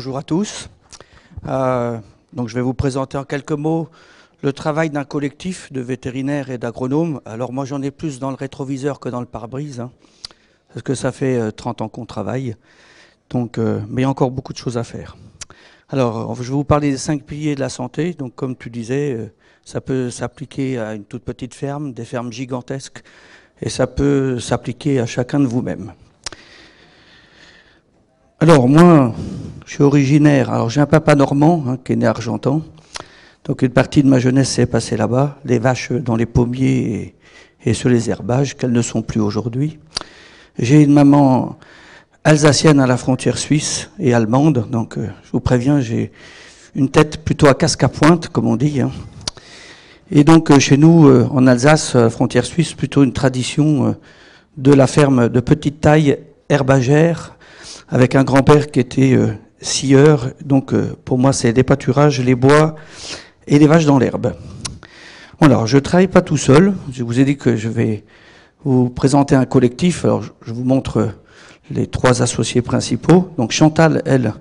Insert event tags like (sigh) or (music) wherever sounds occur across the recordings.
bonjour à tous. Euh, donc je vais vous présenter en quelques mots le travail d'un collectif de vétérinaires et d'agronomes. Alors moi j'en ai plus dans le rétroviseur que dans le pare-brise, hein, parce que ça fait 30 euh, ans qu'on travaille, donc, euh, mais il y a encore beaucoup de choses à faire. Alors je vais vous parler des cinq piliers de la santé. Donc comme tu disais, ça peut s'appliquer à une toute petite ferme, des fermes gigantesques, et ça peut s'appliquer à chacun de vous-même. Alors moi, je suis originaire, alors j'ai un papa normand hein, qui est né à Argentan, donc une partie de ma jeunesse s'est passée là-bas, les vaches dans les pommiers et, sur les herbages qu'elles ne sont plus aujourd'hui. J'ai une maman alsacienne à la frontière suisse et allemande, donc euh, je vous préviens, j'ai une tête plutôt à casque à pointe, comme on dit. Hein. Et donc euh, chez nous, euh, en Alsace, frontière suisse, plutôt une tradition de la ferme de petite taille herbagère, avec un grand-père qui était scieur. Donc euh, pour moi, c'est des pâturages, les bois et les vaches dans l'herbe. Alors je travaille pas tout seul. Je vous ai dit que je vais vous présenter un collectif. Alors je vous montre les trois associés principaux. Donc Chantal, elle,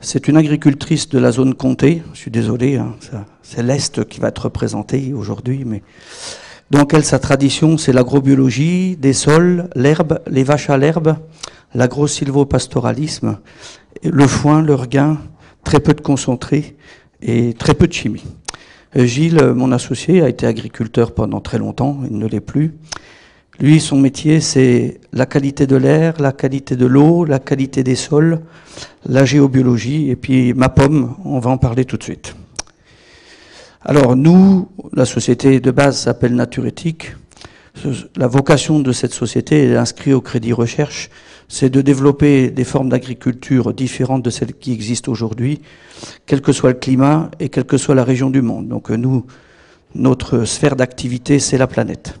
c'est une agricultrice de la zone comté. Je suis désolé, hein, c'est l'Est qui va être représenté aujourd'hui. Mais... Donc elle, sa tradition, c'est l'agrobiologie, des sols, l'herbe, les vaches à l'herbe, l'agro-silvopastoralisme le foin, le regain, très peu de concentré et très peu de chimie. Euh, Gilles, euh, mon associé, a été agriculteur pendant très longtemps, il ne l'est plus. Lui, son métier, c'est la qualité de l'air, la qualité de l'eau, la qualité des sols, la géobiologie, et puis ma pomme, on va en parler tout de suite. Alors nous, la société de base s'appelle Nature Éthique. La vocation de cette société est inscrite au crédit recherche c'est de développer des formes d'agriculture différentes de celles qui existent aujourd'hui, quel que soit le climat et quelle que soit la région du monde. Donc euh, nous, notre sphère d'activité, c'est la planète.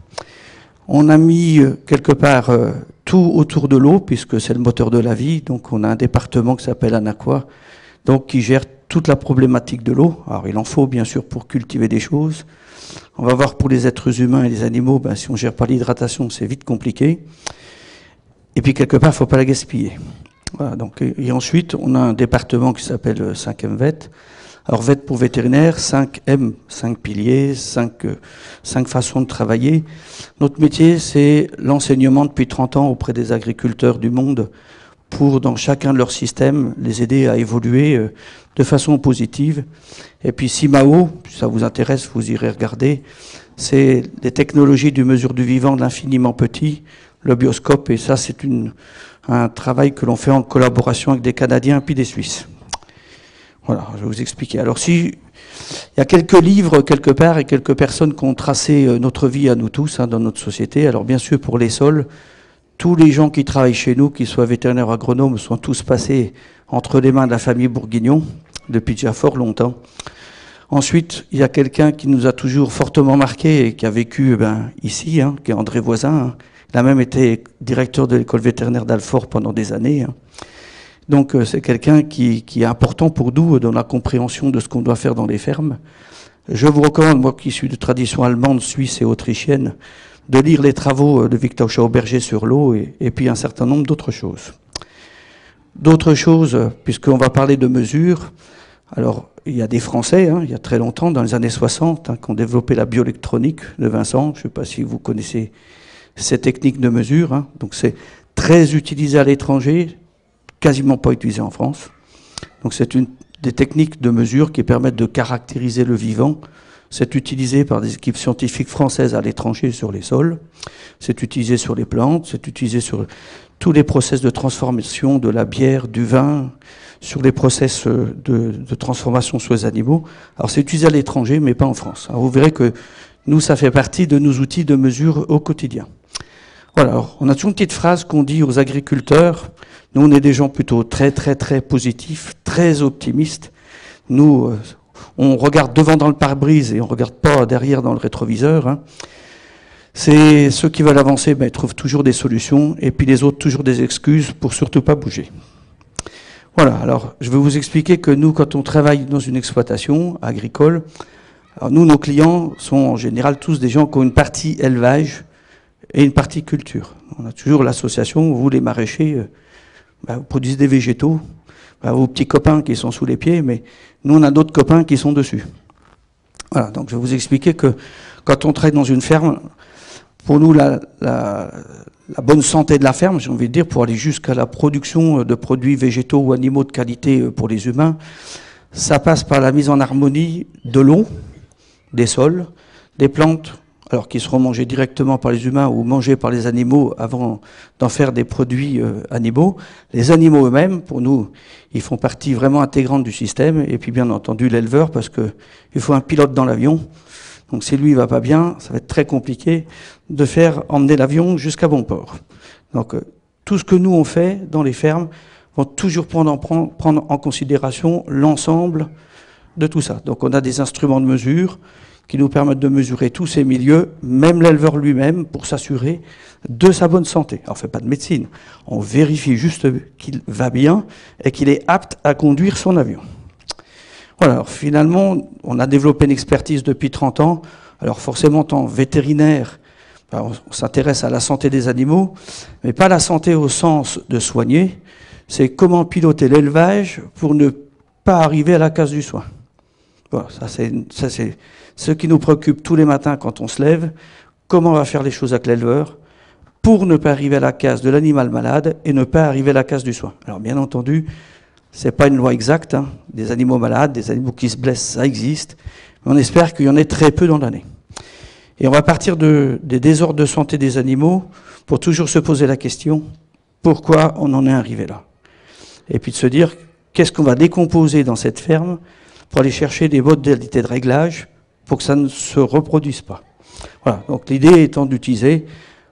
On a mis euh, quelque part euh, tout autour de l'eau, puisque c'est le moteur de la vie. Donc on a un département qui s'appelle Anaqua, donc qui gère toute la problématique de l'eau. Alors il en faut bien sûr pour cultiver des choses. On va voir pour les êtres humains et les animaux, ben, si on ne gère pas l'hydratation, c'est vite compliqué. Et puis quelque part, il faut pas la gaspiller. donc, et ensuite, on a un département qui s'appelle 5M euh, VET. Alors VET pour vétérinaire, 5M, 5 piliers, 5, 5 euh, façons de travailler. Notre métier, c'est l'enseignement depuis 30 ans auprès des agriculteurs du monde pour, dans chacun de leurs systèmes, les aider à évoluer euh, de façon positive. Et puis SIMAO, si ça vous intéresse, vous irez regarder, c'est les technologies du mesure du vivant de l'infiniment petit le bioscope. Et ça, c'est un travail que l'on fait en collaboration avec des Canadiens puis des Suisses. Voilà, je vais vous expliquer. Alors si il y a quelques livres quelque part et quelques personnes qui ont tracé euh, notre vie à nous tous hein, dans notre société. Alors bien sûr pour les sols, tous les gens qui travaillent chez nous, qu'ils soient vétérinaires ou agronomes, sont tous passés entre les mains de la famille Bourguignon depuis déjà fort longtemps. Ensuite, il y a quelqu'un qui nous a toujours fortement marqué et qui a vécu eh ben, ici, hein, qui est André Voisin, hein, il a même été directeur de l'école vétérinaire d'Alfort pendant des années. Hein. Donc euh, c'est quelqu'un qui, est important pour nous dans la compréhension de ce qu'on doit faire dans les fermes. Je vous recommande, moi qui suis de tradition allemande, suisse et autrichienne, de lire les travaux euh, de Victor Schauberger sur l'eau et, puis un certain nombre d'autres choses. D'autres choses, puisqu'on va parler de mesures, alors il y a des Français, hein, il y a très longtemps, dans les années 60, hein, qui ont développé la bioélectronique de Vincent, je ne sais pas si vous connaissez ces techniques de mesure. Hein. donc c'est très utilisé à l'étranger, quasiment pas utilisé en France. Donc c'est une des techniques de mesure qui permettent de caractériser le vivant. C'est utilisé par des équipes scientifiques françaises à l'étranger sur les sols. C'est utilisé sur les plantes. C'est utilisé sur tous les process de transformation de la bière, du vin, sur les process euh, de, de transformation sur les animaux. Alors c'est utilisé à l'étranger, mais pas en France. Alors vous verrez que nous, ça fait partie de nos outils de mesure au quotidien. Voilà, alors, on a toujours une petite phrase qu'on dit aux agriculteurs. Nous, on est des gens plutôt très, très, très positifs, très optimistes. Nous, euh, on regarde devant dans le pare-brise et on regarde pas derrière dans le rétroviseur. Hein. C'est ceux qui veulent avancer, mais ben, ils trouvent toujours des solutions, et puis les autres toujours des excuses pour surtout pas bouger. Voilà. Alors, je vais vous expliquer que nous, quand on travaille dans une exploitation agricole, nous, nos clients sont en général tous des gens qui ont une partie élevage, et une partie culture. On a toujours l'association, vous les maraîchers, euh, bah, vous produisez des végétaux, bah, vos petits copains qui sont sous les pieds, mais nous on a d'autres copains qui sont dessus. Voilà, donc je vais vous expliquer que quand on traite dans une ferme, pour nous la, la bonne santé de la ferme, j'ai envie de dire, pour aller jusqu'à la production euh, de produits végétaux ou animaux de qualité euh, pour les humains, ça passe par la mise en harmonie de l'eau, des sols, des plantes, alors qu'ils seront mangés directement par les humains ou mangés par les animaux avant d'en faire des produits euh, animaux, les animaux eux-mêmes, pour nous, ils font partie vraiment intégrante du système, et puis bien entendu l'éleveur, parce que il faut un pilote dans l'avion, donc si lui va pas bien, ça va être très compliqué de faire emmener l'avion jusqu'à bon port. Donc euh, tout ce que nous on fait dans les fermes vont toujours prendre prendre en considération l'ensemble de tout ça. Donc on a des instruments de mesure, qui nous permettent de mesurer tous ces milieux, même l'éleveur lui-même, pour s'assurer de sa bonne santé. On ne fait pas de médecine. On vérifie juste qu'il va bien et qu'il est apte à conduire son avion. Voilà. finalement, on a développé une expertise depuis 30 ans. Alors, forcément, en vétérinaire, ben, on s'intéresse à la santé des animaux, mais pas la santé au sens de soigner. C'est comment piloter l'élevage pour ne pas arriver à la case du soin. Voilà, ça c'est ce qui nous préoccupe tous les matins quand on se lève, comment on va faire les choses avec l'éleveur pour ne pas arriver à la case de l'animal malade et ne pas arriver à la case du soin. Alors bien entendu, ce n'est pas une loi exacte, hein. des animaux malades, des animaux qui se blessent, ça existe, mais on espère qu'il y en ait très peu dans l'année. Et on va partir des désordres de santé des animaux pour toujours se poser la question, pourquoi on en est arrivé là Et puis de se dire, qu'est-ce qu'on va décomposer dans cette ferme pour aller chercher des modalités de réglage pour que ça ne se reproduise pas. Voilà, donc l'idée étant d'utiliser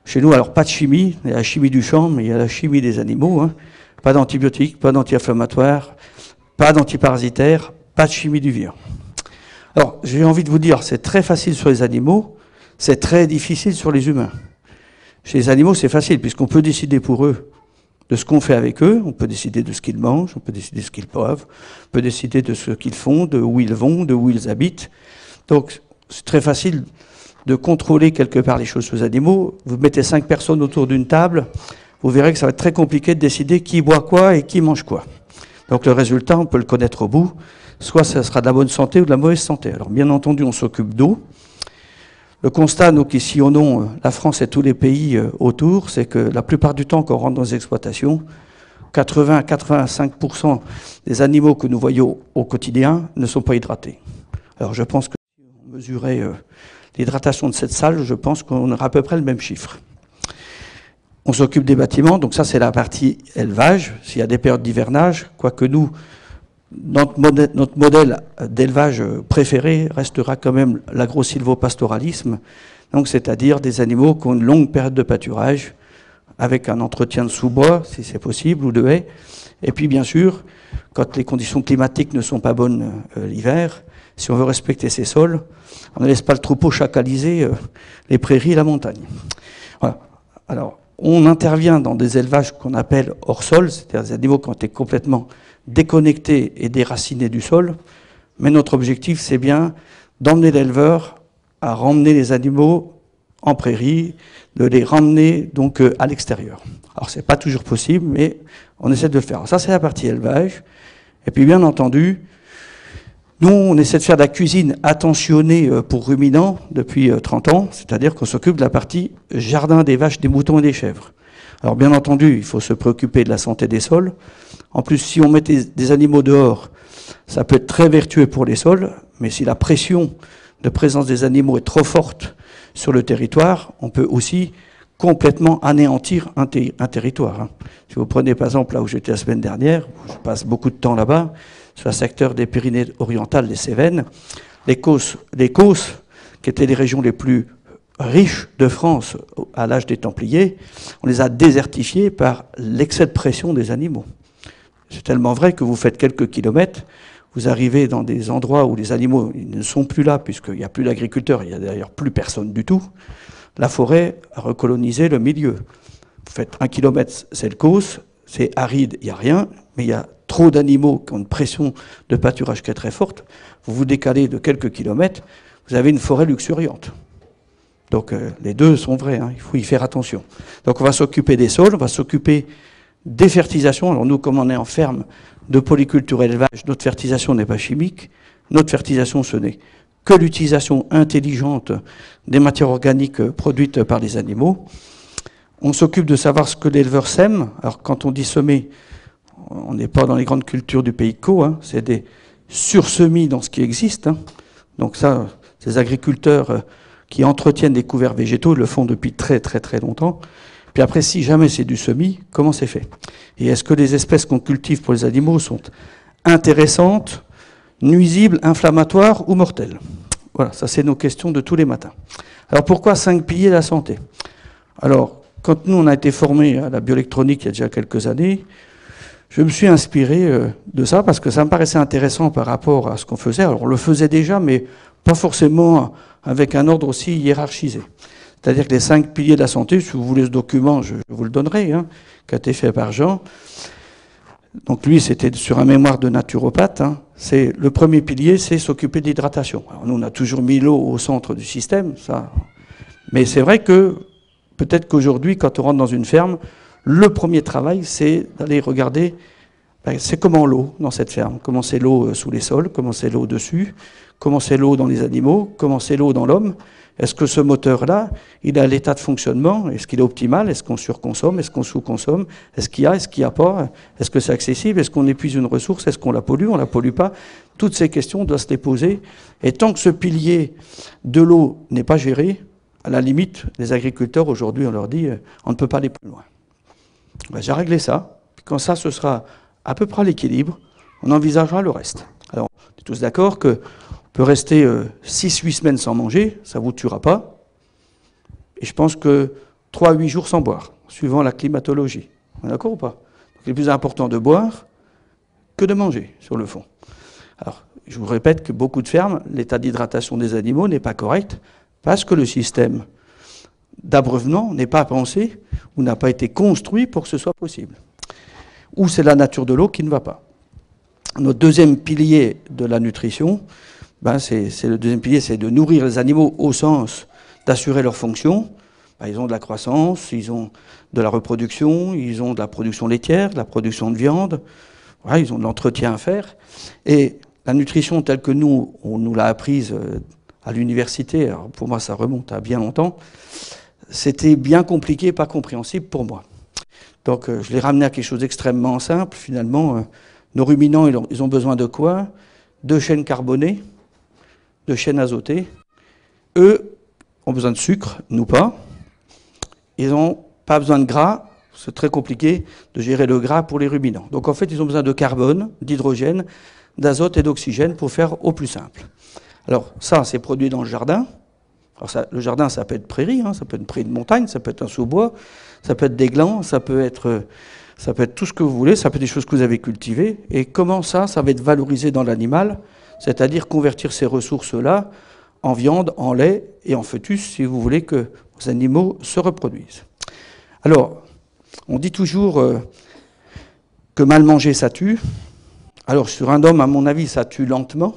chez nous, alors pas de chimie, il y a la chimie du champ, mais il y a la chimie des animaux, hein. pas d'antibiotiques, pas d'anti-inflammatoires, pas d'antiparasitaires, pas de chimie du vivant. Alors, j'ai envie de vous dire, c'est très facile sur les animaux, c'est très difficile sur les humains. Chez les animaux, c'est facile, puisqu'on peut décider pour eux de ce qu'on fait avec eux, on peut décider de ce qu'ils mangent, on peut décider de ce qu'ils peuvent, on peut décider de ce qu'ils font, de où ils vont, de où ils habitent, donc c'est très facile de contrôler quelque part les choses aux animaux. Vous mettez cinq personnes autour d'une table, vous verrez que ça va être très compliqué de décider qui boit quoi et qui mange quoi. Donc le résultat, on peut le connaître au bout. Soit ça sera de la bonne santé ou de la mauvaise santé. Alors bien entendu, on s'occupe d'eau. Le constat, nous qui sillonnons euh, la France et tous les pays euh, autour, c'est que la plupart du temps qu'on rentre dans les exploitations, 80 à 85% des animaux que nous voyons au quotidien ne sont pas hydratés. Alors je pense que mesurer euh, l'hydratation de cette salle, je pense qu'on aura à peu près le même chiffre. On s'occupe des bâtiments, donc ça c'est la partie élevage. S'il y a des périodes d'hivernage, quoique nous, notre, modèle d'élevage préféré restera quand même l'agro-silvopastoralisme, donc c'est-à-dire des animaux qui ont une longue période de pâturage avec un entretien de sous-bois, si c'est possible, ou de haies. Et puis bien sûr, quand les conditions climatiques ne sont pas bonnes euh, l'hiver, si on veut respecter ces sols, on ne laisse pas le troupeau chacaliser euh, les prairies et la montagne. Voilà. Alors, on intervient dans des élevages qu'on appelle hors sol, c'est-à-dire des animaux qui ont été complètement déconnectés et déracinés du sol, mais notre objectif, c'est bien d'emmener l'éleveur à ramener les animaux en prairie, de les ramener donc euh, à l'extérieur. Alors c'est pas toujours possible, mais on essaie de le faire. ça c'est la partie élevage. Et puis bien entendu, nous, on essaie de faire de la cuisine attentionnée euh, pour ruminants depuis 30 euh, ans, c'est-à-dire qu'on s'occupe de la partie jardin des vaches, des moutons et des chèvres. Alors bien entendu, il faut se préoccuper de la santé des sols. En plus, si on met des, animaux dehors, ça peut être très vertueux pour les sols, mais si la pression de présence des animaux est trop forte sur le territoire, on peut aussi complètement anéantir un, territoire. Hein. Si vous prenez par exemple là où j'étais la semaine dernière, je passe beaucoup de temps là-bas, sur le secteur des Pyrénées orientales, des Cévennes, les Causses, les qui étaient les régions les plus riches de France à l'âge des Templiers, on les a désertifiées par l'excès de pression des animaux. C'est tellement vrai que vous faites quelques kilomètres, vous arrivez dans des endroits où les animaux ne sont plus là, puisqu'il n'y a plus d'agriculteurs, il n'y a d'ailleurs plus personne du tout, la forêt a recolonisé le milieu. Vous faites un kilomètre, c'est le Caus, c'est aride, il n'y a rien, il y a trop d'animaux qui ont une pression de pâturage qui très forte, vous vous décalez de quelques kilomètres, vous avez une forêt luxuriante. Donc euh, les deux sont vrais, hein, il faut y faire attention. Donc on va s'occuper des sols, on va s'occuper des fertilisations. Alors nous, comme on est en ferme de polyculture élevage, notre fertilisation n'est pas chimique. Notre fertilisation, ce n'est que l'utilisation intelligente des matières organiques produites par les animaux. On s'occupe de savoir ce que l'éleveur sème. Alors quand on dit semer, on n'est pas dans les grandes cultures du pays co, hein. c'est des sursemis dans ce qui existe. Hein. Donc ça, ces agriculteurs euh, qui entretiennent des couverts végétaux le font depuis très très très longtemps. Puis après, si jamais c'est du semis, comment c'est fait Et est-ce que les espèces qu'on cultive pour les animaux sont intéressantes, nuisibles, inflammatoires ou mortelles Voilà, ça c'est nos questions de tous les matins. Alors pourquoi cinq piliers de la santé Alors, quand nous on a été formés à la bioélectronique il y a déjà quelques années, je me suis inspiré euh, de ça parce que ça me paraissait intéressant par rapport à ce qu'on faisait. Alors on le faisait déjà, mais pas forcément avec un ordre aussi hiérarchisé. C'est-à-dire que les cinq piliers de la santé, si vous voulez ce document, je vous le donnerai, hein, qui a été fait par Jean. Donc lui, c'était sur un mémoire de naturopathe. Hein. C'est le premier pilier, c'est s'occuper d'hydratation. Alors nous, on a toujours mis l'eau au centre du système, ça. Mais c'est vrai que peut-être qu'aujourd'hui, quand on rentre dans une ferme, le premier travail, c'est d'aller regarder ben, c'est comment l'eau dans cette ferme, comment c'est l'eau euh, sous les sols, comment c'est l'eau dessus, comment c'est l'eau dans les animaux, comment c'est l'eau dans l'homme. Est-ce que ce moteur-là, il a l'état de fonctionnement Est-ce qu'il est optimal Est-ce qu'on surconsomme Est-ce qu'on sous-consomme Est-ce qu'il y a Est-ce qu'il n'y a pas Est-ce que c'est accessible Est-ce qu'on épuise une ressource Est-ce qu'on la pollue On la pollue pas Toutes ces questions doivent se les poser. Et tant que ce pilier de l'eau n'est pas géré, à la limite, les agriculteurs aujourd'hui, on leur dit, euh, on ne peut pas aller plus loin. Ben, j'ai réglé ça. quand ça, ce sera à peu près l'équilibre, on envisagera le reste. Alors, on est tous d'accord que on peut rester 6-8 euh, semaines sans manger, ça ne vous tuera pas. Et je pense que 3-8 jours sans boire, suivant la climatologie. On est d'accord ou pas Donc, il est plus important de boire que de manger, sur le fond. Alors, je vous répète que beaucoup de fermes, l'état d'hydratation des animaux n'est pas correct parce que le système d'abreuvenant n'est pas pensé ou n'a pas été construit pour que ce soit possible. Ou c'est la nature de l'eau qui ne va pas. Notre deuxième pilier de la nutrition, ben c'est le deuxième pilier, c'est de nourrir les animaux au sens d'assurer leurs fonction ben, ils ont de la croissance, ils ont de la reproduction, ils ont de la production laitière, de la production de viande, ils ont de l'entretien à faire. Et la nutrition telle que nous, on nous l'a apprise euh, à l'université, pour moi ça remonte à bien longtemps, c'était bien compliqué pas compréhensible pour moi. Donc euh, je l'ai ramené à quelque chose d'extrêmement simple. Finalement, euh, nos ruminants, ils ont, besoin de quoi De chaînes carbonées, de chaînes azotées. Eux ont besoin de sucre, nous pas. Ils n'ont pas besoin de gras. C'est très compliqué de gérer le gras pour les ruminants. Donc en fait, ils ont besoin de carbone, d'hydrogène, d'azote et d'oxygène pour faire au plus simple. Alors ça, c'est produit dans le jardin le jardin, ça peut être prairie, hein, ça peut être prairie de montagne, ça peut être un sous-bois, ça peut être des glands, ça peut être, euh, ça peut être tout ce que vous voulez, ça peut être des choses que vous avez cultivées. Et comment ça, ça va être valorisé dans l'animal, c'est-à-dire convertir ces ressources-là en viande, en lait et en fœtus, si vous voulez que vos animaux se reproduisent. Alors, on dit toujours euh, que mal manger, ça tue. Alors, sur un homme, à mon avis, ça tue lentement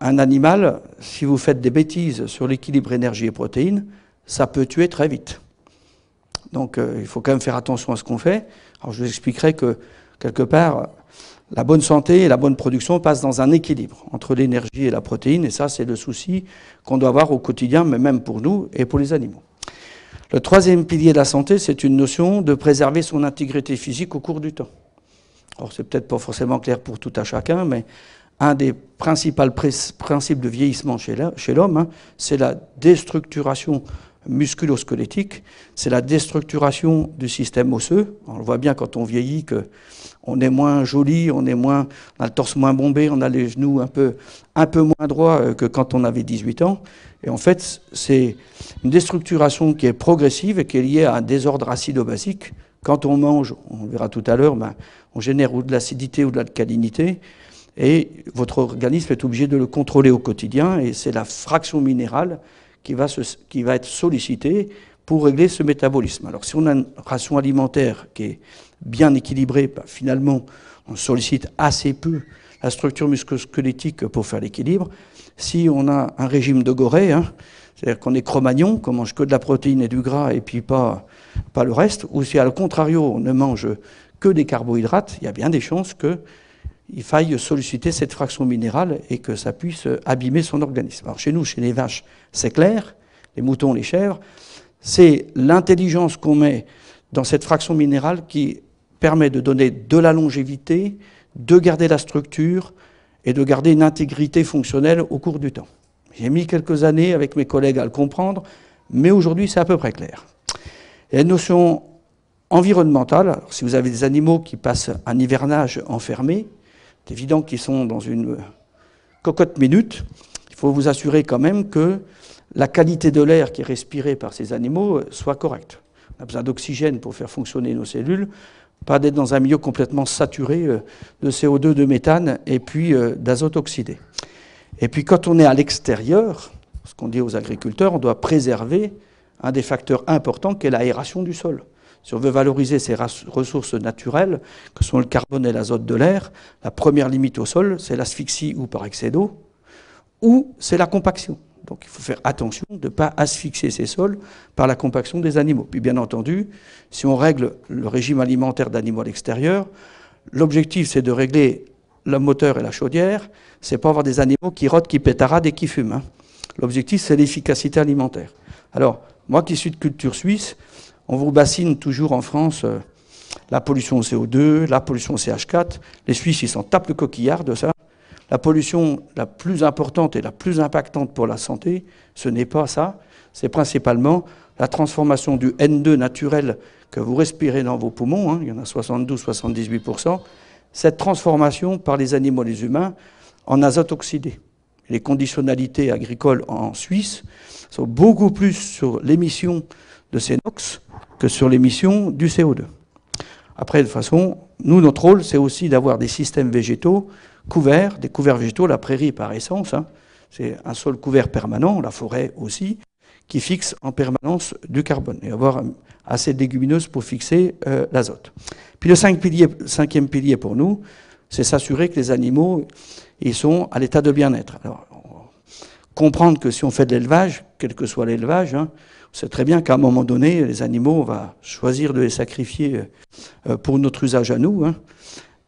un animal, si vous faites des bêtises sur l'équilibre énergie et protéines, ça peut tuer très vite. Donc euh, il faut quand même faire attention à ce qu'on fait. Alors je vous expliquerai que quelque part, la bonne santé et la bonne production passent dans un équilibre entre l'énergie et la protéine, et ça c'est le souci qu'on doit avoir au quotidien, mais même pour nous et pour les animaux. Le troisième pilier de la santé, c'est une notion de préserver son intégrité physique au cours du temps. Alors c'est peut-être pas forcément clair pour tout à chacun, mais un des principaux principes de vieillissement chez l'homme, hein, c'est la déstructuration musculosquelettique. c'est la déstructuration du système osseux. On le voit bien quand on vieillit que on est moins joli, on est moins, on a le torse moins bombé, on a les genoux un peu, un peu moins droits euh, que quand on avait 18 ans. Et en fait, c'est une déstructuration qui est progressive et qui est liée à un désordre acido-basique. Quand on mange, on le verra tout à l'heure, ben, on génère ou de l'acidité ou de l'alcalinité et votre organisme est obligé de le contrôler au quotidien, et c'est la fraction minérale qui va, qui va être sollicitée pour régler ce métabolisme. Alors si on a une ration alimentaire qui est bien équilibrée, bah, finalement, on sollicite assez peu la structure musculo-squelettique pour faire l'équilibre. Si on a un régime de gorée, hein, c'est-à-dire qu'on est chromagnon, qu'on qu'on mange que de la protéine et du gras et puis pas, pas le reste, ou si à le contrario, on ne mange que des carbohydrates, il y a bien des chances que il faille solliciter cette fraction minérale et que ça puisse abîmer son organisme. Alors chez nous, chez les vaches, c'est clair, les moutons, les chèvres, c'est l'intelligence qu'on met dans cette fraction minérale qui permet de donner de la longévité, de garder la structure et de garder une intégrité fonctionnelle au cours du temps. J'ai mis quelques années avec mes collègues à le comprendre, mais aujourd'hui c'est à peu près clair. la notion environnementale, si vous avez des animaux qui passent un hivernage enfermé, c'est évident qu'ils sont dans une cocotte minute. Il faut vous assurer quand même que la qualité de l'air qui est respiré par ces animaux soit correcte. On a besoin d'oxygène pour faire fonctionner nos cellules, pas d'être dans un milieu complètement saturé euh, de CO2, de méthane et puis euh, d'azote oxydé. Et puis quand on est à l'extérieur, ce qu'on dit aux agriculteurs, on doit préserver un des facteurs importants qui est l'aération du sol. Si on veut valoriser ces ressources naturelles, que sont le carbone et l'azote de l'air, la première limite au sol, c'est l'asphyxie ou par excès d'eau, ou c'est la compaction. Donc il faut faire attention de ne pas asphyxier ces sols par la compaction des animaux. Puis bien entendu, si on règle le régime alimentaire d'animaux à l'extérieur, l'objectif c'est de régler le moteur et la chaudière, c'est pas avoir des animaux qui rôdent, qui pétaradent et qui fument. Hein. L'objectif c'est l'efficacité alimentaire. Alors, moi qui suis de culture suisse, on vous bassine toujours en France euh, la pollution au CO2, la pollution au CH4. Les Suisses, ils s'en tapent le coquillard de ça. La pollution la plus importante et la plus impactante pour la santé, ce n'est pas ça. C'est principalement la transformation du N2 naturel que vous respirez dans vos poumons, hein. il y en a 72-78%, cette transformation par les animaux et les humains en azote oxydé. Les conditionnalités agricoles en Suisse sont beaucoup plus sur l'émission de ces NOx que sur l'émission du CO2. Après, de façon, nous, notre rôle, c'est aussi d'avoir des systèmes végétaux couverts, des couverts végétaux, la prairie par essence, hein. c'est un sol couvert permanent, la forêt aussi, qui fixe en permanence du carbone et avoir assez de légumineuses pour fixer euh, l'azote. Puis le pilier, cinquième pilier pour nous, c'est s'assurer que les animaux ils sont à l'état de bien-être. Alors, comprendre que si on fait de l'élevage, quel que soit l'élevage, hein, c'est très bien qu'à un moment donné, les animaux, on va choisir de les sacrifier euh, pour notre usage à nous. Hein.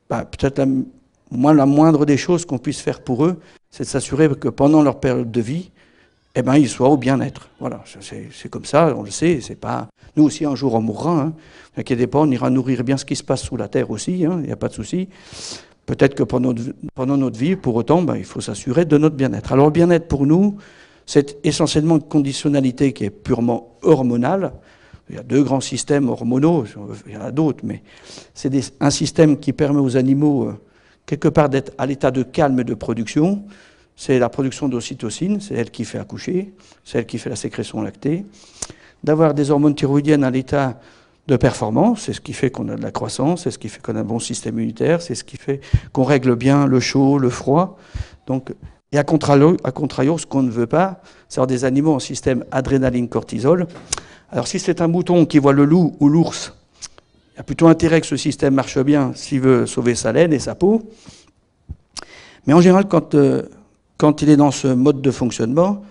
Bah, peut-être la, la moindre des choses qu'on puisse faire pour eux, c'est de s'assurer que pendant leur période de vie, eh ben, ils soient au bien-être. Voilà, c'est comme ça, on le sait. C'est pas nous aussi un jour on mourra. Hein. vous inquiétez pas, on ira nourrir bien ce qui se passe sous la terre aussi. Il hein, n'y a pas de souci. Peut-être que pendant notre, vie, pour autant, bah, il faut s'assurer de notre bien-être. Alors, bien-être pour nous, c'est essentiellement une conditionnalité qui est purement hormonale. Il y a deux grands systèmes hormonaux, il y en a d'autres, mais c'est un système qui permet aux animaux, euh, quelque part, d'être à l'état de calme et de production. C'est la production d'ocytocine, c'est elle qui fait accoucher, c'est elle qui fait la sécrétion lactée. D'avoir des hormones thyroïdiennes à l'état de performance, c'est ce qui fait qu'on a de la croissance, c'est ce qui fait qu'on a un bon système immunitaire, c'est ce qui fait qu'on règle bien le chaud, le froid. Donc et à contrario, ce qu'on ne veut pas, c'est des animaux en système adrénaline-cortisol. Alors si c'est un mouton qui voit le loup ou l'ours, il y a plutôt intérêt que ce système marche bien s'il veut sauver sa laine et sa peau. Mais en général, quand euh, il est dans ce mode de fonctionnement,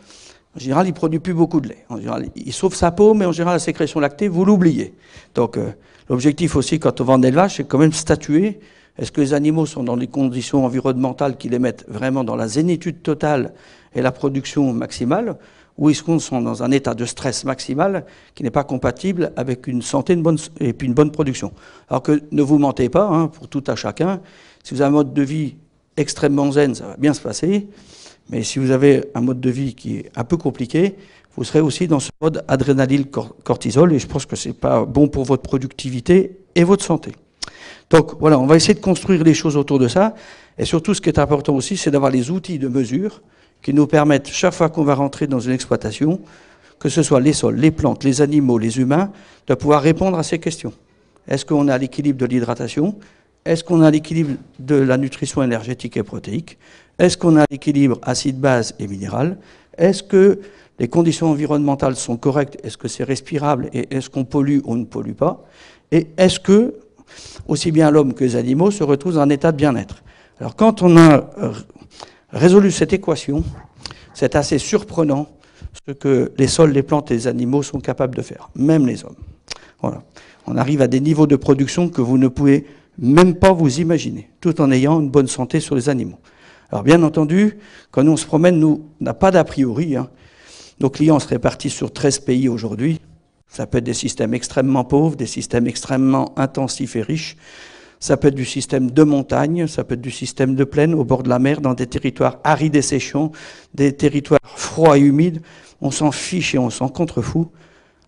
en général, il ne produit plus beaucoup de lait. En général, il sauve sa peau, mais en général, la sécrétion lactée, vous l'oubliez. Donc, euh, l'objectif aussi, quand on vend des vaches, c'est quand même statuer est-ce que les animaux sont dans les conditions environnementales qui les mettent vraiment dans la zénitude totale et la production maximale, ou est-ce qu'on sont dans un état de stress maximal qui n'est pas compatible avec une santé bonne, et puis une bonne production Alors que ne vous mentez pas, hein, pour tout à chacun, si vous avez un mode de vie extrêmement zen, ça va bien se passer. Mais si vous avez un mode de vie qui est un peu compliqué, vous serez aussi dans ce mode adrénaline-cortisol, et je pense que ce n'est pas bon pour votre productivité et votre santé. Donc voilà, on va essayer de construire les choses autour de ça, et surtout ce qui est important aussi, c'est d'avoir les outils de mesure qui nous permettent, chaque fois qu'on va rentrer dans une exploitation, que ce soit les sols, les plantes, les animaux, les humains, de pouvoir répondre à ces questions. Est-ce qu'on a l'équilibre de l'hydratation est-ce qu'on a l'équilibre de la nutrition énergétique et protéique Est-ce qu'on a l'équilibre acide-base et minéral Est-ce que les conditions environnementales sont correctes Est-ce que c'est respirable Et est-ce qu'on pollue ou on ne pollue pas Et est-ce que, aussi bien l'homme que les animaux, se retrouvent dans un état de bien-être Alors quand on a euh, résolu cette équation, c'est assez surprenant ce que les sols, les plantes et les animaux sont capables de faire, même les hommes. Voilà. On arrive à des niveaux de production que vous ne pouvez même pas vous imaginer, tout en ayant une bonne santé sur les animaux. Alors bien entendu, quand nous on se promène, nous, on n'a pas d'a priori. Hein. Nos clients se répartissent sur 13 pays aujourd'hui. Ça peut être des systèmes extrêmement pauvres, des systèmes extrêmement intensifs et riches. Ça peut être du système de montagne, ça peut être du système de plaine, au bord de la mer, dans des territoires arides et séchants, des territoires froids et humides. On s'en fiche et on s'en contrefout.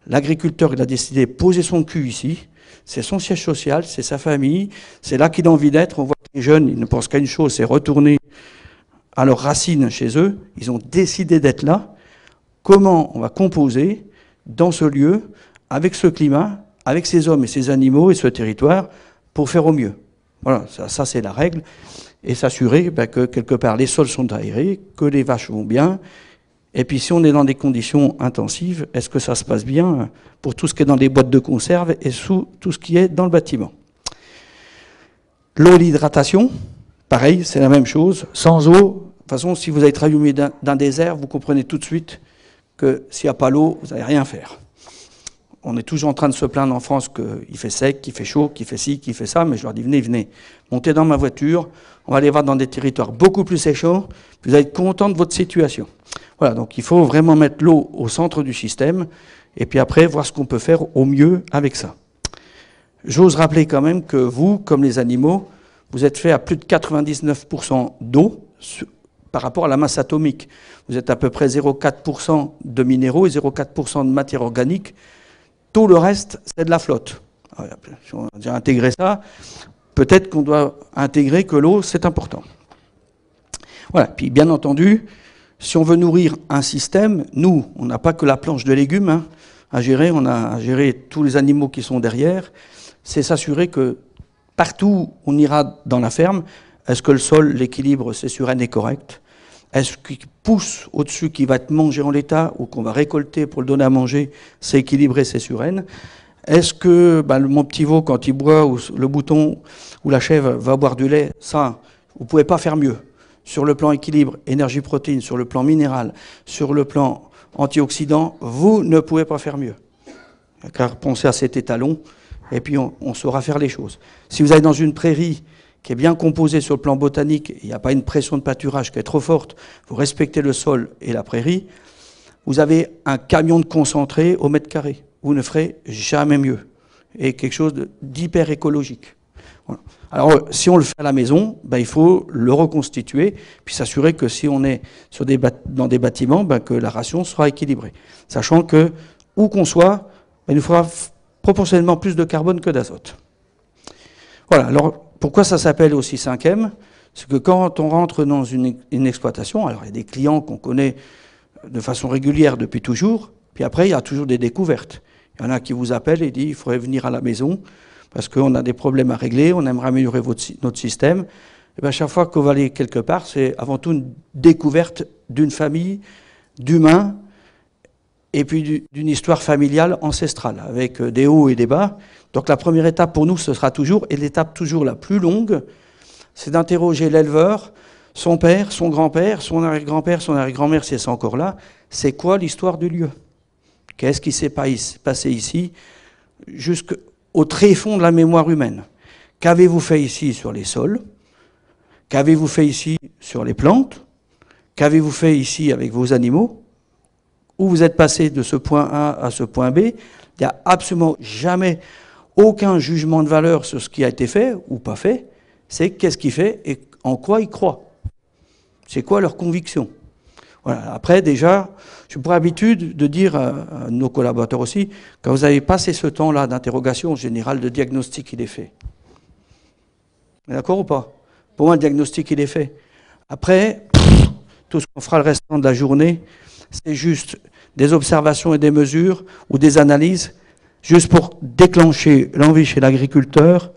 L'agriculteur, il a décidé de poser son cul ici c'est son siège social, c'est sa famille, c'est là qu'il a envie d'être. On voit que les jeunes, ils ne pensent qu'à une chose, c'est retourner à leurs racines chez eux. Ils ont décidé d'être là. Comment on va composer dans ce lieu, avec ce climat, avec ces hommes et ces animaux et ce territoire, pour faire au mieux Voilà, ça, c'est la règle. Et s'assurer ben, que quelque part les sols sont aérés, que les vaches vont bien, et puis si on est dans des conditions intensives, est-ce que ça se passe bien pour tout ce qui est dans les boîtes de conserve et sous tout ce qui est dans le bâtiment L'eau, l'hydratation, pareil, c'est la même chose. Sans eau, de toute façon, si vous avez travaillé dans un désert, vous comprenez tout de suite que s'il n'y a pas l'eau, vous n'allez rien faire. On est toujours en train de se plaindre en France qu'il fait sec, qu'il fait chaud, qu'il fait ci, qu'il fait ça, mais je leur dis venez, venez, montez dans ma voiture, on va aller voir dans des territoires beaucoup plus séchants, vous allez être content de votre situation. Voilà, donc il faut vraiment mettre l'eau au centre du système et puis après voir ce qu'on peut faire au mieux avec ça. J'ose rappeler quand même que vous, comme les animaux, vous êtes fait à plus de 99% d'eau par rapport à la masse atomique. Vous êtes à peu près 0,4% de minéraux et 0,4% de matière organique. Tout le reste, c'est de la flotte. si on a intégré ça, peut-être qu'on doit intégrer que l'eau, c'est important. Voilà, puis bien entendu, si on veut nourrir un système, nous, on n'a pas que la planche de légumes hein, à gérer, on a à gérer tous les animaux qui sont derrière. C'est s'assurer que partout où on ira dans la ferme, est-ce que le sol, l'équilibre, c'est sur et correct Est-ce qu'il pousse au-dessus qui va être mangé en l'état ou qu'on va récolter pour le donner à manger, c'est équilibré, c'est suraine Est-ce que ben, mon petit veau, quand il boit, ou le bouton ou la chèvre va boire du lait Ça, vous ne pouvez pas faire mieux sur le plan équilibre énergie protéine, sur le plan minéral, sur le plan antioxydant, vous ne pouvez pas faire mieux. Car pensez à cet étalon, et puis on, saura faire les choses. Si vous allez dans une prairie qui est bien composée sur le plan botanique, il n'y a pas une pression de pâturage qui est trop forte, vous respectez le sol et la prairie, vous avez un camion de concentré au mètre carré. Vous ne ferez jamais mieux. Et quelque chose d'hyper écologique. Alors, si on le fait à la maison, ben, il faut le reconstituer, puis s'assurer que si on est dans des bâtiments, ben, que la ration sera équilibrée. Sachant que, où qu'on soit, ben, il nous faudra proportionnellement plus de carbone que d'azote. Voilà, alors pourquoi ça s'appelle aussi cinquième C'est que quand on rentre dans une, une exploitation, alors il y a des clients qu'on connaît de façon régulière depuis toujours, puis après il y a toujours des découvertes. Il y en a qui vous appellent et disent il faudrait venir à la maison, parce qu'on a des problèmes à régler, on aimerait améliorer notre système. Et eh ben, chaque fois qu'on va aller quelque part, c'est avant tout une découverte d'une famille, d'humains, et puis d'une histoire familiale ancestrale, avec euh, des hauts et des bas. Donc la première étape pour nous, ce sera toujours, et l'étape toujours la plus longue, c'est d'interroger l'éleveur, son père, son grand-père, son arrière-grand-père, son arrière-grand-mère, si c'est encore là, c'est quoi l'histoire du lieu Qu'est-ce qui s'est passé ici jusqu'à au tréfonds de la mémoire humaine. Qu'avez-vous fait ici sur les sols Qu'avez-vous fait ici sur les plantes Qu'avez-vous fait ici avec vos animaux Où vous êtes passé de ce point A à ce point B Il n'y a absolument jamais aucun jugement de valeur sur ce qui a été fait ou pas fait. C'est qu'est-ce qu'il fait et en quoi il croit. C'est quoi leur conviction après, déjà, je pourrais habitude de dire à nos collaborateurs aussi, quand vous avez passé ce temps-là d'interrogation, générale, de diagnostic, il est fait. D'accord ou pas Pour moi, le diagnostic, il est fait. Après, tout ce qu'on fera le restant de la journée, c'est juste des observations et des mesures ou des analyses, juste pour déclencher l'envie chez l'agriculteur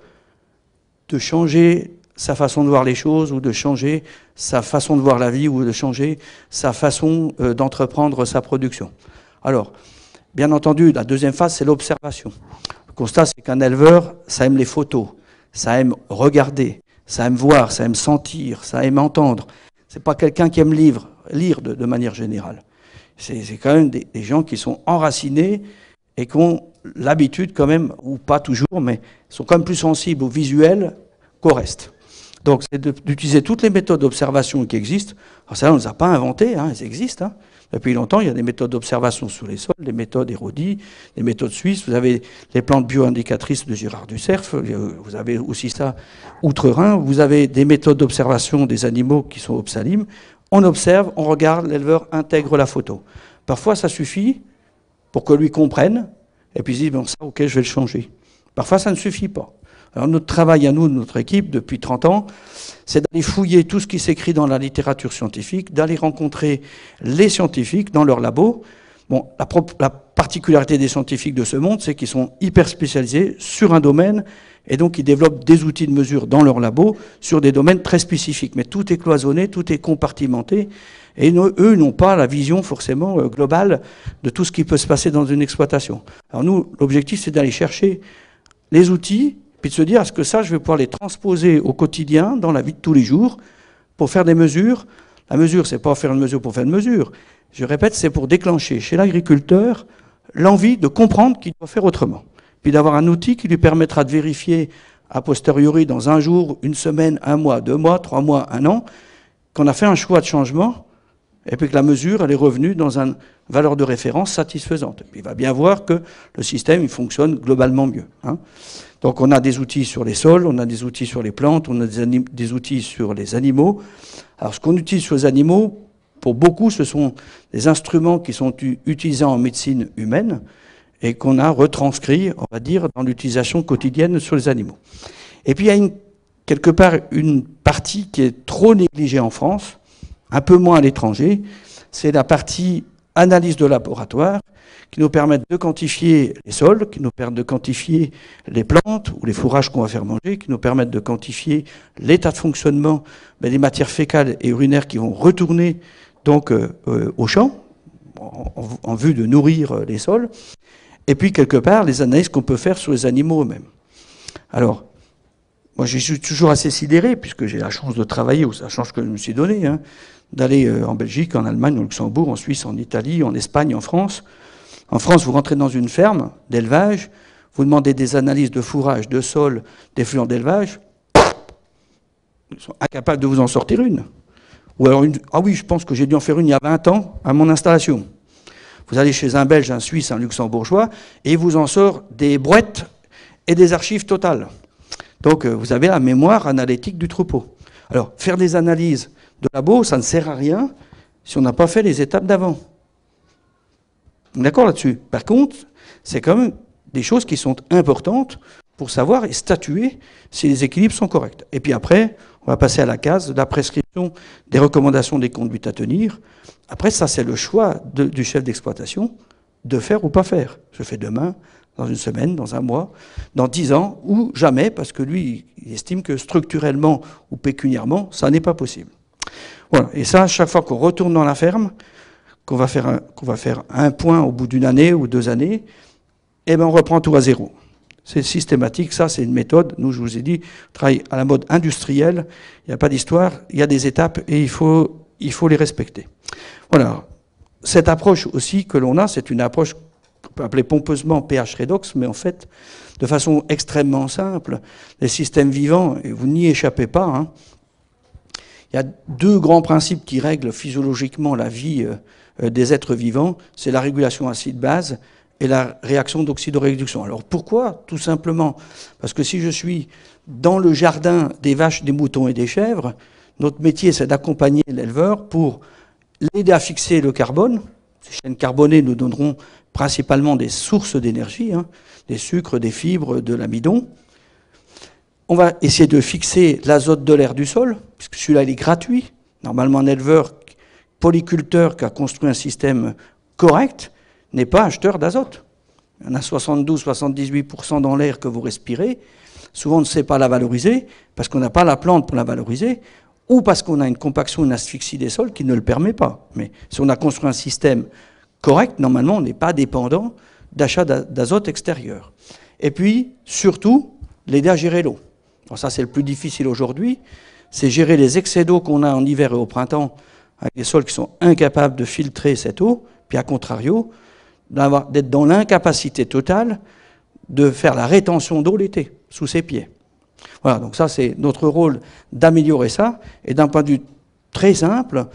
de changer sa façon de voir les choses ou de changer sa façon de voir la vie ou de changer sa façon euh, d'entreprendre sa production. Alors, bien entendu, la deuxième phase, c'est l'observation. Le constat, c'est qu'un éleveur, ça aime les photos, ça aime regarder, ça aime voir, ça aime sentir, ça aime entendre. C'est pas quelqu'un qui aime lire, lire de, manière générale. C'est quand même des, des, gens qui sont enracinés et qui ont l'habitude quand même, ou pas toujours, mais sont quand même plus sensibles au visuel qu'au reste. Donc c'est d'utiliser toutes les méthodes d'observation qui existent. Alors ça, on ne les a pas inventées, hein, elles existent. Hein. Depuis longtemps, il y a des méthodes d'observation sous les sols, des méthodes érodies, des méthodes suisses. Vous avez les plantes bio-indicatrices de Girard du Cerf, euh, vous avez aussi ça outre-Rhin. Vous avez des méthodes d'observation des animaux qui sont obsalimes. On observe, on regarde, l'éleveur intègre la photo. Parfois, ça suffit pour que lui comprenne, et puis il dit, ça, ok, je vais le changer. Parfois, ça ne suffit pas. Alors notre travail à nous, notre équipe, depuis 30 ans, c'est d'aller fouiller tout ce qui s'écrit dans la littérature scientifique, d'aller rencontrer les scientifiques dans leurs labos. Bon, la, la particularité des scientifiques de ce monde, c'est qu'ils sont hyper spécialisés sur un domaine, et donc ils développent des outils de mesure dans leurs labos sur des domaines très spécifiques. Mais tout est cloisonné, tout est compartimenté, et eux n'ont pas la vision forcément euh, globale de tout ce qui peut se passer dans une exploitation. Alors nous, l'objectif, c'est d'aller chercher les outils puis de se dire, est-ce que ça, je vais pouvoir les transposer au quotidien, dans la vie de tous les jours, pour faire des mesures La mesure, c'est pas faire une mesure pour faire une mesure. Je répète, c'est pour déclencher chez l'agriculteur l'envie de comprendre qu'il doit faire autrement, puis d'avoir un outil qui lui permettra de vérifier a posteriori, dans un jour, une semaine, un mois, deux mois, trois mois, un an, qu'on a fait un choix de changement, et puis que la mesure, elle est revenue dans une valeur de référence satisfaisante. il va bien voir que le système, il fonctionne globalement mieux. Hein. Donc on a des outils sur les sols, on a des outils sur les plantes, on a des, outils sur les animaux. Alors ce qu'on utilise sur les animaux, pour beaucoup, ce sont des instruments qui sont utilisés en médecine humaine et qu'on a retranscrit, on va dire, dans l'utilisation quotidienne sur les animaux. Et puis il y a quelque part une partie qui est trop négligée en France, un peu moins à l'étranger, c'est la partie Analyse de laboratoire qui nous permettent de quantifier les sols, qui nous permettent de quantifier les plantes ou les fourrages qu'on va faire manger, qui nous permettent de quantifier l'état de fonctionnement ben, des matières fécales et urinaires qui vont retourner donc euh, euh, au champ en, vue de nourrir euh, les sols, et puis quelque part les analyses qu'on peut faire sur les animaux eux-mêmes. Alors, moi je suis toujours assez sidéré, puisque j'ai la chance de travailler, ou ça change que je me suis donné. Hein d'aller euh, en Belgique, en Allemagne, au Luxembourg, en Suisse, en Italie, en Espagne, en France. En France, vous rentrez dans une ferme d'élevage, vous demandez des analyses de fourrage, de sol, d'effluents d'élevage, ils sont incapables de vous en sortir une. Ou alors une, ah oui, je pense que j'ai dû en faire une il y a 20 ans à mon installation. Vous allez chez un Belge, un Suisse, un Luxembourgeois, et vous en sort des brouettes et des archives totales. Donc euh, vous avez la mémoire analytique du troupeau. Alors, faire des analyses de labo, ça ne sert à rien si on n'a pas fait les étapes d'avant. D'accord là-dessus. Par contre, c'est quand même des choses qui sont importantes pour savoir et statuer si les équilibres sont corrects. Et puis après, on va passer à la case de la prescription des recommandations des conduites à tenir. Après, ça, c'est le choix du chef d'exploitation de faire ou pas faire. Je fais demain, dans une semaine, dans un mois, dans dix ans, ou jamais, parce que lui, il estime que structurellement ou pécuniairement, ça n'est pas possible. Voilà. Et ça, à chaque fois qu'on retourne dans la ferme, qu'on va, faire un, point au bout d'une année ou deux années, eh ben on reprend tout à zéro. C'est systématique, ça c'est une méthode. Nous, je vous ai dit, on travaille à la mode industrielle, il n'y a pas d'histoire, il y a des étapes et il faut, il faut les respecter. Voilà. Cette approche aussi que l'on a, c'est une approche qu'on peut appeler pompeusement pH redox, mais en fait, de façon extrêmement simple, les systèmes vivants, et vous n'y échappez pas, hein, il y a deux grands principes qui règlent physiologiquement la vie euh, euh, des êtres vivants, c'est la régulation acide-base et la réaction d'oxydoréduction. Alors pourquoi Tout simplement parce que si je suis dans le jardin des vaches, des moutons et des chèvres, notre métier c'est d'accompagner l'éleveur pour l'aider à fixer le carbone. Ces chaînes carbonées nous donneront principalement des sources d'énergie, hein, des sucres, des fibres, de l'amidon. On va essayer de fixer l'azote de l'air du sol, puisque celui-là, il est gratuit. Normalement, un éleveur polyculteur qui a construit un système correct n'est pas acheteur d'azote. en a 72-78% dans l'air que vous respirez. Souvent, on ne sait pas la valoriser parce qu'on n'a pas la plante pour la valoriser ou parce qu'on a une compaction, une asphyxie des sols qui ne le permet pas. Mais si on a construit un système correct, normalement, on n'est pas dépendant d'achat d'azote extérieur. Et puis, surtout, l'aider à gérer l'eau ça c'est le plus difficile aujourd'hui, c'est gérer les excès d'eau qu'on a en hiver et au printemps, avec des sols qui sont incapables de filtrer cette eau, puis à contrario, d'être dans l'incapacité totale de faire la rétention d'eau l'été, sous ses pieds. Voilà, donc ça c'est notre rôle d'améliorer ça, et d'un point de vue très simple,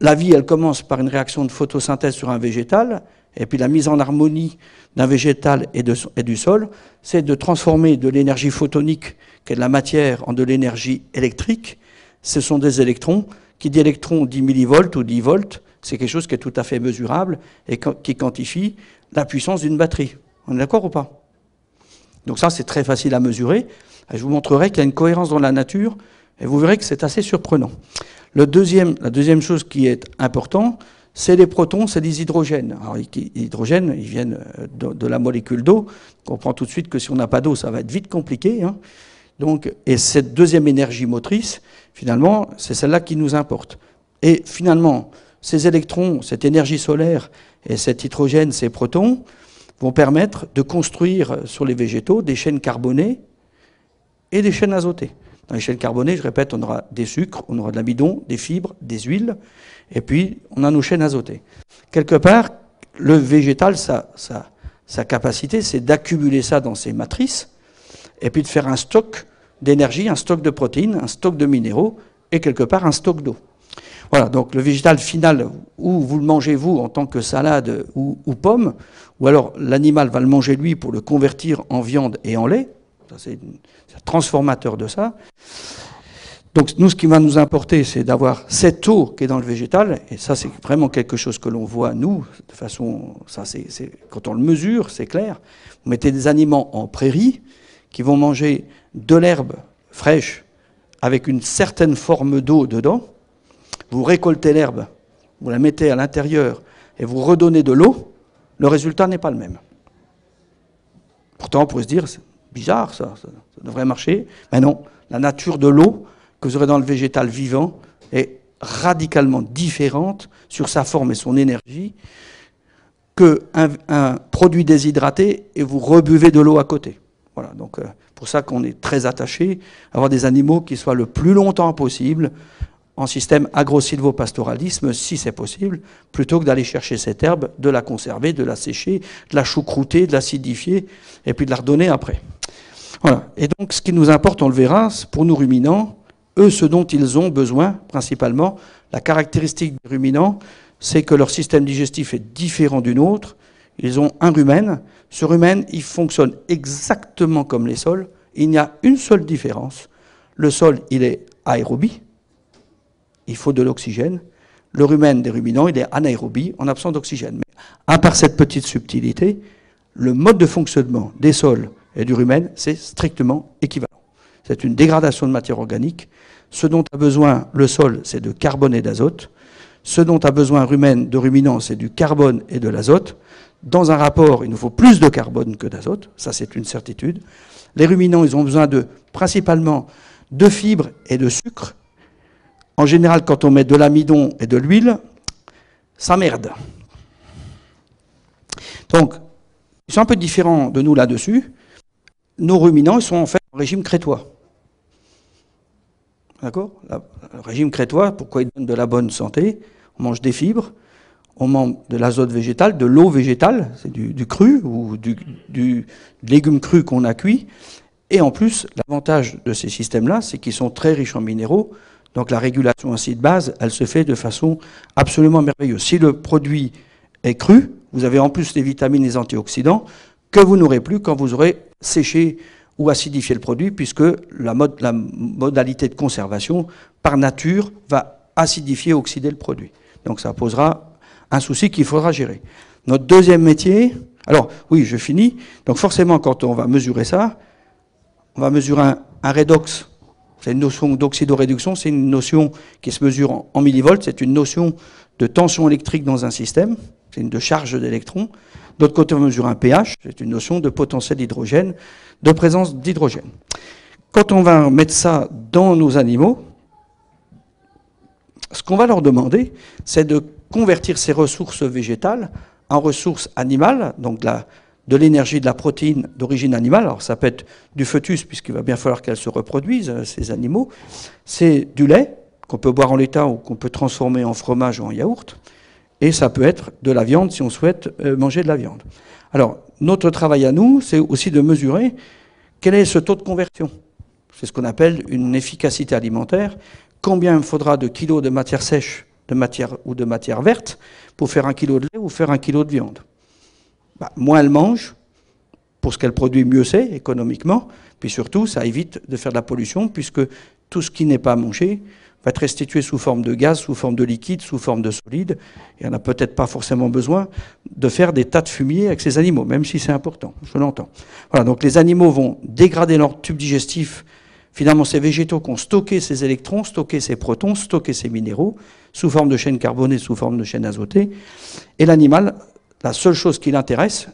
la vie elle commence par une réaction de photosynthèse sur un végétal, et puis la mise en harmonie d'un végétal et, de, et, du sol, c'est de transformer de l'énergie photonique, qui est de la matière, en de l'énergie électrique. Ce sont des électrons. Qui dit électrons 10 millivolts ou 10 volts. C'est quelque chose qui est tout à fait mesurable et qui quantifie la puissance d'une batterie. On est d'accord ou pas Donc ça, c'est très facile à mesurer. je vous montrerai qu'il y a une cohérence dans la nature et vous verrez que c'est assez surprenant. Le deuxième, la deuxième chose qui est importante, c'est des protons, c'est des hydrogènes. Alors, les hydrogènes, ils viennent euh, de, la molécule d'eau. On comprend tout de suite que si on n'a pas d'eau, ça va être vite compliqué. Hein. Donc, et cette deuxième énergie motrice, finalement, c'est celle-là qui nous importe. Et finalement, ces électrons, cette énergie solaire et cet hydrogène, ces protons, vont permettre de construire sur les végétaux des chaînes carbonées et des chaînes azotées. Dans les chaînes carbonées, je répète, on aura des sucres, on aura de l'amidon, des fibres, des huiles, et puis on a nos chaînes azotées. Quelque part, le végétal, sa, sa, sa capacité, c'est d'accumuler ça dans ses matrices, et puis de faire un stock d'énergie, un stock de protéines, un stock de minéraux, et quelque part un stock d'eau. Voilà, donc le végétal final, où vous le mangez vous en tant que salade ou, ou pomme, ou alors l'animal va le manger lui pour le convertir en viande et en lait, c'est un transformateur de ça. Donc nous, ce qui va nous importer, c'est d'avoir cette eau qui est dans le végétal, et ça c'est vraiment quelque chose que l'on voit, nous, de façon, ça c'est quand on le mesure, c'est clair. Vous mettez des animaux en prairie qui vont manger de l'herbe fraîche avec une certaine forme d'eau dedans, vous récoltez l'herbe, vous la mettez à l'intérieur et vous redonnez de l'eau, le résultat n'est pas le même. Pourtant, on pourrait se dire, c'est bizarre ça, ça devrait marcher, mais non, la nature de l'eau que vous aurez dans le végétal vivant est radicalement différente sur sa forme et son énergie que un, produit déshydraté et vous rebuvez de l'eau à côté. Voilà, donc euh, pour ça qu'on est très attaché à avoir des animaux qui soient le plus longtemps possible en système agro-silvopastoralisme, si c'est possible, plutôt que d'aller chercher cette herbe, de la conserver, de la sécher, de la choucrouter, de l'acidifier, et puis de la redonner après. Voilà. Et donc, ce qui nous importe, on le verra, pour nous ruminants, eux, ce dont ils ont besoin, principalement, la caractéristique des ruminants, c'est que leur système digestif est différent du nôtre. Ils ont un rumen. Ce rumen, il fonctionne exactement comme les sols. Il n'y a une seule différence. Le sol, il est aérobie. Il faut de l'oxygène. Le rumen des ruminants, il est anaérobie en absence d'oxygène. Mais à part cette petite subtilité, le mode de fonctionnement des sols et du rumen, c'est strictement équivalent c'est une dégradation de matière organique. Ce dont a besoin le sol, c'est de carbone et d'azote. Ce dont a besoin rumen, de ruminants, c'est du carbone et de l'azote. Dans un rapport, il nous faut plus de carbone que d'azote, ça c'est une certitude. Les ruminants, ils ont besoin de principalement de fibres et de sucre. En général, quand on met de l'amidon et de l'huile, ça merde. Donc, ils sont un peu différents de nous là-dessus. Nos ruminants, ils sont en fait en régime crétois. D'accord Le régime crétois, pourquoi il donne de la bonne santé On mange des fibres, on mange de l'azote végétal, de l'eau végétale, c'est du, cru ou du, du légume cru qu'on a cuit. Et en plus, l'avantage de ces systèmes-là, c'est qu'ils sont très riches en minéraux. Donc la régulation ainsi de base, elle se fait de façon absolument merveilleuse. Si le produit est cru, vous avez en plus les vitamines et les antioxydants que vous n'aurez plus quand vous aurez séché ou acidifier le produit, puisque la, modalité de conservation, par nature, va acidifier, oxyder le produit. Donc ça posera un souci qu'il faudra gérer. Notre deuxième métier, alors oui, je finis, donc forcément quand on va mesurer ça, on va mesurer un, un redox. C'est une notion d'oxydoréduction, c'est une notion qui se mesure en, millivolts, c'est une notion de tension électrique dans un système, c'est une de charge d'électrons. D'autre côté, on mesure un pH, c'est une notion de potentiel d'hydrogène de présence d'hydrogène. Quand on va mettre ça dans nos animaux, ce qu'on va leur demander, c'est de convertir ces ressources végétales en ressources animales, donc de l'énergie de, la protéine d'origine animale. Alors ça peut être du foetus, puisqu'il va bien falloir qu'elles se reproduisent, euh, ces animaux. C'est du lait, qu'on peut boire en l'état ou qu'on peut transformer en fromage ou en yaourt. Et ça peut être de la viande si on souhaite euh, manger de la viande. Alors, notre travail à nous, c'est aussi de mesurer quel est ce taux de conversion. C'est ce qu'on appelle une efficacité alimentaire. Combien il faudra de kilos de matière sèche de matière, ou de matière verte pour faire un kilo de lait ou faire un kilo de viande bah, Moins elle mange, pour ce qu'elle produit, mieux c'est économiquement. Puis surtout, ça évite de faire de la pollution puisque tout ce qui n'est pas mangé va être restitué sous forme de gaz, sous forme de liquide, sous forme de solide, et on n'a peut-être pas forcément besoin de faire des tas de fumier avec ces animaux, même si c'est important, je l'entends. Voilà, donc les animaux vont dégrader leur tube digestif, finalement ces végétaux qui ont stocké ces électrons, stocké ces protons, stocké ces minéraux, sous forme de chaînes carbonées, sous forme de chaînes azotées, et l'animal, la seule chose qui l'intéresse,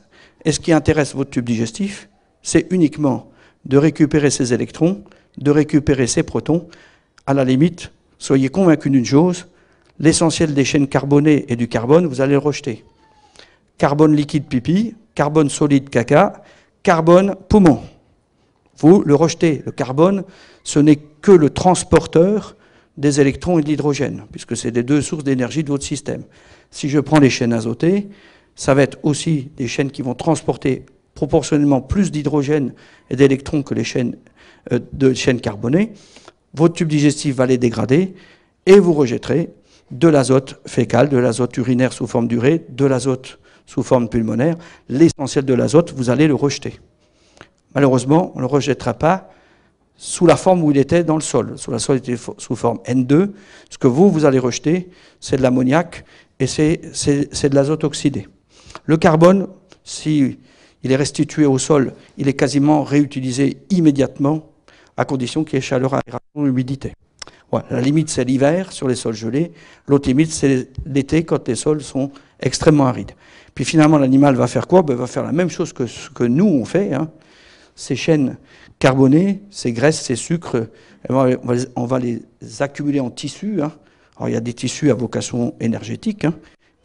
et ce qui intéresse votre tube digestif, c'est uniquement de récupérer ces électrons, de récupérer ces protons, à la limite soyez convaincus d'une chose, l'essentiel des chaînes carbonées et du carbone, vous allez le rejeter. Carbone liquide pipi, carbone solide caca, carbone poumon. Vous le rejetez. Le carbone, ce n'est que le transporteur des électrons et de l'hydrogène, puisque c'est des deux sources d'énergie de votre système. Si je prends les chaînes azotées, ça va être aussi des chaînes qui vont transporter proportionnellement plus d'hydrogène et d'électrons que les chaînes, euh, de chaînes carbonées votre tube digestif va les dégrader et vous rejetterez de l'azote fécal, de l'azote urinaire sous forme d'urée, de l'azote sous forme pulmonaire. L'essentiel de l'azote, vous allez le rejeter. Malheureusement, on ne le rejettera pas sous la forme où il était dans le sol. Sous la sous forme N2. Ce que vous, vous allez rejeter, c'est de l'ammoniac et c'est de l'azote oxydé. Le carbone, si il est restitué au sol, il est quasiment réutilisé immédiatement à condition qu'il y ait chaleur, aération, humidité. la limite, c'est l'hiver sur les sols gelés. L'autre limite, c'est l'été quand les sols sont extrêmement arides. Puis finalement, l'animal va faire quoi ben, Il va faire la même chose que ce que nous, on fait. Hein. Ces chaînes carbonées, ces graisses, ces sucres, eh ben, on va les accumuler en tissus. Hein. Alors, il y a des tissus à vocation énergétique. Hein.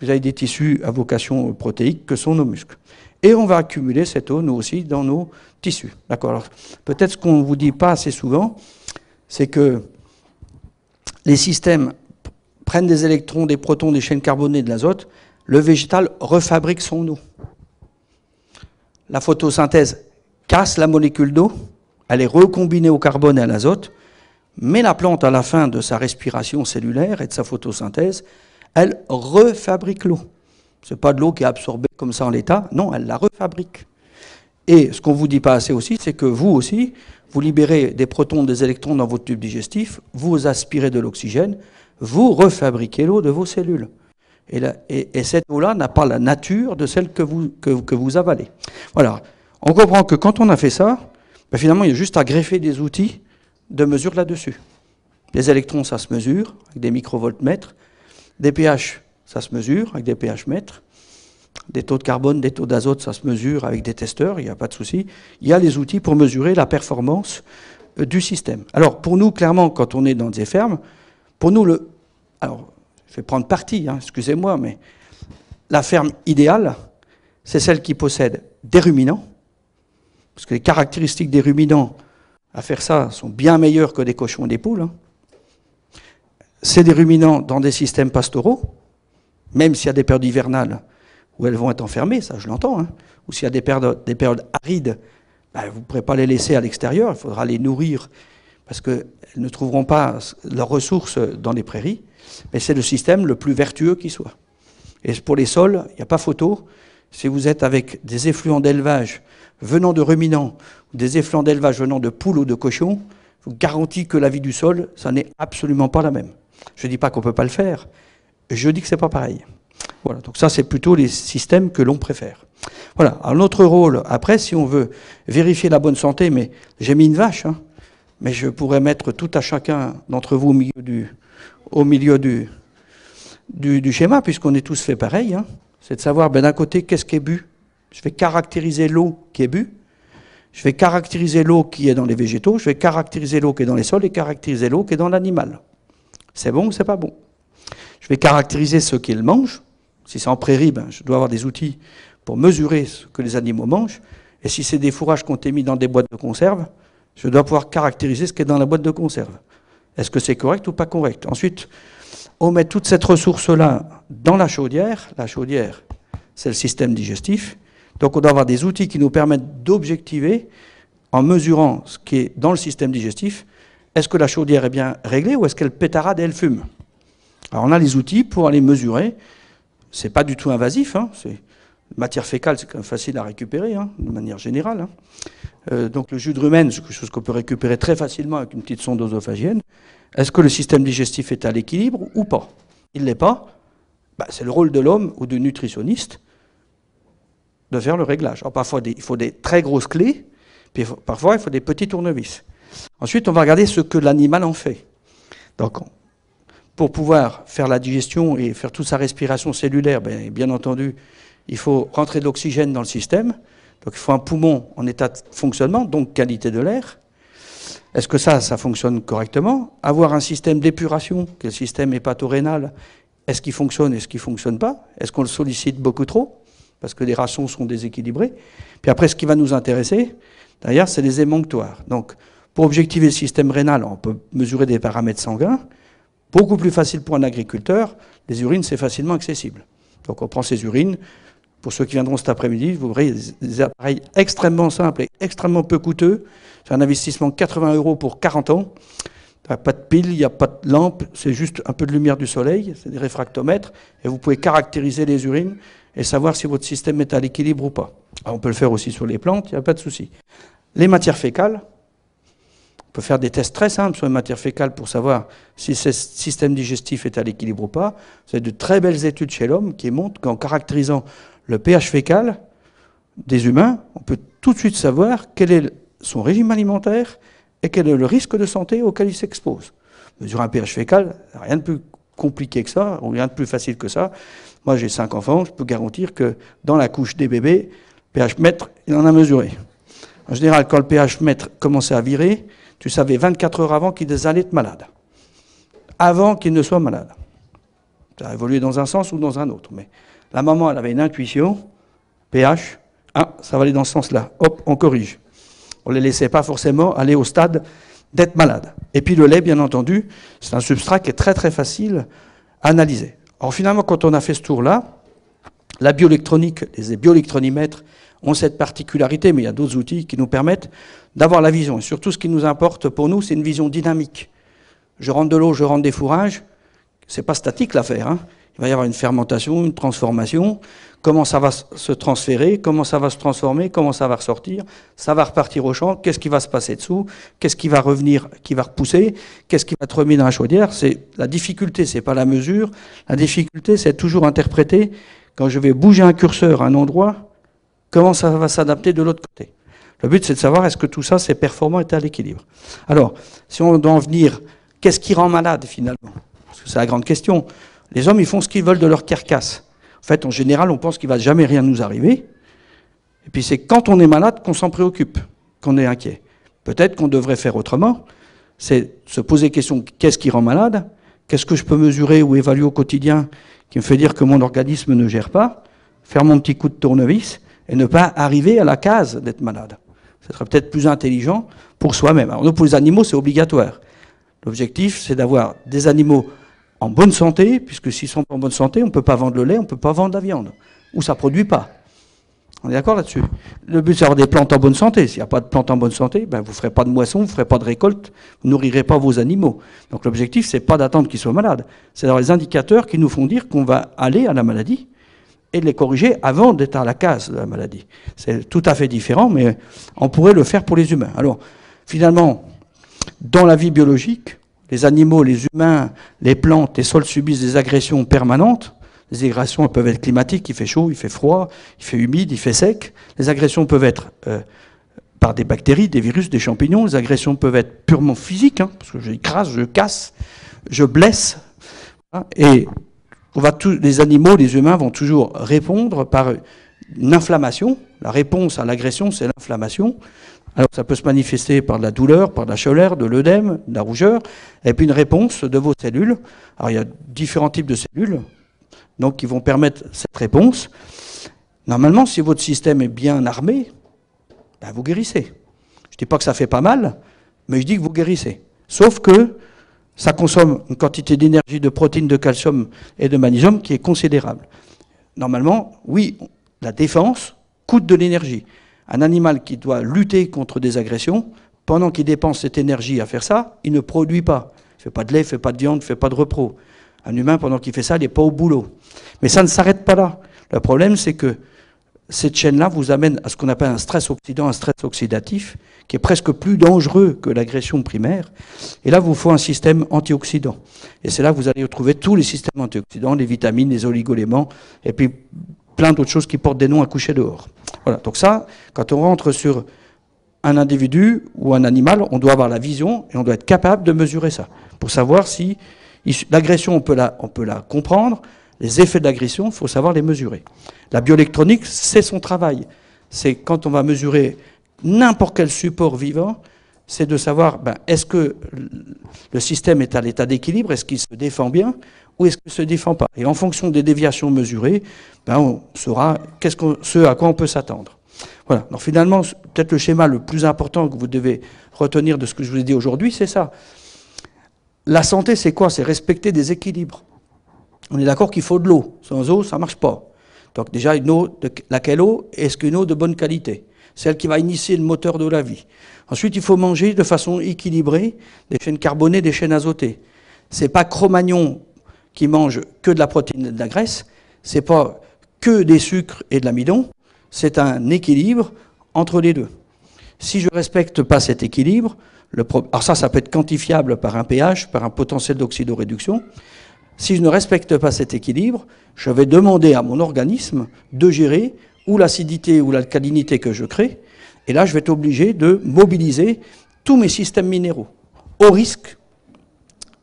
Vous avez des tissus à vocation protéique que sont nos muscles et on va accumuler cette eau, nous aussi, dans nos tissus. D'accord peut-être ce qu'on ne vous dit pas assez souvent, c'est que les systèmes prennent des électrons, des protons, des chaînes carbonées, de l'azote, le végétal refabrique son eau. La photosynthèse casse la molécule d'eau, elle est recombinée au carbone et à l'azote, mais la plante, à la fin de sa respiration cellulaire et de sa photosynthèse, elle refabrique l'eau. Ce n'est pas de l'eau qui est absorbée comme ça en l'état, non, elle la refabrique. Et ce qu'on ne vous dit pas assez aussi, c'est que vous aussi, vous libérez des protons, des électrons dans votre tube digestif, vous aspirez de l'oxygène, vous refabriquez l'eau de vos cellules. Et, cette eau-là n'a pas la nature de celle que vous, que, vous avalez. Voilà. On comprend que quand on a fait ça, ben finalement, il y a juste à greffer des outils de mesure là-dessus. Les électrons, ça se mesure, avec des microvoltmètres. Des pH, ça se mesure avec des pH mètres. Des taux de carbone, des taux d'azote, ça se mesure avec des testeurs, il n'y a pas de souci. Il y a les outils pour mesurer la performance euh, du système. Alors pour nous, clairement, quand on est dans des fermes, pour nous, le... Alors, je vais prendre parti, hein, excusez-moi, mais la ferme idéale, c'est celle qui possède des ruminants, parce que les caractéristiques des ruminants à faire ça sont bien meilleures que des cochons et des poules. Hein. C'est des ruminants dans des systèmes pastoraux, même s'il y a des périodes hivernales où elles vont être enfermées, ça je l'entends, hein, ou s'il y a des périodes, arides, ben, vous ne pourrez pas les laisser à l'extérieur, il faudra les nourrir, parce qu'elles ne trouveront pas leurs ressources dans les prairies, mais c'est le système le plus vertueux qui soit. Et pour les sols, il n'y a pas photo, si vous êtes avec des effluents d'élevage venant de ruminants, ou des effluents d'élevage venant de poules ou de cochons, je vous garantis que la vie du sol, ça n'est absolument pas la même. Je ne dis pas qu'on ne peut pas le faire, je dis que c'est pas pareil. Voilà, donc ça c'est plutôt les systèmes que l'on préfère. Voilà, un autre rôle, après, si on veut vérifier la bonne santé, mais j'ai mis une vache, hein, mais je pourrais mettre tout à chacun d'entre vous au milieu du, au milieu du, du, schéma, puisqu'on est tous fait pareil, hein. c'est de savoir, ben, d'un côté, qu'est-ce qui est bu Je vais caractériser l'eau qui est bu, je vais caractériser l'eau qui est dans les végétaux, je vais caractériser l'eau qui est dans les sols et caractériser l'eau qui est dans l'animal. C'est bon ou c'est pas bon je vais caractériser ce qu'ils mangent. Si c'est en prairie, ben, je dois avoir des outils pour mesurer ce que les animaux mangent. Et si c'est des fourrages qu'on été mis dans des boîtes de conserve, je dois pouvoir caractériser ce qui est dans la boîte de conserve. Est-ce que c'est correct ou pas correct Ensuite, on met toute cette ressource-là dans la chaudière. La chaudière, c'est le système digestif. Donc on doit avoir des outils qui nous permettent d'objectiver en mesurant ce qui est dans le système digestif. Est-ce que la chaudière est bien réglée ou est-ce qu'elle pétarade et elle fume alors on a les outils pour aller mesurer. C'est pas du tout invasif. Hein. C'est matière fécale, c'est quand facile à récupérer hein, de manière générale. Hein. Euh, donc le jus de rumen, c'est quelque chose qu'on peut récupérer très facilement avec une petite sonde œsophagienne. Est-ce que le système digestif est à l'équilibre ou pas Il l'est pas. Bah, c'est le rôle de l'homme ou du nutritionniste de faire le réglage. parfois, il faut des très grosses clés, puis parfois, il faut des petits tournevis. Ensuite, on va regarder ce que l'animal en fait. Donc, pour pouvoir faire la digestion et faire toute sa respiration cellulaire, ben, bien, entendu, il faut rentrer de l'oxygène dans le système. Donc il faut un poumon en état de fonctionnement, donc qualité de l'air. Est-ce que ça, ça fonctionne correctement Avoir un système d'épuration, quel le système hépato-rénal, est-ce qu'il fonctionne, est-ce qu'il ne fonctionne pas Est-ce qu'on le sollicite beaucoup trop Parce que les rations sont déséquilibrées. Puis après, ce qui va nous intéresser, d'ailleurs, c'est les émonctoires. Donc, pour objectiver le système rénal, on peut mesurer des paramètres sanguins. Beaucoup plus facile pour un agriculteur, les urines, c'est facilement accessible. Donc on prend ces urines, pour ceux qui viendront cet après-midi, vous verrez des appareils extrêmement simples et extrêmement peu coûteux. C'est un investissement de 80 euros pour 40 ans. Il n'y pas de pile, il n'y a pas de lampe, c'est juste un peu de lumière du soleil, c'est des réfractomètres, et vous pouvez caractériser les urines et savoir si votre système est à l'équilibre ou pas. Ah, on peut le faire aussi sur les plantes, il n'y a pas de souci. Les matières fécales, on peut faire des tests très simples sur les matières fécales pour savoir si ce système digestif est à l'équilibre ou pas. C'est de très belles études chez l'homme qui montrent qu'en caractérisant le pH fécal des humains, on peut tout de suite savoir quel est son régime alimentaire et quel est le risque de santé auquel il s'expose. Mesurer un pH fécal, rien de plus compliqué que ça, rien de plus facile que ça. Moi, j'ai cinq enfants, je peux garantir que dans la couche des bébés, pH mètre, il en a mesuré. En général, quand le pH mètre commençait à virer, tu savais 24 heures avant qu'ils allaient être malades. Avant qu'ils ne soient malades. Ça a évolué dans un sens ou dans un autre. Mais la maman, elle avait une intuition, pH, ah, ça va aller dans ce sens-là. Hop, on corrige. On ne les laissait pas forcément aller au stade d'être malade. Et puis le lait, bien entendu, c'est un substrat qui est très très facile à analyser. Alors finalement, quand on a fait ce tour-là, la bioélectronique, les bioélectronimètres ont cette particularité, mais il y a d'autres outils qui nous permettent d'avoir la vision. Et surtout, ce qui nous importe pour nous, c'est une vision dynamique. Je rentre de l'eau, je rentre des fourrages. C'est pas statique l'affaire. Hein. Il va y avoir une fermentation, une transformation. Comment ça va se transférer Comment ça va se transformer Comment ça va ressortir Ça va repartir au champ. Qu'est-ce qui va se passer dessous Qu'est-ce qui va revenir, qui va repousser Qu'est-ce qui va être remis dans la chaudière C'est la difficulté. C'est pas la mesure. La difficulté, c'est toujours interpréter. Quand je vais bouger un curseur à un endroit, comment ça va s'adapter de l'autre côté. Le but, c'est de savoir est-ce que tout ça, c'est performant et à l'équilibre. Alors, si on doit en venir, qu'est-ce qui rend malade finalement Parce que c'est la grande question. Les hommes, ils font ce qu'ils veulent de leur carcasse. En fait, en général, on pense qu'il va jamais rien nous arriver. Et puis c'est quand on est malade qu'on s'en préoccupe, qu'on est inquiet. Peut-être qu'on devrait faire autrement. C'est se poser question qu'est-ce qui rend malade Qu'est-ce que je peux mesurer ou évaluer au quotidien qui me fait dire que mon organisme ne gère pas Faire mon petit coup de tournevis et ne pas arriver à la case d'être malade. Ce serait peut-être plus intelligent pour soi-même. Alors, pour les animaux, c'est obligatoire. L'objectif, c'est d'avoir des animaux en bonne santé, puisque s'ils sont en bonne santé, on ne peut pas vendre le lait, on ne peut pas vendre la viande, ou ça ne produit pas. On est d'accord là-dessus. Le but, c'est d'avoir des plantes en bonne santé. S'il n'y a pas de plantes en bonne santé, ben, vous ne ferez pas de moisson, vous ne ferez pas de récolte, vous nourrirez pas vos animaux. Donc l'objectif, c'est pas d'attendre qu'ils soient malades. C'est d'avoir les indicateurs qui nous font dire qu'on va aller à la maladie et de les corriger avant d'être à la case de la maladie. C'est tout à fait différent, mais on pourrait le faire pour les humains. Alors, finalement, dans la vie biologique, les animaux, les humains, les plantes, les sols subissent des agressions permanentes. Les agressions peuvent être climatiques, il fait chaud, il fait froid, il fait humide, il fait sec. Les agressions peuvent être euh, par des bactéries, des virus, des champignons. Les agressions peuvent être purement physiques, hein, parce que j'écrase, je casse, je blesse. Hein, et on va tous, les animaux, les humains vont toujours répondre par une inflammation. La réponse à l'agression, c'est l'inflammation. Alors ça peut se manifester par de la douleur, par de la chaleur, de l'œdème, de la rougeur, et puis une réponse de vos cellules. Alors il y a différents types de cellules, donc qui vont permettre cette réponse. Normalement, si votre système est bien armé, ben, vous guérissez. Je ne dis pas que ça fait pas mal, mais je dis que vous guérissez. Sauf que ça consomme une quantité d'énergie, de protéines, de calcium et de magnésium qui est considérable. Normalement, oui, la défense coûte de l'énergie. Un animal qui doit lutter contre des agressions, pendant qu'il dépense cette énergie à faire ça, il ne produit pas. Il ne fait pas de lait, il ne fait pas de viande, il ne fait pas de repro. Un humain, pendant qu'il fait ça, il n'est pas au boulot. Mais ça ne s'arrête pas là. Le problème, c'est que cette chaîne-là vous amène à ce qu'on appelle un stress oxydant, un stress oxydatif, qui est presque plus dangereux que l'agression primaire. Et là, vous faut un système antioxydant. Et c'est là que vous allez retrouver tous les systèmes antioxydants, les vitamines, les oligoléments, et puis plein d'autres choses qui portent des noms à coucher dehors. Voilà. Donc ça, quand on rentre sur un individu ou un animal, on doit avoir la vision et on doit être capable de mesurer ça pour savoir si l'agression, on peut on peut la comprendre, les effets de l'agression, il faut savoir les mesurer. La bioélectronique, c'est son travail. C'est quand on va mesurer n'importe quel support vivant, c'est de savoir ben, est-ce que le système est à l'état d'équilibre, est-ce qu'il se défend bien ou est-ce qu'il ne se défend pas. Et en fonction des déviations mesurées, ben, on saura -ce, ce à quoi on peut s'attendre. Voilà. Donc finalement, peut-être le schéma le plus important que vous devez retenir de ce que je vous ai dit aujourd'hui, c'est ça. La santé, c'est quoi C'est respecter des équilibres. On est d'accord qu'il faut de l'eau. Sans eau, ça ne marche pas. Donc déjà, une eau, de, laquelle eau Est-ce qu'une eau de bonne qualité Celle qui va initier le moteur de la vie. Ensuite, il faut manger de façon équilibrée des chaînes carbonées, des chaînes azotées. C'est pas cro qui mange que de la protéine et de la graisse, c'est pas que des sucres et de l'amidon, c'est un équilibre entre les deux. Si je respecte pas cet équilibre, le alors ça, ça peut être quantifiable par un pH, par un potentiel d'oxydoréduction, si je ne respecte pas cet équilibre, je vais demander à mon organisme de gérer ou l'acidité ou l'alcalinité que je crée, et là je vais être obligé de mobiliser tous mes systèmes minéraux, au risque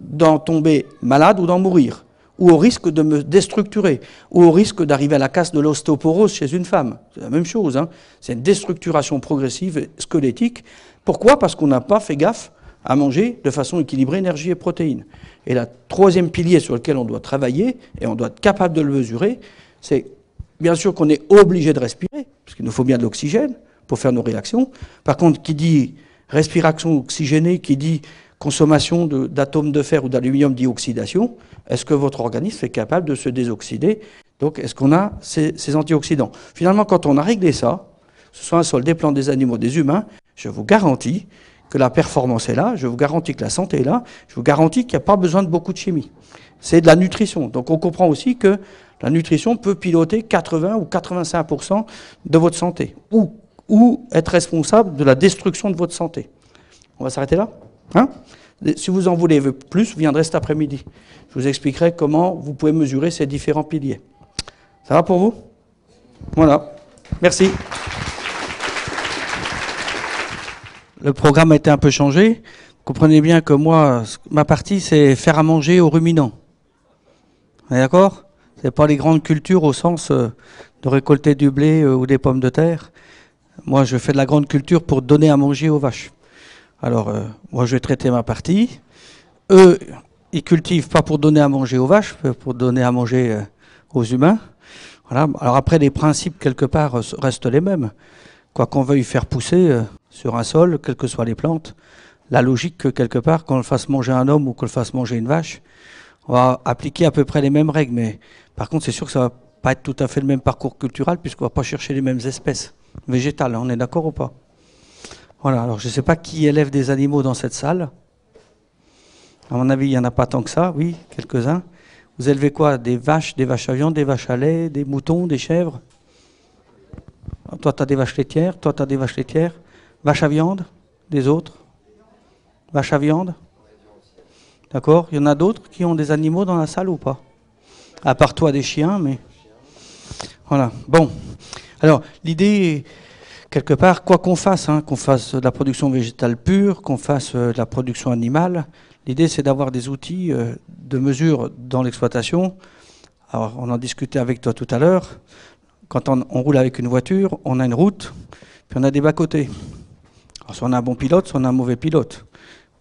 d'en tomber malade ou d'en mourir, ou au risque de me déstructurer, ou au risque d'arriver à la casse de l'ostéoporose chez une femme. C'est la même chose, hein. c'est une déstructuration progressive squelettique. Pourquoi Parce qu'on n'a pas fait gaffe à manger de façon équilibrée énergie et protéines. Et la troisième pilier sur lequel on doit travailler, et on doit être capable de le mesurer, c'est bien sûr qu'on est obligé de respirer, parce qu'il nous faut bien de l'oxygène pour faire nos réactions. Par contre, qui dit respiration oxygénée, qui dit consommation d'atomes de, fer ou d'aluminium, dit oxydation, est-ce que votre organisme est capable de se désoxyder Donc, est-ce qu'on a ces, antioxydants Finalement, quand on a réglé ça, que ce soit un sol des plantes des animaux, des humains, je vous garantis que la performance est là, je vous garantis que la santé est là, je vous garantis qu'il n'y a pas besoin de beaucoup de chimie. C'est de la nutrition. Donc on comprend aussi que la nutrition peut piloter 80 ou 85% de votre santé, ou, être responsable de la destruction de votre santé. On va s'arrêter là hein Si vous en voulez plus, vous viendrez cet après-midi. Je vous expliquerai comment vous pouvez mesurer ces différents piliers. Ça va pour vous Voilà. Merci le programme a été un peu changé. Vous comprenez bien que moi, ma partie, c'est faire à manger aux ruminants. D'accord Ce n'est pas les grandes cultures au sens euh, de récolter du blé euh, ou des pommes de terre. Moi, je fais de la grande culture pour donner à manger aux vaches. Alors, euh, moi, je vais traiter ma partie. Eux, ils cultivent pas pour donner à manger aux vaches, pour donner à manger aux humains. Voilà. Alors après, les principes, quelque part, restent les mêmes. Quoi qu'on veuille faire pousser, sur un sol, quelles que soient les plantes, la logique que quelque part, qu'on le fasse manger un homme ou qu'on le fasse manger une vache, on va appliquer à peu près les mêmes règles. Mais par contre, c'est sûr que ça va pas être tout à fait le même parcours culturel puisqu'on va pas chercher les mêmes espèces végétales. On est d'accord ou pas Voilà. Alors je ne sais pas qui élève des animaux dans cette salle. À mon avis, il y en a pas tant que ça. Oui, quelques-uns. Vous élevez quoi Des vaches, des vaches à viande, des vaches à lait, des moutons, des chèvres Toi, tu as des vaches laitières, toi, tu as des vaches laitières. Vache à viande Des autres Vache à viande D'accord Il y en a d'autres qui ont des animaux dans la salle ou pas À part toi, des chiens, mais. Voilà. Bon. Alors, l'idée quelque part, quoi qu'on fasse, hein, qu'on fasse de la production végétale pure, qu'on fasse euh, de la production animale, l'idée c'est d'avoir des outils euh, de mesure dans l'exploitation. Alors on en discutait avec toi tout à l'heure. Quand on, on, roule avec une voiture, on a une route, puis on a des bas-côtés soit on a un bon pilote, soit on a un mauvais pilote.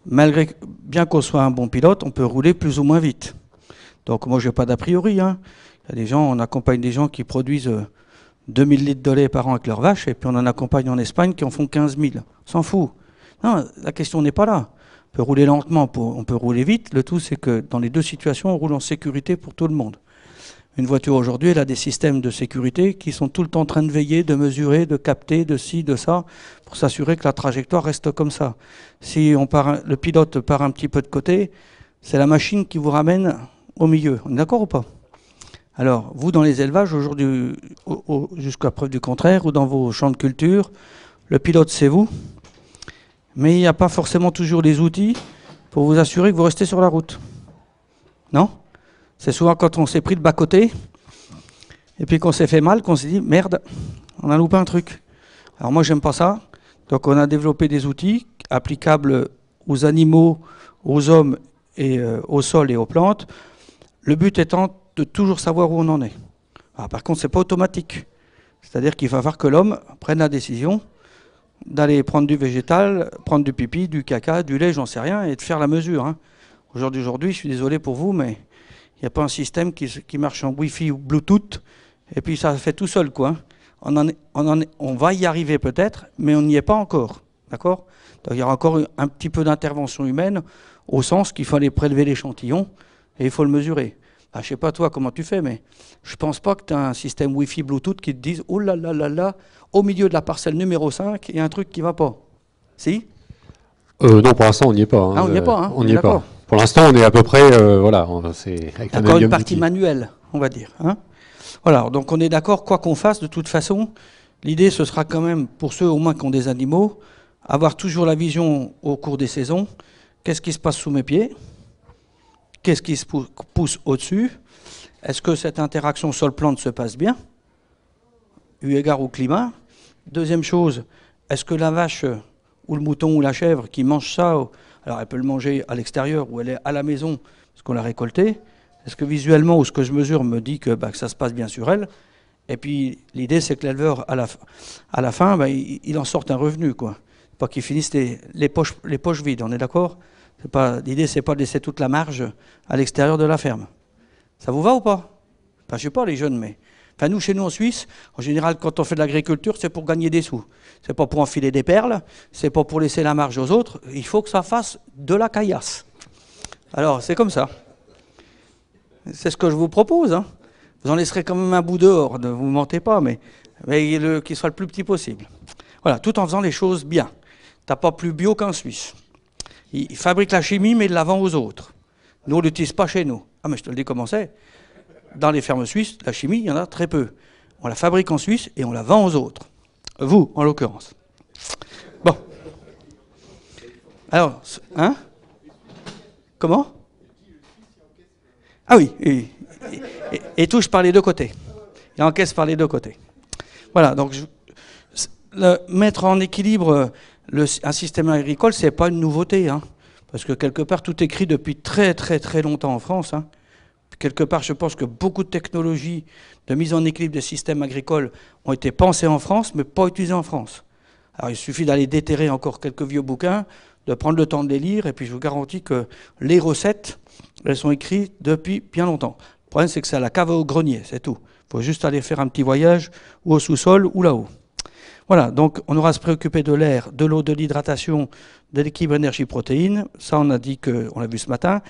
Malgré, bien qu'on soit un bon pilote, on peut rouler plus ou moins vite. Donc moi, je n'ai pas d'a priori. Hein. Il y a des gens, on accompagne des gens qui produisent 2000 euh, litres de lait par an avec leurs vaches, et puis on en accompagne en Espagne qui en font 15 000. S'en fout. Non, la question n'est pas là. On peut rouler lentement, on peut rouler vite. Le tout, c'est que dans les deux situations, on roule en sécurité pour tout le monde. Une voiture aujourd'hui, elle a des systèmes de sécurité qui sont tout le temps en train de veiller, de mesurer, de capter, de ci, de ça, pour s'assurer que la trajectoire reste comme ça. Si on le pilote part un petit peu de côté, c'est la machine qui vous ramène au milieu. On est d'accord ou pas Alors, vous, dans les élevages, aujourd'hui, jusqu'à preuve du contraire, ou dans vos champs de culture, le pilote, c'est vous, mais il n'y a pas forcément toujours les outils pour vous assurer que vous restez sur la route. Non c'est souvent quand on s'est pris de bas-côté, et puis qu'on s'est fait mal, qu'on s'est dit, merde, on a loupé un truc. Alors moi, j'aime pas ça. Donc on a développé des outils applicables aux animaux, aux hommes et euh, au sol et aux plantes. Le but étant de toujours savoir où on en est. Ah, par contre, c'est pas automatique. C'est-à-dire qu'il va falloir que l'homme prenne la décision d'aller prendre du végétal, prendre du pipi, du caca, du lait, j'en sais rien, et de faire la mesure. Hein. Aujourd'hui, je suis désolé pour vous, mais il n'y a pas un système qui, marche en Wi-Fi ou Bluetooth, et puis ça fait tout seul, quoi. Hein. On, on, va y arriver peut-être, mais on n'y est pas encore. D'accord Il y aura encore un petit peu d'intervention humaine, au sens qu'il fallait prélever l'échantillon et il faut le mesurer. Ah, je ne sais pas toi comment tu fais, mais je ne pense pas que tu as un système Wi-Fi Bluetooth qui te dise « Oh là là là là, au milieu de la parcelle numéro 5, il y a un truc qui ne va pas. » Si euh, Non, pour l'instant, on n'y est pas. Hein. Ah, on n'y est pas, hein. On n'y est pas pour l'instant, on est à peu près, euh, voilà, c'est Encore une partie manuelle, on va dire. Hein. voilà, donc on est d'accord, quoi qu'on fasse, de toute façon, l'idée, ce sera quand même, pour ceux au moins qui ont des animaux, avoir toujours la vision au cours des saisons, qu'est-ce qui se passe sous mes pieds, qu'est-ce qui se pousse au-dessus, est-ce que cette interaction sol-plante se passe bien, eu égard au climat. Deuxième chose, est-ce que la vache ou le mouton ou la chèvre qui mange ça alors elle peut le manger à l'extérieur ou elle est à la maison parce qu'on l'a récolté. Est-ce que visuellement ou ce que je mesure me dit que, bah, que ça se passe bien sur elle Et puis l'idée c'est que l'éleveur à la, à la fin, bah, il, en sorte un revenu quoi. Pas qu'il finisse les, poches, les poches vides, on est d'accord L'idée c'est pas de laisser toute la marge à l'extérieur de la ferme. Ça vous va ou pas Je ne sais pas les jeunes, mais Enfin, nous, chez nous en Suisse, en général, quand on fait de l'agriculture, c'est pour gagner des sous. C'est pas pour enfiler des perles, c'est pas pour laisser la marge aux autres. Il faut que ça fasse de la caillasse. Alors, c'est comme ça. C'est ce que je vous propose. Hein. Vous en laisserez quand même un bout dehors, ne vous mentez pas, mais, mais qu'il soit le plus petit possible. Voilà, tout en faisant les choses bien. T'as pas plus bio qu'en Suisse. Ils fabriquent la chimie, mais de l'avant aux autres. Nous, on l'utilise pas chez nous. Ah, mais je te le dis comment dans les fermes suisses, la chimie, il y en a très peu. On la fabrique en Suisse et on la vend aux autres. Vous, en l'occurrence. Bon. Alors, hein Comment Ah oui, et, et, touche par les deux côtés. Et encaisse par les deux côtés. Voilà, donc mettre en équilibre euh, un système agricole, ce n'est pas une nouveauté. Hein, parce que quelque part, tout est écrit depuis très très très longtemps en France. Hein. Quelque part, je pense que beaucoup de technologies de mise en équilibre des systèmes agricoles ont été pensées en France, mais pas utilisées en France. Alors il suffit d'aller déterrer encore quelques vieux bouquins, de prendre le temps de les lire, et puis je vous garantis que les recettes, elles sont écrites depuis bien longtemps. Le problème, c'est que c'est à la cave au grenier, c'est tout. Il faut juste aller faire un petit voyage, ou au sous-sol, ou là-haut. Voilà, donc on aura à se préoccuper de l'air, de l'eau, de l'hydratation, de l'équilibre énergie-protéines. Ça, on a dit que, l'a vu ce matin.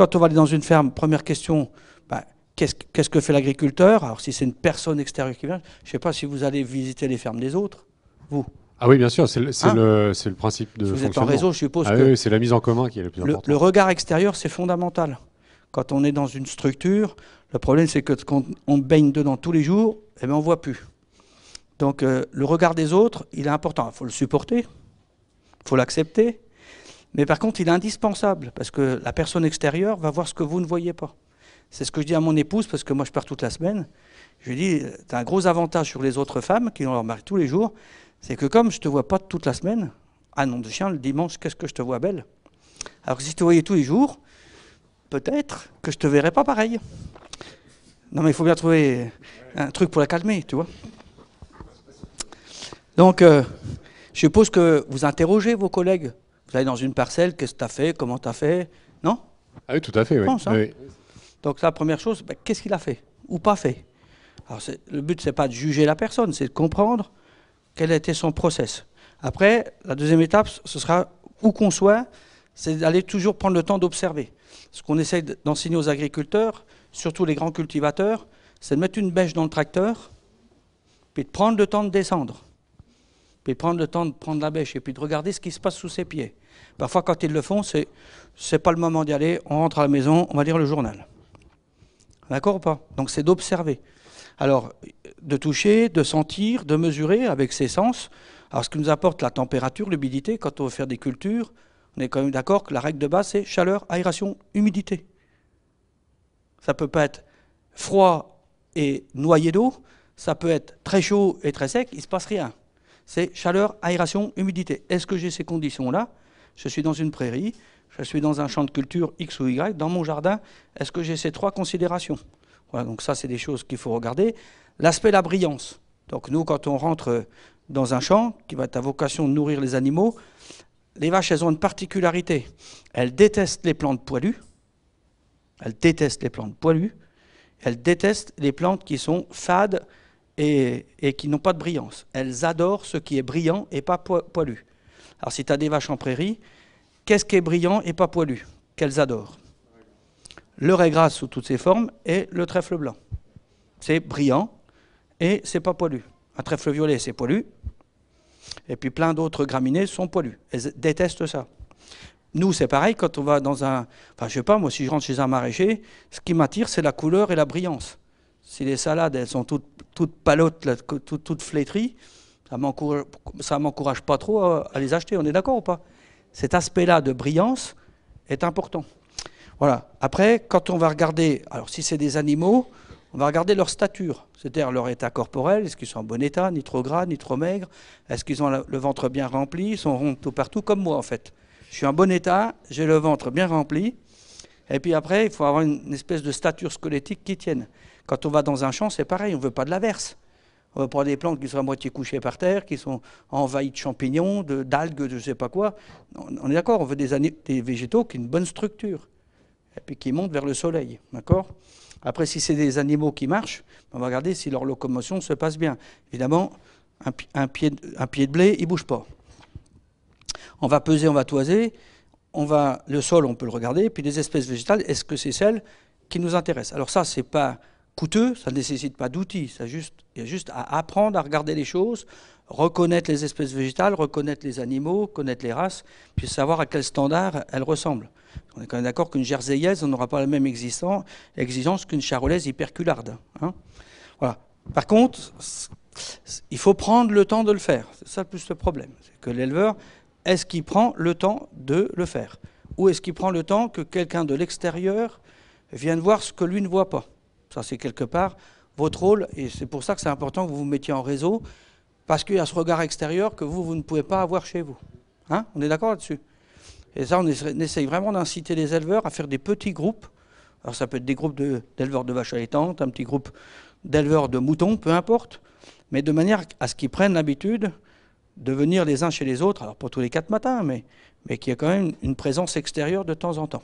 Quand on va aller dans une ferme, première question, bah, qu'est-ce que fait l'agriculteur Alors si c'est une personne extérieure qui vient, je ne sais pas si vous allez visiter les fermes des autres, vous. Ah oui, bien sûr, c'est le, hein principe de vous êtes en réseau, je suppose ah Oui, c'est la mise en commun qui est la plus importante. Le, regard extérieur, c'est fondamental. Quand on est dans une structure, le problème, c'est que quand on baigne dedans tous les jours, et eh ben, on ne voit plus. Donc euh, le regard des autres, il est important. Il faut le supporter, il faut l'accepter, mais par contre, il est indispensable, parce que la personne extérieure va voir ce que vous ne voyez pas. C'est ce que je dis à mon épouse, parce que moi je pars toute la semaine. Je lui dis, tu as un gros avantage sur les autres femmes qui ont leur mari tous les jours, c'est que comme je ne te vois pas toute la semaine, ah non de chien, le dimanche, qu'est-ce que je te vois belle Alors que si je te voyais tous les jours, peut-être que je te verrais pas pareil. Non mais il faut bien trouver un truc pour la calmer, tu vois. Donc, euh, je suppose que vous interrogez vos collègues vous allez dans une parcelle, qu'est-ce que tu as fait, comment tu as fait, non Ah oui, tout à fait, oui. Hein. Donc la première chose, ben, qu'est-ce qu'il a fait ou pas fait Alors, Le but, ce n'est pas de juger la personne, c'est de comprendre quel a été son process. Après, la deuxième étape, ce sera, où qu'on soit, c'est d'aller toujours prendre le temps d'observer. Ce qu'on essaie d'enseigner aux agriculteurs, surtout les grands cultivateurs, c'est de mettre une bêche dans le tracteur, puis de prendre le temps de descendre. Et prendre le temps de prendre la bêche et puis de regarder ce qui se passe sous ses pieds. Parfois, quand ils le font, c'est n'est pas le moment d'y aller, on rentre à la maison, on va lire le journal. D'accord ou pas Donc c'est d'observer. Alors, de toucher, de sentir, de mesurer avec ses sens. Alors, ce que nous apporte la température, l'humidité, quand on veut faire des cultures, on est quand même d'accord que la règle de base, c'est chaleur, aération, humidité. Ça peut pas être froid et noyé d'eau, ça peut être très chaud et très sec, il se passe rien c'est chaleur, aération, humidité. Est-ce que j'ai ces conditions-là Je suis dans une prairie, je suis dans un champ de culture X ou Y, dans mon jardin, est-ce que j'ai ces trois considérations voilà, donc ça, c'est des choses qu'il faut regarder. L'aspect la brillance. Donc nous, quand on rentre dans un champ qui va être à vocation de nourrir les animaux, les vaches, elles ont une particularité. Elles détestent les plantes poilues. Elles détestent les plantes poilues. Elles détestent les plantes qui sont fades, et, qui n'ont pas de brillance. Elles adorent ce qui est brillant et pas poilu. Alors si tu as des vaches en prairie, qu'est-ce qui est brillant et pas poilu Qu'elles adorent. Le raie grasse sous toutes ses formes et le trèfle blanc. C'est brillant et c'est pas poilu. Un trèfle violet, c'est poilu. Et puis plein d'autres graminées sont poilues. Elles détestent ça. Nous, c'est pareil, quand on va dans un... Enfin, je sais pas, moi, si je rentre chez un maraîcher, ce qui m'attire, c'est la couleur et la brillance. Si les salades, elles sont toutes, toutes palottes, toutes, flétries, ça ne m'encourage pas trop à, les acheter, on est d'accord ou pas Cet aspect-là de brillance est important. Voilà. Après, quand on va regarder, alors si c'est des animaux, on va regarder leur stature, c'est-à-dire leur état corporel, est-ce qu'ils sont en bon état, ni trop gras, ni trop maigres, est-ce qu'ils ont le ventre bien rempli, ils sont ronds tout partout, comme moi en fait. Je suis en bon état, j'ai le ventre bien rempli, et puis après, il faut avoir une espèce de stature squelettique qui tienne. Quand on va dans un champ, c'est pareil, on ne veut pas de l'averse. On veut prendre des plantes qui sont à moitié couchées par terre, qui sont envahies de champignons, d'algues, de, je ne sais pas quoi. On, est d'accord, on veut des, végétaux qui ont une bonne structure, et puis qui montent vers le soleil. D'accord Après, si c'est des animaux qui marchent, on va regarder si leur locomotion se passe bien. Évidemment, un, pied, de blé, il ne bouge pas. On va peser, on va toiser, on va, le sol, on peut le regarder, puis des espèces végétales, est-ce que c'est celles qui nous intéressent Alors ça, ce n'est pas coûteux, ça ne nécessite pas d'outils. Il y a juste à apprendre à regarder les choses, reconnaître les espèces végétales, reconnaître les animaux, connaître les races, puis savoir à quel standard elles ressemblent. On est quand même d'accord qu'une on n'aura pas la même exigence qu'une charolaise hypercularde. Hein. voilà. Par contre, il faut prendre le temps de le faire. C'est ça le plus le problème. C'est que l'éleveur, est-ce qu'il prend le temps de le faire Ou est-ce qu'il prend le temps que quelqu'un de l'extérieur vienne voir ce que lui ne voit pas ça, c'est quelque part votre rôle, et c'est pour ça que c'est important que vous vous mettiez en réseau, parce qu'il y a ce regard extérieur que vous, vous ne pouvez pas avoir chez vous. Hein on est d'accord là-dessus Et ça, on essaye vraiment d'inciter les éleveurs à faire des petits groupes. Alors, ça peut être des groupes d'éleveurs de, vaches vaches allaitantes, un petit groupe d'éleveurs de moutons, peu importe, mais de manière à ce qu'ils prennent l'habitude de venir les uns chez les autres, alors pas tous les quatre matins, mais, mais qu'il y ait quand même une présence extérieure de temps en temps.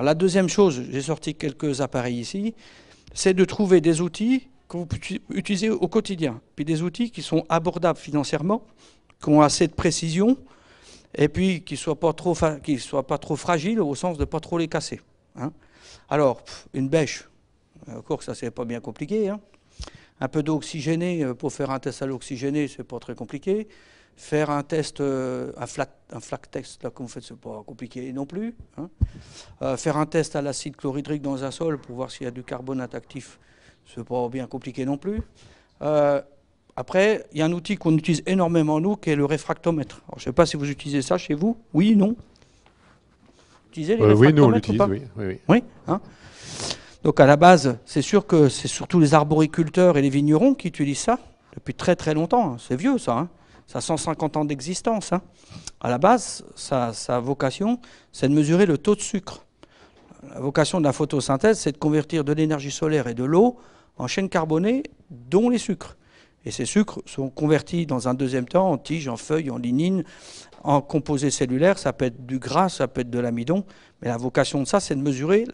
La deuxième chose, j'ai sorti quelques appareils ici, c'est de trouver des outils que vous pouvez utiliser au quotidien, puis des outils qui sont abordables financièrement, qui ont assez de précision, et puis qui ne soient, pas trop, soient pas trop fragiles au sens de ne pas trop les casser. Hein. Alors, une bêche, encore euh, ça c'est pas bien compliqué. Hein. Un peu d'eau pour faire un test à l'oxygéné, n'est pas très compliqué faire un test, euh, un, flat, un flac test, là, que vous faites, c'est pas compliqué non plus. Hein. Euh, faire un test à l'acide chlorhydrique dans un sol pour voir s'il y a du carbonate actif, n'est pas bien compliqué non plus. Euh, après, il y a un outil qu'on utilise énormément, nous, qui est le réfractomètre. je ne sais pas si vous utilisez ça chez vous. Oui, non Utilisez les Oui, nous, on l'utilise, oui. Hein. donc à la base, c'est sûr que c'est surtout les arboriculteurs et les vignerons qui utilisent ça depuis très très longtemps. Hein. C'est vieux ça ça a 150 ans d'existence. Hein. À la base, sa, vocation, c'est de mesurer le taux de sucre. La vocation de la photosynthèse, c'est de convertir de l'énergie solaire et de l'eau en chaînes carbonées, dont les sucres. Et ces sucres sont convertis dans un deuxième temps en tiges, en feuilles, en lignines, en composés cellulaires. Ça peut être du gras, ça peut être de l'amidon. Mais la vocation de ça, c'est de mesurer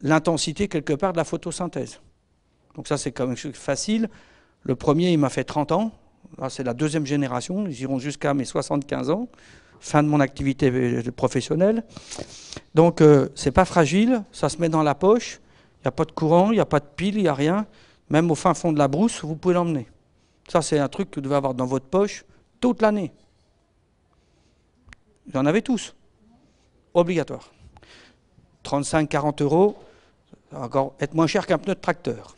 l'intensité quelque part de la photosynthèse. Donc ça, c'est quand même facile. Le premier, il m'a fait 30 ans. Ah, c'est la deuxième génération, ils iront jusqu'à mes 75 ans, fin de mon activité euh, professionnelle. Donc euh, c'est pas fragile, ça se met dans la poche, il n'y a pas de courant, il n'y a pas de pile, il n'y a rien. Même au fin fond de la brousse, vous pouvez l'emmener. Ça, c'est un truc que vous devez avoir dans votre poche toute l'année. Vous en avez tous. Obligatoire. 35-40 euros, encore être moins cher qu'un pneu de tracteur.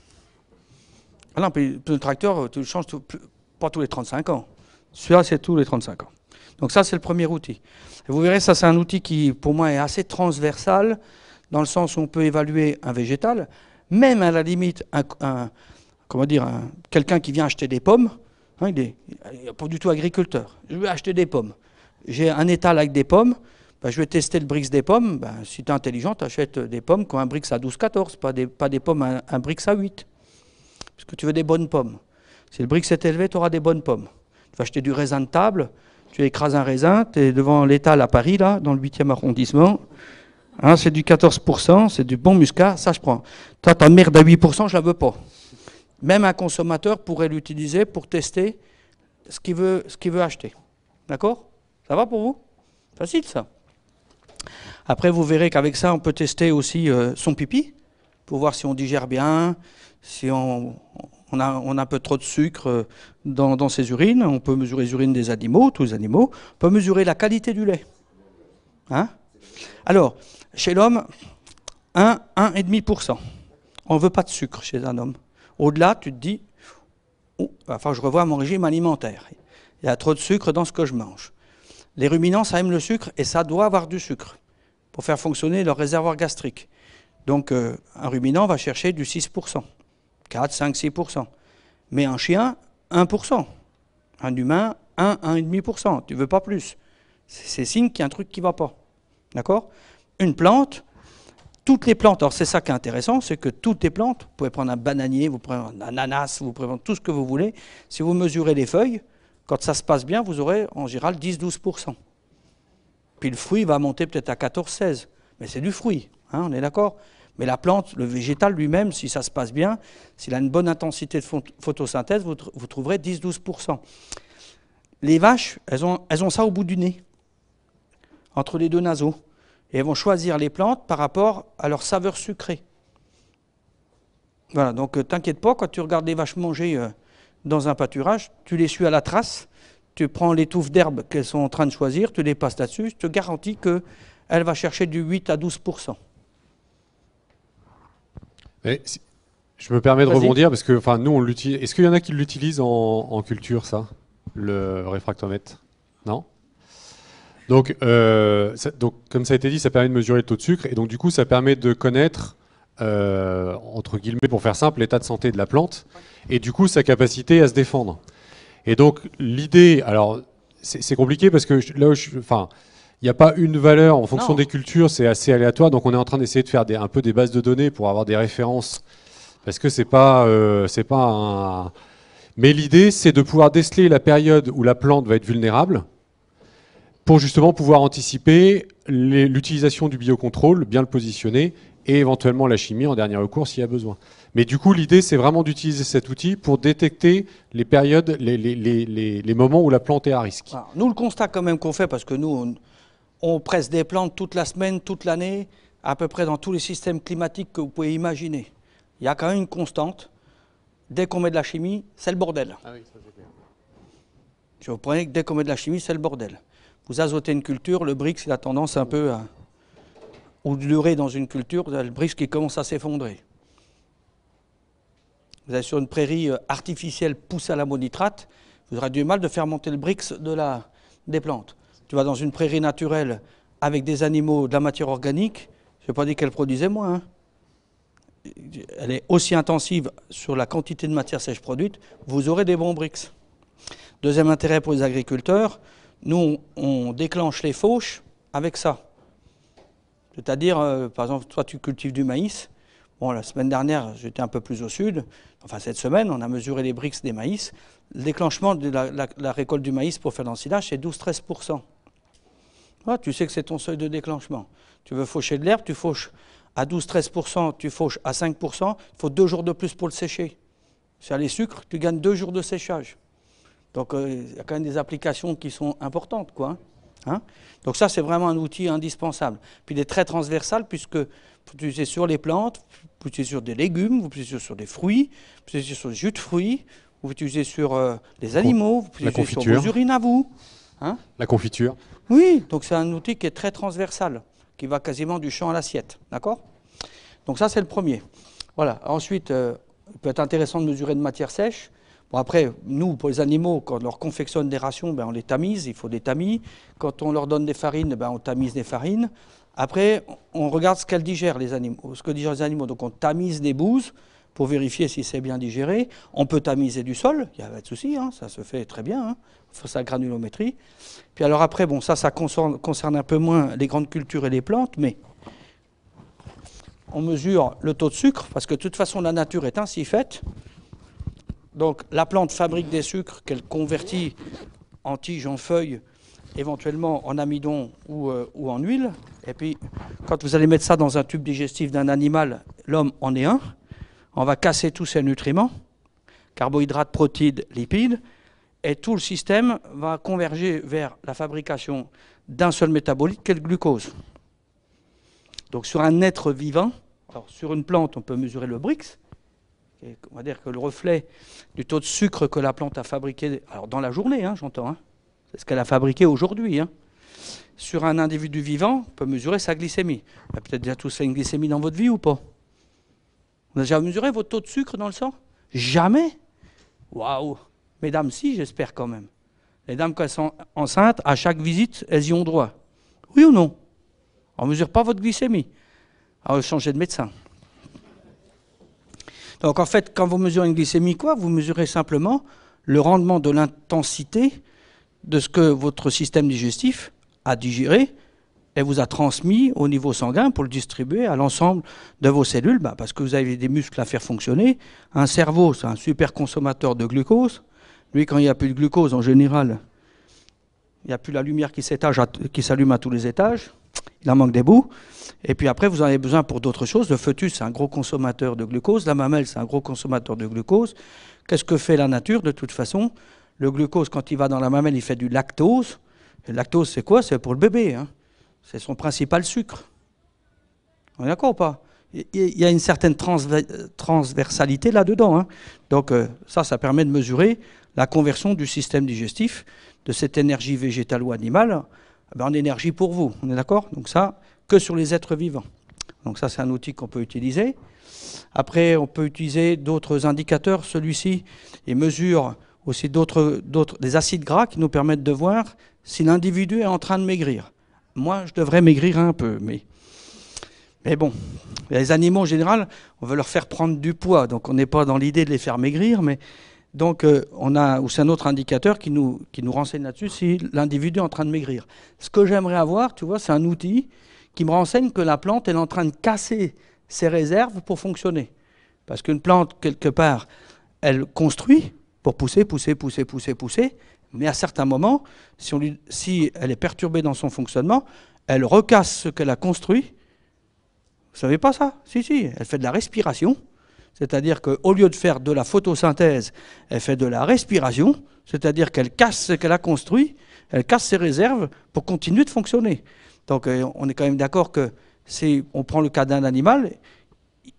Ah non, le pneu de tracteur, tu le changes pas tous les 35 ans. Celui-là, c'est tous les 35 ans. Donc ça, c'est le premier outil. vous verrez, ça, c'est un outil qui, pour moi, est assez transversal, dans le sens où on peut évaluer un végétal, même à la limite, comment dire, quelqu'un qui vient acheter des pommes, hein, il n'est pas du tout agriculteur. Je vais acheter des pommes. J'ai un étal avec des pommes, bah, je vais tester le Brix des pommes. Bah, si tu es intelligent, tu achètes des pommes qui ont un Brix à 12-14, pas des, pas des pommes un, un à 8. Parce que tu veux des bonnes pommes. Si le brique s'est élevé, tu auras des bonnes pommes. Tu vas acheter du raisin de table, tu écrases un raisin, tu es devant l'étal à Paris, là, dans le 8e arrondissement. Hein, c'est du 14%, c'est du bon muscat, ça je prends. Toi, ta merde à 8%, je la veux pas. Même un consommateur pourrait l'utiliser pour tester ce qu'il veut, acheter. D'accord Ça va pour vous Facile ça. Après, vous verrez qu'avec ça, on peut tester aussi euh, son pipi pour voir si on digère bien, si on, on a, un peu trop de sucre euh, dans, ses urines. On peut mesurer les urines des animaux, tous les animaux. On peut mesurer la qualité du lait. Hein Alors, chez l'homme, 1, 1,5%. On ne veut pas de sucre chez un homme. Au-delà, tu te dis, oh, enfin, je revois mon régime alimentaire. Il y a trop de sucre dans ce que je mange. Les ruminants, ça aime le sucre et ça doit avoir du sucre pour faire fonctionner leur réservoir gastrique. Donc, euh, un ruminant va chercher du 6%. 4, 5, 6%. Mais un chien, 1%. Un humain, 1, 1,5%. Tu veux pas plus. C'est signe qu'il y a un truc qui ne va pas. D'accord Une plante, toutes les plantes, alors c'est ça qui est intéressant, c'est que toutes les plantes, vous pouvez prendre un bananier, vous prenez un ananas, vous prenez tout ce que vous voulez, si vous mesurez les feuilles, quand ça se passe bien, vous aurez en général 10-12%. Puis le fruit va monter peut-être à 14-16, mais c'est du fruit, hein, on est d'accord mais la plante, le végétal lui-même, si ça se passe bien, s'il a une bonne intensité de photosynthèse, vous, trouverez 10-12%. Les vaches, elles ont, ça au bout du nez, entre les deux naseaux. Et elles vont choisir les plantes par rapport à leur saveur sucrée. Voilà, donc euh, t'inquiète pas, quand tu regardes les vaches manger euh, dans un pâturage, tu les suis à la trace, tu prends les touffes d'herbe qu'elles sont en train de choisir, tu les passes là-dessus, je te garantis qu'elles va chercher du 8 à 12 je me permets de rebondir parce que, enfin, nous, on l'utilise. Est-ce qu'il y en a qui l'utilisent en, culture, ça, le réfractomètre Non. Donc, euh, donc, comme ça a été dit, ça permet de mesurer le taux de sucre et donc du coup, ça permet de connaître euh, entre guillemets, pour faire simple, l'état de santé de la plante et du coup sa capacité à se défendre. Et donc l'idée, alors c'est compliqué parce que là là, je, enfin, il n'y a pas une valeur en fonction des cultures, c'est assez aléatoire. Donc on est en train d'essayer de faire des, un peu des bases de données pour avoir des références. Parce que c'est pas, euh, c'est pas Mais l'idée, c'est de pouvoir déceler la période où la plante va être vulnérable pour justement pouvoir anticiper l'utilisation du biocontrôle, bien le positionner et éventuellement la chimie en dernier recours s'il y a besoin. Mais du coup, l'idée, c'est vraiment d'utiliser cet outil pour détecter les périodes, les, les, moments où la plante est à risque. nous, le constat quand même qu'on fait, parce que nous, on on presse des plantes toute la semaine, toute l'année, à peu près dans tous les systèmes climatiques que vous pouvez imaginer. Il y a quand même une constante. Dès qu'on met de la chimie, c'est le bordel. Ah Je vous promets que dès qu'on met de la chimie, c'est le bordel. Vous azotez une culture, le brix il a tendance un peu à. Ou durer dans une culture, le brix qui commence à s'effondrer. Vous êtes sur une prairie euh, artificielle poussée à l'ammonitrate, vous aurez du mal de faire monter le brix de la, des plantes tu vas dans une prairie naturelle avec des animaux, de la matière organique, je ne pas dire qu'elle produisait moins. Hein. Elle est aussi intensive sur la quantité de matière sèche produite, vous aurez des bons BRICS. Deuxième intérêt pour les agriculteurs, nous, on déclenche les fauches avec ça. C'est-à-dire, euh, par exemple, toi, tu cultives du maïs. Bon, la semaine dernière, j'étais un peu plus au sud. Enfin, cette semaine, on a mesuré les BRICS des maïs. Le déclenchement de la, récolte du maïs pour faire l'ensilage, c'est 12-13%. Ah, tu sais que c'est ton seuil de déclenchement. Tu veux faucher de l'herbe, tu fauches à 12-13%, tu fauches à 5%, il faut deux jours de plus pour le sécher. as les sucres, tu gagnes deux jours de séchage. Donc euh, il y a quand même des applications qui sont importantes. Quoi, hein. Hein? Donc ça, c'est vraiment un outil indispensable. Puis il est très transversal puisque vous utilisez sur les plantes, vous utilisez sur des légumes, vous utilisez sur des fruits, vous utilisez sur des jus de fruits, vous utilisez sur euh, les animaux, vous utilisez sur vos urines à vous. Hein la confiture. Oui, donc c'est un outil qui est très transversal, qui va quasiment du champ à l'assiette. D'accord Donc ça, c'est le premier. Voilà. Ensuite, euh, il peut être intéressant de mesurer de matière sèche. Bon, après, nous, pour les animaux, quand on leur confectionne des rations, ben, on les tamise, il faut des tamis. Quand on leur donne des farines, ben, on tamise des farines. Après, on regarde ce qu'elles digèrent, les animaux, ce que digèrent les animaux. Donc on tamise des bouses, pour vérifier si c'est bien digéré. On peut tamiser du sol, il n'y a pas de souci, hein, ça se fait très bien, il hein. faut sa granulométrie. Puis alors après, bon, ça, ça concerne, un peu moins les grandes cultures et les plantes, mais on mesure le taux de sucre, parce que de toute façon, la nature est ainsi faite. Donc la plante fabrique des sucres qu'elle convertit en tiges, en feuilles, éventuellement en amidon ou, euh, ou, en huile. Et puis, quand vous allez mettre ça dans un tube digestif d'un animal, l'homme en est un on va casser tous ces nutriments, carbohydrates, protides, lipides, et tout le système va converger vers la fabrication d'un seul métabolite qu'est le glucose. Donc sur un être vivant, sur une plante, on peut mesurer le Brix, on va dire que le reflet du taux de sucre que la plante a fabriqué, alors dans la journée, hein, j'entends, hein, c'est ce qu'elle a fabriqué aujourd'hui. Hein. Sur un individu vivant, on peut mesurer sa glycémie. Vous avez peut-être déjà tous fait une glycémie dans votre vie ou pas vous avez déjà mesuré votre taux de sucre dans le sang Jamais Waouh Mesdames, si, j'espère quand même. Les dames qui sont enceintes, à chaque visite, elles y ont droit. Oui ou non On ne mesure pas votre glycémie. Alors, ah, changez de médecin. Donc, en fait, quand vous mesurez une glycémie, quoi Vous mesurez simplement le rendement de l'intensité de ce que votre système digestif a digéré elle vous a transmis au niveau sanguin pour le distribuer à l'ensemble de vos cellules, bah, parce que vous avez des muscles à faire fonctionner. Un cerveau, c'est un super consommateur de glucose. Lui, quand il n'y a plus de glucose, en général, il n'y a plus la lumière qui s'allume à, tous les étages. Il en manque des bouts. Et puis après, vous en avez besoin pour d'autres choses. Le foetus, c'est un gros consommateur de glucose. La mamelle, c'est un gros consommateur de glucose. Qu'est-ce que fait la nature De toute façon, le glucose, quand il va dans la mamelle, il fait du lactose. le lactose, c'est quoi C'est pour le bébé. Hein. C'est son principal sucre. On est d'accord ou pas Il y a une certaine transversalité là-dedans. Hein. Donc euh, ça, ça permet de mesurer la conversion du système digestif, de cette énergie végétale ou animale, eh ben, en énergie pour vous. On est d'accord Donc ça, que sur les êtres vivants. Donc ça, c'est un outil qu'on peut utiliser. Après, on peut utiliser d'autres indicateurs. Celui-ci, il mesure aussi d'autres, des acides gras qui nous permettent de voir si l'individu est en train de maigrir. Moi, je devrais maigrir un peu, mais, mais bon, les animaux en général, on veut leur faire prendre du poids, donc on n'est pas dans l'idée de les faire maigrir, mais donc euh, on a, c'est un autre indicateur qui nous, qui nous renseigne là-dessus si l'individu est en train de maigrir. Ce que j'aimerais avoir, tu vois, c'est un outil qui me renseigne que la plante est en train de casser ses réserves pour fonctionner. Parce qu'une plante, quelque part, elle construit pour pousser, pousser, pousser, pousser, pousser. Mais à certains moments, si, on si elle est perturbée dans son fonctionnement, elle recasse ce qu'elle a construit. Vous savez pas ça Si, si, elle fait de la respiration. C'est-à-dire qu'au lieu de faire de la photosynthèse, elle fait de la respiration, c'est-à-dire qu'elle casse ce qu'elle a construit, elle casse ses réserves pour continuer de fonctionner. Donc euh, on est quand même d'accord que si on prend le cas d'un animal,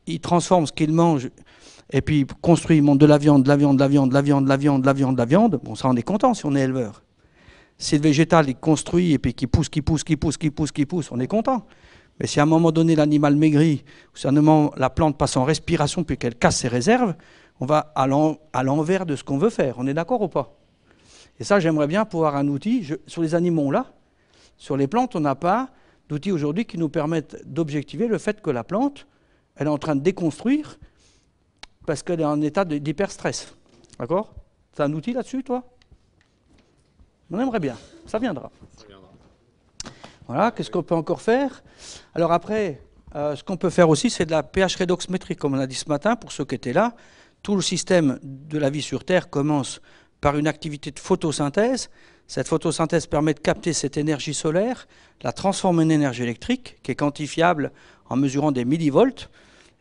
il transforme ce qu'il mange et puis construit, il de la viande, de la viande, de la viande, de la viande, de la viande, de la viande, de la viande. Bon, ça, on est content si on est éleveur. Si le végétal, est construit et puis qui pousse, qui pousse, qui pousse, qui pousse, qui pousse, on est content. Mais si à un moment donné, l'animal maigrit, ou si à la plante passe en respiration puis qu'elle casse ses réserves, on va à l'envers de ce qu'on veut faire. On est d'accord ou pas Et ça, j'aimerais bien pouvoir un outil. sur les animaux, là, sur les plantes, on n'a pas d'outils aujourd'hui qui nous permettent d'objectiver le fait que la plante, elle est en train de déconstruire parce qu'elle est en état d'hyperstress. D'accord T'as un outil là-dessus, toi On aimerait bien, ça viendra. Voilà, qu'est-ce qu'on peut encore faire Alors après, euh, ce qu'on peut faire aussi, c'est de la pH métrique comme on a dit ce matin, pour ceux qui étaient là. Tout le système de la vie sur Terre commence par une activité de photosynthèse. Cette photosynthèse permet de capter cette énergie solaire, la transformer en énergie électrique, qui est quantifiable en mesurant des millivolts.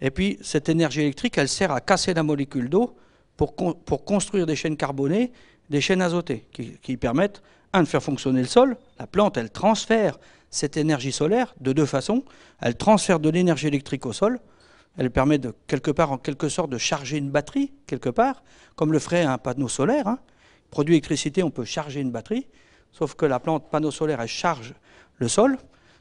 Et puis, cette énergie électrique, elle sert à casser la molécule d'eau pour, pour, construire des chaînes carbonées, des chaînes azotées, qui, permettent, un, de faire fonctionner le sol. La plante, elle transfère cette énergie solaire de deux façons. Elle transfère de l'énergie électrique au sol. Elle permet de, quelque part, en quelque sorte, de charger une batterie, quelque part, comme le ferait un panneau solaire. Hein. Produit électricité, on peut charger une batterie. Sauf que la plante panneau solaire, elle charge le sol.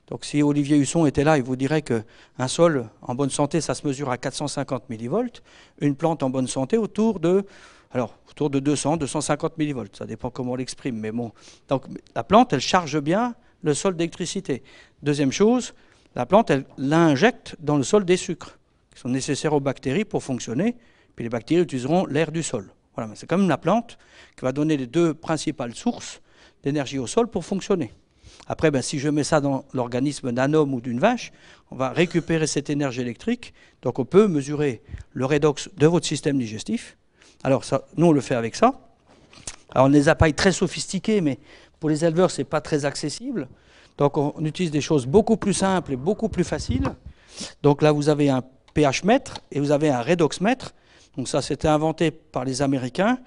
Donc si Olivier Husson était là, il vous dirait qu'un sol en bonne santé, ça se mesure à 450 millivolts, une plante en bonne santé autour de, alors, autour de 200, 250 millivolts, ça dépend comment on l'exprime, mais bon. Donc la plante, elle charge bien le sol d'électricité. Deuxième chose, la plante, elle l'injecte dans le sol des sucres qui sont nécessaires aux bactéries pour fonctionner, puis les bactéries utiliseront l'air du sol. c'est quand même la plante qui va donner les deux principales sources d'énergie au sol pour fonctionner. Après, ben, si je mets ça dans l'organisme d'un homme ou d'une vache, on va récupérer cette énergie électrique. Donc on peut mesurer le redox de votre système digestif. Alors nous, on le fait avec ça. Alors on les appareils très sophistiqués, mais pour les éleveurs, ce n'est pas très accessible. Donc on utilise des choses beaucoup plus simples et beaucoup plus faciles. Donc là, vous avez un pH mètre et vous avez un redox mètre. Donc ça, c'était inventé par les Américains.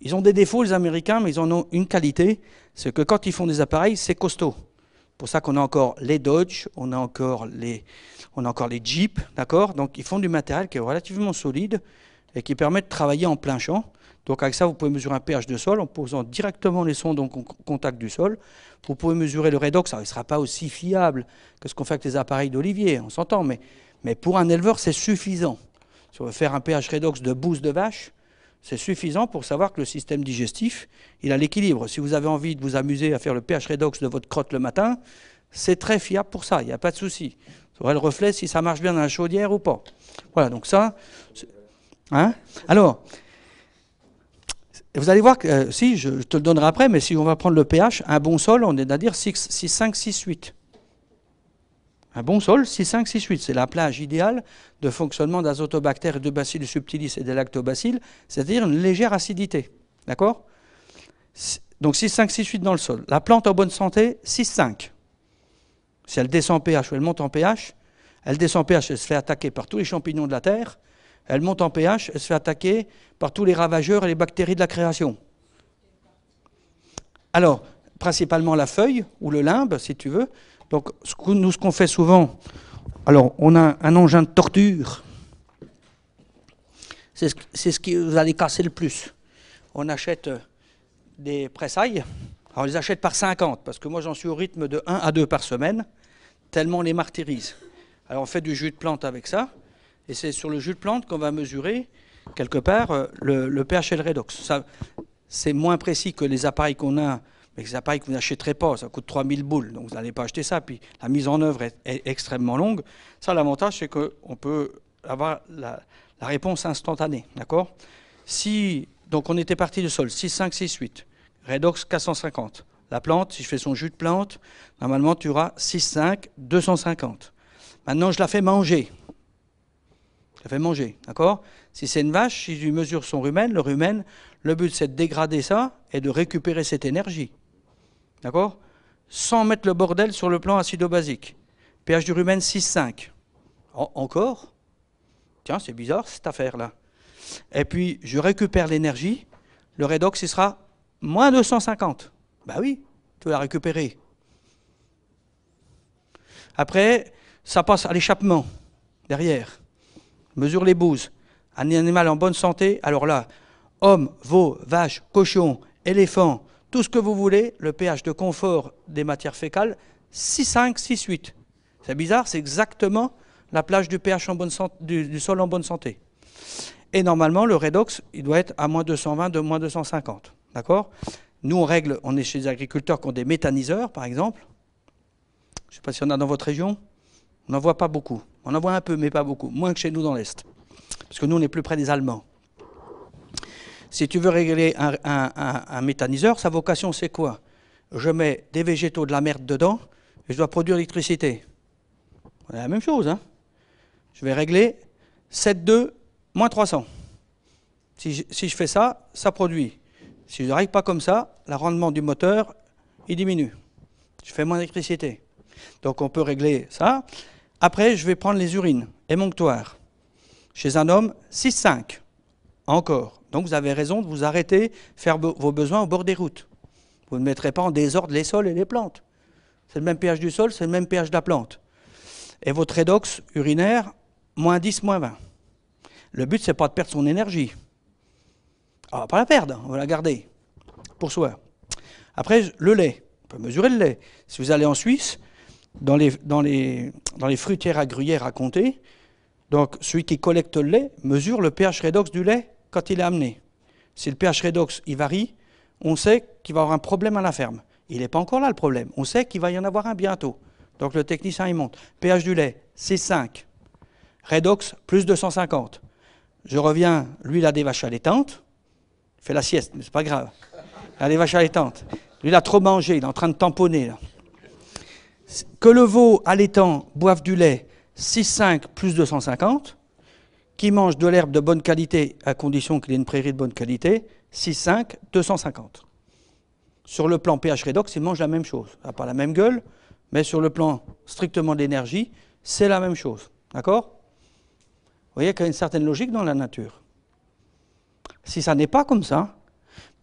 Ils ont des défauts, les Américains, mais ils en ont une qualité, c'est que quand ils font des appareils, c'est costaud. pour ça qu'on a encore les Dodge, on a encore les, on a encore les Jeep, d'accord Donc ils font du matériel qui est relativement solide et qui permet de travailler en plein champ. Donc avec ça, vous pouvez mesurer un pH de sol en posant directement les sondes en contact du sol. Vous pouvez mesurer le redox, alors il ne sera pas aussi fiable que ce qu'on fait avec les appareils d'olivier, on s'entend, mais, mais pour un éleveur, c'est suffisant. Si on veut faire un pH redox de bouse de vache, c'est suffisant pour savoir que le système digestif, il a l'équilibre. Si vous avez envie de vous amuser à faire le pH redox de votre crotte le matin, c'est très fiable pour ça, il n'y a pas de souci. Vous aurez le reflet si ça marche bien dans la chaudière ou pas. Voilà, donc ça... Hein Alors, vous allez voir que, euh, si, je, te le donnerai après, mais si on va prendre le pH, un bon sol, on est à dire 6, 6 5, 6, 8. Un bon sol, 6, 5, 6, 8, c'est la plage idéale de fonctionnement d'azotobactères de bacilles subtilis et de lactobacilles, c'est-à-dire une légère acidité. D'accord Donc 6, 5, 6, 8 dans le sol. La plante en bonne santé, 6, 5. Si elle descend en pH ou elle monte en pH, elle descend en pH, elle se fait attaquer par tous les champignons de la terre. Elle monte en pH, elle se fait attaquer par tous les ravageurs et les bactéries de la création. Alors, principalement la feuille ou le limbe, si tu veux, donc, ce nous, ce qu'on fait souvent, alors, on a un engin de torture. C'est ce, c'est qui vous allez casser le plus. On achète euh, des pressailles. Alors, on les achète par 50, parce que moi, j'en suis au rythme de 1 à 2 par semaine, tellement on les martyrise. Alors, on fait du jus de plante avec ça. Et c'est sur le jus de plante qu'on va mesurer, quelque part, euh, le, pH et le redox. c'est moins précis que les appareils qu'on a et que c'est un que vous n'achèterez pas, ça coûte 3000 boules, donc vous n'allez pas acheter ça. Puis la mise en œuvre est, extrêmement longue. Ça, l'avantage, c'est qu'on peut avoir la, réponse instantanée. D'accord Si, donc on était parti du sol, 6, 5, 6, 8, redox 450. La plante, si je fais son jus de plante, normalement tu auras 6, 5, 250. Maintenant, je la fais manger. Je la fais manger, d'accord Si c'est une vache, si tu mesure son rumen, le rumen, le but c'est de dégrader ça et de récupérer cette énergie. D'accord Sans mettre le bordel sur le plan acido-basique. pH du rumen 6,5. encore Tiens, c'est bizarre cette affaire-là. Et puis, je récupère l'énergie. Le redox, ce sera moins 250. Bah oui, tu la récupérer. Après, ça passe à l'échappement, derrière. Mesure les bouses. Un animal en bonne santé, alors là, homme, veau, vache, cochon, éléphant, tout ce que vous voulez, le pH de confort des matières fécales, 6,5, 6,8. C'est bizarre, c'est exactement la plage du pH en bonne santé, du, sol en bonne santé. Et normalement, le redox, il doit être à moins 220, de moins 250. D'accord Nous, on règle, on est chez les agriculteurs qui ont des méthaniseurs, par exemple. Je ne sais pas si en a dans votre région. On n'en voit pas beaucoup. On en voit un peu, mais pas beaucoup. Moins que chez nous dans l'Est. Parce que nous, on est plus près des Allemands. Si tu veux régler un, méthaniseur, sa vocation c'est quoi Je mets des végétaux de la merde dedans et je dois produire l'électricité. C'est la même chose. Hein je vais régler 7,2 moins 300. Si je, si je, fais ça, ça produit. Si je ne règle pas comme ça, le rendement du moteur, il diminue. Je fais moins d'électricité. Donc on peut régler ça. Après, je vais prendre les urines, et émonctoires. Chez un homme, 6,5 encore. Donc vous avez raison de vous arrêter, faire vos besoins au bord des routes. Vous ne mettrez pas en désordre les sols et les plantes. C'est le même pH du sol, c'est le même pH de la plante. Et votre redox urinaire, moins 10, moins 20. Le but, c'est pas de perdre son énergie. On va pas la perdre, on va la garder pour soi. Après, le lait, on peut mesurer le lait. Si vous allez en Suisse, dans les, dans les, dans les fruitières à gruyère à compter, donc celui qui collecte le lait mesure le pH redox du lait quand il est amené. Si le pH redox il varie, on sait qu'il va avoir un problème à la ferme. Il n'est pas encore là le problème. On sait qu'il va y en avoir un bientôt. Donc le technicien il monte. pH du lait, c'est 5. Redox, plus 250. Je reviens, lui, il a des vaches allaitantes. Il fait la sieste, mais c'est pas grave. Il a des vaches allaitantes. Lui, il a trop mangé, il est en train de tamponner. Que le veau allaitant boive du lait, 6,5 plus 250 qui mange de l'herbe de bonne qualité, à condition qu'il ait une prairie de bonne qualité, 6,5, 250. Sur le plan pH redox, il mange la même chose. n'a ah, pas la même gueule, mais sur le plan strictement de l'énergie, c'est la même chose. D'accord Vous voyez qu'il y a une certaine logique dans la nature. Si ça n'est pas comme ça,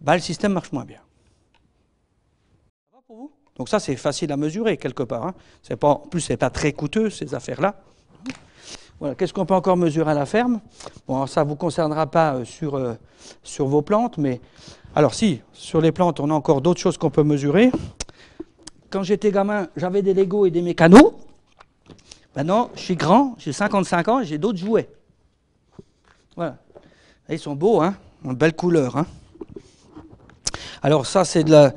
bah, le système marche moins bien. Donc ça, c'est facile à mesurer quelque part. Hein. en plus, ce n'est pas très coûteux, ces affaires-là. Qu'est-ce qu'on peut encore mesurer à la ferme Bon, ça ne vous concernera pas euh, sur, euh, sur vos plantes, mais alors si, sur les plantes, on a encore d'autres choses qu'on peut mesurer. Quand j'étais gamin, j'avais des Legos et des mécanos. Maintenant, je suis grand, j'ai 55 ans, j'ai d'autres jouets. Voilà. ils sont beaux, hein belle couleur, hein alors ça, c'est de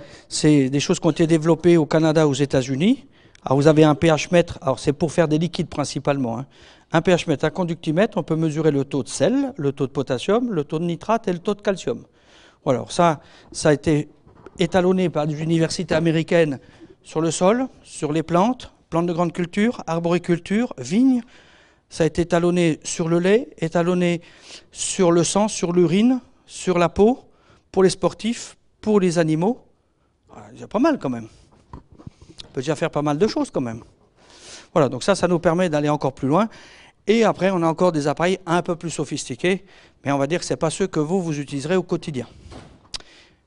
des choses qui ont été développées au Canada, aux États-Unis. Alors vous avez un pH mètre, alors c'est pour faire des liquides principalement. Hein. Un pH mètre, un conductimètre, on peut mesurer le taux de sel, le taux de potassium, le taux de nitrate et le taux de calcium. Voilà, ça, ça a été étalonné par l'université universités américaines sur le sol, sur les plantes, plantes de grande culture, arboriculture, vignes. Ça a été étalonné sur le lait, étalonné sur le sang, sur l'urine, sur la peau, pour les sportifs, pour les animaux. C'est déjà pas mal quand même. On peut déjà faire pas mal de choses quand même. Voilà, donc ça, ça nous permet d'aller encore plus loin. Et après, on a encore des appareils un peu plus sophistiqués, mais on va dire que ce n'est pas ceux que vous, vous utiliserez au quotidien.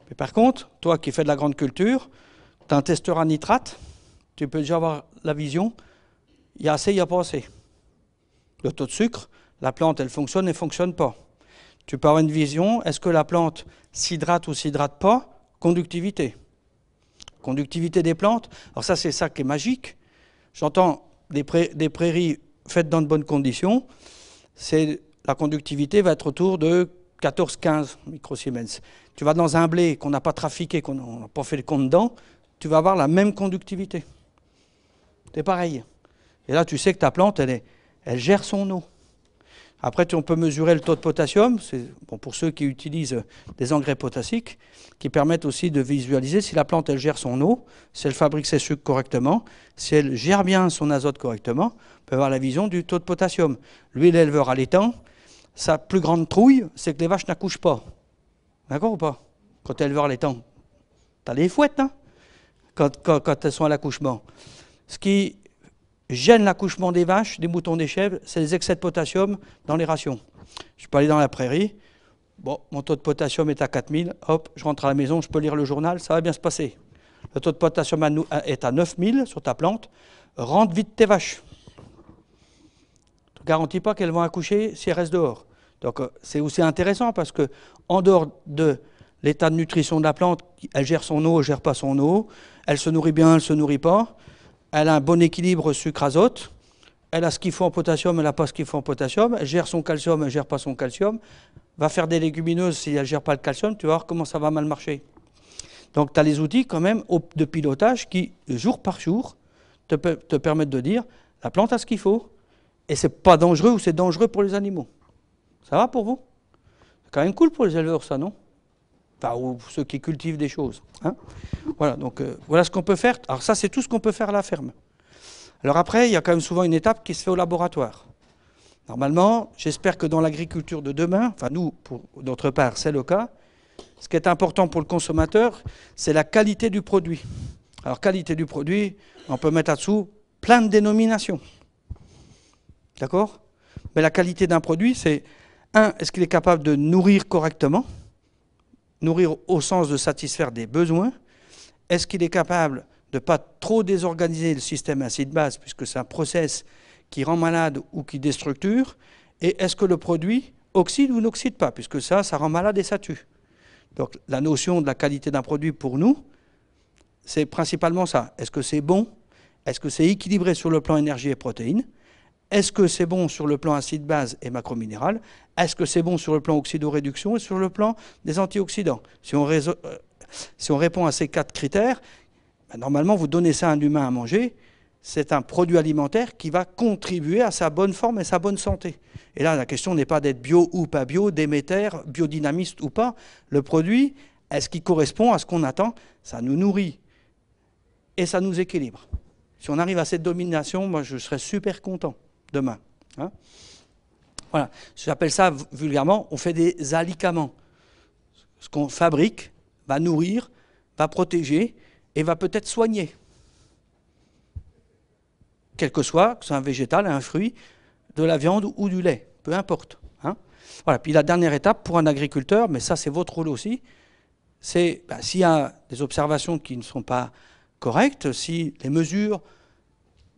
Mais par contre, toi qui fais de la grande culture, tu as un testeur à nitrate, tu peux déjà avoir la vision, il y a assez, il n'y a pas assez. Le taux de sucre, la plante, elle fonctionne et fonctionne pas. Tu peux avoir une vision, est-ce que la plante s'hydrate ou s'hydrate pas Conductivité. Conductivité des plantes, alors ça c'est ça qui est magique. J'entends des, prairies Faites dans de bonnes conditions, la conductivité va être autour de 14-15 microsiemens. Tu vas dans un blé qu'on n'a pas trafiqué, qu'on n'a pas fait le compte dedans, tu vas avoir la même conductivité. C'est pareil. Et là, tu sais que ta plante, elle, est, elle gère son eau. Après, on peut mesurer le taux de potassium, bon, pour ceux qui utilisent des engrais potassiques, qui permettent aussi de visualiser si la plante elle gère son eau, si elle fabrique ses sucres correctement, si elle gère bien son azote correctement, on peut avoir la vision du taux de potassium. Lui, l'éleveur à l'étang, sa plus grande trouille, c'est que les vaches n'accouchent pas. D'accord ou pas Quand éleveur à l'étang, as les fouettes, hein? quand, quand elles sont à l'accouchement. Ce qui gêne l'accouchement des vaches, des moutons, des chèvres, c'est les excès de potassium dans les rations. Je peux aller dans la prairie, bon, mon taux de potassium est à 4000, hop, je rentre à la maison, je peux lire le journal, ça va bien se passer. Le taux de potassium est à 9000 sur ta plante, rentre vite tes vaches. Tu ne garantis pas qu'elles vont accoucher si elles restent dehors. Donc euh, c'est aussi intéressant parce que en dehors de l'état de nutrition de la plante, elle gère son eau, elle ne gère pas son eau, elle se nourrit bien, elle ne se nourrit pas, elle a un bon équilibre sucre-azote, elle a ce qu'il faut en potassium, elle n'a pas ce qu'il faut en potassium, elle gère son calcium, elle ne gère pas son calcium, va faire des légumineuses si elle ne gère pas le calcium, tu vas voir comment ça va mal marcher. Donc tu as les outils quand même de pilotage qui, jour par jour, te, te permettent de dire la plante a ce qu'il faut et c'est pas dangereux ou c'est dangereux pour les animaux. Ça va pour vous C'est quand même cool pour les éleveurs ça, non ou ceux qui cultivent des choses. Hein. voilà, donc euh, voilà ce qu'on peut faire. Alors ça, c'est tout ce qu'on peut faire à la ferme. Alors après, il y a quand même souvent une étape qui se fait au laboratoire. Normalement, j'espère que dans l'agriculture de demain, enfin nous, pour notre part, c'est le cas, ce qui est important pour le consommateur, c'est la qualité du produit. Alors qualité du produit, on peut mettre à dessous plein de dénominations. D'accord Mais la qualité d'un produit, c'est un, est-ce qu'il est capable de nourrir correctement nourrir au sens de satisfaire des besoins Est-ce qu'il est capable de ne pas trop désorganiser le système acide-base, puisque c'est un process qui rend malade ou qui déstructure Et est-ce que le produit oxyde ou n'oxyde pas, puisque ça, ça rend malade et ça tue Donc la notion de la qualité d'un produit pour nous, c'est principalement ça. Est-ce que c'est bon Est-ce que c'est équilibré sur le plan énergie et protéines est-ce que c'est bon sur le plan acide-base et macrominéral Est-ce que c'est bon sur le plan oxydoréduction et sur le plan des antioxydants si on, euh, répond à ces quatre critères, ben normalement, vous donnez ça à un humain à manger, c'est un produit alimentaire qui va contribuer à sa bonne forme et sa bonne santé. Et là, la question n'est pas d'être bio ou pas bio, d'émetteur, biodynamiste ou pas. Le produit, est-ce qu'il correspond à ce qu'on attend Ça nous nourrit et ça nous équilibre. Si on arrive à cette domination, moi, je serais super content demain. Hein. voilà. J'appelle ça vulgairement, on fait des alicaments. Ce qu'on fabrique va nourrir, va protéger et va peut-être soigner. Quel que soit, que ce soit un végétal, un fruit, de la viande ou du lait, peu importe. Hein. voilà. Puis la dernière étape pour un agriculteur, mais ça c'est votre rôle aussi, c'est bah, s'il y a des observations qui ne sont pas correctes, si les mesures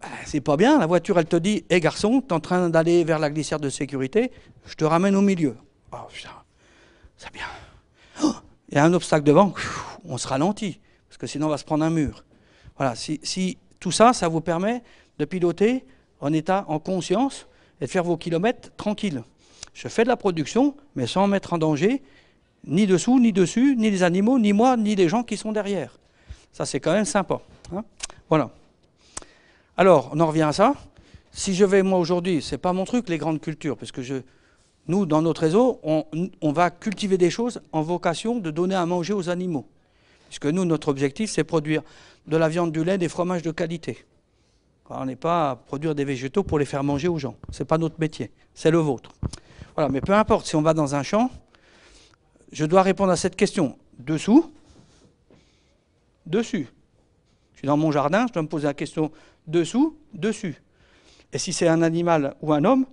ah, c'est pas bien, la voiture elle te dit, hé garçon, garçon, es en train d'aller vers la glissière de sécurité, je te ramène au milieu. Oh putain, c'est bien. Oh, il y a un obstacle devant, on se ralentit, parce que sinon on va se prendre un mur. Voilà, si, tout ça, ça vous permet de piloter en état, en conscience, et de faire vos kilomètres tranquilles. Je fais de la production, mais sans mettre en danger ni dessous, ni dessus, ni les animaux, ni moi, ni les gens qui sont derrière. Ça, c'est quand même sympa. Hein voilà. Alors, on en revient à ça. Si je vais, moi, aujourd'hui, ce n'est pas mon truc, les grandes cultures, parce que je, nous, dans notre réseau, on, va cultiver des choses en vocation de donner à manger aux animaux. Puisque nous, notre objectif, c'est produire de la viande, du lait, des fromages de qualité. On n'est pas à produire des végétaux pour les faire manger aux gens. Ce n'est pas notre métier, c'est le vôtre. Voilà, mais peu importe, si on va dans un champ, je dois répondre à cette question. Dessous Dessus dans mon jardin, je dois me poser la question dessous, dessus. Et si c'est un animal ou un homme,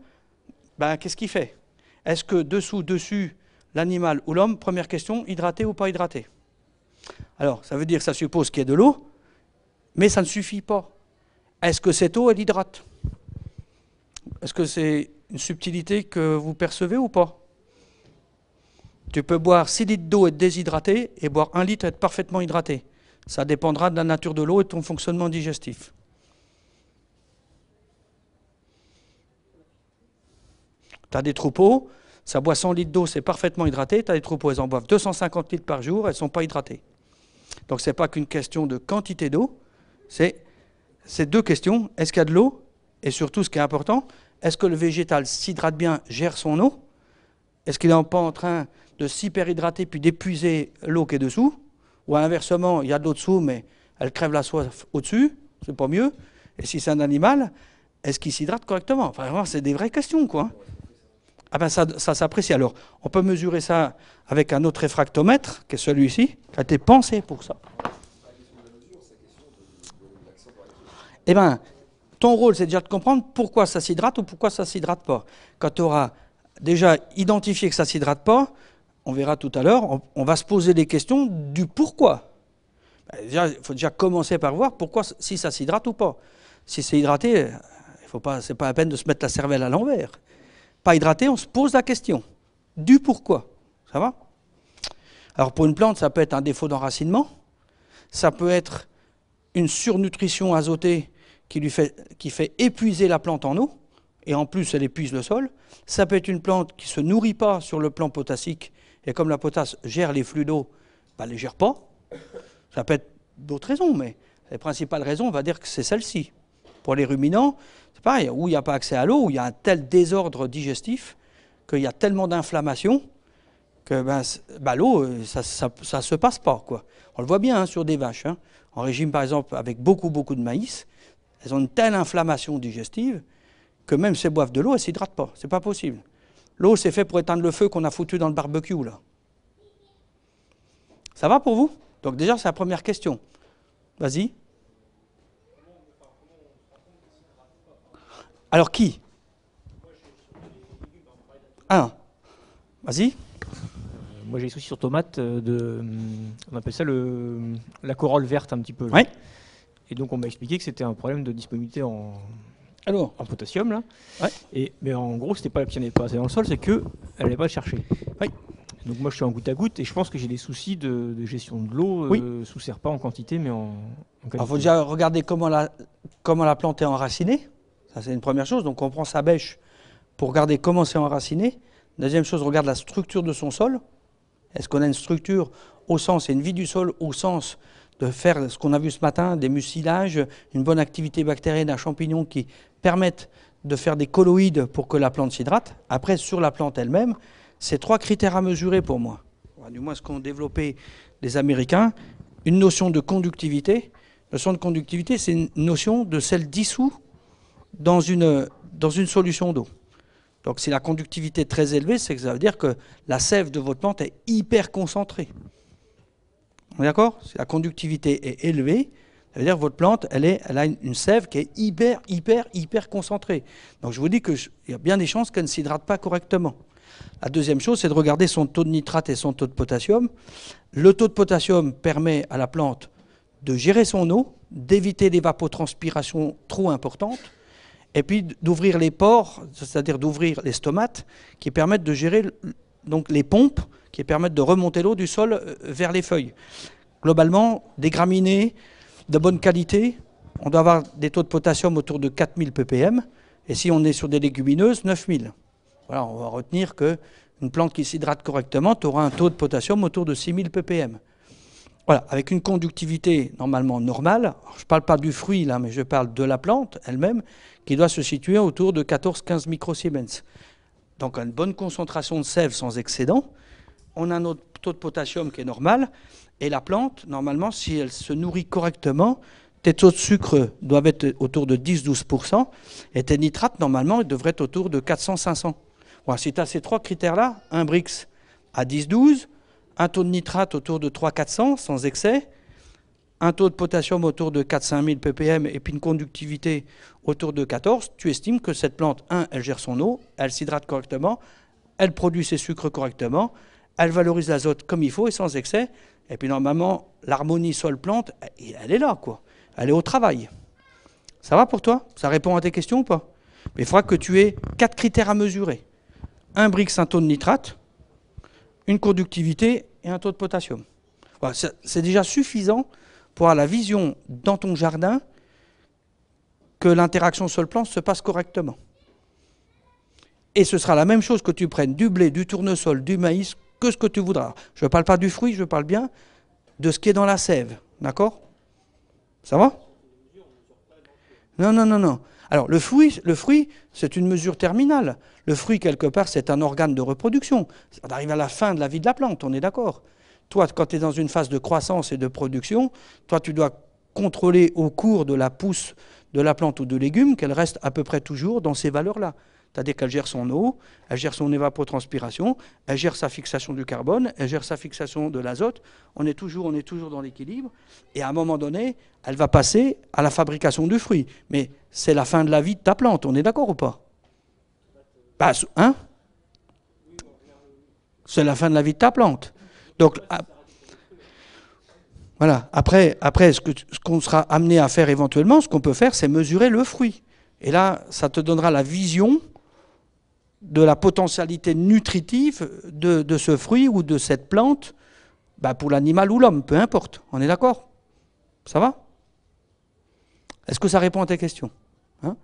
ben, qu'est-ce qu'il fait Est-ce que dessous, dessus, l'animal ou l'homme, première question, hydraté ou pas hydraté Alors, ça veut dire que ça suppose qu'il y ait de l'eau, mais ça ne suffit pas. Est-ce que cette eau, elle hydrate Est-ce que c'est une subtilité que vous percevez ou pas Tu peux boire 6 litres d'eau et être déshydraté, et boire 1 litre et être parfaitement hydraté. Ça dépendra de la nature de l'eau et de ton fonctionnement digestif. Tu as des troupeaux, ça boit 100 litres d'eau, c'est parfaitement hydraté. Tu as des troupeaux, elles en boivent 250 litres par jour, elles ne sont pas hydratées. Donc ce n'est pas qu'une question de quantité d'eau, c'est ces deux questions. Est-ce qu'il y a de l'eau Et surtout, ce qui est important, est-ce que le végétal s'hydrate bien, gère son eau Est-ce qu'il n'est pas en train de s'hyperhydrater puis d'épuiser l'eau qui est dessous ou inversement, il y a de l'eau mais elle crève la soif au-dessus, c'est pas mieux. Et si c'est un animal, est-ce qu'il s'hydrate correctement Enfin, c'est des vraies questions, quoi. Ah ben ça, ça s'apprécie. Alors, on peut mesurer ça avec un autre réfractomètre, qui est celui-ci, qui a été pensé pour ça. Eh bien, ton rôle, c'est déjà de comprendre pourquoi ça s'hydrate ou pourquoi ça ne s'hydrate pas. Quand tu auras déjà identifié que ça ne s'hydrate pas, on verra tout à l'heure, on, va se poser des questions du pourquoi. Bah, il faut déjà commencer par voir pourquoi, si ça s'hydrate ou pas. Si c'est hydraté, ce n'est pas la peine de se mettre la cervelle à l'envers. Pas hydraté, on se pose la question du pourquoi. Ça va Alors pour une plante, ça peut être un défaut d'enracinement, ça peut être une surnutrition azotée qui, lui fait, qui fait épuiser la plante en eau, et en plus elle épuise le sol. Ça peut être une plante qui ne se nourrit pas sur le plan potassique et comme la potasse gère les flux d'eau, bah, elle ne les gère pas. Ça peut être d'autres raisons, mais la principale raison, on va dire que c'est celle-ci. Pour les ruminants, c'est pareil, où il n'y a pas accès à l'eau, où il y a un tel désordre digestif, qu'il y a tellement d'inflammation, que ben, bah, l'eau, euh, ça ne se passe pas. Quoi. On le voit bien hein, sur des vaches. Hein. En régime, par exemple, avec beaucoup, beaucoup de maïs, elles ont une telle inflammation digestive que même si elles boivent de l'eau, elles ne s'hydratent pas. Ce n'est pas possible. L'eau, c'est fait pour éteindre le feu qu'on a foutu dans le barbecue, là. Ça va pour vous Donc déjà, c'est la première question. Vas-y. Alors qui Un. Vas-y. Moi, j'ai des soucis sur tomates. Euh, de, euh, on appelle ça le, la corolle verte un petit peu. Oui. Et donc, on m'a expliqué que c'était un problème de disponibilité en, alors. en potassium là. Et, mais en gros, c'était pas la qui n'est pas assez dans le sol, c'est que elle n'allait pas le chercher. Oui. Donc moi, je suis en goutte à goutte et je pense que j'ai des soucis de, gestion de l'eau, oui. Euh, sous serre pas en quantité, mais en, qualité. faut déjà regarder comment la, comment la plante est enracinée. Ça, c'est une première chose. Donc on prend sa bêche pour regarder comment c'est enraciné. Deuxième chose, regarde la structure de son sol. Est-ce qu'on a une structure au sens et une vie du sol au sens de faire ce qu'on a vu ce matin, des mucilages, une bonne activité bactérienne à champignon qui permettent de faire des colloïdes pour que la plante s'hydrate. Après, sur la plante elle-même, c'est trois critères à mesurer pour moi. Du moins, ce qu'ont développé les Américains, une notion de conductivité. La notion de conductivité, c'est une notion de celle dissous dans une, dans une solution d'eau. Donc, si la conductivité est très élevée, c'est que ça veut dire que la sève de votre plante est hyper concentrée d'accord Si la conductivité est élevée, ça veut dire que votre plante, elle, a une, sève qui est hyper, hyper, hyper concentrée. Donc je vous dis qu'il y a bien des chances qu'elle ne s'hydrate pas correctement. La deuxième chose, c'est de regarder son taux de nitrate et son taux de potassium. Le taux de potassium permet à la plante de gérer son eau, d'éviter l'évapotranspiration trop importante, et puis d'ouvrir les pores, c'est-à-dire d'ouvrir les stomates, qui permettent de gérer donc les pompes qui permettent de remonter l'eau du sol euh, vers les feuilles. Globalement, des graminées de bonne qualité, on doit avoir des taux de potassium autour de 4000 ppm, et si on est sur des légumineuses, 9000. Voilà, on va retenir qu'une plante qui s'hydrate correctement aura un taux de potassium autour de 6000 ppm. Voilà, avec une conductivité normalement normale, je ne parle pas du fruit là, mais je parle de la plante elle-même, qui doit se situer autour de 14-15 microsiemens. Donc une bonne concentration de sève sans excédent. On a notre taux de potassium qui est normal. Et la plante, normalement, si elle se nourrit correctement, tes taux de sucre doivent être autour de 10-12%. Et tes nitrates, normalement, devraient être autour de 400-500. si tu as ces trois critères-là, un brix à 10-12, un taux de nitrate autour de 3-400 sans excès, un taux de potassium autour de 4-5 ppm et puis une conductivité autour de 14, tu estimes que cette plante, 1, elle gère son eau, elle s'hydrate correctement, elle produit ses sucres correctement, elle valorise l'azote comme il faut et sans excès. Et puis normalement, l'harmonie sol-plante, elle est là, quoi. Elle est au travail. Ça va pour toi Ça répond à tes questions ou pas Mais il faudra que tu aies quatre critères à mesurer. Un Brix, un taux de nitrate, une conductivité et un taux de potassium. Voilà, c'est déjà suffisant pour avoir la vision dans ton jardin que l'interaction sur plante plan se passe correctement. Et ce sera la même chose que tu prennes du blé, du tournesol, du maïs, que ce que tu voudras. Je ne parle pas du fruit, je parle bien de ce qui est dans la sève. D'accord Ça va Non, non, non, non. Alors le fruit, le fruit c'est une mesure terminale. Le fruit, quelque part, c'est un organe de reproduction. On arrive à la fin de la vie de la plante, on est d'accord. Toi, quand tu es dans une phase de croissance et de production, toi, tu dois contrôler au cours de la pousse de la plante ou de légumes qu'elle reste à peu près toujours dans ces valeurs-là. C'est-à-dire qu'elle gère son eau, elle gère son évapotranspiration, elle gère sa fixation du carbone, elle gère sa fixation de l'azote. On est toujours, on est toujours dans l'équilibre. Et à un moment donné, elle va passer à la fabrication du fruit. Mais c'est la fin de la vie de ta plante. On est d'accord ou pas bah, hein C'est la fin de la vie de ta plante. Donc, ah, voilà. Après, après ce qu'on sera amené à faire éventuellement, ce qu'on peut faire, c'est mesurer le fruit. Et là, ça te donnera la vision de la potentialité nutritive de, ce fruit ou de cette plante, bah, pour l'animal ou l'homme, peu importe. On est d'accord Ça va Est-ce que ça répond à tes questions hein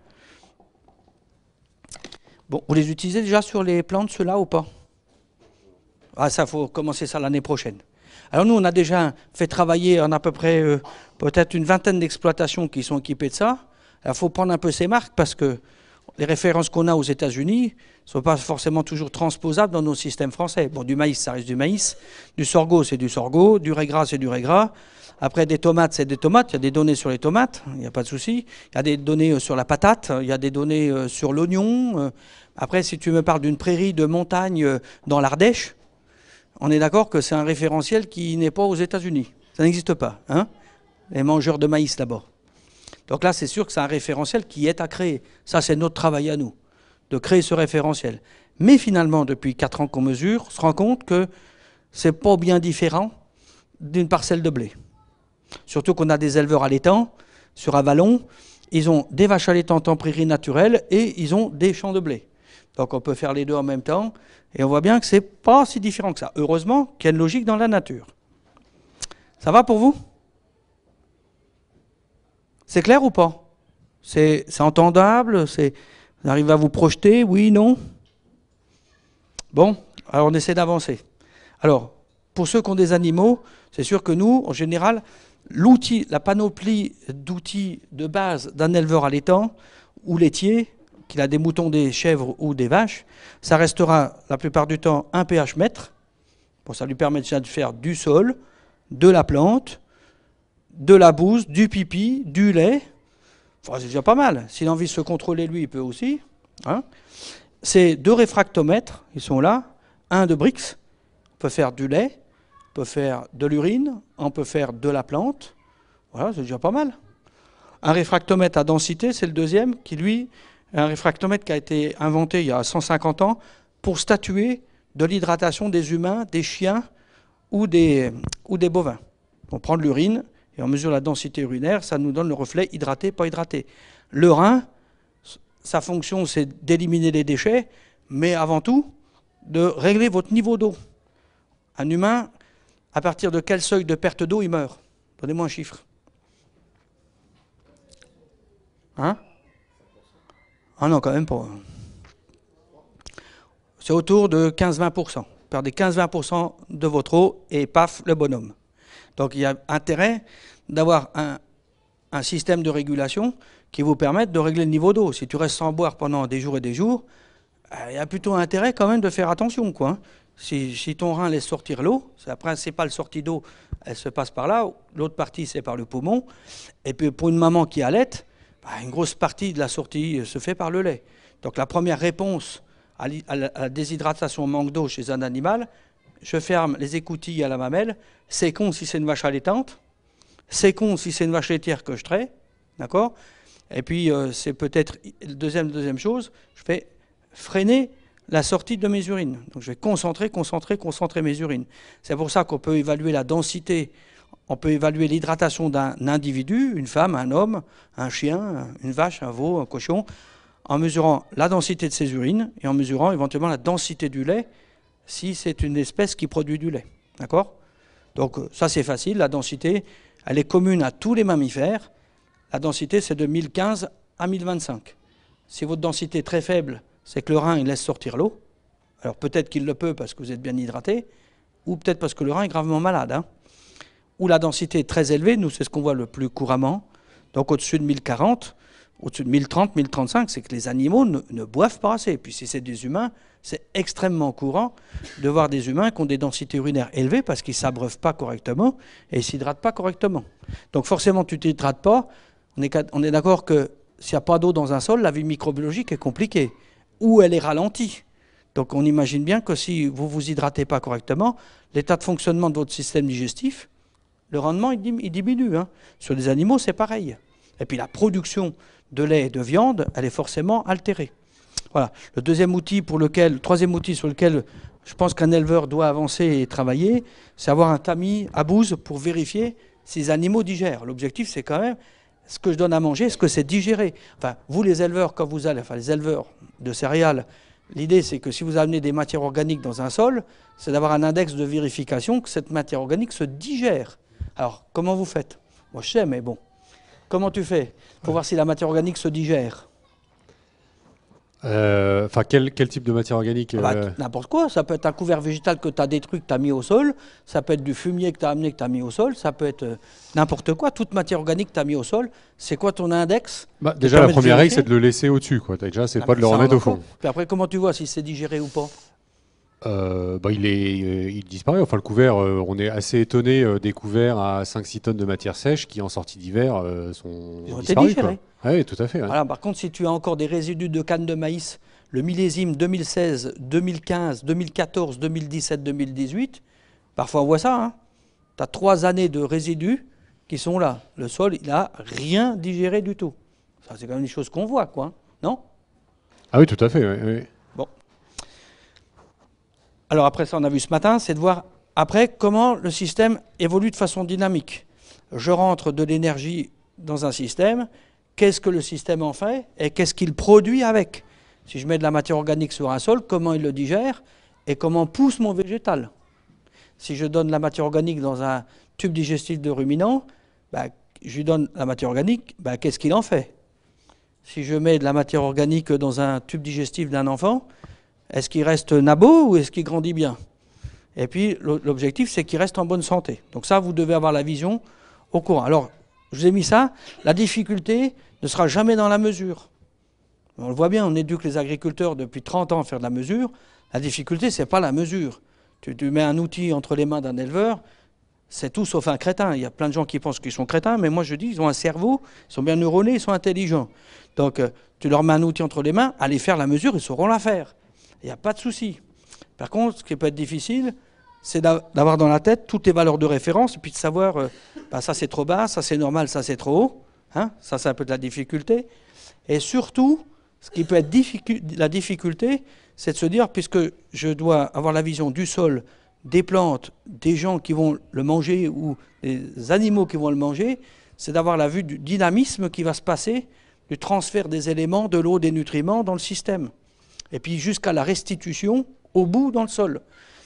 Bon, vous les utilisez déjà sur les plantes, ceux-là ou pas ah, ça, faut commencer ça l'année prochaine. Alors nous, on a déjà fait travailler en à peu près euh, peut-être une vingtaine d'exploitations qui sont équipées de ça. Il faut prendre un peu ces marques parce que les références qu'on a aux États-Unis ne sont pas forcément toujours transposables dans nos systèmes français. Bon, du maïs, ça reste du maïs. Du sorgho, c'est du sorgho. Du régras, c'est du régras. Après, des tomates, c'est des tomates. Il y a des données sur les tomates, il n'y a pas de souci. Il y a des données euh, sur la patate, il y a des données euh, sur l'oignon. Après, si tu me parles d'une prairie de montagne dans l'Ardèche, on est d'accord que c'est un référentiel qui n'est pas aux États-Unis. Ça n'existe pas. Hein. les mangeurs de maïs d'abord. Donc là, c'est sûr que c'est un référentiel qui est à créer. Ça, c'est notre travail à nous, de créer ce référentiel. Mais finalement, depuis quatre ans qu'on mesure, on se rend compte que ce n'est pas bien différent d'une parcelle de blé. Surtout qu'on a des éleveurs à l'étang, sur Avalon, ils ont des vaches à l'étang en prairie naturelle et ils ont des champs de blé. Donc on peut faire les deux en même temps. Et on voit bien que c'est pas si différent que ça. Heureusement qu'il y a une logique dans la nature. Ça va pour vous C'est clair ou pas C'est entendable On arrive à vous projeter Oui, non Bon, alors on essaie d'avancer. Alors, pour ceux qui ont des animaux, c'est sûr que nous, en général, l'outil, la panoplie d'outils de base d'un éleveur à l'étang ou laitier, qu'il a des moutons, des chèvres ou des vaches, ça restera la plupart du temps un pH mètre. Bon, ça lui permet déjà de faire du sol, de la plante, de la bouse, du pipi, du lait. Enfin, c'est déjà pas mal. S'il a envie de se contrôler, lui, il peut aussi. Hein c'est deux réfractomètres, ils sont là. Un de Brix, on peut faire du lait, on peut faire de l'urine, on peut faire de la plante. Voilà, c'est déjà pas mal. Un réfractomètre à densité, c'est le deuxième, qui lui un réfractomètre qui a été inventé il y a 150 ans pour statuer de l'hydratation des humains, des chiens ou des, bovins. On prend de l'urine et on mesure la densité urinaire, ça nous donne le reflet hydraté, pas hydraté. Le rein, sa fonction c'est d'éliminer les déchets, mais avant tout de régler votre niveau d'eau. Un humain, à partir de quel seuil de perte d'eau il meurt Donnez-moi un chiffre. Hein ah non, quand même pas. C'est autour de 15-20%. Perdez 15-20% de votre eau et paf, le bonhomme. Donc il y a intérêt d'avoir un, système de régulation qui vous permette de régler le niveau d'eau. Si tu restes sans boire pendant des jours et des jours, euh, il y a plutôt intérêt quand même de faire attention. Quoi. Hein. Si, ton rein laisse sortir l'eau, c'est la principale sortie d'eau, elle se passe par là, l'autre partie c'est par le poumon. Et puis pour une maman qui allaite, bah, une grosse partie de la sortie euh, se fait par le lait. Donc la première réponse à la déshydratation, au manque d'eau chez un animal, je ferme les écoutilles à la mamelle, c'est con si c'est une vache allaitante, c'est con si c'est une vache laitière que je traite, d'accord Et puis euh, c'est peut-être, deuxième, deuxième chose, je fais freiner la sortie de mes urines. Donc je vais concentrer, concentrer, concentrer mes urines. C'est pour ça qu'on peut évaluer la densité on peut évaluer l'hydratation d'un individu, une femme, un homme, un chien, une vache, un veau, un cochon, en mesurant la densité de ses urines et en mesurant éventuellement la densité du lait si c'est une espèce qui produit du lait. D'accord Donc ça c'est facile, la densité, elle est commune à tous les mammifères. La densité c'est de 1015 à 1025. Si votre densité est très faible, c'est que le rein il laisse sortir l'eau. Alors peut-être qu'il le peut parce que vous êtes bien hydraté, ou peut-être parce que le rein est gravement malade. Hein où la densité est très élevée, nous c'est ce qu'on voit le plus couramment, donc au-dessus de 1040, au-dessus de 1030, 1035, c'est que les animaux ne, boivent pas assez. Et puis si c'est des humains, c'est extrêmement courant de voir des humains qui ont des densités urinaires élevées parce qu'ils ne s'abreuvent pas correctement et ils s'hydratent pas correctement. Donc forcément, tu ne t'hydrates pas. On est, d'accord que s'il n'y a pas d'eau dans un sol, la vie microbiologique est compliquée ou elle est ralentie. Donc on imagine bien que si vous ne vous hydratez pas correctement, l'état de fonctionnement de votre système digestif, le rendement il diminue. Hein. Sur les animaux, c'est pareil. Et puis la production de lait et de viande, elle est forcément altérée. Voilà. Le deuxième outil pour lequel, troisième outil sur lequel je pense qu'un éleveur doit avancer et travailler, c'est avoir un tamis à bouse pour vérifier si les animaux digèrent. L'objectif, c'est quand même ce que je donne à manger, ce que c'est digéré Enfin, vous les éleveurs, quand vous allez, enfin les éleveurs de céréales, l'idée c'est que si vous amenez des matières organiques dans un sol, c'est d'avoir un index de vérification que cette matière organique se digère. Alors, comment vous faites Moi, je sais, mais bon. Comment tu fais pour voir si la matière organique se digère euh, Enfin, quel, type de matière organique ah bah, euh N'importe quoi. Ça peut être un couvert végétal que tu as détruit, que tu as mis au sol. Ça peut être du fumier que tu as amené, que tu as mis au sol. Ça peut être euh, n'importe quoi. Toute matière organique que tu as mis au sol. C'est quoi ton index bah, Déjà, la première règle, c'est de le laisser au-dessus. Quoi, Déjà, c'est ah pas bah, de le remettre au fond. après, comment tu vois si c'est digéré ou pas euh, bah, il, est, euh, disparaît. Enfin, le couvert, euh, on est assez étonné des couverts à 5-6 tonnes de matière sèche qui, en sortie d'hiver, sont Ils ont disparus. Ah oui, tout à fait. Alors, par contre, si tu as encore des résidus de canne de maïs, le millésime 2016, 2015, 2014, 2017, 2018, parfois on voit ça. Hein. Tu as trois années de résidus qui sont là. Le sol, il n'a rien digéré du tout. Ça, c'est quand même des choses qu'on voit, quoi. Hein. Non Ah oui, tout à fait. oui alors après ça, on a vu ce matin, c'est de voir après comment le système évolue de façon dynamique. Je rentre de l'énergie dans un système, qu'est-ce que le système en fait et qu'est-ce qu'il produit avec Si je mets de la matière organique sur un sol, comment il le digère et comment pousse mon végétal Si je donne la matière organique dans un tube digestif de ruminant, bah, je lui donne la matière organique, bah, qu'est-ce qu'il en fait Si je mets de la matière organique dans un tube digestif d'un enfant, est-ce qu'il reste nabo ou est-ce qu'il grandit bien Et puis l'objectif, c'est qu'il reste en bonne santé. Donc ça, vous devez avoir la vision au courant. Alors, je vous ai mis ça. La difficulté ne sera jamais dans la mesure. On le voit bien, on éduque les agriculteurs depuis 30 ans à faire de la mesure. La difficulté, ce n'est pas la mesure. Tu, mets un outil entre les mains d'un éleveur, c'est tout sauf un crétin. Il y a plein de gens qui pensent qu'ils sont crétins, mais moi je dis, ils ont un cerveau, ils sont bien neuronés, ils sont intelligents. Donc euh, tu leur mets un outil entre les mains, allez faire la mesure, ils sauront la faire. Il n'y a pas de souci. Par contre, ce qui peut être difficile, c'est d'avoir dans la tête toutes les valeurs de référence et puis de savoir, euh, bah, ça c'est trop bas, ça c'est normal, ça c'est trop haut. Hein. ça c'est un peu de la difficulté. Et surtout, ce qui peut être la difficulté, c'est de se dire, puisque je dois avoir la vision du sol, des plantes, des gens qui vont le manger ou des animaux qui vont le manger, c'est d'avoir la vue du dynamisme qui va se passer, du transfert des éléments, de l'eau, des nutriments dans le système et puis jusqu'à la restitution au bout dans le sol.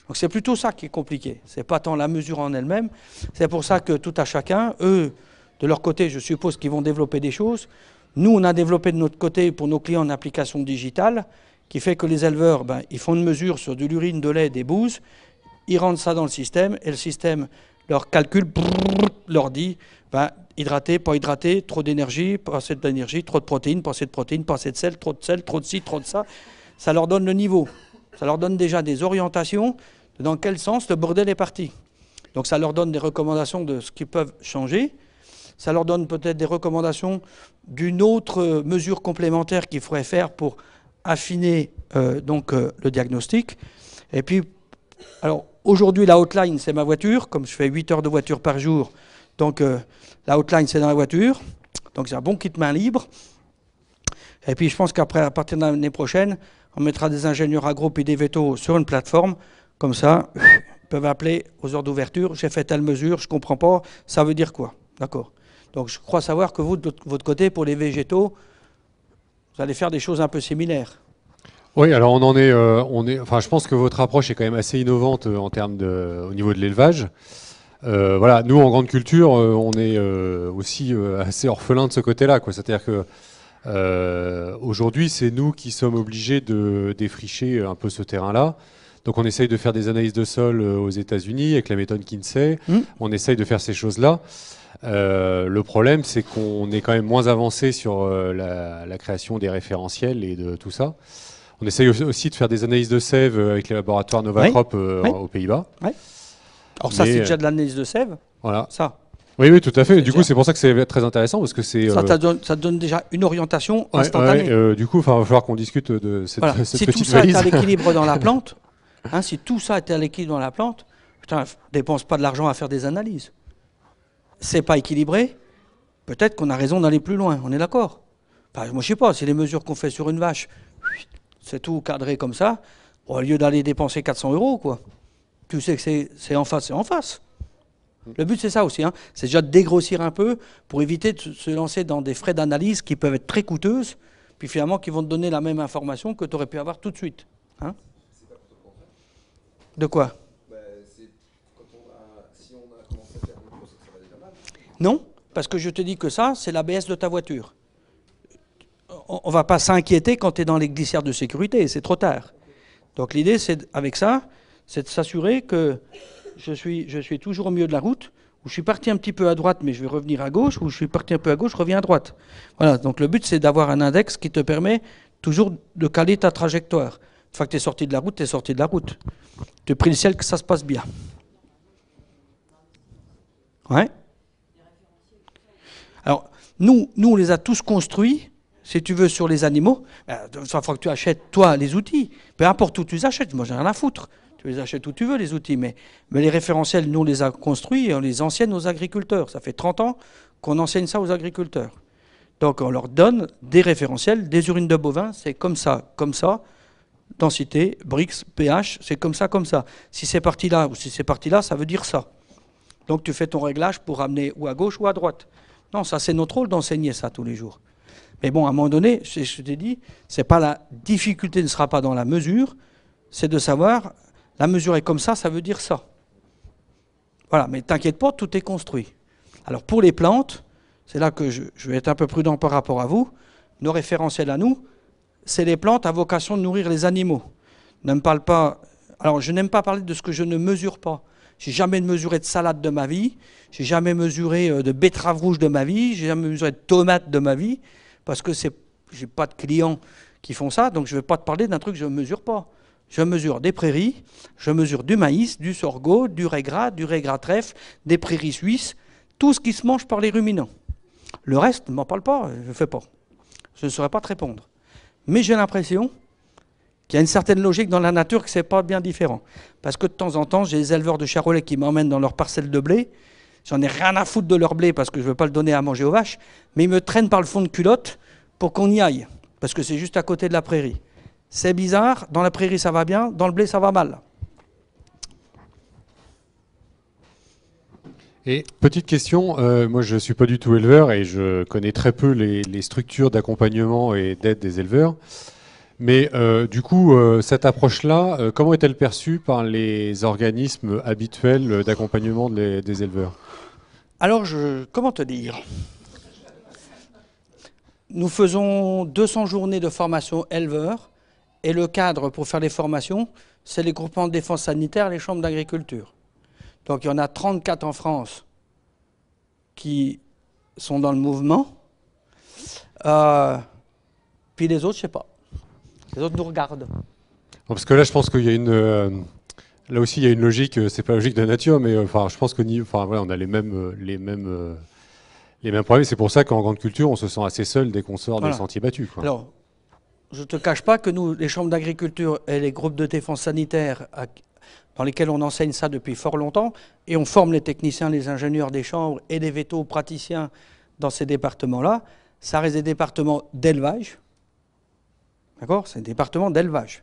Donc c'est plutôt ça qui est compliqué. C'est pas tant la mesure en elle-même. C'est pour ça que tout à chacun, eux, de leur côté, je suppose qu'ils vont développer des choses. Nous, on a développé de notre côté pour nos clients une application digitale qui fait que les éleveurs, ben, ils font une mesure sur de l'urine, de lait, des bouses, ils rentrent ça dans le système et le système leur calcule, leur dit ben, hydraté, pas hydraté, trop d'énergie, pas assez d'énergie, trop de protéines, pas assez de protéines, pas assez de sel, trop de sel, trop de ci, trop de ça ça leur donne le niveau. Ça leur donne déjà des orientations dans quel sens le bordel est parti. Donc ça leur donne des recommandations de ce qu'ils peuvent changer. Ça leur donne peut-être des recommandations d'une autre euh, mesure complémentaire qu'il faudrait faire pour affiner euh, donc euh, le diagnostic. Et puis, alors aujourd'hui la outline c'est ma voiture, comme je fais 8 heures de voiture par jour, donc la outline c'est dans la voiture, donc c'est un bon kit main libre. Et puis je pense qu'après, à partir de l'année prochaine, on mettra des ingénieurs agro et des vétos sur une plateforme, comme ça, (laughs) ils peuvent appeler aux heures d'ouverture, j'ai fait telle mesure, je ne comprends pas, ça veut dire quoi D'accord Donc je crois savoir que vous, de votre côté, pour les végétaux, vous allez faire des choses un peu similaires. Oui, alors on en est, euh, on est, enfin, je pense que votre approche est quand même assez innovante euh, en termes de, au niveau de l'élevage. Euh, voilà, nous en grande culture, on est aussi assez orphelin de ce côté-là, quoi. C'est-à-dire que euh, Aujourd'hui, c'est nous qui sommes obligés de défricher un peu ce terrain-là. Donc on essaye de faire des analyses de sol euh, aux États-Unis avec la méthode Kinsey. Hmm. On essaye de faire ces choses-là. Euh, le problème, c'est qu'on est quand même moins avancé sur euh, la, création des référentiels et de tout ça. On essaye aussi de faire des analyses de sève euh, avec les laboratoires Novacrop aux Pays-Bas. Alors ça, c'est déjà de l'analyse de sève. Voilà. Ça. Oui, oui, tout à fait. Du coup, c'est pour ça que c'est très intéressant parce que c'est. Ça, euh, donne, donne déjà une orientation instantanée. Euh, du coup, il va falloir qu'on discute de cette, voilà. cette si tout ça est à l'équilibre dans la (laughs) plante, hein, si tout ça est à l'équilibre dans la plante, putain, dépense pas de l'argent à faire des analyses. C'est pas équilibré. Peut-être qu'on a raison d'aller plus loin. On est d'accord. moi, je sais pas. Si les mesures qu'on fait sur une vache, c'est tout cadré comme ça, au lieu d'aller dépenser 400 euros, quoi. Tu sais que c'est en face, c'est en face. Le but, c'est ça aussi. Hein. C'est déjà de dégrossir un peu pour éviter de se lancer dans des frais d'analyse qui peuvent être très coûteuses, puis finalement qui vont te donner la même information que tu aurais pu avoir tout de suite. Hein. de quoi Non, parce que je te dis que ça, c'est l'ABS de ta voiture. On ne va pas s'inquiéter quand tu es dans les glissières de sécurité, c'est trop tard. Donc l'idée, c'est avec ça, c'est de s'assurer que je suis, je suis toujours au milieu de la route, ou je suis parti un petit peu à droite, mais je vais revenir à gauche, ou je suis parti un peu à gauche, je reviens à droite. Voilà, donc le but, c'est d'avoir un index qui te permet toujours de caler ta trajectoire. Une fois que tu es sorti de la route, tu es sorti de la route. Tu pris le ciel que ça se passe bien. Ouais Alors, nous, nous, on les a tous construits, si tu veux, sur les animaux. Il bah, faut que tu achètes, toi, les outils. Peu importe où tu les achètes, moi, j'ai rien à foutre. Tu les achètes où tu veux, les outils, mais, mais les référentiels, nous, on les a construits et on les enseigne aux agriculteurs. Ça fait 30 ans qu'on enseigne ça aux agriculteurs. Donc on leur donne des référentiels, des urines de bovins, c'est comme ça, comme ça, densité, brix, pH, c'est comme ça, comme ça. Si c'est parti là ou si c'est parti là, ça veut dire ça. Donc tu fais ton réglage pour amener ou à gauche ou à droite. Non, ça c'est notre rôle d'enseigner ça tous les jours. Mais bon, à un moment donné, je, je t'ai dit, c'est pas la difficulté ne sera pas dans la mesure, c'est de savoir la mesure est comme ça, ça veut dire ça. Voilà, mais t'inquiète pas, tout est construit. Alors pour les plantes, c'est là que je, vais être un peu prudent par rapport à vous, nos référentiels à nous, c'est les plantes à vocation de nourrir les animaux. Ne me parle pas. Alors je n'aime pas parler de ce que je ne mesure pas. J'ai jamais mesuré de salade de ma vie, j'ai jamais mesuré euh, de betterave rouge de ma vie, j'ai jamais mesuré de tomate de ma vie, parce que je n'ai pas de clients qui font ça, donc je ne vais pas te parler d'un truc que je ne mesure pas. Je mesure des prairies, je mesure du maïs, du sorgho, du gras, du régras trèfle, des prairies suisses, tout ce qui se mange par les ruminants. Le reste, ne m'en parle pas, je ne fais pas. Je ne saurais pas te répondre. Mais j'ai l'impression qu'il y a une certaine logique dans la nature que ce n'est pas bien différent. Parce que de temps en temps, j'ai des éleveurs de charolais qui m'emmènent dans leur parcelle de blé. J'en ai rien à foutre de leur blé parce que je ne veux pas le donner à manger aux vaches. Mais ils me traînent par le fond de culotte pour qu'on y aille. Parce que c'est juste à côté de la prairie c'est bizarre, dans la prairie ça va bien, dans le blé ça va mal. Et petite question, euh, moi je ne suis pas du tout éleveur et je connais très peu les, structures d'accompagnement et d'aide des éleveurs. Mais euh, du coup, euh, cette approche-là, comment est-elle perçue par les organismes habituels d'accompagnement des, éleveurs Alors, je, comment te dire Nous faisons 200 journées de formation éleveur et le cadre pour faire les formations, c'est les groupements de défense sanitaire, les chambres d'agriculture. Donc il y en a 34 en France qui sont dans le mouvement. Euh, puis les autres, je sais pas. Les autres nous regardent. parce que là, je pense qu'il y a une. Euh, là aussi, il y a une logique. Euh, c'est pas la logique de la nature, mais enfin, je pense qu'on enfin, a les mêmes, les mêmes, problèmes. C'est pour ça qu'en grande culture, on se sent assez seul dès qu'on sort des sentiers battus je ne te cache pas que nous, les chambres d'agriculture et les groupes de défense sanitaire dans lesquels on enseigne ça depuis fort longtemps, et on forme les techniciens, les ingénieurs des chambres et les vétos praticiens dans ces départements-là, ça reste des départements d'élevage. D'accord C'est des départements d'élevage.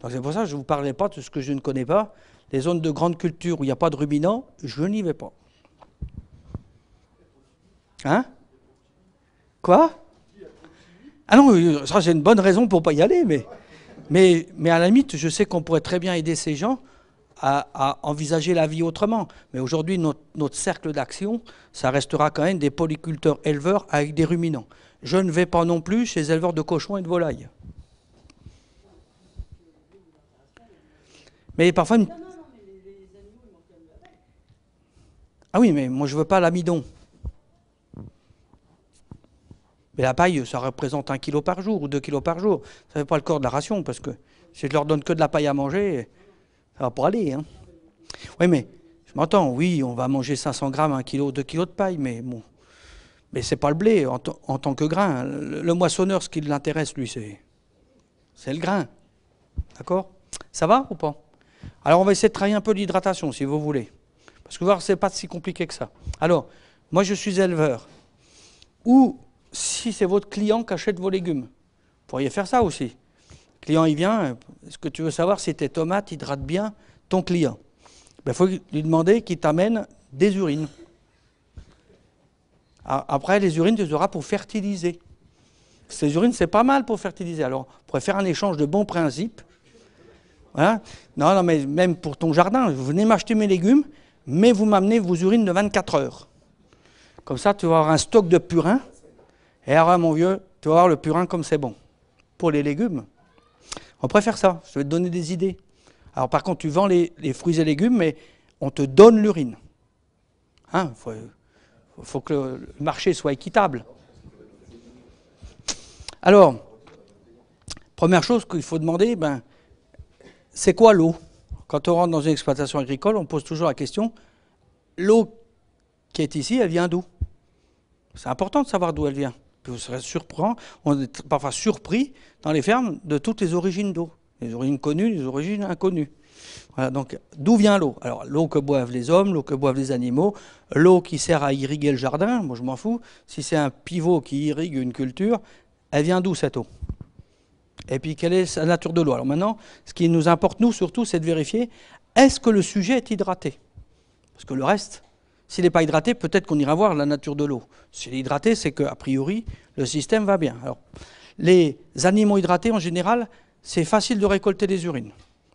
Donc c'est pour ça que je ne vous parlais pas de ce que je ne connais pas. Les zones de grande culture où il n'y a pas de ruminants, je n'y vais pas. Hein Quoi ah non, euh, ça j'ai une bonne raison pour pas y aller, mais, mais, à la limite, je sais qu'on pourrait très bien aider ces gens à, envisager la vie autrement. Mais aujourd'hui, notre, cercle d'action, ça restera quand même des polyculteurs éleveurs avec des ruminants. Je ne vais pas non plus chez les éleveurs de cochons et de volailles. Mais parfois... Ah oui, mais moi je veux pas l'amidon. Mais la paille, ça représente un kilo par jour ou deux kilos par jour. Ça ne fait pas le corps de la ration, parce que si je leur donne que de la paille à manger, ça va pas aller. Hein. Oui, mais je m'entends, oui, on va manger 500 grammes, 1 kilo, 2 kg de paille, mais bon. Mais c'est pas le blé en, tant que grain. Le, moissonneur, ce qui l'intéresse, lui, c'est, le grain. D'accord Ça va ou pas Alors, on va essayer de travailler un peu l'hydratation, si vous voulez. Parce que voir, n'est pas si compliqué que ça. Alors, moi, je suis éleveur. Ou si c'est votre client qui achète vos légumes. Vous pourriez faire ça aussi. Le client, il vient, est-ce euh, que tu veux savoir si tes tomates hydratent bien ton client Il ben, faut lui demander qu'il t'amène des urines. Après, les urines, tu les auras pour fertiliser. Ces urines, c'est pas mal pour fertiliser. Alors, on pourrait faire un échange de bons principes. Hein. Non, non, mais même pour ton jardin, vous venez m'acheter mes légumes, mais vous m'amenez vos urines de 24 heures. Comme ça, tu vas avoir un stock de purin et eh, alors, mon vieux, tu vas voir le purin comme c'est bon. Pour les légumes, on préfère ça. Je vais te donner des idées. Alors, par contre, tu vends les, fruits et légumes, mais on te donne l'urine. Il hein, faut, faut, que le marché soit équitable. Alors, première chose qu'il faut demander, ben, c'est quoi l'eau Quand on rentre dans une exploitation agricole, on pose toujours la question, l'eau qui est ici, elle vient d'où C'est important de savoir d'où elle vient vous serez on est parfois surpris dans les fermes de toutes les origines d'eau, les origines connues, les origines inconnues. Voilà, donc d'où vient l'eau Alors l'eau que boivent les hommes, l'eau que boivent les animaux, l'eau qui sert à irriguer le jardin, moi je m'en fous, si c'est un pivot qui irrigue une culture, elle vient d'où cette eau Et puis quelle est sa nature de l'eau Alors maintenant, ce qui nous importe nous surtout, c'est de vérifier, est-ce que le sujet est hydraté Parce que le reste, s'il n'est pas hydraté, peut-être qu'on ira voir la nature de l'eau. S'il est hydraté, c'est qu'a priori, le système va bien. Alors, les animaux hydratés, en général, c'est facile de récolter des urines.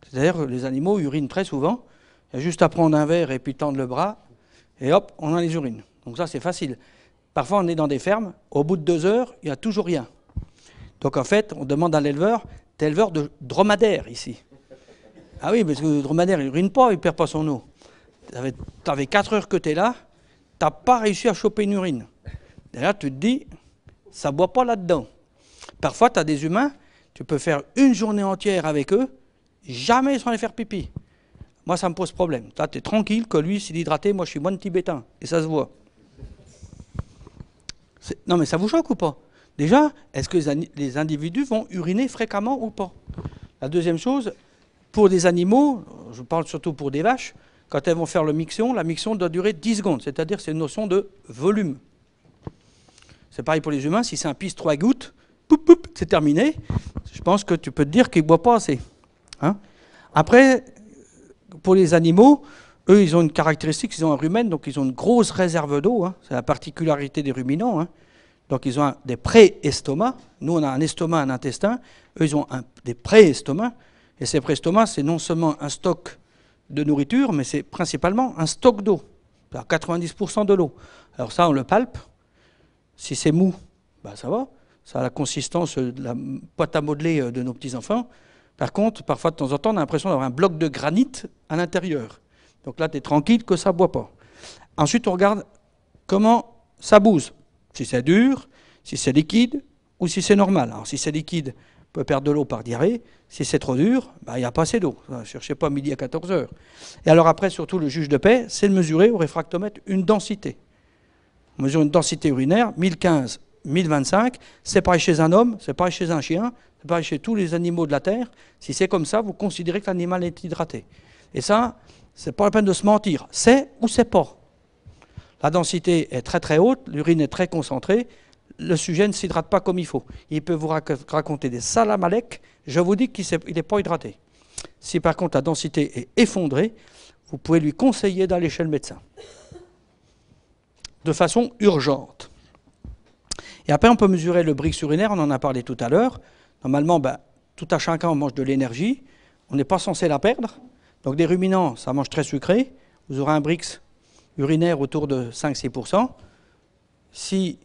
C'est-à-dire les animaux urinent très souvent. Il y a juste à prendre un verre et puis tendre le bras, et hop, on a les urines. Donc ça, c'est facile. Parfois, on est dans des fermes, au bout de deux heures, il n'y a toujours rien. Donc en fait, on demande à l'éleveur, t'es éleveur de dromadaire ici. Ah oui, parce que le dromadaire, il urine pas, il perd pas son eau tu avais 4 heures que tu es là, tu n'as pas réussi à choper une urine. Et là, tu te dis, ça ne boit pas là-dedans. Parfois, tu as des humains, tu peux faire une journée entière avec eux, jamais ils sans les faire pipi. Moi, ça me pose problème. tu es tranquille que lui, s'il est hydraté, moi, je suis de tibétain. Et ça se voit. Non, mais ça vous choque ou pas Déjà, est-ce que les individus vont uriner fréquemment ou pas La deuxième chose, pour des animaux, je parle surtout pour des vaches, quand elles vont faire le mixion, la mixion doit durer 10 secondes, c'est-à-dire c'est une notion de volume. C'est pareil pour les humains, si c'est un pisse 3 gouttes, c'est terminé. Je pense que tu peux te dire qu'ils ne boivent pas assez. Hein. Après, pour les animaux, eux, ils ont une caractéristique, ils ont un rumen, donc ils ont une grosse réserve d'eau. Hein. C'est la particularité des ruminants. Hein. Donc ils ont des pré-estomacs. Nous, on a un estomac, un intestin. Eux, ils ont des pré-estomacs. Et ces pré-estomacs, c'est non seulement un stock de nourriture, mais c'est principalement un stock d'eau, 90% de l'eau. Alors ça, on le palpe. Si c'est mou, bah, ça va. Ça a la consistance de la pâte à modeler euh, de nos petits-enfants. Par contre, parfois, de temps en temps, on a l'impression d'avoir un bloc de granit à l'intérieur. Donc là, tu es tranquille que ça ne boit pas. Ensuite, on regarde comment ça bouse. Si c'est dur, si c'est liquide ou si c'est normal. Alors, si c'est liquide, peut perdre de l'eau par diarrhée. Si c'est trop dur, bah, il n'y a pas assez d'eau. Ne cherchez pas midi à 14 heures. Et alors après, surtout, le juge de paix, c'est de mesurer au réfractomètre une densité. On mesure une densité urinaire, 1015, 1025. C'est pareil chez un homme, c'est pareil chez un chien, c'est pareil chez tous les animaux de la Terre. Si c'est comme ça, vous considérez que l'animal est hydraté. Et ça, c'est pas la peine de se mentir. C'est ou c'est pas. La densité est très très haute, l'urine est très concentrée, le sujet ne s'hydrate pas comme il faut. Il peut vous raconter des salamalek, je vous dis qu'il n'est pas hydraté. Si par contre la densité est effondrée, vous pouvez lui conseiller d'aller chez le médecin. De façon urgente. Et après, on peut mesurer le brix urinaire, on en a parlé tout à l'heure. Normalement, ben, tout à chacun, on mange de l'énergie. On n'est pas censé la perdre. Donc des ruminants, ça mange très sucré. Vous aurez un brix urinaire autour de 5-6%. Si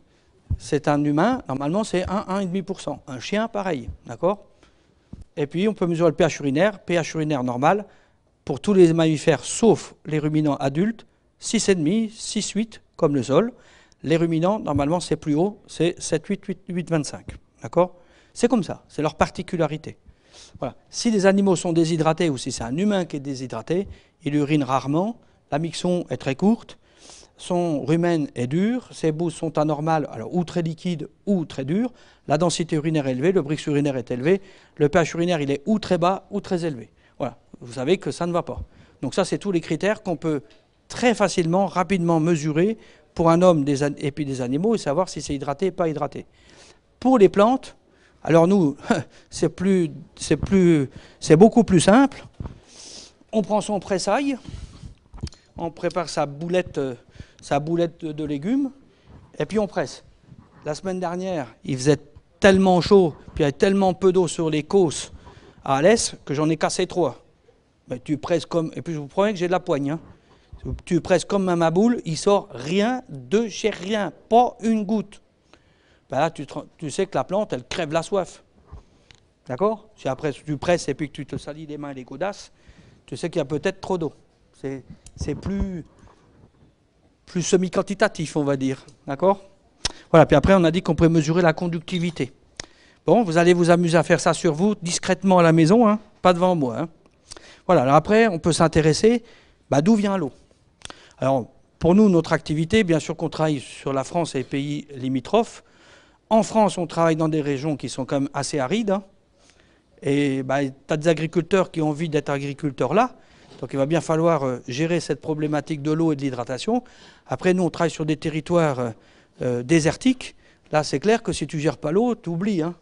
c'est un humain, normalement c'est 1, 1,5%. Un chien, pareil, d'accord Et puis on peut mesurer le pH urinaire, pH urinaire normal, pour tous les mammifères sauf les ruminants adultes, 6,5, 6,8, comme le sol. Les ruminants, normalement c'est plus haut, c'est 7,8, 8, 8, 25, d'accord C'est comme ça, c'est leur particularité. Voilà. Si les animaux sont déshydratés ou si c'est un humain qui est déshydraté, il urine rarement, la mixon est très courte, son rumen est dur, ses bouses sont anormales, alors ou très liquides ou très dures, la densité urinaire est élevée, le brix urinaire est élevé, le pH urinaire il est ou très bas ou très élevé. Voilà, vous savez que ça ne va pas. Donc ça c'est tous les critères qu'on peut très facilement, rapidement mesurer pour un homme des et puis des animaux et savoir si c'est hydraté ou pas hydraté. Pour les plantes, alors nous (laughs) c'est plus, c'est plus, c'est beaucoup plus simple. On prend son pressail, on prépare sa boulette euh, sa boulette de légumes, et puis on presse. La semaine dernière, il faisait tellement chaud, puis il y avait tellement peu d'eau sur les causses à Alès que j'en ai cassé trois. Mais tu presses comme. Et puis je vous promets que j'ai de la poigne. Hein. Tu presses comme ma boule, il sort rien de chez rien, pas une goutte. Ben là, tu, tu, sais que la plante, elle crève la soif. D'accord Si après tu presses et puis que tu te salis les mains et les godasses, tu sais qu'il y a peut-être trop d'eau. C'est plus plus semi-quantitatif, on va dire. D'accord Voilà, puis après, on a dit qu'on pouvait mesurer la conductivité. Bon, vous allez vous amuser à faire ça sur vous, discrètement à la maison, hein, pas devant moi. Hein. Voilà, alors après, on peut s'intéresser bah, d'où vient l'eau. Alors, pour nous, notre activité, bien sûr qu'on travaille sur la France et les pays limitrophes. En France, on travaille dans des régions qui sont quand même assez arides. Hein. Et bah, tu as des agriculteurs qui ont envie d'être agriculteurs là. Donc il va bien falloir euh, gérer cette problématique de l'eau et de l'hydratation. Après, nous, on travaille sur des territoires euh, euh, désertiques. Là, c'est clair que si tu ne gères pas l'eau, tu oublies. Hein.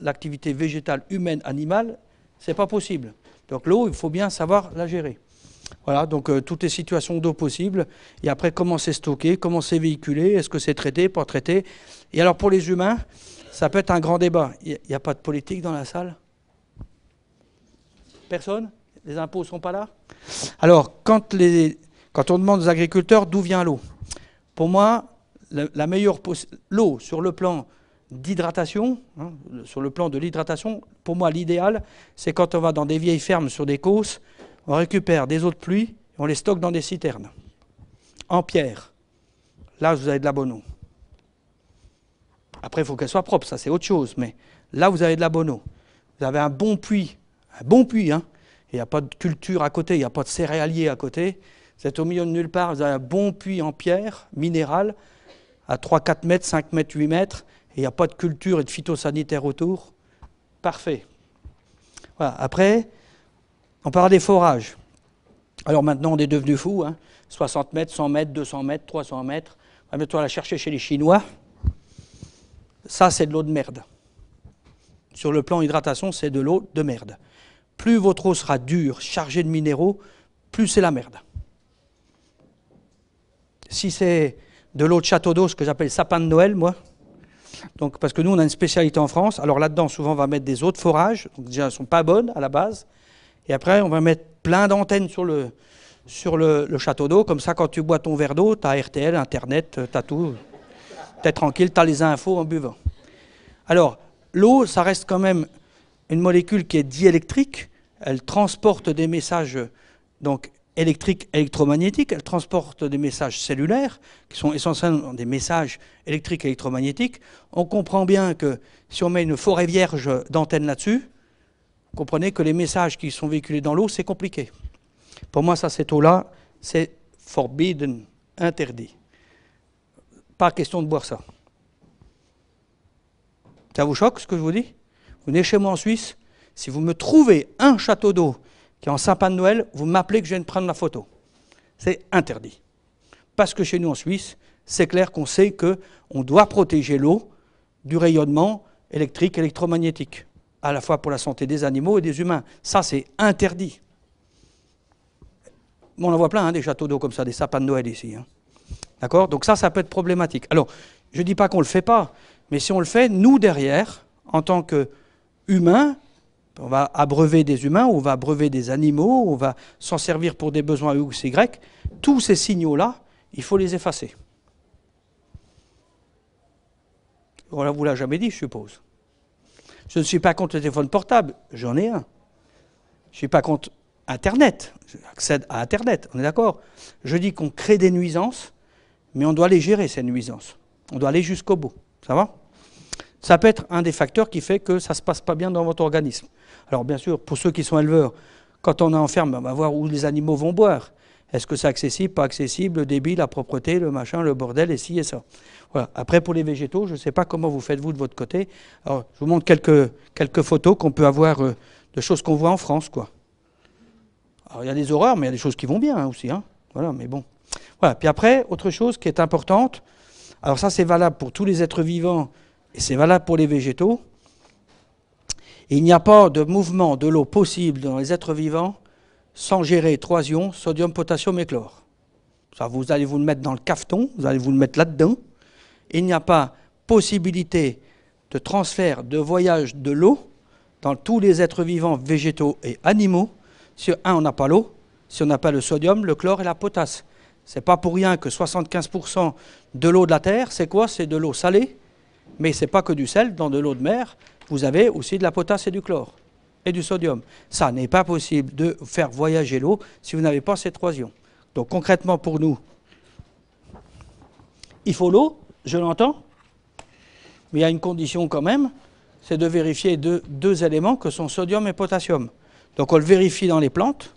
L'activité végétale, humaine, animale, ce n'est pas possible. Donc l'eau, il faut bien savoir la gérer. Voilà, donc toutes les situations d'eau possibles. Et après, comment c'est stocké, comment c'est véhiculé, est-ce que c'est traité, pas traité. Et alors pour les humains, ça peut être un grand débat. Il n'y a pas de politique dans la salle Personne Les impôts ne sont pas là Alors, quand, on demande aux agriculteurs d'où vient l'eau, pour moi, la, meilleure l'eau sur le plan d'hydratation, hein, sur le plan de l'hydratation, pour moi l'idéal, c'est quand on va dans des vieilles fermes sur des causses, on récupère des eaux de pluie, on les stocke dans des citernes, en pierre. Là, vous avez de la bonne eau. Après, il faut qu'elle soit propre, ça c'est autre chose, mais là, vous avez de la bonne eau. Vous avez un bon puits un bon puits, hein. il n'y a pas de culture à côté, il n'y a pas de céréalier à côté, vous êtes au milieu de nulle part, vous avez un bon puits en pierre, minéral, à 3, 4 mètres, 5 mètres, 8 mètres, et il n'y a pas de culture et de phytosanitaire autour. Parfait. Après, on parle des forages. Alors maintenant, on est devenu fou. 60 hein. mètres, 100 mètres, 200 mètres, 300 mètres. On va à la chercher chez les Chinois. Ça, c'est de l'eau de merde. Sur le plan hydratation, c'est de l'eau de merde. Plus votre eau sera dure, chargée de minéraux, plus c'est la merde. Si c'est de l'eau de château d'eau, ce que j'appelle sapin de Noël, moi, donc, parce que nous, on a une spécialité en France. Alors là-dedans, souvent, on va mettre des eaux de forage. Donc, déjà, elles ne sont pas bonnes à la base. Et après, on va mettre plein d'antennes sur le, sur le, le château d'eau. Comme ça, quand tu bois ton verre d'eau, tu as RTL, Internet, euh, tu as tout. Tu es tranquille, tu as les infos en buvant. Alors, l'eau, ça reste quand même une molécule qui est diélectrique, elle transporte des messages donc électriques, électromagnétiques, elle transporte des messages cellulaires, qui sont essentiellement des messages électriques, électromagnétiques. On comprend bien que si on met une forêt vierge d'antenne là-dessus, vous comprenez que les messages qui sont véhiculés dans l'eau, c'est compliqué. Pour moi, ça, cette eau-là, c'est forbidden, interdit. Pas question de boire ça. Ça vous choque ce que je vous dis vous venez chez moi en Suisse, si vous me trouvez un château d'eau qui est en sapin de Noël, vous m'appelez que je viens de prendre la photo. C'est interdit. Parce que chez nous en Suisse, c'est clair qu'on sait qu'on doit protéger l'eau du rayonnement électrique, électromagnétique, à la fois pour la santé des animaux et des humains. Ça, c'est interdit. on en voit plein, hein, des châteaux d'eau comme ça, des sapins de Noël ici. Hein. D'accord Donc ça, ça peut être problématique. Alors, je ne dis pas qu'on ne le fait pas, mais si on le fait, nous, derrière, en tant que humains, on va abreuver des humains, on va abreuver des animaux, on va s'en servir pour des besoins ou y, tous ces signaux-là, il faut les effacer. On ne vous l'a jamais dit, je suppose. Je ne suis pas contre le téléphone portable, j'en ai un. Je ne suis pas contre Internet, j'accède à Internet, on est d'accord. Je dis qu'on crée des nuisances, mais on doit les gérer, ces nuisances. On doit aller jusqu'au bout. Ça va ça peut être un des facteurs qui fait que ça ne se passe pas bien dans votre organisme. Alors bien sûr, pour ceux qui sont éleveurs, quand on est en ferme, on va voir où les animaux vont boire. Est-ce que c'est accessible, pas accessible, le débit, la propreté, le machin, le bordel, et ci et ça. Après, pour les végétaux, je ne sais pas comment vous faites vous de votre côté. Alors, je vous montre quelques, quelques photos qu'on peut avoir euh, de choses qu'on voit en France, quoi. Alors, il y a des horreurs, mais il y a des choses qui vont bien hein, aussi. Hein. Voilà, mais bon. Voilà. Puis après, autre chose qui est importante, alors ça, c'est valable pour tous les êtres vivants, et c'est valable pour les végétaux, il n'y a pas de mouvement de l'eau possible dans les êtres vivants sans gérer trois ions, sodium, potassium et chlore. Ça, vous allez vous le mettre dans le cafeton, vous allez vous le mettre là-dedans. Il n'y a pas possibilité de transfert, de voyage de l'eau dans tous les êtres vivants, végétaux et animaux. Si un, on n'a pas l'eau, si on n'a pas le sodium, le chlore et la potasse. Ce n'est pas pour rien que 75% de l'eau de la Terre, c'est quoi C'est de l'eau salée mais ce n'est pas que du sel. Dans de l'eau de mer, vous avez aussi de la potasse et du chlore et du sodium. Ça n'est pas possible de faire voyager l'eau si vous n'avez pas ces trois ions. Donc concrètement pour nous, il faut l'eau, je l'entends, mais il y a une condition quand même, c'est de vérifier deux, deux, éléments que sont sodium et potassium. Donc on le vérifie dans les plantes,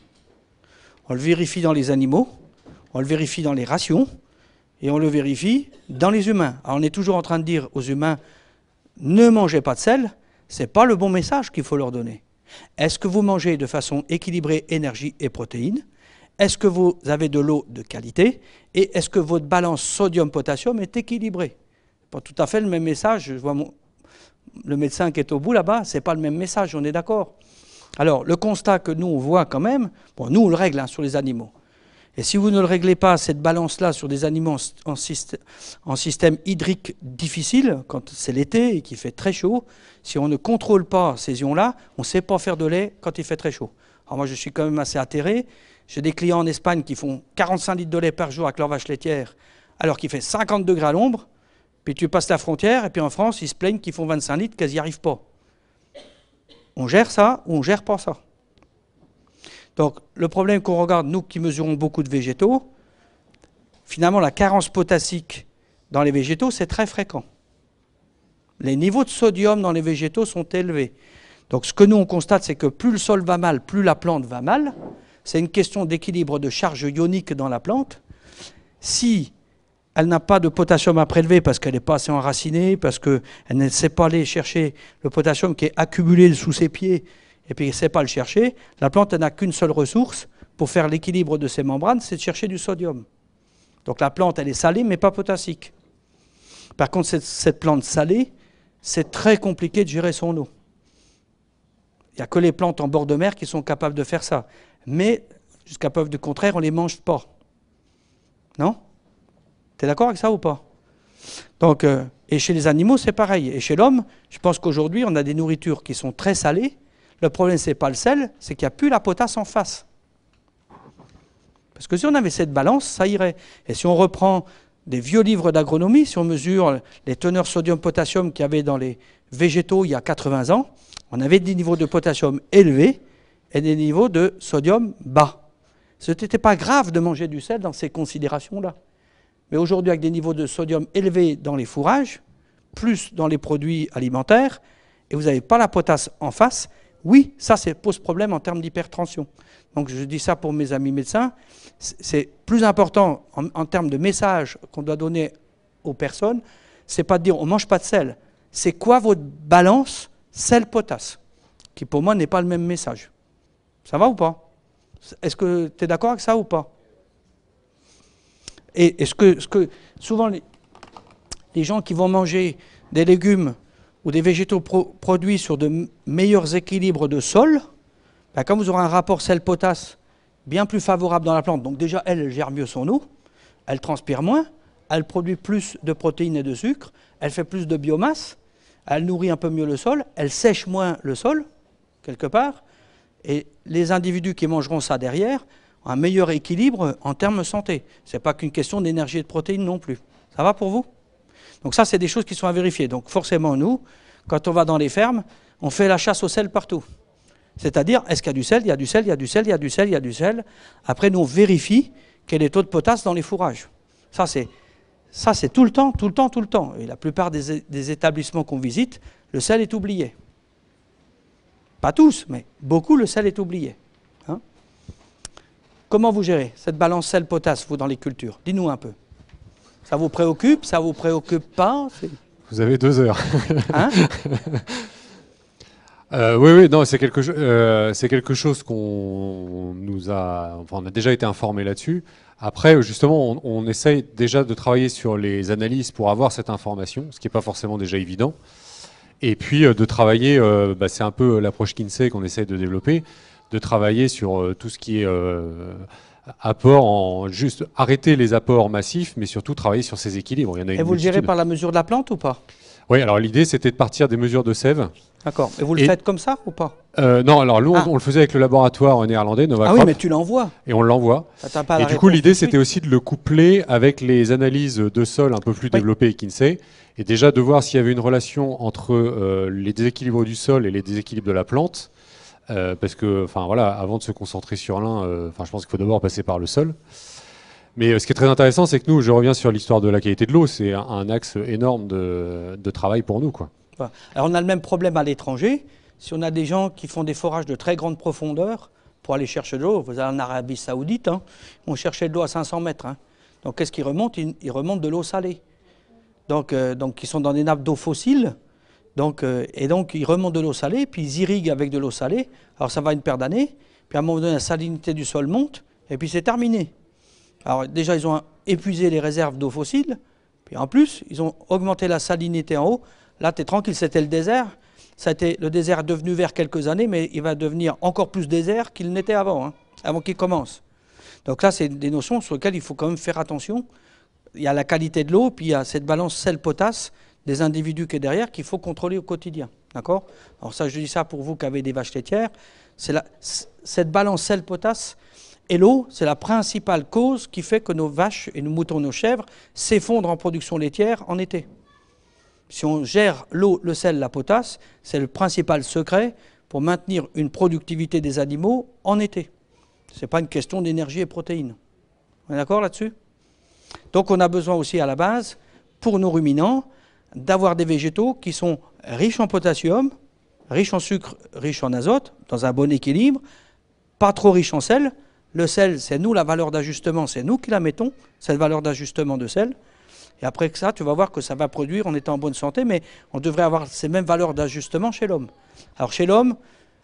on le vérifie dans les animaux, on le vérifie dans les rations, et on le vérifie dans les humains. Alors on est toujours en train de dire aux humains, ne mangez pas de sel, ce n'est pas le bon message qu'il faut leur donner. Est-ce que vous mangez de façon équilibrée énergie et protéines Est-ce que vous avez de l'eau de qualité Et est-ce que votre balance sodium-potassium est équilibrée Pas tout à fait le même message. Je vois le médecin qui est au bout là-bas, ce n'est pas le même message, on est d'accord. Alors, le constat que nous, on voit quand même, bon, nous, on le règle hein, sur les animaux. Et si vous ne le réglez pas, cette balance-là, sur des animaux en, système hydrique difficile, quand c'est l'été et qu'il fait très chaud, si on ne contrôle pas ces ions-là, on ne sait pas faire de lait quand il fait très chaud. Alors moi, je suis quand même assez atterré. J'ai des clients en Espagne qui font 45 litres de lait par jour avec leur vache laitière, alors qu'il fait 50 degrés à l'ombre. Puis tu passes la frontière, et puis en France, ils se plaignent qu'ils font 25 litres, qu'ils n'y arrivent pas. On gère ça ou on gère pas ça donc le problème qu'on regarde, nous qui mesurons beaucoup de végétaux, finalement la carence potassique dans les végétaux, c'est très fréquent. Les niveaux de sodium dans les végétaux sont élevés. Donc ce que nous on constate, c'est que plus le sol va mal, plus la plante va mal. C'est une question d'équilibre de charge ionique dans la plante. Si elle n'a pas de potassium à prélever parce qu'elle n'est pas assez enracinée, parce qu'elle ne sait pas aller chercher le potassium qui est accumulé sous ses pieds, et puis il ne sait pas le chercher, la plante n'a qu'une seule ressource pour faire l'équilibre de ses membranes, c'est de chercher du sodium. Donc la plante, elle est salée, mais pas potassique. Par contre, cette, plante salée, c'est très compliqué de gérer son eau. Il n'y a que les plantes en bord de mer qui sont capables de faire ça. Mais, jusqu'à preuve du contraire, on ne les mange pas. Non Tu es d'accord avec ça ou pas Donc, euh, Et chez les animaux, c'est pareil. Et chez l'homme, je pense qu'aujourd'hui, on a des nourritures qui sont très salées, le problème, ce n'est pas le sel, c'est qu'il n'y a plus la potasse en face. Parce que si on avait cette balance, ça irait. Et si on reprend des vieux livres d'agronomie, si on mesure les teneurs sodium-potassium qu'il y avait dans les végétaux il y a 80 ans, on avait des niveaux de potassium élevés et des niveaux de sodium bas. Ce n'était pas grave de manger du sel dans ces considérations-là. Mais aujourd'hui, avec des niveaux de sodium élevés dans les fourrages, plus dans les produits alimentaires, et vous n'avez pas la potasse en face, oui, ça, pose problème en termes d'hypertension. Donc je dis ça pour mes amis médecins. C'est plus important en, termes de message qu'on doit donner aux personnes. C'est pas de dire on mange pas de sel. C'est quoi votre balance sel-potasse Qui pour moi n'est pas le même message. Ça va ou pas Est-ce que tu es d'accord avec ça ou pas Et est-ce que, souvent les gens qui vont manger des légumes ou des végétaux produits sur de meilleurs équilibres de sol, quand bah, vous aurez un rapport sel-potasse bien plus favorable dans la plante, donc déjà elle gère mieux son eau, elle transpire moins, elle produit plus de protéines et de sucre, elle fait plus de biomasse, elle nourrit un peu mieux le sol, elle sèche moins le sol, quelque part, et les individus qui mangeront ça derrière ont un meilleur équilibre en termes de santé. Ce n'est pas qu'une question d'énergie et de protéines non plus. Ça va pour vous donc ça, c'est des choses qui sont à vérifier. Donc forcément, nous, quand on va dans les fermes, on fait la chasse au sel partout. C'est-à-dire, est-ce qu'il y a du sel Il y a du sel, il y a du sel, il y a du sel, il y a du sel. Après, nous, on vérifie quel est le taux de potasse dans les fourrages. Ça, c'est, ça, c'est tout le temps, tout le temps, tout le temps. Et la plupart des, établissements qu'on visite, le sel est oublié. Pas tous, mais beaucoup, le sel est oublié. Hein. Comment vous gérez cette balance sel-potasse, vous, dans les cultures Dis-nous un peu. Ça vous préoccupe Ça vous préoccupe pas Vous avez deux heures. Hein (laughs) euh, oui, oui, non, c'est quelque, euh, c'est quelque chose qu'on nous a, on a déjà été informé là-dessus. Après, justement, on, essaye déjà de travailler sur les analyses pour avoir cette information, ce qui n'est pas forcément déjà évident. Et puis euh, de travailler, euh, bah, c'est un peu l'approche Kinsey qu'on essaye de développer, de travailler sur tout ce qui est apport en juste arrêter les apports massifs, mais surtout travailler sur ces équilibres. Et vous le gérez par la mesure de la plante ou pas Oui, alors l'idée c'était de partir des mesures de sève. D'accord. Et vous le faites comme ça ou pas euh, Non, alors nous, ah. on, le faisait avec le laboratoire néerlandais, novak Ah oui, mais tu l'envoies. Et on l'envoie. Ah, et du coup, l'idée, c'était aussi de le coupler avec les analyses de sol un peu plus développées développées Kinsey. Et déjà de voir s'il y avait une relation entre euh, les déséquilibres du sol et les déséquilibres de la plante. Euh, parce que, enfin voilà, avant de se concentrer sur l'un, euh, enfin je pense qu'il faut d'abord passer par le sol. Mais euh, ce qui est très intéressant, c'est que nous, je reviens sur l'histoire de la qualité de l'eau, c'est un, axe énorme de, travail pour nous. Quoi. Alors on a le même problème à l'étranger. Si on a des gens qui font des forages de très grande profondeur pour aller chercher de l'eau, vous allez en Arabie Saoudite, hein, on cherchait de l'eau à 500 mètres. Hein. Donc qu'est-ce qui remonte Il remonte remontent de l'eau salée. Donc, donc ils sont dans des nappes d'eau fossile donc, euh, et donc, ils remontent de l'eau salée, puis ils irriguent avec de l'eau salée. Alors, ça va une paire d'années. Puis, à un moment donné, la salinité du sol monte, et puis c'est terminé. Alors, déjà, ils ont épuisé les réserves d'eau fossile. Puis, en plus, ils ont augmenté la salinité en haut. Là, tu es tranquille, c'était le désert. Ça le désert est devenu vert quelques années, mais il va devenir encore plus désert qu'il n'était avant, hein, avant qu'il commence. Donc là, c'est des notions sur lesquelles il faut quand même faire attention. Il y a la qualité de l'eau, puis il y a cette balance sel-potasse des individus qui est derrière qu'il faut contrôler au quotidien. D'accord Alors ça, je dis ça pour vous qui avez des vaches laitières. La, cette balance sel-potasse et l'eau, c'est la principale cause qui fait que nos vaches et nos moutons, nos chèvres s'effondrent en production laitière en été. Si on gère l'eau, le sel, la potasse, c'est le principal secret pour maintenir une productivité des animaux en été. Ce n'est pas une question d'énergie et protéines. On est d'accord là-dessus Donc on a besoin aussi à la base, pour nos ruminants, d'avoir des végétaux qui sont riches en potassium, riches en sucre, riches en azote, dans un bon équilibre, pas trop riches en sel. Le sel, c'est nous la valeur d'ajustement, c'est nous qui la mettons, cette valeur d'ajustement de sel. Et après que ça, tu vas voir que ça va produire, on est en bonne santé, mais on devrait avoir ces mêmes valeurs d'ajustement chez l'homme. Alors chez l'homme,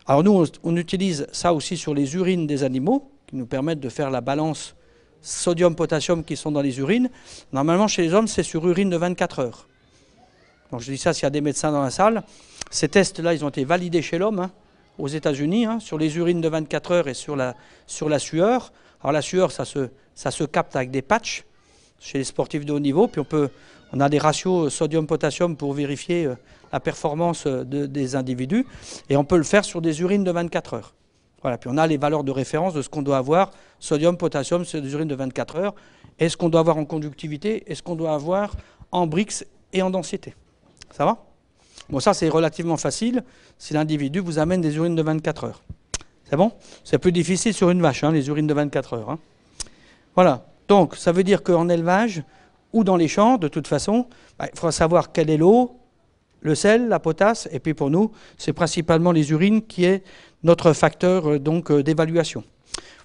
alors nous, on, on, utilise ça aussi sur les urines des animaux, qui nous permettent de faire la balance sodium-potassium qui sont dans les urines. Normalement, chez les hommes, c'est sur urine de 24 heures. Donc je dis ça s'il y a des médecins dans la salle. Ces tests-là, ils ont été validés chez l'homme, hein, aux États-Unis, hein, sur les urines de 24 heures et sur la, sur la sueur. Alors la sueur, ça se, ça se capte avec des patchs chez les sportifs de haut niveau. Puis on, peut, on a des ratios sodium-potassium pour vérifier euh, la performance euh, des individus. Et on peut le faire sur des urines de 24 heures. Voilà, puis on a les valeurs de référence de ce qu'on doit avoir, sodium, potassium, sur des urines de 24 heures, est ce qu'on doit avoir en conductivité, est ce qu'on doit avoir en brix et en densité. Ça va Bon, ça, c'est relativement facile si l'individu vous amène des urines de 24 heures. C'est bon C'est plus difficile sur une vache, hein, les urines de 24 heures. Hein. Voilà. Donc, ça veut dire qu'en élevage ou dans les champs, de toute façon, bah, il faudra savoir quelle est l'eau, le sel, la potasse, et puis pour nous, c'est principalement les urines qui est notre facteur euh, donc euh, d'évaluation.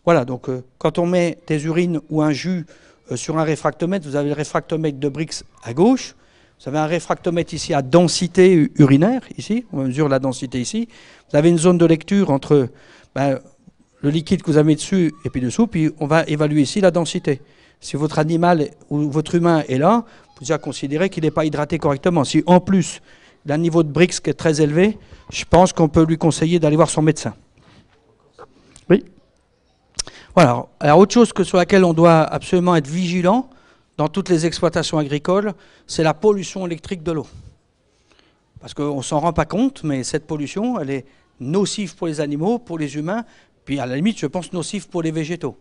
Voilà, donc euh, quand on met des urines ou un jus sur un réfractomètre, vous avez le réfractomètre de Brix à gauche, vous avez un réfractomètre ici à densité urinaire, ici, on mesure la densité ici. Vous avez une zone de lecture entre ben, le liquide que vous avez dessus et puis dessous, puis on va évaluer ici la densité. Si votre animal ou votre humain est là, vous allez considérer qu'il n'est pas hydraté correctement. Si en plus, il niveau de brix qui est très élevé, je pense qu'on peut lui conseiller d'aller voir son médecin. Oui Voilà. Alors, autre chose que sur laquelle on doit absolument être vigilant, dans toutes les exploitations agricoles, c'est la pollution électrique de l'eau. Parce qu'on ne s'en rend pas compte, mais cette pollution, elle est nocive pour les animaux, pour les humains, puis à la limite, je pense, nocive pour les végétaux.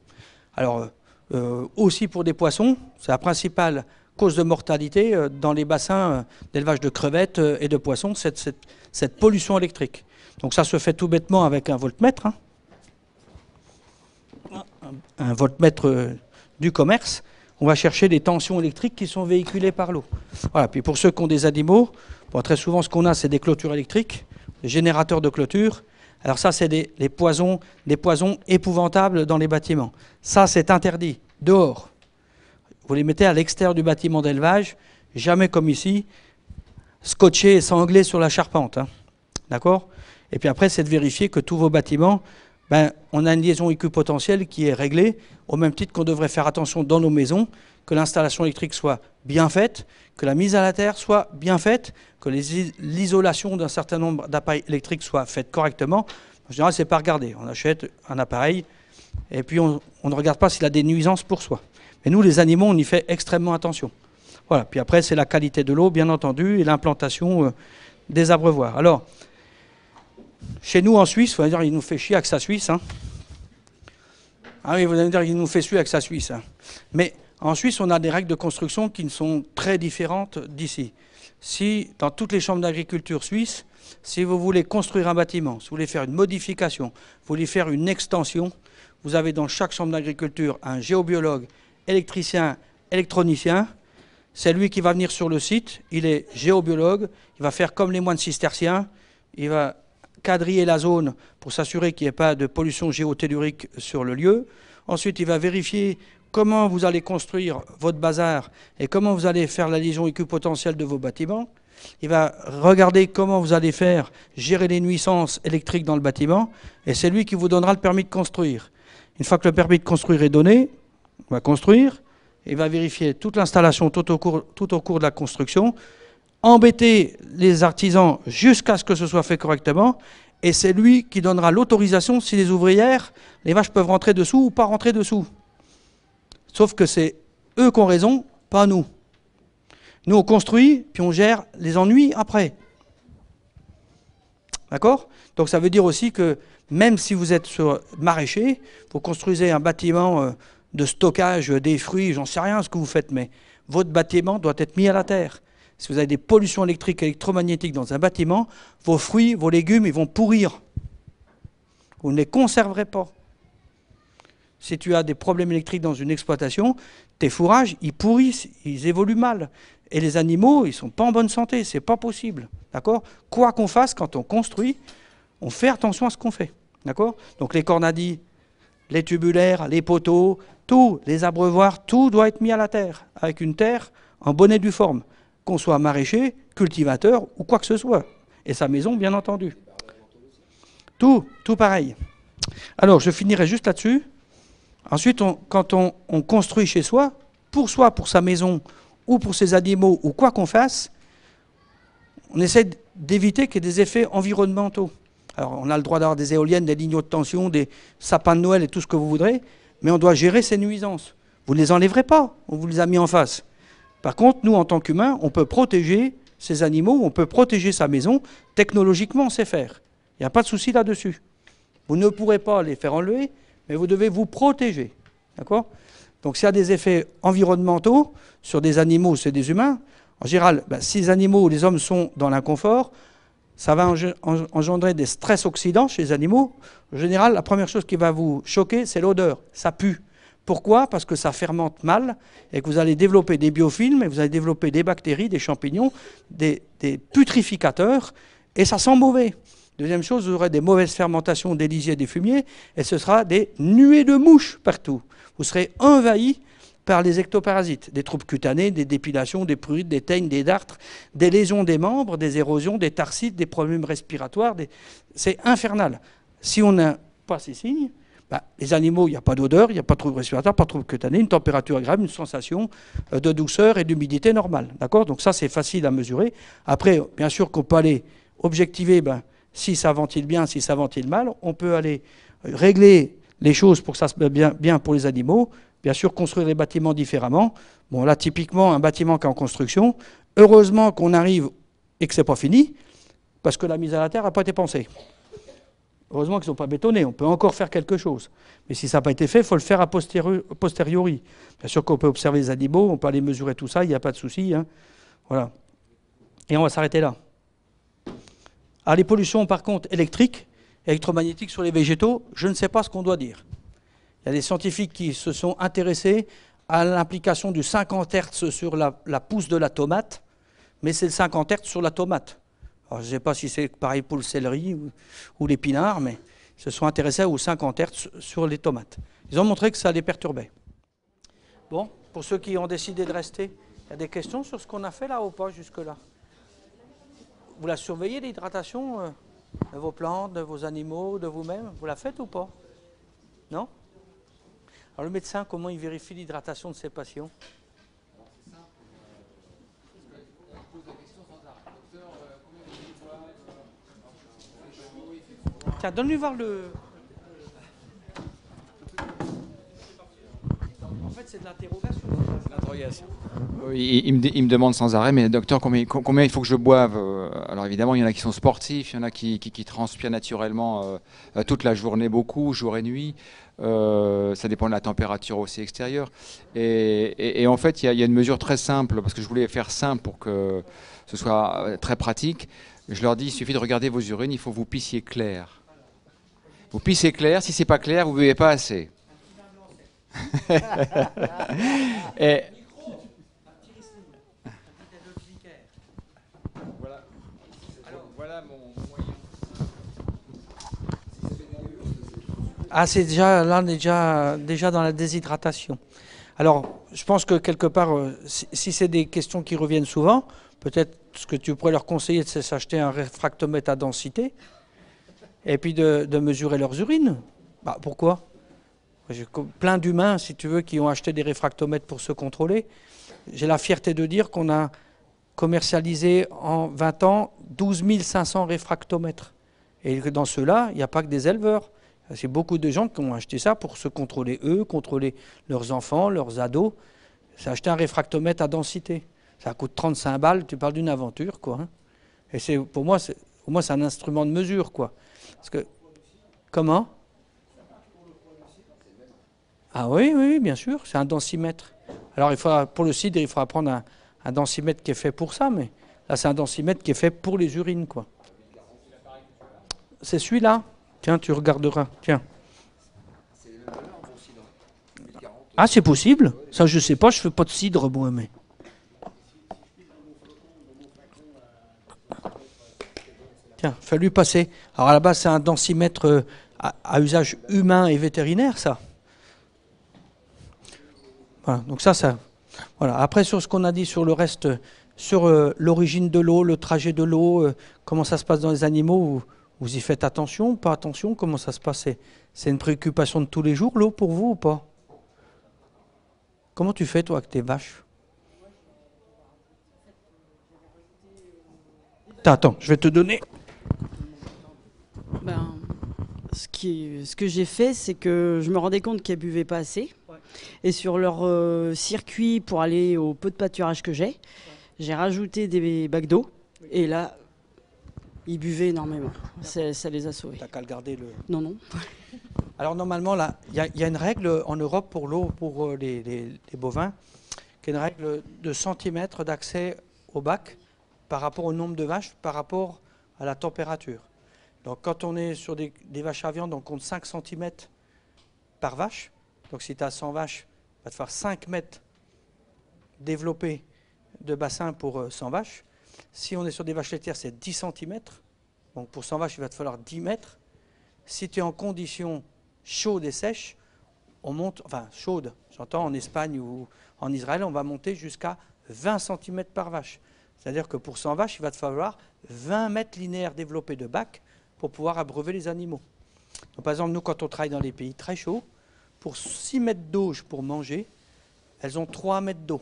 Alors, euh, aussi pour des poissons, c'est la principale cause de mortalité euh, dans les bassins euh, d'élevage de crevettes et de poissons, cette, cette, pollution électrique. Donc ça se fait tout bêtement avec un voltmètre, hein. un voltmètre du commerce on va chercher des tensions électriques qui sont véhiculées par l'eau. Voilà, puis pour ceux qui ont des animaux, très souvent ce qu'on a, c'est des clôtures électriques, des générateurs de clôtures. Alors ça, c'est des, poisons, des poisons épouvantables dans les bâtiments. Ça, c'est interdit, dehors. Vous les mettez à l'extérieur du bâtiment d'élevage, jamais comme ici, scotché et sanglé sur la charpente. Hein. D'accord Et puis après, c'est de vérifier que tous vos bâtiments ben, on a une liaison IQ potentielle qui est réglée, au même titre qu'on devrait faire attention dans nos maisons, que l'installation électrique soit bien faite, que la mise à la terre soit bien faite, que l'isolation d'un certain nombre d'appareils électriques soit faite correctement. En général, ce n'est pas regardé. On achète un appareil et puis on, ne regarde pas s'il a des nuisances pour soi. Mais nous, les animaux, on y fait extrêmement attention. Voilà. Puis après, c'est la qualité de l'eau, bien entendu, et l'implantation euh, des abreuvoirs. Alors, chez nous en Suisse, vous dire il nous fait chier avec sa Suisse. Hein. Ah oui, vous allez dire il nous fait chier avec sa Suisse. Hein. Mais en Suisse, on a des règles de construction qui sont très différentes d'ici. Si dans toutes les chambres d'agriculture suisses, si vous voulez construire un bâtiment, si vous voulez faire une modification, vous voulez faire une extension, vous avez dans chaque chambre d'agriculture un géobiologue, électricien, électronicien. C'est lui qui va venir sur le site, il est géobiologue, il va faire comme les moines cisterciens, il va quadriller la zone pour s'assurer qu'il n'y ait pas de pollution géotellurique sur le lieu. Ensuite, il va vérifier comment vous allez construire votre bazar et comment vous allez faire la liaison équipotentielle de vos bâtiments. Il va regarder comment vous allez faire gérer les nuisances électriques dans le bâtiment et c'est lui qui vous donnera le permis de construire. Une fois que le permis de construire est donné, on va construire, il va vérifier toute l'installation tout, au tout au cours de la construction embêter les artisans jusqu'à ce que ce soit fait correctement, et c'est lui qui donnera l'autorisation si les ouvrières, les vaches peuvent rentrer dessous ou pas rentrer dessous. Sauf que c'est eux qui ont raison, pas nous. Nous, on construit, puis on gère les ennuis après. D'accord Donc ça veut dire aussi que même si vous êtes sur maraîcher, vous construisez un bâtiment euh, de stockage euh, des fruits, j'en sais rien ce que vous faites, mais votre bâtiment doit être mis à la terre si vous avez des pollutions électriques, électromagnétiques dans un bâtiment, vos fruits, vos légumes, ils vont pourrir. Vous ne les conserverez pas. Si tu as des problèmes électriques dans une exploitation, tes fourrages, ils pourrissent, ils évoluent mal. Et les animaux, ils ne sont pas en bonne santé, c'est pas possible. D'accord Quoi qu'on fasse, quand on construit, on fait attention à ce qu'on fait. D'accord Donc les cornadis, les tubulaires, les poteaux, tout, les abreuvoirs, tout doit être mis à la terre, avec une terre en bonne et due forme qu'on soit maraîcher, cultivateur ou quoi que ce soit. Et sa maison, bien entendu. Tout, tout pareil. Alors, je finirai juste là-dessus. Ensuite, quand on, on, construit chez soi, pour soi, pour sa maison, ou pour ses animaux, ou quoi qu'on fasse, on essaie d'éviter qu'il y ait des effets environnementaux. Alors, on a le droit d'avoir des éoliennes, des lignes de tension, des sapins de Noël et tout ce que vous voudrez, mais on doit gérer ces nuisances. Vous ne les enlèverez pas, on vous les a mis en face. Par contre, nous, en tant qu'humains, on peut protéger ces animaux, on peut protéger sa maison. Technologiquement, on sait faire. Il n'y a pas de souci là-dessus. Vous ne pourrez pas les faire enlever, mais vous devez vous protéger. D'accord Donc, s'il y a des effets environnementaux sur des animaux, c'est des humains. En général, ben, si les animaux ou les hommes sont dans l'inconfort, ça va engendrer des stress oxydants chez les animaux. En général, la première chose qui va vous choquer, c'est l'odeur. Ça pue. Pourquoi Parce que ça fermente mal et que vous allez développer des biofilms et vous allez développer des bactéries, des champignons, des, putrificateurs et ça sent mauvais. Deuxième chose, vous aurez des mauvaises fermentations des lisiers, des fumiers et ce sera des nuées de mouches partout. Vous serez envahi par les ectoparasites, des troubles cutanées, des dépilations, des prurites, des teignes, des dartres, des lésions des membres, des érosions, des tarsites, des problèmes respiratoires. C'est infernal. Si on n'a pas ces signes, bah, les animaux, il n'y a pas d'odeur, il n'y a pas de trouble respiratoire, pas de trouble cutané, une température agréable, une sensation euh, de douceur et d'humidité normale. D'accord Donc ça, c'est facile à mesurer. Après, bien sûr qu'on peut aller objectiver ben, si ça ventile bien, si ça ventile mal. On peut aller euh, régler les choses pour que ça se bien, bien pour les animaux. Bien sûr, construire les bâtiments différemment. Bon, là, typiquement, un bâtiment qui est en construction, heureusement qu'on arrive et que n'est pas fini, parce que la mise à la terre n'a pas été pensée. Heureusement qu'ils ne sont pas bétonnés, on peut encore faire quelque chose. Mais si ça n'a pas été fait, il faut le faire a posteriori. Bien sûr qu'on peut observer les animaux, on peut aller mesurer tout ça, il n'y a pas de souci. Hein. Voilà. Et on va s'arrêter là. À ah, les pollutions, par contre, électriques, électromagnétiques sur les végétaux, je ne sais pas ce qu'on doit dire. Il y a des scientifiques qui se sont intéressés à l'implication du 50 Hz sur la, la pousse de la tomate, mais c'est le 50 Hz sur la tomate. Alors, je ne sais pas si c'est pareil pour le céleri ou, l'épinard, mais ils se sont intéressés aux 50 Hz sur les tomates. Ils ont montré que ça les perturbait. Bon, pour ceux qui ont décidé de rester, il y a des questions sur ce qu'on a fait là ou pas jusque-là Vous la surveillez, l'hydratation euh, de vos plantes, de vos animaux, de vous-même Vous la faites ou pas Non Alors le médecin, comment il vérifie l'hydratation de ses patients donne-lui voir le... En fait, c'est de l'interrogation. il, me, demande sans arrêt, mais docteur, combien, combien il faut que je boive euh, Alors évidemment, il y en a qui sont sportifs, il y en a qui, qui, transpirent naturellement euh, toute la journée beaucoup, jour et nuit. Euh, ça dépend de la température aussi extérieure. Et, en fait, il y, a, une mesure très simple, parce que je voulais faire simple pour que ce soit très pratique. Je leur dis, il suffit de regarder vos urines, il faut que vous pissiez clair puis c'est clair, si c'est pas clair, vous ne buvez pas assez. (laughs) Ah, c'est déjà là, on déjà, déjà dans la déshydratation. Alors, je pense que quelque part, euh, si, c'est des questions qui reviennent souvent, peut-être ce que tu pourrais leur conseiller, c'est s'acheter un réfractomètre à densité et puis de, mesurer leurs urines. Bah, pourquoi J'ai plein d'humains, si tu veux, qui ont acheté des réfractomètres pour se contrôler. J'ai la fierté de dire qu'on a commercialisé en 20 ans 12 500 réfractomètres. Et dans ceux-là, il n'y a pas que des éleveurs. C'est beaucoup de gens qui ont acheté ça pour se contrôler eux, contrôler leurs enfants, leurs ados. C'est acheter un réfractomètre à densité. Ça coûte 35 balles, tu parles d'une aventure, quoi. Hein. Et c'est, pour moi, c'est, pour c'est un instrument de mesure, quoi que, comment Ah oui, oui, bien sûr, c'est un densimètre. Alors il faut pour le cidre, il faudra prendre un, densimètre qui est fait pour ça, mais là c'est un densimètre qui est fait pour les urines, quoi. C'est celui-là Tiens, tu regarderas. Tiens. Ah, c'est possible Ça, je sais pas, je fais pas de cidre, moi, mais... fallu passer. Alors à la base, c'est un densimètre euh, à, usage humain et vétérinaire, ça. Voilà, donc ça, ça. Voilà. Après, sur ce qu'on a dit sur le reste, sur euh, l'origine de l'eau, le trajet de l'eau, euh, comment ça se passe dans les animaux, vous, y faites attention, pas attention, comment ça se passe C'est une préoccupation de tous les jours, l'eau, pour vous ou pas Comment tu fais, toi, avec tes vaches Attends, je vais te donner ben, ce, qui, ce que j'ai fait, c'est que je me rendais compte ne buvaient pas assez. Et sur leur euh, circuit pour aller au peu de pâturage que j'ai, j'ai rajouté des bacs d'eau. Et là, ils buvaient énormément. Ça les a sauvés. T'as qu'à le garder le. Non, non. (laughs) Alors normalement, là, il y, a une règle en Europe pour l'eau pour euh, les, les, bovins, qui est une règle de centimètres d'accès au bac par rapport au nombre de vaches, par rapport à la température. Donc quand on est sur des, vaches à viande, on compte 5 cm par vache. Donc si tu as 100 vaches, va te faire 5 mètres développés de bassin pour 100 euh, vaches. Si on est sur des vaches laitières, c'est 10 cm. Donc pour 100 vaches, il va te falloir 10 mètres. Si tu es en conditions chaudes et sèches, on monte, enfin chaudes, j'entends en Espagne ou en Israël, on va monter jusqu'à 20 cm par vache. C'est-à-dire que pour 100 vaches, il va te falloir 20 mètres linéaires développés de bac pour pouvoir abreuver les animaux. par exemple, nous, quand on travaille dans des pays très chauds, pour 6 mètres d'auge pour manger, elles ont 3 mètres d'eau.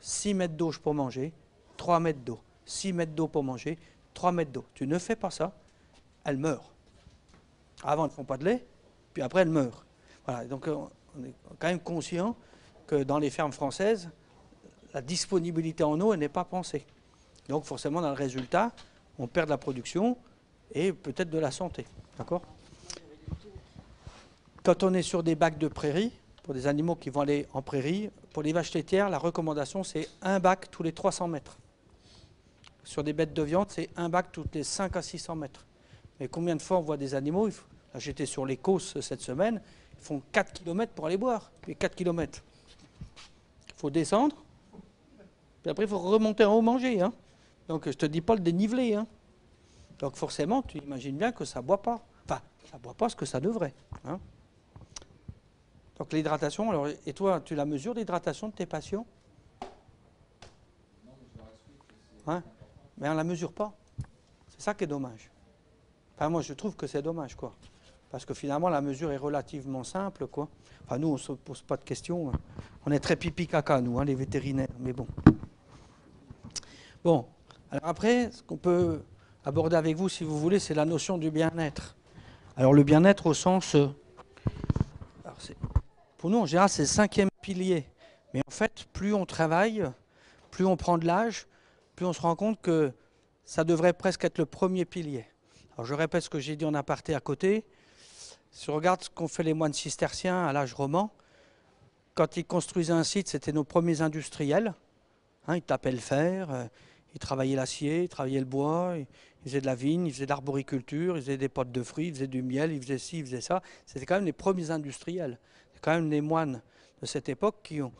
6 mètres d'auge pour manger, 3 mètres d'eau. 6 mètres d'eau pour manger, 3 mètres d'eau. Tu ne fais pas ça, elles meurent. Avant, elles ne font pas de lait, puis après, elles meurent. Voilà, donc on est quand même conscient que dans les fermes françaises, la disponibilité en eau n'est pas pensée. Donc forcément, dans le résultat, on perd de la production et peut-être de la santé. D'accord Quand on est sur des bacs de prairie, pour des animaux qui vont aller en prairie, pour les vaches laitières, la recommandation, c'est un bac tous les 300 mètres. Sur des bêtes de viande, c'est un bac toutes les 5 à 600 mètres. Mais combien de fois on voit des animaux J'étais sur les Causses cette semaine, ils font 4 km pour aller boire, puis 4 km. Il faut descendre, puis après, il faut remonter en haut manger. Hein. Donc, je ne te dis pas le dénivelé. Hein. Donc, forcément, tu imagines bien que ça ne boit pas. Enfin, ça ne boit pas ce que ça devrait. Hein. Donc, l'hydratation, alors, et toi, tu la mesures, l'hydratation de tes patients Hein mais on ne la mesure pas. C'est ça qui est dommage. Enfin, moi, je trouve que c'est dommage, quoi. Parce que finalement, la mesure est relativement simple, quoi. Enfin, nous, on ne se pose pas de questions. On est très pipi-caca, nous, les vétérinaires, mais bon. Bon, alors après, ce qu'on peut aborder avec vous, si vous voulez, c'est la notion du bien-être. Alors le bien-être au sens... Euh, pour nous, en général, c'est le cinquième pilier. Mais en fait, plus on travaille, plus on prend de l'âge, plus on se rend compte que ça devrait presque être le premier pilier. Alors je répète ce que j'ai dit en aparté à côté. Si on regarde ce qu'ont fait les moines cisterciens à l'âge roman, quand ils construisaient un site, c'était nos premiers industriels. Hein, ils tapaient le fer, euh, ils travaillaient l'acier, ils travaillaient le bois, ils faisaient de la vigne, ils faisaient de l'arboriculture, ils faisaient des potes de fruits, ils faisaient du miel, ils faisaient ci, ils faisaient ça. C'était quand même les premiers industriels. C'est quand même les moines de cette époque qui ont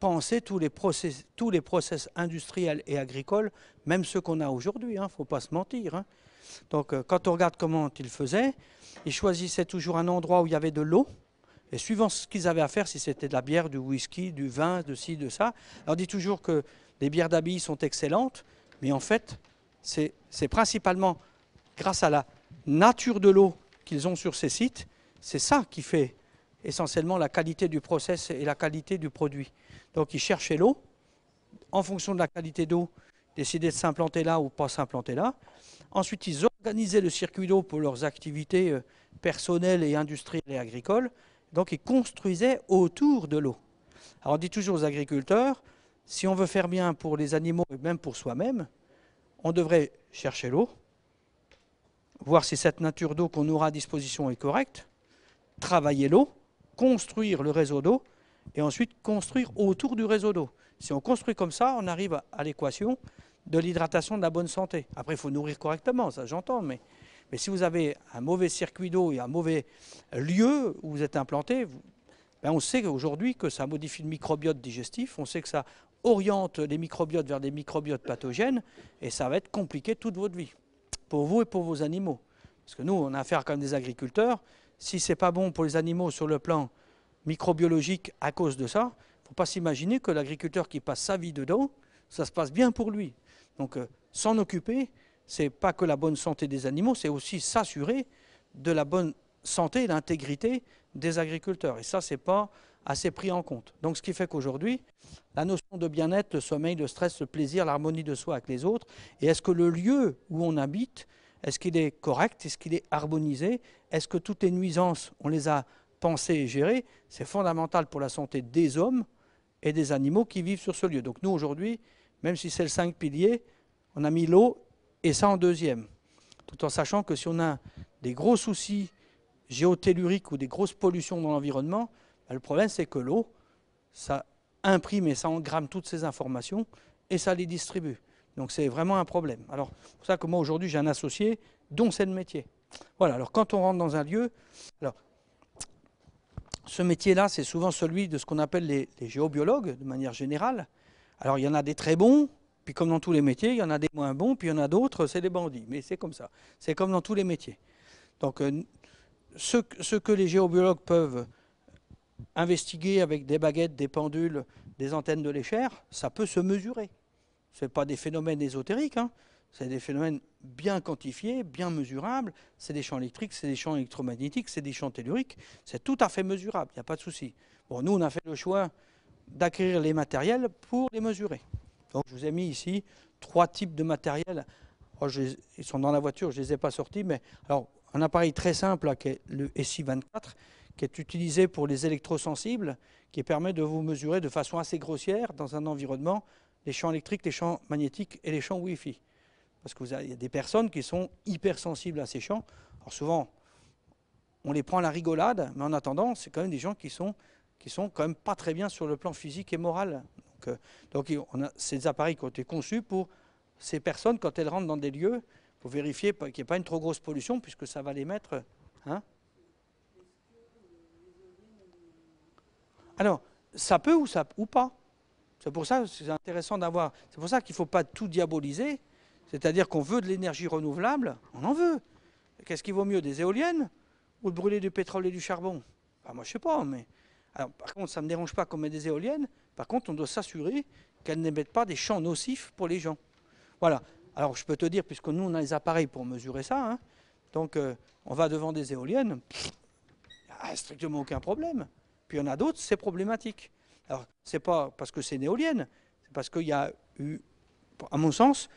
pensé tous les process, tous les process industriels et agricoles, même ceux qu'on a aujourd'hui, il hein, ne faut pas se mentir. Hein. Donc euh, quand on regarde comment ils faisaient, ils choisissaient toujours un endroit où il y avait de l'eau, et suivant ce qu'ils avaient à faire, si c'était de la bière, du whisky, du vin, de ci, de ça, on dit toujours que les bières d'abbaye sont excellentes, mais en fait, c'est principalement grâce à la nature de l'eau qu'ils ont sur ces sites, c'est ça qui fait essentiellement la qualité du process et la qualité du produit. Donc ils cherchaient l'eau, en fonction de la qualité d'eau, décidaient de s'implanter là ou pas s'implanter là. Ensuite, ils organisaient le circuit d'eau pour leurs activités euh, personnelles et industrielles et agricoles. Donc ils construisaient autour de l'eau. Alors on dit toujours aux agriculteurs, si on veut faire bien pour les animaux et même pour soi-même, on devrait chercher l'eau, voir si cette nature d'eau qu'on aura à disposition est correcte, travailler l'eau, construire le réseau d'eau, et ensuite construire autour du réseau d'eau. Si on construit comme ça, on arrive à l'équation de l'hydratation de la bonne santé. Après, il faut nourrir correctement, ça j'entends, mais, mais si vous avez un mauvais circuit d'eau et un mauvais lieu où vous êtes implanté, ben on sait aujourd'hui que ça modifie le microbiote digestif, on sait que ça oriente les microbiotes vers des microbiotes pathogènes et ça va être compliqué toute votre vie, pour vous et pour vos animaux. Parce que nous, on a affaire comme des agriculteurs. Si ce n'est pas bon pour les animaux sur le plan microbiologique à cause de ça, il ne faut pas s'imaginer que l'agriculteur qui passe sa vie dedans, ça se passe bien pour lui. Donc euh, s'en occuper, ce n'est pas que la bonne santé des animaux, c'est aussi s'assurer de la bonne santé et l'intégrité des agriculteurs. Et ça, c'est pas assez pris en compte. Donc ce qui fait qu'aujourd'hui, la notion de bien-être, le sommeil, le stress, le plaisir, l'harmonie de soi avec les autres, et est-ce que le lieu où on habite, est-ce qu'il est correct, est-ce qu'il est harmonisé, est-ce que toutes les nuisances, on les a pensées et gérées, c'est fondamental pour la santé des hommes et des animaux qui vivent sur ce lieu. Donc nous aujourd'hui, même si c'est le cinq piliers, on a mis l'eau et ça en deuxième, tout en sachant que si on a des gros soucis géotelluriques ou des grosses pollutions dans l'environnement, bah, le problème, c'est que l'eau, ça imprime et ça engramme toutes ces informations et ça les distribue. Donc c'est vraiment un problème. Alors, c'est pour ça que moi, aujourd'hui, j'ai un associé dont c'est le métier. Voilà, alors quand on rentre dans un lieu, ce métier-là, c'est souvent celui de ce qu'on appelle les, géobiologues, de manière générale. Alors, il y en a des très bons, puis comme dans tous les métiers, il y en a des moins bons, puis il y en a d'autres, c'est des bandits. Mais c'est comme ça. C'est comme dans tous les métiers. Donc, euh, ce, que les géobiologues peuvent investiguer avec des baguettes, des pendules, des antennes de l'échelle, ça peut se mesurer. Ce pas des phénomènes ésotériques, hein. c'est des phénomènes bien quantifiés, bien mesurables. C'est des champs électriques, c'est des champs électromagnétiques, c'est des champs telluriques. C'est tout à fait mesurable, il n'y a pas de souci. Bon, nous, on a fait le choix d'acquérir les matériels pour les mesurer. Donc, je vous ai mis ici trois types de matériels. Oh, ils sont dans la voiture, je ne les ai pas sortis, mais alors, un appareil très simple qui est le SI24 qui est utilisé pour les électrosensibles, qui permet de vous mesurer de façon assez grossière dans un environnement les champs électriques, les champs magnétiques et les champs Wi-Fi. Parce qu'il y a des personnes qui sont hypersensibles à ces champs. Alors souvent, on les prend à la rigolade, mais en attendant, c'est quand même des gens qui sont, qui sont quand même pas très bien sur le plan physique et moral. Donc, euh, on a ces appareils qui ont été conçus pour ces personnes, quand elles rentrent dans des lieux, pour vérifier qu'il n'y ait pas une trop grosse pollution, puisque ça va les mettre... Hein, Alors, ça peut ou, ça, ou pas. C'est pour ça c'est intéressant d'avoir. C'est pour ça qu'il ne faut pas tout diaboliser. C'est-à-dire qu'on veut de l'énergie renouvelable, on en veut. Qu'est-ce qui vaut mieux, des éoliennes ou de brûler du pétrole et du charbon Moi, je ne sais pas, mais. par contre, ça ne me dérange pas qu'on mette des éoliennes. Par contre, on doit s'assurer qu'elles n'émettent pas des champs nocifs pour les gens. Voilà. Alors, je peux te dire, puisque nous, on a les appareils pour mesurer ça, hein, donc euh, on va devant des éoliennes, n'y a strictement aucun problème. Puis il y en a d'autres, c'est problématique. Alors, ce n'est pas parce que c'est néolienne, c'est parce qu'il y a eu, à mon sens,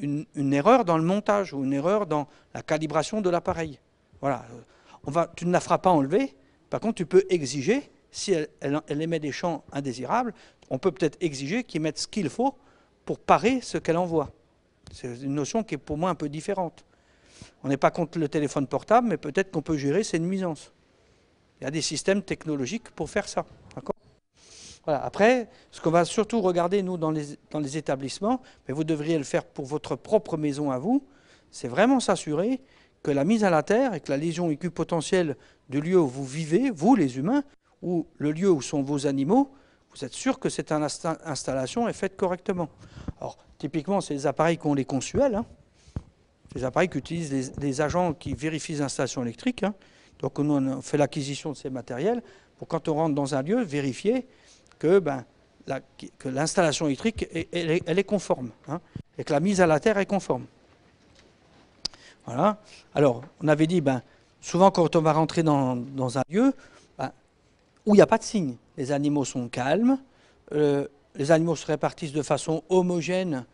une, erreur dans le montage ou une erreur dans la calibration de l'appareil. Voilà. tu ne la feras pas enlever. Par contre, tu peux exiger, si elle, elle émet des champs indésirables, on peut peut-être exiger qu'ils mettent ce qu'il faut pour parer ce qu'elle envoie. C'est une notion qui est pour moi un peu différente. On n'est pas contre le téléphone portable, mais peut-être qu'on peut gérer ses nuisances. Il y a des systèmes technologiques pour faire ça. Après, ce qu'on va surtout regarder, nous, dans les, établissements, mais vous devriez le faire pour votre propre maison à vous, c'est vraiment s'assurer que la mise à la terre et que la lésion aiguë potentielle du lieu où vous vivez, vous les humains, ou le lieu où sont vos animaux, vous êtes sûr que cette installation est faite correctement. Alors, typiquement, c'est les appareils qu'on les consuels, hein, les appareils qu'utilisent les, les, agents qui vérifient les installations électriques. Hein, donc nous, on fait l'acquisition de ces matériels pour quand on rentre dans un lieu, vérifier que, ben, l'installation électrique, est, elle, est, conforme, hein, et que la mise à la terre est conforme. Voilà. Alors, on avait dit, ben, souvent quand on va rentrer dans, un lieu ben, où il n'y a pas de signe, les animaux sont calmes, euh, les animaux se répartissent de façon homogène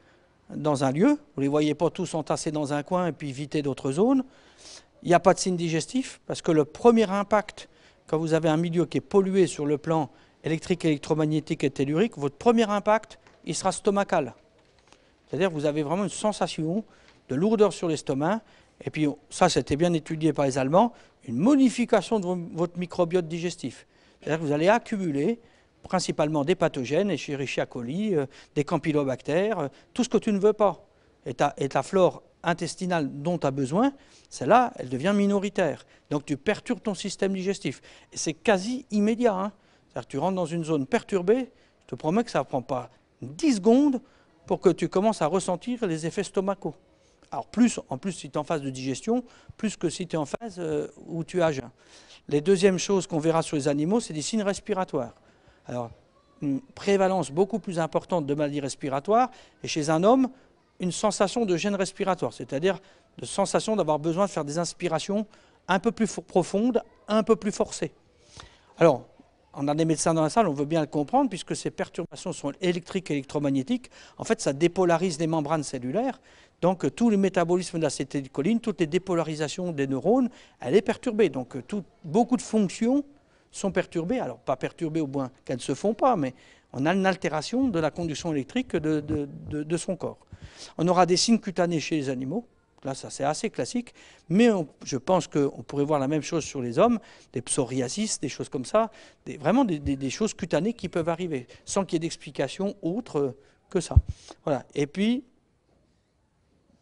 dans un lieu, vous ne les voyez pas tous entassés dans un coin et puis éviter d'autres zones, il n'y a pas de signe digestif, parce que le premier impact, quand vous avez un milieu qui est pollué sur le plan électrique, électromagnétique et tellurique, votre premier impact, il sera stomacal. C'est-à-dire que vous avez vraiment une sensation de lourdeur sur l'estomac, et puis ça c'était bien étudié par les Allemands, une modification de votre microbiote digestif. C'est-à-dire que vous allez accumuler principalement des pathogènes, Escherichia coli, euh, des campylobactères, euh, tout ce que tu ne veux pas. et ta flore intestinale dont tu as besoin, celle-là, elle devient minoritaire. Donc tu perturbes ton système digestif. Et c'est quasi immédiat. Hein. C'est-à-dire tu rentres dans une zone perturbée, je te promets que ça ne prend pas 10 secondes pour que tu commences à ressentir les effets stomacaux. Alors plus, en plus si tu es en phase de digestion, plus que si tu es en phase euh, où tu as Les deuxièmes choses qu'on verra sur les animaux, c'est des signes respiratoires. Alors, une prévalence beaucoup plus importante de maladies respiratoires, et chez un homme, une sensation de gêne respiratoire, c'est-à-dire de sensation d'avoir besoin de faire des inspirations un peu plus profondes, un peu plus forcées. Alors, on a des médecins dans la salle, on veut bien le comprendre, puisque ces perturbations sont électriques et électromagnétiques. En fait, ça dépolarise les membranes cellulaires. Donc, tout le métabolisme de l'acétylcholine, toutes les dépolarisations des neurones, elle est perturbée. Donc, beaucoup de fonctions sont perturbées. Alors, pas perturbées au point qu'elles ne se font pas, mais on a une altération de la conduction électrique de, son corps. On aura des signes cutanés chez les animaux, là ça c'est assez classique, mais je pense qu'on pourrait voir la même chose sur les hommes, des psoriasis, des choses comme ça, vraiment des, choses cutanées qui peuvent arriver, sans qu'il y ait d'explication autre que ça. Voilà. Et puis,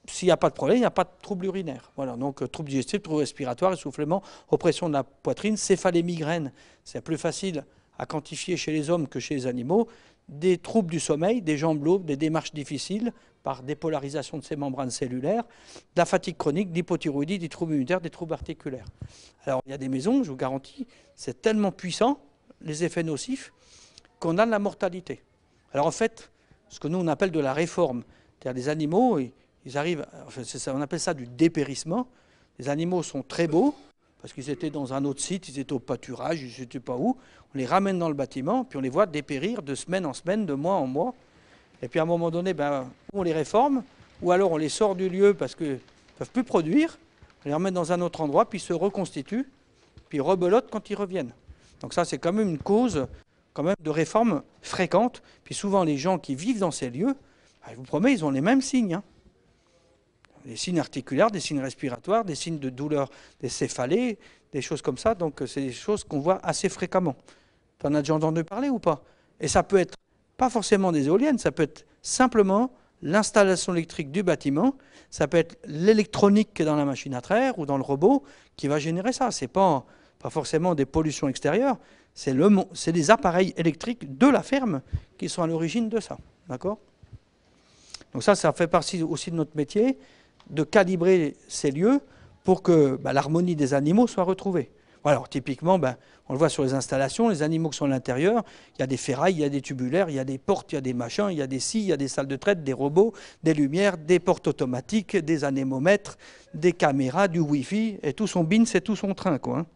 s'il n'y a pas de problème, il n'y a pas de trouble urinaire. Voilà, donc euh, trouble digestif, trouble respiratoire, essoufflement, oppression de la poitrine, céphalée, migraine, c'est plus facile à quantifier chez les hommes que chez les animaux, des troubles du sommeil, des jambes lourdes, des démarches difficiles par dépolarisation de ces membranes cellulaires, de la fatigue chronique, d'hypothyroïdie, des troubles immunitaires, des troubles articulaires. Alors il y a des maisons, je vous garantis, c'est tellement puissant, les effets nocifs, qu'on a de la mortalité. Alors en fait, ce que nous on appelle de la réforme, c'est-à-dire les animaux, ils, arrivent, on appelle ça du dépérissement, les animaux sont très beaux, parce qu'ils étaient dans un autre site, ils étaient au pâturage, je ne sais pas où. On les ramène dans le bâtiment, puis on les voit dépérir de semaine en semaine, de mois en mois. Et puis à un moment donné, ben, on les réforme, ou alors on les sort du lieu parce qu'ils ne peuvent plus produire, on les remet dans un autre endroit, puis ils se reconstituent, puis ils rebelotent quand ils reviennent. Donc ça, c'est quand même une cause quand même de réformes fréquentes. Puis souvent, les gens qui vivent dans ces lieux, ben, je vous promets, ils ont les mêmes signes. Hein des signes articulaires, des signes respiratoires, des signes de douleur, des céphalées, des choses comme ça. Donc, euh, c'est des choses qu'on voit assez fréquemment. Tu en as déjà entendu parler ou pas Et ça peut être pas forcément des éoliennes, ça peut être simplement l'installation électrique du bâtiment, ça peut être l'électronique dans la machine à traire ou dans le robot qui va générer ça. Ce n'est pas, pas forcément des pollutions extérieures, c'est le, les appareils électriques de la ferme qui sont à l'origine de ça. D'accord Donc ça, ça fait partie aussi de notre métier de calibrer ces lieux pour que bah, l'harmonie des animaux soit retrouvée. Alors typiquement, bah, on le voit sur les installations, les animaux qui sont à l'intérieur, il y a des ferrailles, il y a des tubulaires, il y a des portes, il y a des machins, il y a des scies, il y a des salles de traite, des robots, des lumières, des portes automatiques, des anémomètres, des caméras, du Wi-Fi, et tout son bin, c'est tout son train. Quoi, hein.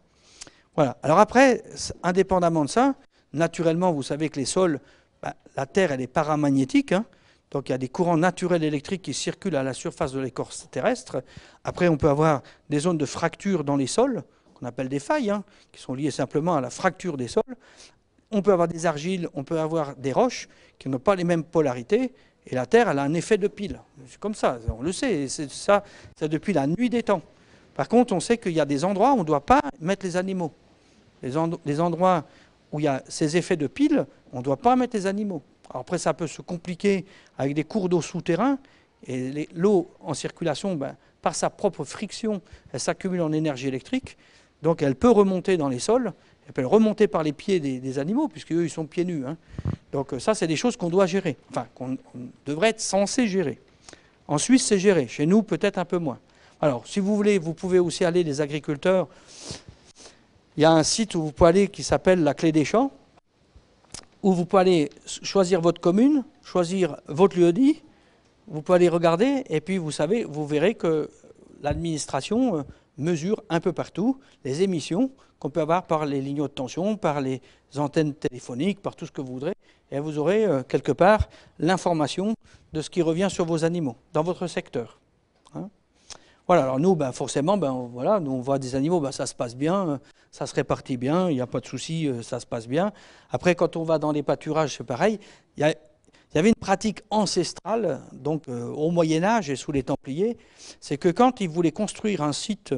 Voilà. Alors après, indépendamment de ça, naturellement, vous savez que les sols, bah, la Terre, elle est paramagnétique, hein. Donc il y a des courants naturels électriques qui circulent à la surface de l'écorce terrestre. Après, on peut avoir des zones de fracture dans les sols, qu'on appelle des failles, hein, qui sont liées simplement à la fracture des sols. On peut avoir des argiles, on peut avoir des roches qui n'ont pas les mêmes polarités. Et la Terre, elle a un effet de pile. C'est comme ça, on le sait. C'est ça, depuis la nuit des temps. Par contre, on sait qu'il y a des endroits où on ne doit pas mettre les animaux. Les, les endroits où il y a ces effets de pile, on ne doit pas mettre les animaux après, ça peut se compliquer avec des cours d'eau souterrains. Et l'eau en circulation, ben, par sa propre friction, elle s'accumule en énergie électrique. Donc elle peut remonter dans les sols, elle peut remonter par les pieds des, animaux, puisqu'eux, ils sont pieds nus. Hein. Donc ça, c'est des choses qu'on doit gérer, enfin, qu'on devrait être censé gérer. En Suisse, c'est géré. Chez nous, peut-être un peu moins. Alors, si vous voulez, vous pouvez aussi aller, les agriculteurs, il y a un site où vous pouvez aller qui s'appelle la Clé des Champs où vous pouvez aller choisir votre commune, choisir votre lieu-dit, vous pouvez aller regarder, et puis vous savez, vous verrez que l'administration euh, mesure un peu partout les émissions qu'on peut avoir par les lignes de tension, par les antennes téléphoniques, par tout ce que vous voudrez, et vous aurez euh, quelque part l'information de ce qui revient sur vos animaux dans votre secteur. Voilà, alors nous, ben, forcément, ben, voilà, nous, on voit des animaux, ben, ça se passe bien, euh, ça se répartit bien, il n'y a pas de souci, euh, ça se passe bien. Après, quand on va dans les pâturages, c'est pareil. Il y, avait une pratique ancestrale, donc euh, au Moyen-Âge et sous les Templiers, c'est que quand ils voulaient construire un site,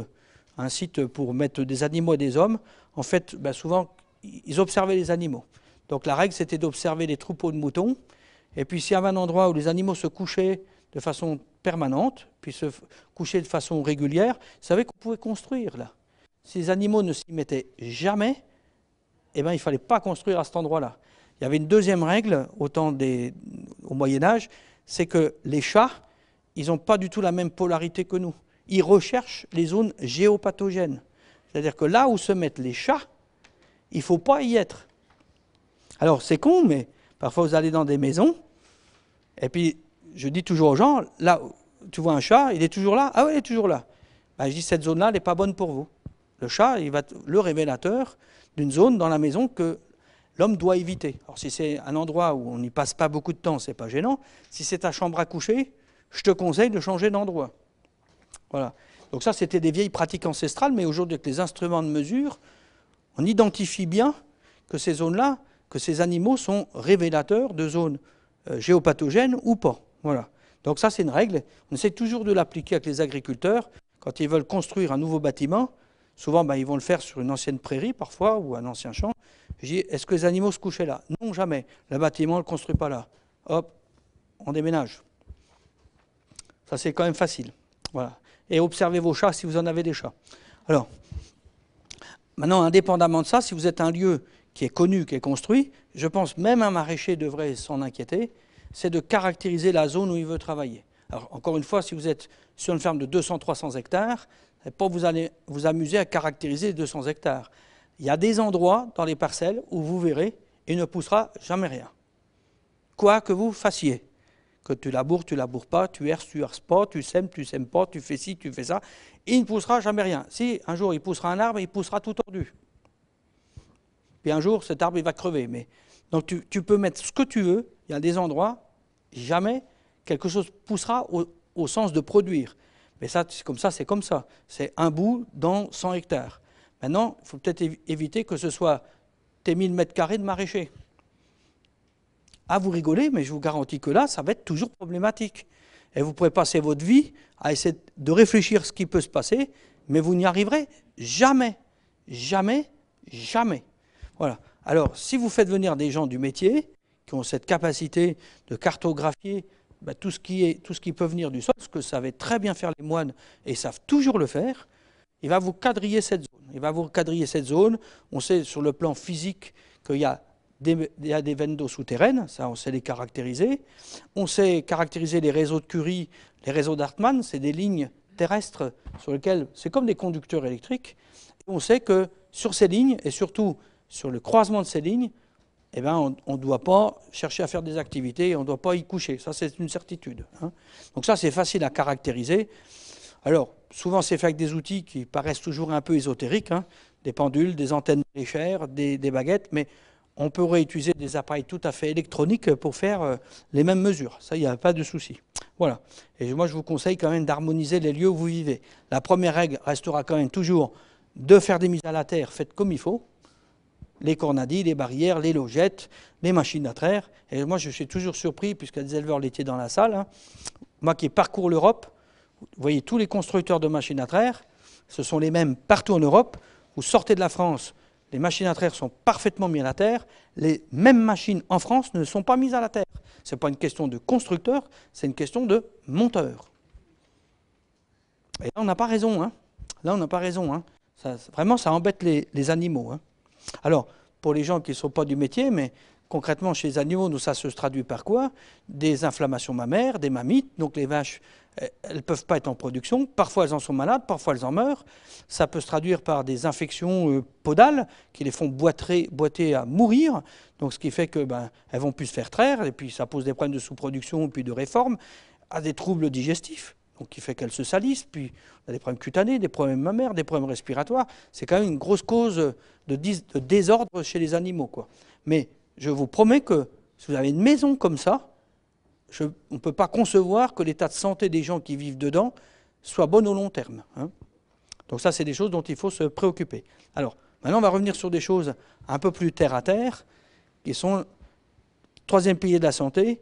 un site pour mettre des animaux et des hommes, en fait, ben, souvent, ils observaient les animaux. Donc la règle, c'était d'observer les troupeaux de moutons. Et puis, s'il y avait un endroit où les animaux se couchaient, de façon permanente, puis se coucher de façon régulière, Vous savez qu'on pouvait construire là. Si les animaux ne s'y mettaient jamais, eh bien, il ne fallait pas construire à cet endroit-là. Il y avait une deuxième règle au, des, au Moyen Âge, c'est que les chats, ils n'ont pas du tout la même polarité que nous. Ils recherchent les zones géopathogènes. C'est-à-dire que là où se mettent les chats, il ne faut pas y être. Alors c'est con, mais parfois vous allez dans des maisons, et puis je dis toujours aux gens, là, tu vois un chat, il est toujours là Ah oui, il est toujours là. Bah, je dis, cette zone-là, elle n'est pas bonne pour vous. Le chat, il va le révélateur d'une zone dans la maison que l'homme doit éviter. Alors si c'est un endroit où on n'y passe pas beaucoup de temps, ce n'est pas gênant. Si c'est ta chambre à coucher, je te conseille de changer d'endroit. Voilà. Donc ça, c'était des vieilles pratiques ancestrales, mais aujourd'hui, avec les instruments de mesure, on identifie bien que ces zones-là, que ces animaux sont révélateurs de zones euh, géopathogènes ou pas. Voilà. Donc ça, c'est une règle. On essaie toujours de l'appliquer avec les agriculteurs. Quand ils veulent construire un nouveau bâtiment, souvent, ben, ils vont le faire sur une ancienne prairie, parfois, ou un ancien champ. Je dis, est-ce que les animaux se couchaient là Non, jamais. Le bâtiment, on ne le construit pas là. Hop, on déménage. Ça, c'est quand même facile. Voilà. Et observez vos chats si vous en avez des chats. Alors, maintenant, indépendamment de ça, si vous êtes un lieu qui est connu, qui est construit, je pense même un maraîcher devrait s'en inquiéter c'est de caractériser la zone où il veut travailler. Alors, encore une fois, si vous êtes sur une ferme de 200-300 hectares, pas vous allez vous amuser à caractériser les 200 hectares. Il y a des endroits dans les parcelles où vous verrez, il ne poussera jamais rien. Quoi que vous fassiez, que tu laboures, tu laboures pas, tu herses, tu herses pas, tu sèmes, tu sèmes pas, tu fais ci, tu fais ça, il ne poussera jamais rien. Si un jour il poussera un arbre, il poussera tout tordu. Puis un jour, cet arbre, il va crever. Mais... Donc tu, tu peux mettre ce que tu veux, il y a des endroits, jamais quelque chose poussera au, sens de produire. Mais ça, c'est comme ça, c'est comme ça. C'est un bout dans 100 hectares. Maintenant, il faut peut-être éviter que ce soit tes 1000 mètres carrés de maraîchers. À ah, vous rigoler, mais je vous garantis que là, ça va être toujours problématique. Et vous pourrez passer votre vie à essayer de réfléchir ce qui peut se passer, mais vous n'y arriverez jamais. Jamais, jamais. Voilà. Alors, si vous faites venir des gens du métier, qui ont cette capacité de cartographier bah, tout, ce qui est, tout ce qui peut venir du sol, ce que savaient très bien faire les moines et savent toujours le faire, il va vous quadriller cette zone. Il va vous quadriller cette zone. On sait sur le plan physique qu'il y a des, il d'eau souterraines, ça on sait les caractériser. On sait caractériser les réseaux de Curie, les réseaux d'Hartmann, c'est des lignes terrestres sur lesquelles c'est comme des conducteurs électriques. Et on sait que sur ces lignes, et surtout sur le croisement de ces lignes, eh ben, on ne doit pas chercher à faire des activités, on ne doit pas y coucher. Ça, c'est une certitude. Hein. Donc ça, c'est facile à caractériser. Alors, souvent, c'est fait avec des outils qui paraissent toujours un peu ésotériques, hein. des pendules, des antennes légères, des, des baguettes, mais on pourrait utiliser des appareils tout à fait électroniques pour faire euh, les mêmes mesures. Ça, il n'y a pas de souci. Voilà. Et moi, je vous conseille quand même d'harmoniser les lieux où vous vivez. La première règle restera quand même toujours de faire des mises à la terre faites comme il faut, les cornadis, les barrières, les logettes, les machines à traire. Et moi, je suis toujours surpris, puisqu'il y a des éleveurs laitiers dans la salle, hein. moi qui parcours l'Europe, vous voyez, tous les constructeurs de machines à traire, ce sont les mêmes partout en Europe. Vous sortez de la France, les machines à traire sont parfaitement mises à la terre. Les mêmes machines en France ne sont pas mises à la terre. Ce n'est pas une question de constructeur, c'est une question de monteur. Et là, on n'a pas raison. Hein. Là, on n'a pas raison. Hein. vraiment, ça embête les, animaux. Alors, pour les gens qui ne sont pas du métier, mais concrètement chez les animaux, nous, ça se traduit par quoi Des inflammations mammaires, des mammites, donc les vaches, eh, elles ne peuvent pas être en production, parfois elles en sont malades, parfois elles en meurent, ça peut se traduire par des infections euh, podales qui les font boiter, à mourir, donc ce qui fait que ben, elles vont plus se faire traire, et puis ça pose des problèmes de sous-production, puis de réforme, à des troubles digestifs qui fait qu'elles se salisse, puis on a des problèmes cutanés, des problèmes mammaires, des problèmes respiratoires. C'est quand même une grosse cause de, désordre chez les animaux. Quoi. Mais je vous promets que si vous avez une maison comme ça, on ne peut pas concevoir que l'état de santé des gens qui vivent dedans soit bon au long terme. Hein. Donc ça, c'est des choses dont il faut se préoccuper. Alors, maintenant, on va revenir sur des choses un peu plus terre-à-terre, qui sont troisième pilier de la santé,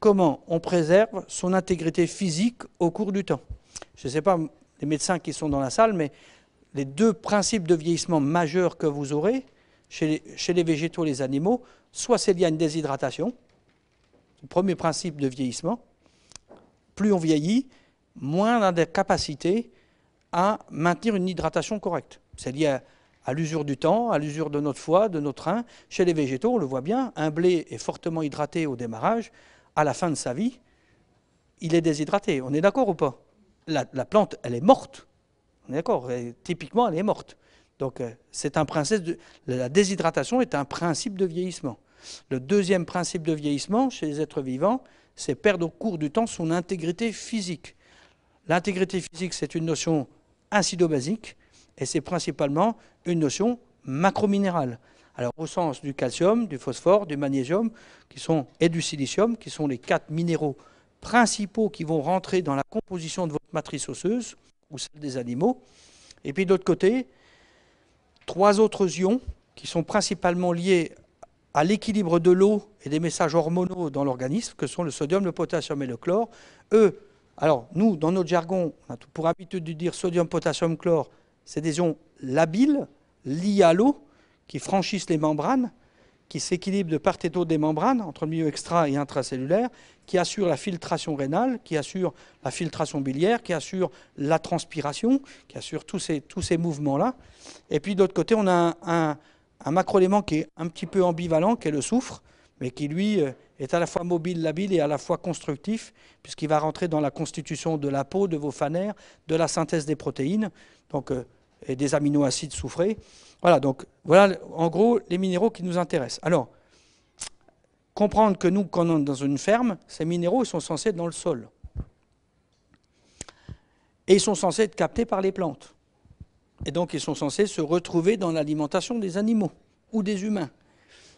comment on préserve son intégrité physique au cours du temps. Je ne sais pas les médecins qui sont dans la salle, mais les deux principes de vieillissement majeurs que vous aurez chez les, végétaux et les animaux, soit c'est lié à une déshydratation, le premier principe de vieillissement, plus on vieillit, moins on a des capacités à maintenir une hydratation correcte. C'est lié à, à l'usure du temps, à l'usure de notre foie, de notre rein. Chez les végétaux, on le voit bien, un blé est fortement hydraté au démarrage, à la fin de sa vie, il est déshydraté. On est d'accord ou pas la, plante, elle est morte. On est d'accord Typiquement, elle est morte. Donc, euh, c'est un principe de, la déshydratation est un principe de vieillissement. Le deuxième principe de vieillissement chez les êtres vivants, c'est perdre au cours du temps son intégrité physique. L'intégrité physique, c'est une notion acido-basique et c'est principalement une notion macrominérale. Alors au sens du calcium, du phosphore, du magnésium qui sont, et du silicium, qui sont les quatre minéraux principaux qui vont rentrer dans la composition de votre matrice osseuse ou celle des animaux. Et puis de l'autre côté, trois autres ions qui sont principalement liés à l'équilibre de l'eau et des messages hormonaux dans l'organisme, que sont le sodium, le potassium et le chlore. Eux, alors nous, dans notre jargon, on a pour habitude de dire sodium, potassium, chlore, c'est des ions labiles, liés à l'eau, qui franchissent les membranes, qui s'équilibrent de part et d'autre des membranes, entre le milieu extra et intracellulaire, qui assurent la filtration rénale, qui assurent la filtration biliaire, qui assurent la transpiration, qui assurent tous ces, tous ces mouvements-là. Et puis d'autre côté, on a un, macroélément qui est un petit peu ambivalent, qui est le soufre, mais qui lui euh, est à la fois mobile, labile et à la fois constructif, puisqu'il va rentrer dans la constitution de la peau, de vos fanères, de la synthèse des protéines. Donc, euh, et des aminoacides soufrés. Voilà, donc voilà en gros les minéraux qui nous intéressent. Alors, comprendre que nous, quand on est dans une ferme, ces minéraux ils sont censés être dans le sol. Et ils sont censés être captés par les plantes. Et donc ils sont censés se retrouver dans l'alimentation des animaux ou des humains.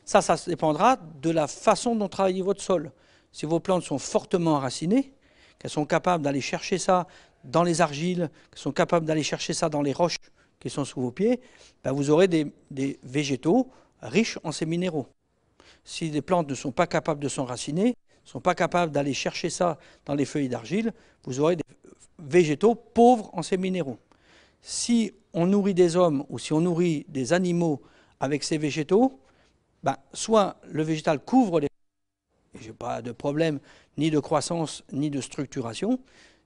Ça, ça dépendra de la façon dont travaillez votre sol. Si vos plantes sont fortement racinées, qu'elles sont capables d'aller chercher ça dans les argiles, qui sont capables d'aller chercher ça dans les roches qui sont sous vos pieds, ben vous aurez des, végétaux riches en ces minéraux. Si les plantes ne sont pas capables de s'enraciner, ne sont pas capables d'aller chercher ça dans les feuilles d'argile, vous aurez des végétaux pauvres en ces minéraux. Si on nourrit des hommes ou si on nourrit des animaux avec ces végétaux, ben, soit le végétal couvre les... Je n'ai pas de problème ni de croissance ni de structuration,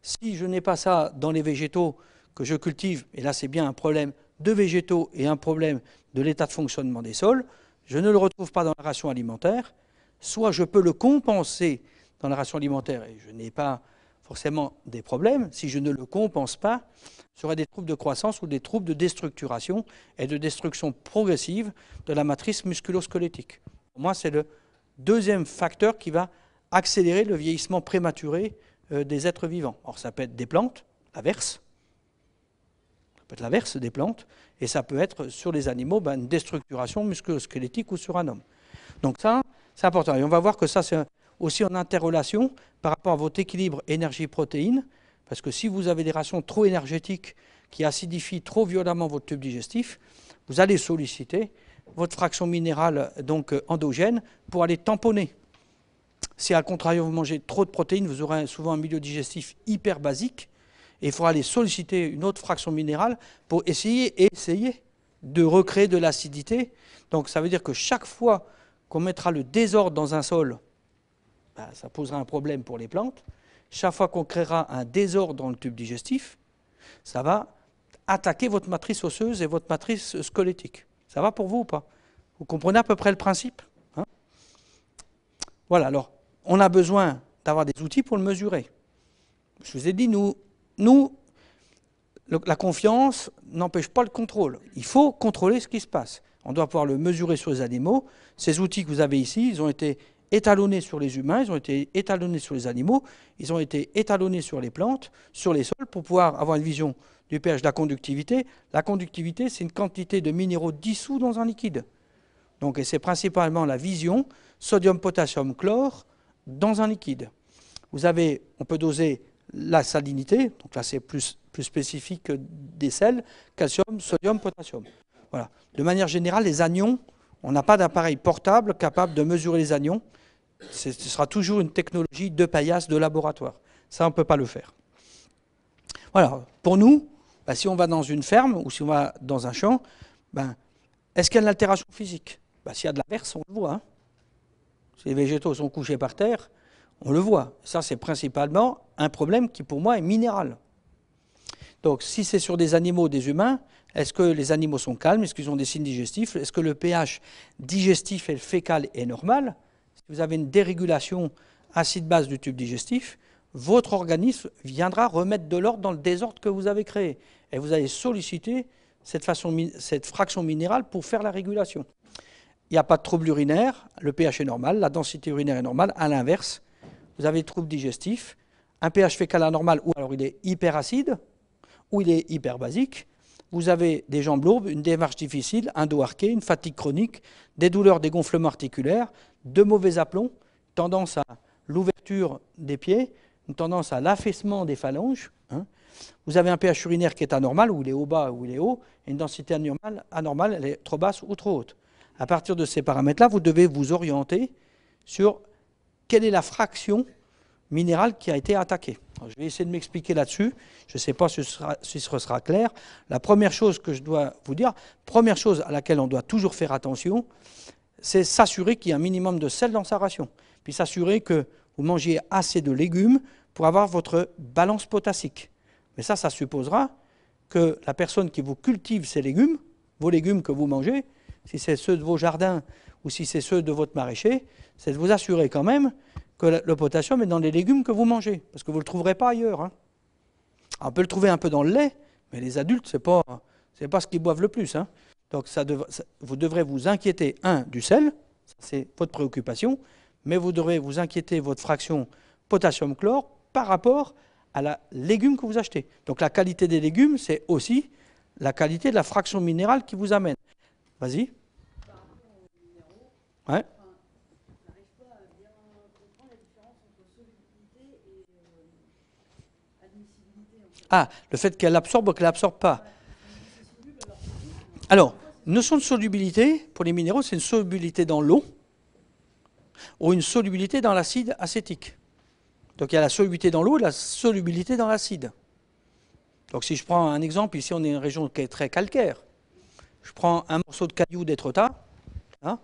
si je n'ai pas ça dans les végétaux que je cultive, et là c'est bien un problème de végétaux et un problème de l'état de fonctionnement des sols, je ne le retrouve pas dans la ration alimentaire, soit je peux le compenser dans la ration alimentaire et je n'ai pas forcément des problèmes, si je ne le compense pas, serait des troubles de croissance ou des troubles de déstructuration et de destruction progressive de la matrice musculosquelettique. Pour moi, c'est le deuxième facteur qui va accélérer le vieillissement prématuré euh, des êtres vivants. Or, ça peut être des plantes, l'averse, ça peut être l'averse des plantes, et ça peut être sur les animaux ben, une déstructuration musculo ou sur un homme. Donc ça, c'est important. Et on va voir que ça, c'est aussi en interrelation par rapport à votre équilibre énergie-protéine, parce que si vous avez des rations trop énergétiques qui acidifient trop violemment votre tube digestif, vous allez solliciter votre fraction minérale donc endogène pour aller tamponner si à contrario vous mangez trop de protéines, vous aurez souvent un milieu digestif hyper basique et il faudra aller solliciter une autre fraction minérale pour essayer, essayer de recréer de l'acidité. Donc ça veut dire que chaque fois qu'on mettra le désordre dans un sol, ben, ça posera un problème pour les plantes. Chaque fois qu'on créera un désordre dans le tube digestif, ça va attaquer votre matrice osseuse et votre matrice squelettique. Ça va pour vous ou pas Vous comprenez à peu près le principe hein Voilà, alors on a besoin d'avoir des outils pour le mesurer. Je vous ai dit, nous, la confiance n'empêche pas le contrôle. Il faut contrôler ce qui se passe. On doit pouvoir le mesurer sur les animaux. Ces outils que vous avez ici, ils ont été étalonnés sur les humains, ils ont été étalonnés sur les animaux, ils ont été étalonnés sur les plantes, sur les sols, pour pouvoir avoir une vision du pH de la conductivité. La conductivité, c'est une quantité de minéraux dissous dans un liquide. Donc, c'est principalement la vision, sodium, potassium, chlore, dans un liquide. Vous avez, on peut doser la salinité, donc là c'est plus, plus spécifique des sels, calcium, sodium, potassium. Voilà. De manière générale, les anions, on n'a pas d'appareil portable capable de mesurer les anions. Ce sera toujours une technologie de paillasse de laboratoire. Ça, on ne peut pas le faire. Voilà. Pour nous, bah, si on va dans une ferme ou si on va dans un champ, ben, est-ce qu'il y a une altération physique bah, S'il y a de l'inverse, on le voit. Hein. Si les végétaux sont couchés par terre, on le voit. Ça, c'est principalement un problème qui, pour moi, est minéral. Donc, si c'est sur des animaux, ou des humains, est-ce que les animaux sont calmes Est-ce qu'ils ont des signes digestifs Est-ce que le pH digestif et fécal est normal Si vous avez une dérégulation acide-base du tube digestif, votre organisme viendra remettre de l'ordre dans le désordre que vous avez créé. Et vous allez solliciter cette fraction minérale pour faire la régulation il n'y a pas de trouble urinaire, le pH est normal, la densité urinaire est normale. À l'inverse, vous avez des troubles digestifs, un pH fécal anormal, ou alors il est hyper acide, ou il est hyperbasique. Vous avez des jambes lourdes, une démarche difficile, un dos arqué, une fatigue chronique, des douleurs, des gonflements articulaires, de mauvais aplombs, tendance à l'ouverture des pieds, une tendance à l'affaissement des phalanges. Hein. Vous avez un pH urinaire qui est anormal, où il est au bas ou il est haut, et une densité anormale, anormale, elle est trop basse ou trop haute à partir de ces paramètres-là, vous devez vous orienter sur quelle est la fraction minérale qui a été attaquée. je vais essayer de m'expliquer là-dessus. Je ne sais pas si ce, sera, si ce, sera, clair. La première chose que je dois vous dire, première chose à laquelle on doit toujours faire attention, c'est s'assurer qu'il y a un minimum de sel dans sa ration. Puis s'assurer que vous mangez assez de légumes pour avoir votre balance potassique. Mais ça, ça supposera que la personne qui vous cultive ces légumes, vos légumes que vous mangez, si c'est ceux de vos jardins ou si c'est ceux de votre maraîcher, c'est de vous assurer quand même que le potassium est dans les légumes que vous mangez, parce que vous ne le trouverez pas ailleurs. Hein. On peut le trouver un peu dans le lait, mais les adultes, ce n'est pas, ce qu'ils boivent le plus. Hein. Donc vous devrez vous inquiéter, un, du sel, c'est votre préoccupation, mais vous devrez vous inquiéter votre fraction potassium-chlore par rapport à la légume que vous achetez. Donc la qualité des légumes, c'est aussi la qualité de la fraction minérale qui vous amène. Vas-y. Ouais. Ah, le fait qu'elle absorbe ou qu'elle n'absorbe pas. Alors, notion de solubilité, pour les minéraux, c'est une solubilité dans l'eau ou une solubilité dans l'acide acétique. Donc il y a la solubilité dans l'eau et la solubilité dans l'acide. Donc si je prends un exemple, ici on est une région qui est très calcaire je prends un morceau de caillou d'étretat, hein.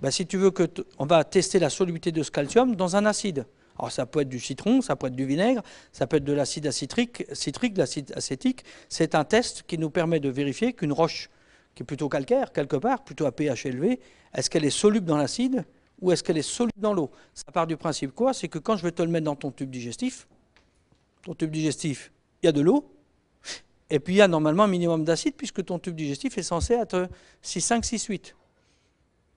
bah, si tu veux que on va tester la solubilité de ce calcium dans un acide. Alors ça peut être du citron, ça peut être du vinaigre, ça peut être de l'acide citrique de l'acide acétique. C'est un test qui nous permet de vérifier qu'une roche qui est plutôt calcaire, quelque part, plutôt à pH élevé, est-ce qu'elle est soluble dans l'acide ou est-ce qu'elle est soluble dans l'eau Ça part du principe quoi C'est que quand je vais te le mettre dans ton tube digestif, ton tube digestif, il y a de l'eau, et puis il y a normalement un minimum d'acide puisque ton tube digestif est censé être 6,5-6,8.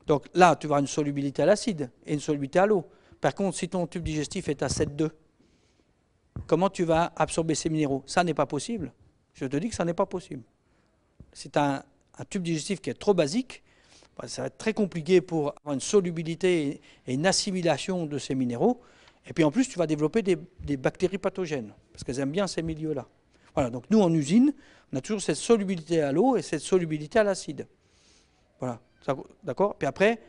Donc là, tu vas une solubilité à l'acide et une solubilité à l'eau. Par contre, si ton tube digestif est à 7,2, comment tu vas absorber ces minéraux Ça n'est pas possible. Je te dis que ça n'est pas possible. C'est un, un, tube digestif qui est trop basique. Bah, ça va être très compliqué pour avoir une solubilité et une assimilation de ces minéraux. Et puis en plus, tu vas développer des bactéries pathogènes, parce qu'elles aiment bien ces milieux-là donc nous en usine, on a toujours cette solubilité à l'eau et cette solubilité à l'acide. Voilà, d'accord Puis après,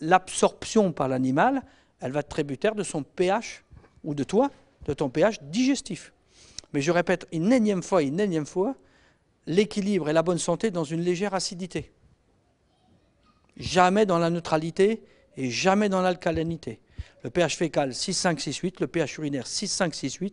l'absorption par l'animal, elle va être tributaire de son pH, ou de toi, de ton pH digestif. Mais je répète une énième fois, une énième fois, l'équilibre et la bonne santé dans une légère acidité. Jamais dans la neutralité et jamais dans l'alcalinité. Le pH fécal 6,5, 6,8, le pH urinaire 6,5, 6,8,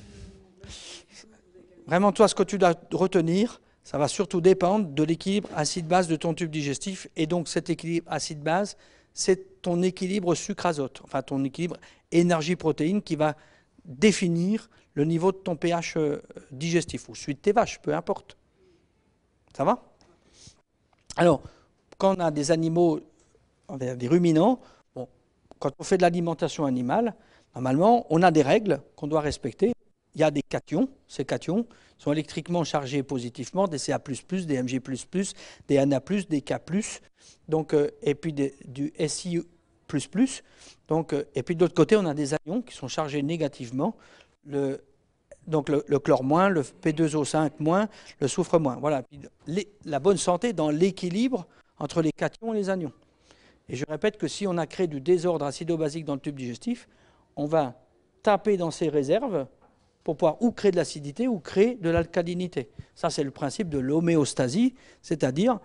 Vraiment, toi, ce que tu dois retenir, ça va surtout dépendre de l'équilibre acide-base de ton tube digestif. Et donc, cet équilibre acide-base, c'est ton équilibre sucre-azote, enfin ton équilibre énergie-protéine qui va définir le niveau de ton pH euh, digestif, ou suite de tes vaches, peu importe. Ça va Alors, quand on a des animaux, des ruminants, quand on fait de l'alimentation animale, normalement, on a des règles qu'on doit respecter il y a des cations. Ces cations sont électriquement chargés positivement, des Ca++, des Mg++, des Na+, des K+, donc, euh, et puis du Si++. Donc, euh, et puis de l'autre côté, on a des anions qui sont chargés négativement, le, donc le, chlore moins, le P2O5 moins, le soufre moins. Voilà, la bonne santé dans l'équilibre entre les cations et les anions. Et je répète que si on a créé du désordre acido-basique dans le tube digestif, on va taper dans ces réserves, pour pouvoir ou créer de l'acidité ou créer de l'alcalinité. Ça, c'est le principe de l'homéostasie, c'est-à-dire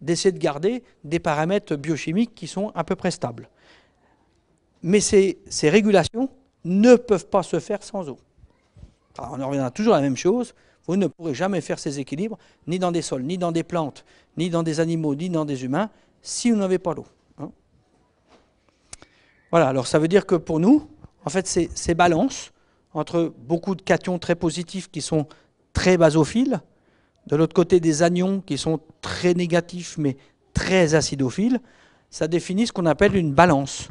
d'essayer de garder des paramètres biochimiques qui sont à peu près stables. Mais ces, régulations ne peuvent pas se faire sans eau. on en reviendra toujours à la même chose. Vous ne pourrez jamais faire ces équilibres, ni dans des sols, ni dans des plantes, ni dans des animaux, ni dans des humains, si vous n'avez pas l'eau. Hein. voilà, alors ça veut dire que pour nous, en fait, ces balances, entre beaucoup de cations très positifs qui sont très basophiles, de l'autre côté des anions qui sont très négatifs mais très acidophiles, ça définit ce qu'on appelle une balance.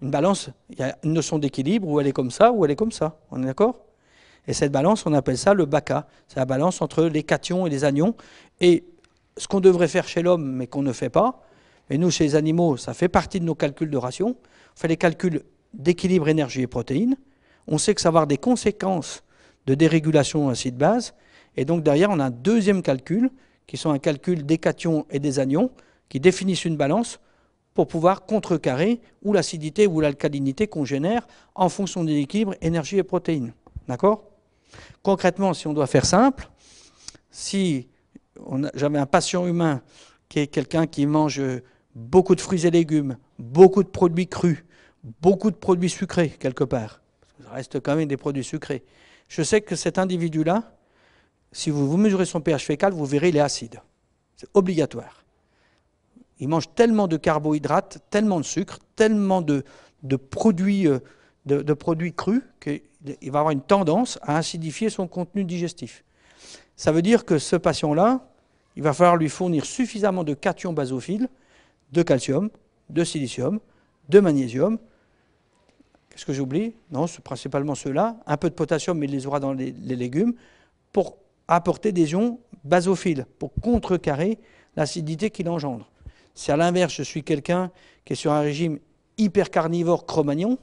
Une balance, il y a une notion d'équilibre où elle est comme ça ou elle est comme ça. On est d'accord Et cette balance, on appelle ça le BACA. C'est la balance entre les cations et les anions. Et ce qu'on devrait faire chez l'homme mais qu'on ne fait pas, et nous chez les animaux, ça fait partie de nos calculs de ration, on fait les calculs d'équilibre énergie et protéines, on sait que ça va avoir des conséquences de dérégulation acide base. Et donc derrière, on a un deuxième calcul, qui sont un calcul des cations et des anions, qui définissent une balance pour pouvoir contrecarrer ou l'acidité ou l'alcalinité qu'on génère en fonction de l'équilibre énergie et protéines. D'accord Concrètement, si on doit faire simple, si j'avais un patient humain qui est quelqu'un qui mange beaucoup de fruits et légumes, beaucoup de produits crus, beaucoup de produits sucrés quelque part, il reste quand même des produits sucrés. Je sais que cet individu-là, si vous, vous mesurez son pH fécal, vous verrez, qu'il est acide. C'est obligatoire. Il mange tellement de carbohydrates, tellement de sucre, tellement de, produits, euh, de produits crus qu'il va avoir une tendance à acidifier son contenu digestif. Ça veut dire que ce patient-là, il va falloir lui fournir suffisamment de cations basophiles, de calcium, de silicium, de magnésium, ce que j'oublie Non, c'est principalement ceux-là. Un peu de potassium, mais il les aura dans les, légumes, pour apporter des ions basophiles, pour contrecarrer l'acidité qu'il engendre. Si à l'inverse, je suis quelqu'un qui est sur un régime hyper carnivore chromagnon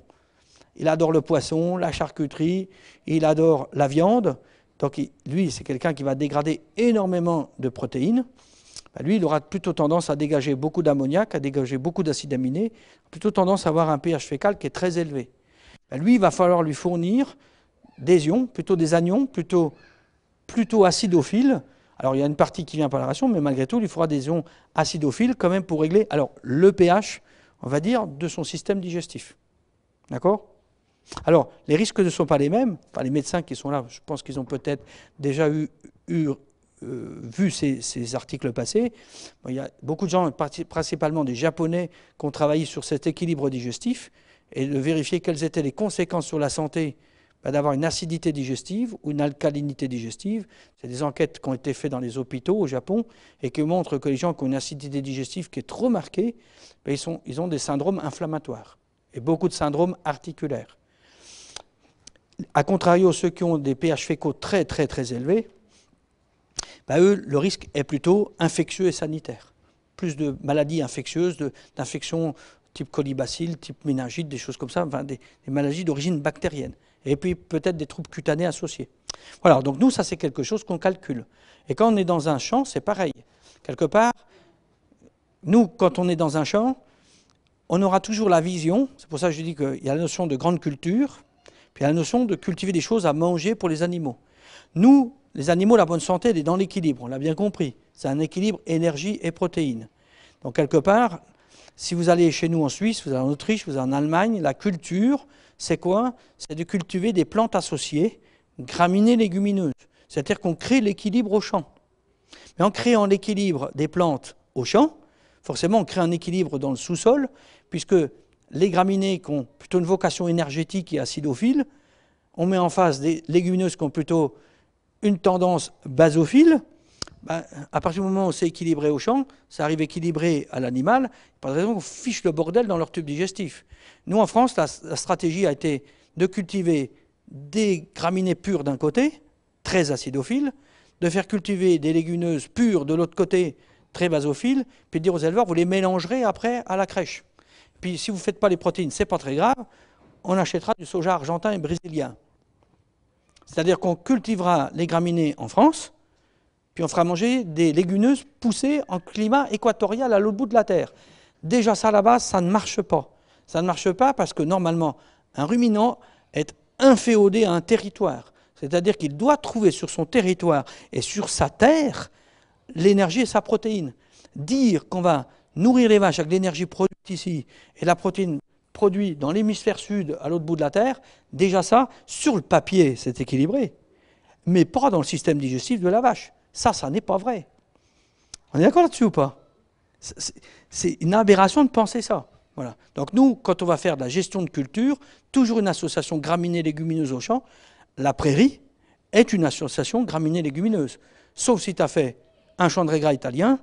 il adore le poisson, la charcuterie, il adore la viande. Donc lui, c'est quelqu'un qui va dégrader énormément de protéines. Bah, lui, il aura plutôt tendance à dégager beaucoup d'ammoniac, à dégager beaucoup d'acides aminés, plutôt tendance à avoir un pH fécal qui est très élevé. Ben, lui, il va falloir lui fournir des ions, plutôt des anions, plutôt, plutôt acidophiles. Alors il y a une partie qui vient par la ration, mais malgré tout, il faudra des ions acidophiles quand même pour régler alors, le pH, on va dire, de son système digestif. D'accord Alors, les risques ne sont pas les mêmes. les médecins qui sont là, je pense qu'ils ont peut-être déjà euh, vu ces, articles passés, il y a beaucoup de gens, principalement des Japonais, qui ont travaillé sur cet équilibre digestif et de vérifier quelles étaient les conséquences sur la santé bah, d'avoir une acidité digestive ou une alcalinité digestive. C'est des enquêtes qui ont été faites dans les hôpitaux au Japon et qui montrent que les gens qui ont une acidité digestive qui est trop marquée, bah, ils, ont des syndromes inflammatoires et beaucoup de syndromes articulaires. A contrario, ceux qui ont des pH fécaux très très très élevés, bah, eux, le risque est plutôt infectieux et sanitaire. Plus de maladies infectieuses, d'infections type colibacille, type méningite, des choses comme ça, enfin des, des maladies d'origine bactérienne. Et puis peut-être des troubles cutanés associés. Voilà, donc nous, ça c'est quelque chose qu'on calcule. Et quand on est dans un champ, c'est pareil. Quelque part, nous, quand on est dans un champ, on aura toujours la vision, c'est pour ça que je dis qu'il y a la notion de grande culture, puis il y a la notion de cultiver des choses à manger pour les animaux. Nous, les animaux, la bonne santé, elle est dans l'équilibre, on l'a bien compris. C'est un équilibre énergie et protéines. Donc quelque part, si vous allez chez nous en Suisse, vous allez en Autriche, vous allez en Allemagne, la culture, c'est quoi C'est de cultiver des plantes associées, graminées légumineuses. C'est-à-dire qu'on crée l'équilibre au champ. Mais en créant l'équilibre des plantes au champ, forcément on crée un équilibre dans le sous-sol, puisque les graminées qui ont plutôt une vocation énergétique et acidophile, on met en face des légumineuses qui ont plutôt une tendance basophile, ben, à partir du moment où c'est équilibré au champ, ça arrive équilibré à l'animal, par exemple, on fiche le bordel dans leur tube digestif. Nous, en France, la, stratégie a été de cultiver des graminées pures d'un côté, très acidophiles, de faire cultiver des légumineuses pures de l'autre côté, très basophiles, puis dire aux éleveurs, vous les mélangerez après à la crèche. Puis si vous ne faites pas les protéines, ce n'est pas très grave, on achètera du soja argentin et brésilien. C'est-à-dire qu'on cultivera les graminées en France, puis on fera manger des légumineuses poussées en climat équatorial à l'autre bout de la Terre. Déjà ça, là-bas, ça ne marche pas. Ça ne marche pas parce que normalement, un ruminant est inféodé à un territoire. C'est-à-dire qu'il doit trouver sur son territoire et sur sa terre l'énergie et sa protéine. Dire qu'on va nourrir les vaches avec l'énergie produite ici et la protéine produite dans l'hémisphère sud à l'autre bout de la Terre, déjà ça, sur le papier, c'est équilibré, mais pas dans le système digestif de la vache. Ça, ça n'est pas vrai. On est d'accord là-dessus ou pas C'est une aberration de penser ça. Voilà. Donc nous, quand on va faire de la gestion de culture, toujours une association graminée-légumineuse au champ, la prairie est une association graminée-légumineuse. Sauf si tu as fait un champ de régras italien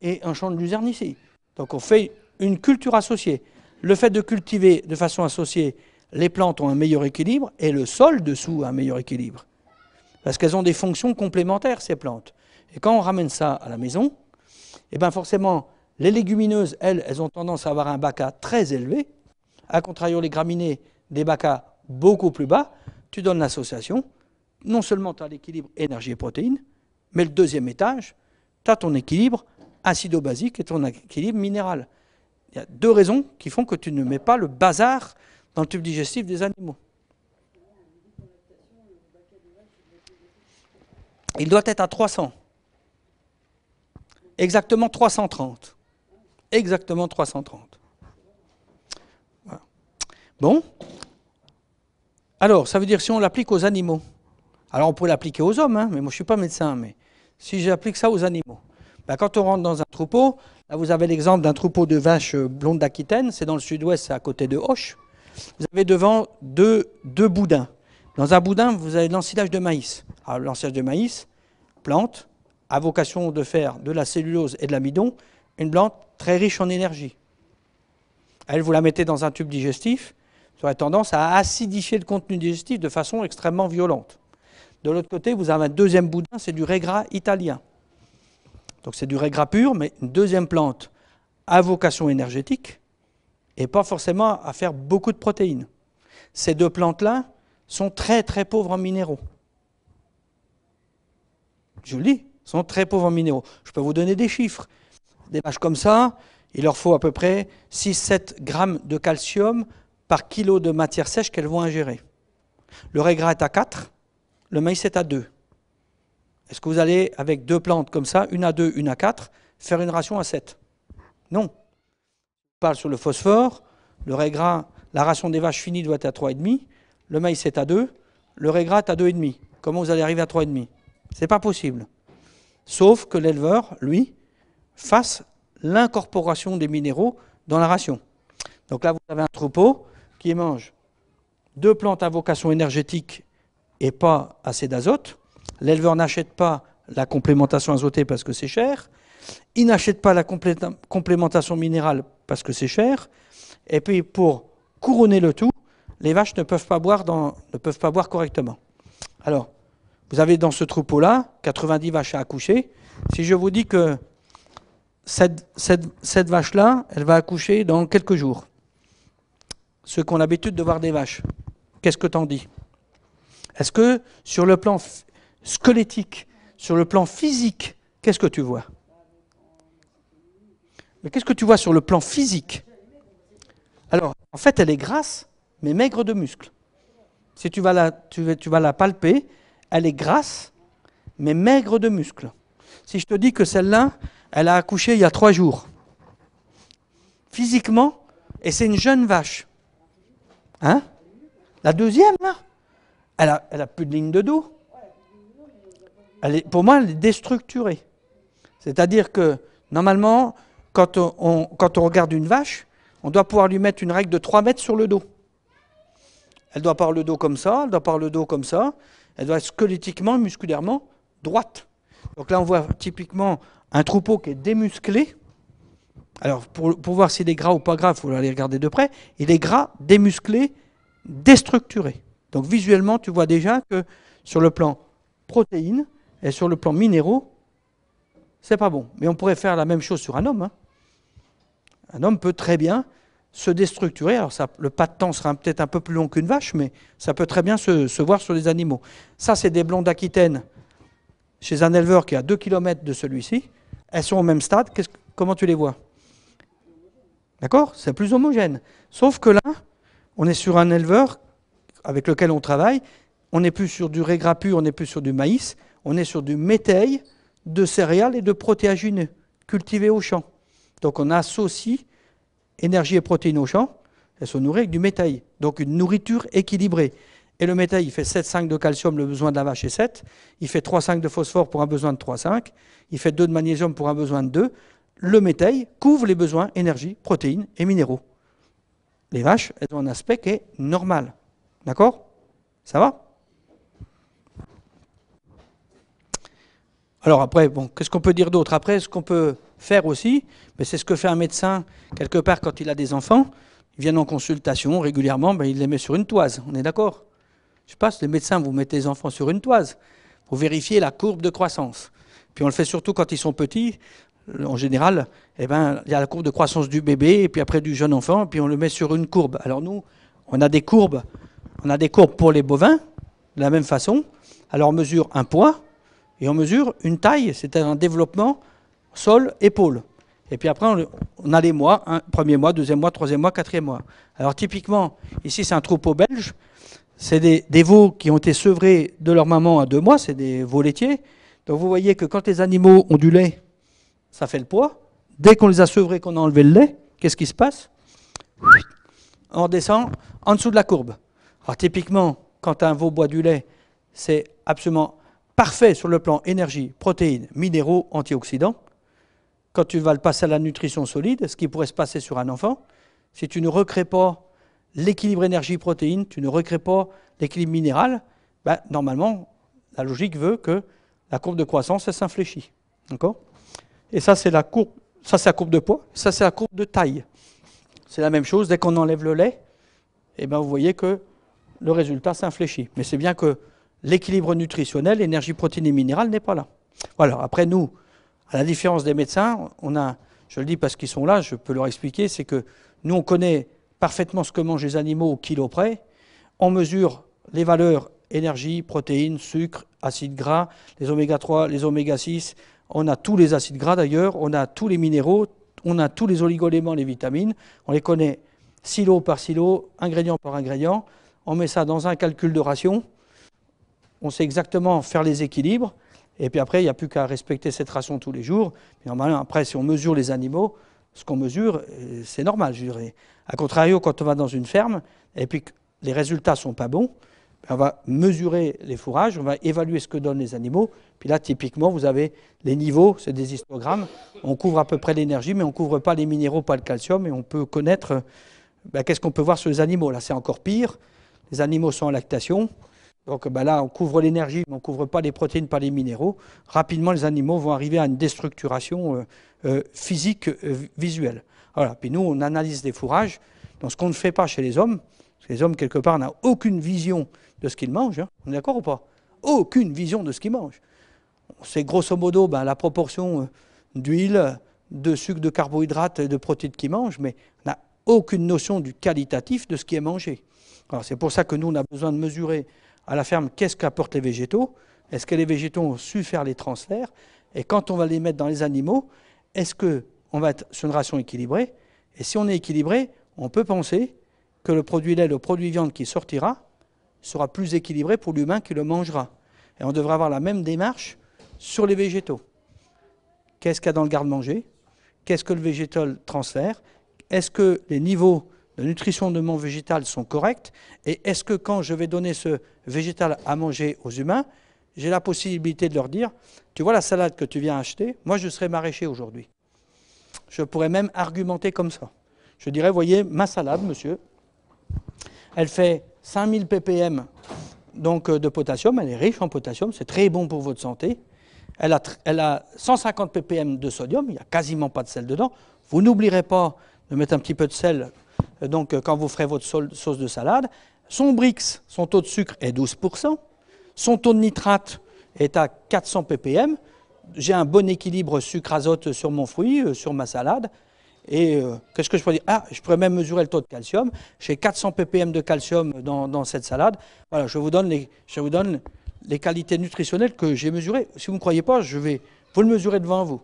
et un champ de luzerne ici. Donc on fait une culture associée. Le fait de cultiver de façon associée, les plantes ont un meilleur équilibre et le sol dessous a un meilleur équilibre. Parce qu'elles ont des fonctions complémentaires, ces plantes. Et quand on ramène ça à la maison, eh ben forcément, les légumineuses, elles, elles ont tendance à avoir un BACA très élevé. À contrario, les graminées, des BACA beaucoup plus bas. Tu donnes l'association, non seulement tu as l'équilibre énergie et protéines, mais le deuxième étage, tu as ton équilibre acido-basique et ton équilibre minéral. Il y a deux raisons qui font que tu ne mets pas le bazar dans le tube digestif des animaux. Il doit être à 300. Exactement 330. Exactement 330. Bon. Alors, ça veut dire si on l'applique aux animaux. Alors, on peut l'appliquer aux hommes, hein, mais moi, je ne suis pas médecin, mais si j'applique ça aux animaux. Ben, quand on rentre dans un troupeau, là, vous avez l'exemple d'un troupeau de vaches blondes d'Aquitaine, c'est dans le sud-ouest, c'est à côté de Hoche. Vous avez devant deux, deux boudins. Dans un boudin, vous avez l'ensilage de maïs. Alors, l'ensilage de maïs, plante, a vocation de faire de la cellulose et de l'amidon une plante très riche en énergie. Elle, vous la mettez dans un tube digestif, ça aurait tendance à acidifier le contenu digestif de façon extrêmement violente. De l'autre côté, vous avez un deuxième boudin, c'est du régras italien. Donc c'est du régras pur, mais une deuxième plante à vocation énergétique et pas forcément à faire beaucoup de protéines. Ces deux plantes-là sont très très pauvres en minéraux. Je le dis, sont très pauvres en minéraux. Je peux vous donner des chiffres. Des vaches comme ça, il leur faut à peu près 6-7 grammes de calcium par kilo de matière sèche qu'elles vont ingérer. Le régrat est à 4, le maïs est à 2. Est-ce que vous allez, avec deux plantes comme ça, une à 2, une à 4, faire une ration à 7 Non. On parle sur le phosphore, le riz la ration des vaches finies doit être à 3,5, le maïs est à 2, le régrat est à 2,5. Comment vous allez arriver à 3,5 C'est pas possible sauf que l'éleveur, lui, fasse l'incorporation des minéraux dans la ration. Donc là, vous avez un troupeau qui mange deux plantes à vocation énergétique et pas assez d'azote. L'éleveur n'achète pas la complémentation azotée parce que c'est cher. Il n'achète pas la complémentation minérale parce que c'est cher. Et puis pour couronner le tout, les vaches ne peuvent pas boire, ne peuvent pas boire correctement. Alors, vous avez dans ce troupeau-là 90 vaches à accoucher. Si je vous dis que cette, vache-là, elle va accoucher dans quelques jours, ce qu'on a l'habitude de voir des vaches, qu'est-ce que t'en dis Est-ce que sur le plan squelettique, sur le plan physique, qu'est-ce que tu vois Mais qu'est-ce que tu vois sur le plan physique Alors, en fait, elle est grasse, mais maigre de muscles. Si tu vas la, tu vas la palper, elle est grasse, mais maigre de muscles. Si je te dis que celle-là, elle a accouché il y a trois jours, physiquement, et c'est une jeune vache. Hein La deuxième, elle a, elle a plus de ligne de dos. Elle est, pour moi, elle est déstructurée. C'est-à-dire que, normalement, quand on, quand on regarde une vache, on doit pouvoir lui mettre une règle de 3 mètres sur le dos. Elle doit par le dos comme ça, elle doit avoir le dos comme ça. Elle doit être squelettiquement, musculairement droite. Donc là, on voit typiquement un troupeau qui est démusclé. Alors, pour, pour voir s'il est gras ou pas gras, il faut aller regarder de près. Il est gras, démusclé, déstructuré. Donc visuellement, tu vois déjà que sur le plan protéines et sur le plan minéraux, c'est pas bon. Mais on pourrait faire la même chose sur un homme. Hein. Un homme peut très bien se déstructurer. Alors ça, le pas de temps sera peut-être un peu plus long qu'une vache, mais ça peut très bien se, voir sur les animaux. Ça, c'est des blondes d'Aquitaine chez un éleveur qui est à 2 km de celui-ci. Elles sont au même stade. Comment tu les vois D'accord C'est plus homogène. Sauf que là, on est sur un éleveur avec lequel on travaille. On n'est plus sur du régrapu, on n'est plus sur du maïs, on est sur du métail de céréales et de protéagineux cultivés au champ. Donc on associe énergie et protéines au champ, elles sont nourries avec du métail. Donc une nourriture équilibrée. Et le métail, il fait 7,5 de calcium, le besoin de la vache est 7. Il fait 3,5 de phosphore pour un besoin de 3,5. Il fait 2 de magnésium pour un besoin de 2. Le métail couvre les besoins énergie, protéines et minéraux. Les vaches, elles ont un aspect qui est normal. D'accord Ça va Alors après, bon, qu'est-ce qu'on peut dire d'autre Après, est-ce qu'on peut faire aussi, mais c'est ce que fait un médecin quelque part quand il a des enfants. Ils viennent en consultation régulièrement, ben, il les met sur une toise, on est d'accord Je sais pas, les médecins, vous mettez les enfants sur une toise pour vérifier la courbe de croissance. Puis on le fait surtout quand ils sont petits. En général, eh ben, il y a la courbe de croissance du bébé, et puis après du jeune enfant, puis on le met sur une courbe. Alors nous, on a des courbes, on a des courbes pour les bovins, de la même façon. Alors on mesure un poids, et on mesure une taille, cest un développement sol, épaule. Et puis après, on a les mois, premier mois, deuxième mois, troisième mois, quatrième mois. Alors typiquement, ici c'est un troupeau belge, c'est des, des, veaux qui ont été sevrés de leur maman à deux mois, c'est des veaux laitiers. Donc vous voyez que quand les animaux ont du lait, ça fait le poids. Dès qu'on les a sevrés, qu'on a enlevé le lait, qu'est-ce qui se passe On descend en dessous de la courbe. Alors typiquement, quand un veau boit du lait, c'est absolument parfait sur le plan énergie, protéines, minéraux, antioxydants quand tu vas le passer à la nutrition solide, ce qui pourrait se passer sur un enfant, si tu ne recrées pas l'équilibre énergie-protéine, tu ne recrées pas l'équilibre minéral, ben, normalement, la logique veut que la courbe de croissance, s'infléchit. D'accord Et ça, c'est la courbe, ça c'est la courbe de poids, ça c'est la courbe de taille. C'est la même chose, dès qu'on enlève le lait, eh ben, vous voyez que le résultat s'infléchit. Mais c'est bien que l'équilibre nutritionnel, énergie, protéine et minéral n'est pas là. Voilà, après nous, à la différence des médecins, on a, je le dis parce qu'ils sont là, je peux leur expliquer, c'est que nous, on connaît parfaitement ce que mangent les animaux au kilo près. On mesure les valeurs énergie, protéines, sucre, acides gras, les oméga 3, les oméga 6. On a tous les acides gras d'ailleurs, on a tous les minéraux, on a tous les oligoléments les vitamines. On les connaît silo par silo, ingrédient par ingrédient. On met ça dans un calcul de ration. On sait exactement faire les équilibres. Et puis après, il n'y a plus qu'à respecter cette ration tous les jours. normalement, après, si on mesure les animaux, ce qu'on mesure, euh, c'est normal, je dirais. A contrario, quand on va dans une ferme, et puis que les résultats ne sont pas bons, ben, on va mesurer les fourrages, on va évaluer ce que donnent les animaux. Puis là, typiquement, vous avez les niveaux, c'est des histogrammes. On couvre à peu près l'énergie, mais on ne couvre pas les minéraux, pas le calcium, et on peut connaître euh, ben, qu'est-ce qu'on peut voir sur les animaux. Là, c'est encore pire. Les animaux sont en lactation, donc bah là, on couvre l'énergie, mais on ne couvre pas les protéines par les minéraux. Rapidement, les animaux vont arriver à une déstructuration euh, euh, physique, euh, visuelle. Voilà. Puis nous, on analyse des fourrages. Donc ce qu'on ne fait pas chez les hommes, parce que les hommes, quelque part, n'ont aucune vision de ce qu'ils mangent. Hein. On est d'accord ou pas Aucune vision de ce qu'ils mangent. C'est grosso modo ben, la proportion d'huile, de sucre, de carbohydrates et de protéines qu'ils mangent, mais on n'a aucune notion du qualitatif de ce qui est mangé. C'est pour ça que nous, on a besoin de mesurer à la ferme qu'est-ce qu'apportent les végétaux, est-ce que les végétaux ont su faire les transferts, et quand on va les mettre dans les animaux, est-ce qu'on va être sur une ration équilibrée Et si on est équilibré, on peut penser que le produit lait, le produit viande qui sortira, sera plus équilibré pour l'humain qui le mangera. Et on devrait avoir la même démarche sur les végétaux. Qu'est-ce qu'il y a dans le garde-manger Qu'est-ce que le végétal transfère Est-ce que les niveaux la nutrition de mon végétal sont correctes Et est-ce que quand je vais donner ce végétal à manger aux humains, j'ai la possibilité de leur dire, tu vois la salade que tu viens acheter, moi je serai maraîcher aujourd'hui. Je pourrais même argumenter comme ça. Je dirais, voyez, ma salade, monsieur, elle fait 5000 ppm donc, euh, de potassium, elle est riche en potassium, c'est très bon pour votre santé. Elle a, elle a 150 ppm de sodium, il n'y a quasiment pas de sel dedans. Vous n'oublierez pas de mettre un petit peu de sel euh, donc euh, quand vous ferez votre sauce de salade. Son Brix, son taux de sucre est 12%, son taux de nitrate est à 400 ppm, j'ai un bon équilibre sucre-azote sur mon fruit, euh, sur ma salade, et qu'est-ce que je pourrais dire Ah, je pourrais même mesurer le taux de calcium. J'ai 400 ppm de calcium dans, cette salade. Voilà, je vous donne les, je vous donne les qualités nutritionnelles que j'ai mesurées. Si vous ne me croyez pas, je vais vous le mesurer devant vous.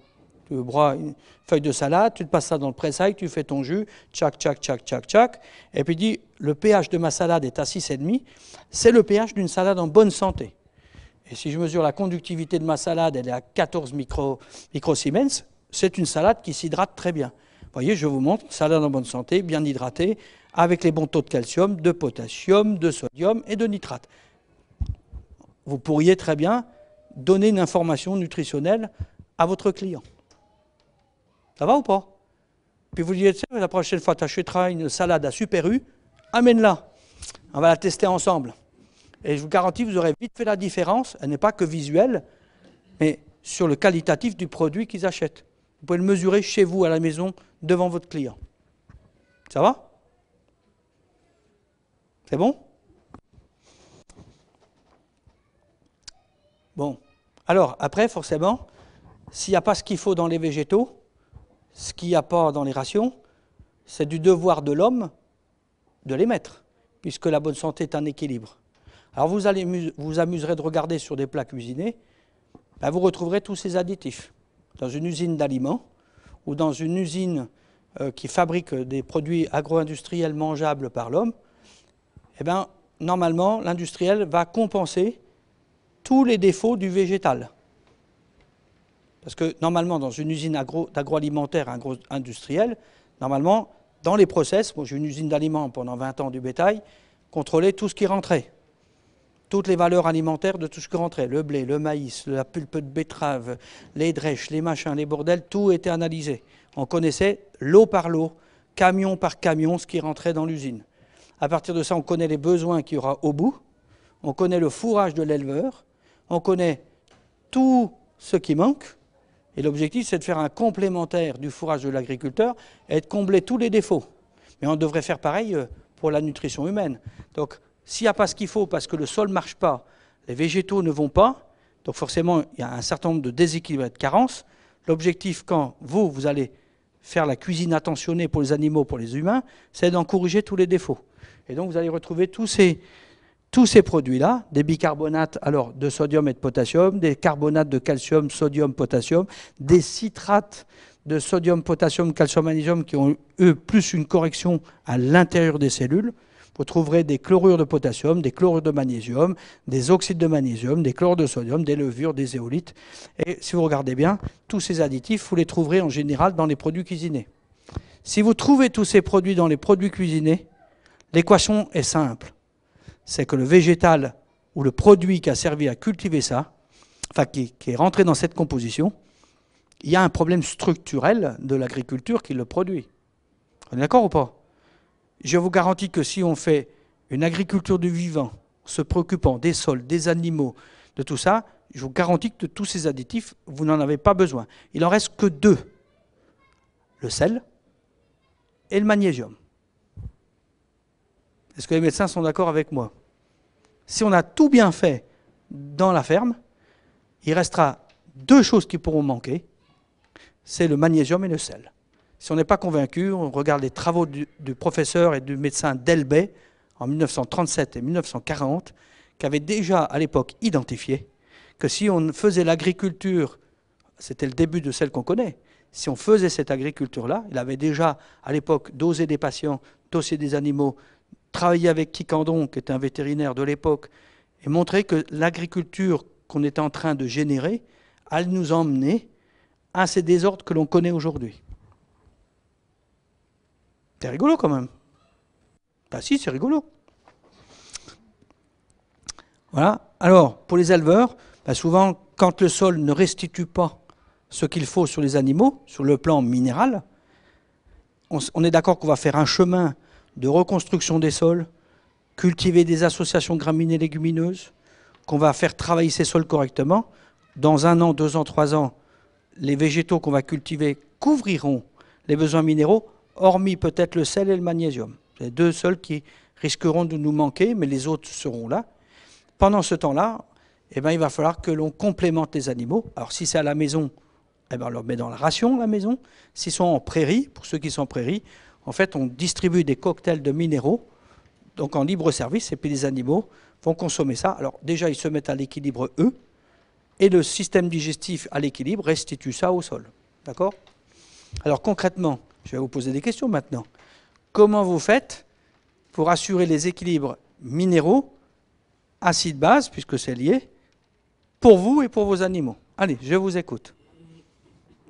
Tu broies une feuille de salade, tu te passes ça dans le pressail, tu fais ton jus, tchac, tchac, tchac, tchac, tchac. Et puis dit, le pH de ma salade est à 6,5. C'est le pH d'une salade en bonne santé. Et si je mesure la conductivité de ma salade, elle est à 14 micro, siemens C'est une salade qui s'hydrate très bien. Vous voyez, je vous montre, salade en bonne santé, bien hydratée, avec les bons taux de calcium, de potassium, de sodium et de nitrate. Vous pourriez très bien donner une information nutritionnelle à votre client. Ça va ou pas Puis vous dites, la prochaine fois, tu achèteras une salade à Super U, amène-la. On va la tester ensemble. Et je vous garantis, vous aurez vite fait la différence. Elle n'est pas que visuelle, mais sur le qualitatif du produit qu'ils achètent. Vous pouvez le mesurer chez vous, à la maison, devant votre client. Ça va C'est bon Bon. Alors, après, forcément, s'il n'y a pas ce qu'il faut dans les végétaux, ce qu'il n'y a pas dans les rations, c'est du devoir de l'homme de les mettre, puisque la bonne santé est un équilibre. Alors vous allez vous amuserez de regarder sur des plats usinées, ben vous retrouverez tous ces additifs dans une usine d'aliments ou dans une usine euh, qui fabrique des produits agro-industriels mangeables par l'homme. Eh ben, normalement, l'industriel va compenser tous les défauts du végétal. Parce que normalement, dans une usine d'agroalimentaire gros industrielle, normalement, dans les process, moi j'ai une usine d'aliments pendant 20 ans du bétail, contrôler tout ce qui rentrait. Toutes les valeurs alimentaires de tout ce qui rentrait, le blé, le maïs, la pulpe de betterave, les drèches, les machins, les bordels, tout était analysé. On connaissait l'eau par lot, camion par camion, ce qui rentrait dans l'usine. À partir de ça, on connaît les besoins qu'il y aura au bout, on connaît le fourrage de l'éleveur, on connaît tout ce qui manque, et l'objectif, c'est de faire un complémentaire du fourrage de l'agriculteur et de combler tous les défauts. Mais on devrait faire pareil euh, pour la nutrition humaine. Donc, s'il n'y a pas ce qu'il faut parce que le sol ne marche pas, les végétaux ne vont pas, donc forcément, il y a un certain nombre de déséquilibres et de carences. L'objectif, quand vous, vous allez faire la cuisine attentionnée pour les animaux, pour les humains, c'est d'encourager tous les défauts. Et donc, vous allez retrouver tous ces, tous ces produits-là, des bicarbonates alors, de sodium et de potassium, des carbonates de calcium, sodium, potassium, des citrates de sodium, potassium, calcium, magnésium qui ont, eux, plus une correction à l'intérieur des cellules. Vous trouverez des chlorures de potassium, des chlorures de magnésium, des oxydes de magnésium, des chlorures de sodium, des levures, des éolites. Et si vous regardez bien, tous ces additifs, vous les trouverez en général dans les produits cuisinés. Si vous trouvez tous ces produits dans les produits cuisinés, l'équation est simple c'est que le végétal ou le produit qui a servi à cultiver ça, enfin qui, est rentré dans cette composition, il y a un problème structurel de l'agriculture qui le produit. On est d'accord ou pas Je vous garantis que si on fait une agriculture du vivant, se préoccupant des sols, des animaux, de tout ça, je vous garantis que de tous ces additifs, vous n'en avez pas besoin. Il en reste que deux, le sel et le magnésium. Est-ce que les médecins sont d'accord avec moi Si on a tout bien fait dans la ferme, il restera deux choses qui pourront manquer, c'est le magnésium et le sel. Si on n'est pas convaincu, on regarde les travaux du, professeur et du médecin Delbet en 1937 et 1940, qui avaient déjà à l'époque identifié que si on faisait l'agriculture, c'était le début de celle qu'on connaît, si on faisait cette agriculture-là, il avait déjà à l'époque dosé des patients, dosé des animaux, travailler avec Kikandon, qui était un vétérinaire de l'époque, et montrer que l'agriculture qu'on est en train de générer allait nous emmener à ces désordres que l'on connaît aujourd'hui. C'est rigolo quand même. ben si, c'est rigolo. Voilà. Alors, pour les éleveurs, bah, souvent, quand le sol ne restitue pas ce qu'il faut sur les animaux, sur le plan minéral, on est d'accord qu'on va faire un chemin de reconstruction des sols, cultiver des associations graminées légumineuses, qu'on va faire travailler ces sols correctement. Dans un an, deux ans, trois ans, les végétaux qu'on va cultiver couvriront les besoins minéraux, hormis peut-être le sel et le magnésium. Les deux seuls qui risqueront de nous manquer, mais les autres seront là. Pendant ce temps-là, eh ben, il va falloir que l'on complémente les animaux. Alors si c'est à la maison, eh ben, on leur met dans la ration la maison. S'ils sont en prairie, pour ceux qui sont en prairie, en fait, on distribue des cocktails de minéraux, donc en libre service, et puis les animaux vont consommer ça. Alors déjà, ils se mettent à l'équilibre eux, et le système digestif à l'équilibre restitue ça au sol. D'accord Alors concrètement, je vais vous poser des questions maintenant. Comment vous faites pour assurer les équilibres minéraux, acides base puisque c'est lié, pour vous et pour vos animaux Allez, je vous écoute.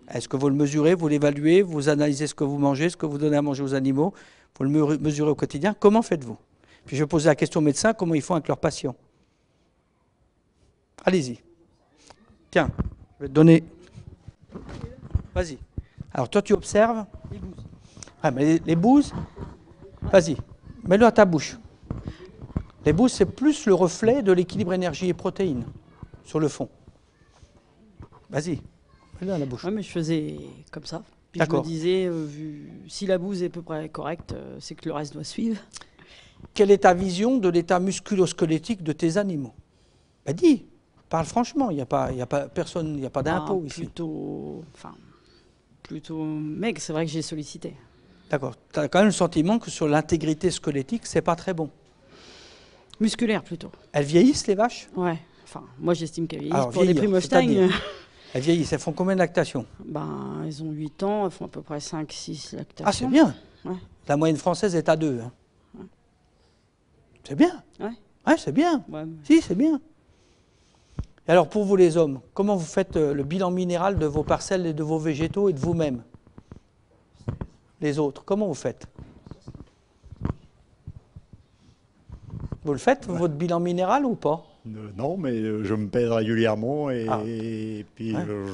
Est-ce que vous le mesurez, vous l'évaluez, vous analysez ce que vous mangez, ce que vous donnez à manger aux animaux Vous le mesurez au quotidien. Comment faites-vous Puis je poser la question aux médecins, comment ils font avec leurs patients Allez-y. Tiens, je vais te donner. Vas-y. Alors toi, tu observes Les bouses. les, les bouses, vas-y, mets-le à ta bouche. Les bouses, c'est plus le reflet de l'équilibre énergie et protéines, sur le fond. Vas-y, oui, mais je faisais comme ça. Puis je me disais, euh, vu, si la bouse est à peu près correcte, euh, c'est que le reste doit suivre. Quelle est ta vision de l'état musculosquelettique de tes animaux bah, Dis, parle franchement, il n'y a, pas, y a pas personne, il a pas bah, d'impôt ici. Plutôt, enfin, plutôt mec, c'est vrai que j'ai sollicité. D'accord, tu as quand même le sentiment que sur l'intégrité squelettique, c'est pas très bon. Musculaire plutôt. Elles vieillissent les vaches Ouais, enfin, moi j'estime qu'elles vieillissent Alors, pour des (laughs) Elles vieillissent, elles font combien de lactations Ben, elles ont 8 ans, elles font à peu près 5-6 lactations. Ah, c'est bien La moyenne française est à 2. Hein. C'est bien Oui, c'est bien. Si, c'est bien. Et alors, pour vous les hommes, comment vous faites euh, le bilan minéral de vos parcelles et de vos végétaux et de vous-même Les autres, comment vous faites Vous le faites, votre bilan minéral ou pas non, mais euh, je me pèse régulièrement et, ah. puis euh,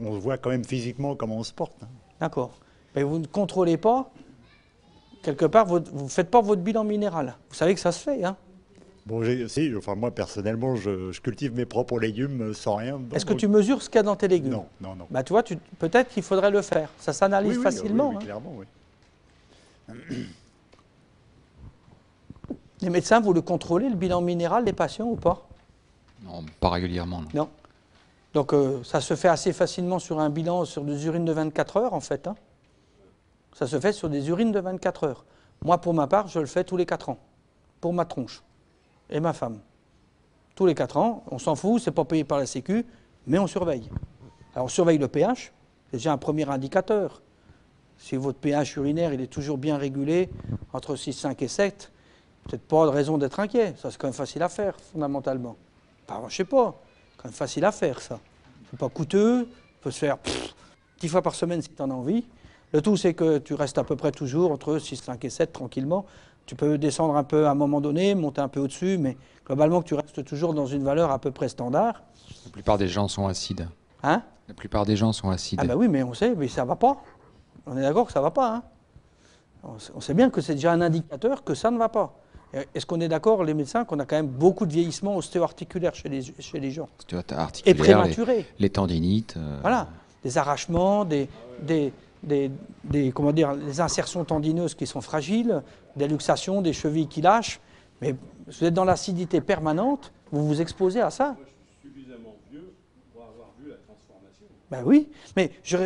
on voit quand même physiquement comment on se porte. Hein. D'accord. Mais vous ne contrôlez pas, quelque part, vous ne faites pas votre bilan minéral. Vous savez que ça se fait. Hein bon, si, enfin, moi personnellement, je, cultive mes propres légumes sans rien. Est-ce que tu mesures ce qu'il y a dans tes légumes Non, non, non. Bah, tu vois, peut-être qu'il faudrait le faire. Ça s'analyse facilement. Oui, hein. clairement, oui. (clears throat) Les médecins, vous le contrôlez, le bilan minéral des patients ou pas Non, pas régulièrement. Non. Donc euh, ça se fait assez facilement sur un bilan, sur des urines de 24 heures en fait. Hein. Ça se fait sur des urines de 24 heures. Moi, pour ma part, je le fais tous les 4 ans, pour ma tronche et ma femme. Tous les 4 ans, on s'en fout, c'est pas payé par la Sécu, mais on surveille. Alors on surveille le pH, c'est déjà un premier indicateur. Si votre pH urinaire il est toujours bien régulé, entre 6, 5 et 7, Peut-être pas de raison d'être inquiet. Ça, c'est quand même facile à faire, fondamentalement. Je je sais pas. Quand même facile à faire, ça. C'est pas coûteux. Peut se faire dix fois par semaine si tu en as envie. Le tout, c'est que tu restes à peu près toujours entre 6, 5 et 7 tranquillement. Tu peux descendre un peu à un moment donné, monter un peu au-dessus, mais globalement, que tu restes toujours dans une valeur à peu près standard. La plupart des gens sont acides. Hein La plupart des gens sont acides. Ah ben oui, mais on sait, mais ça va pas. On est d'accord que ça va pas. Hein. on sait bien que c'est déjà un indicateur que ça ne va pas. Euh, est-ce qu'on est, d'accord, les médecins, qu'on a quand même beaucoup de vieillissement ostéo-articulaire chez les, chez les gens Et prématuré. Les, tendinites. Euh. Voilà, des arrachements, des, des, des, des, comment dire, les insertions tendineuses qui sont fragiles, des luxations, des chevilles qui lâchent. Mais vous êtes dans l'acidité permanente, vous vous exposez à ça. Moi, je suis suffisamment vieux pour avoir vu la transformation. Ben oui, mais je,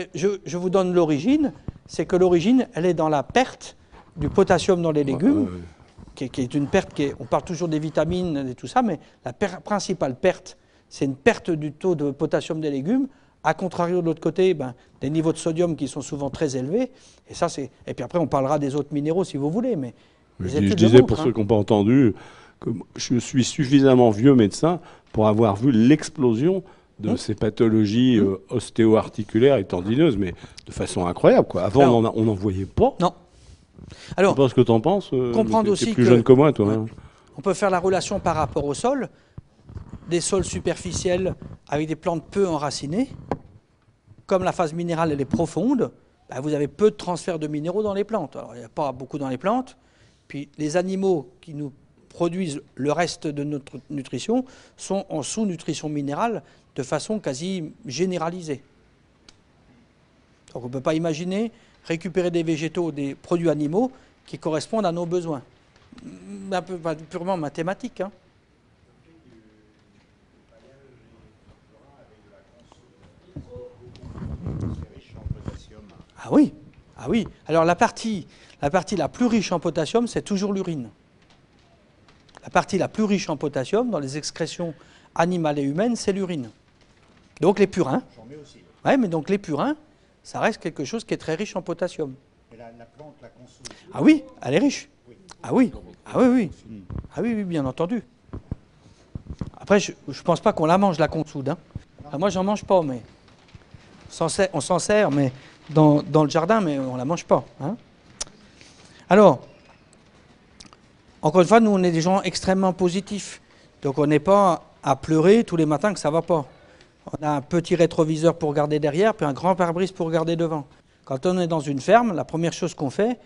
je, vous donne l'origine. C'est que l'origine, elle est dans la perte du potassium dans les légumes qui, est une perte qui on parle toujours des vitamines et tout ça, mais la principale perte, c'est une perte du taux de potassium des légumes. à contrario, de l'autre côté, ben, des niveaux de sodium qui sont souvent très élevés. Et, ça, et puis après, on parlera des autres minéraux si vous voulez. Mais, je, disais, pour hein. ceux qui n'ont pas entendu, que je suis suffisamment vieux médecin pour avoir vu l'explosion de hein ces pathologies hein euh, ostéo-articulaires et tendineuses, mais de façon incroyable. Quoi. Avant, on n'en voyait pas. Non. Alors, pas ce que tu en penses. Euh, comprendre plus jeune que moi, toi. Hein. On peut faire la relation par rapport au sol, des sols superficiels avec des plantes peu enracinées. Comme la phase minérale elle est profonde, bah, vous avez peu de transfert de minéraux dans les plantes. Alors, il n'y a pas beaucoup dans les plantes. Puis les animaux qui nous produisent le reste de notre nutrition sont en sous-nutrition minérale de façon quasi généralisée. Donc on ne peut pas imaginer récupérer des végétaux, des produits animaux qui correspondent à nos besoins. Mm, peu, purement mathématique. Hein. Ah oui, ah oui. Alors la partie, la partie la plus riche en potassium, c'est toujours l'urine. La partie la plus riche en potassium dans les excrétions animales et humaines, c'est l'urine. Donc les purins. J'en mets aussi. Oui, mais donc les purins, ça reste quelque chose qui est très riche en potassium. plante la Ah oui, elle est riche. Ah oui, ah oui, oui. Ah oui, oui, bien entendu. Après, je ne pense pas qu'on la mange, la consoude. Hein. Ah, moi, j'en mange pas, mais on s'en sert, mais dans, le jardin, mais on ne la mange pas. Hein. Alors, encore une fois, nous, on est des gens extrêmement positifs. Donc, on n'est pas à pleurer tous les matins que ça va pas on a un petit rétroviseur pour garder derrière, puis un grand pare-brise pour garder devant. Quand on est dans une ferme, la première chose qu'on fait,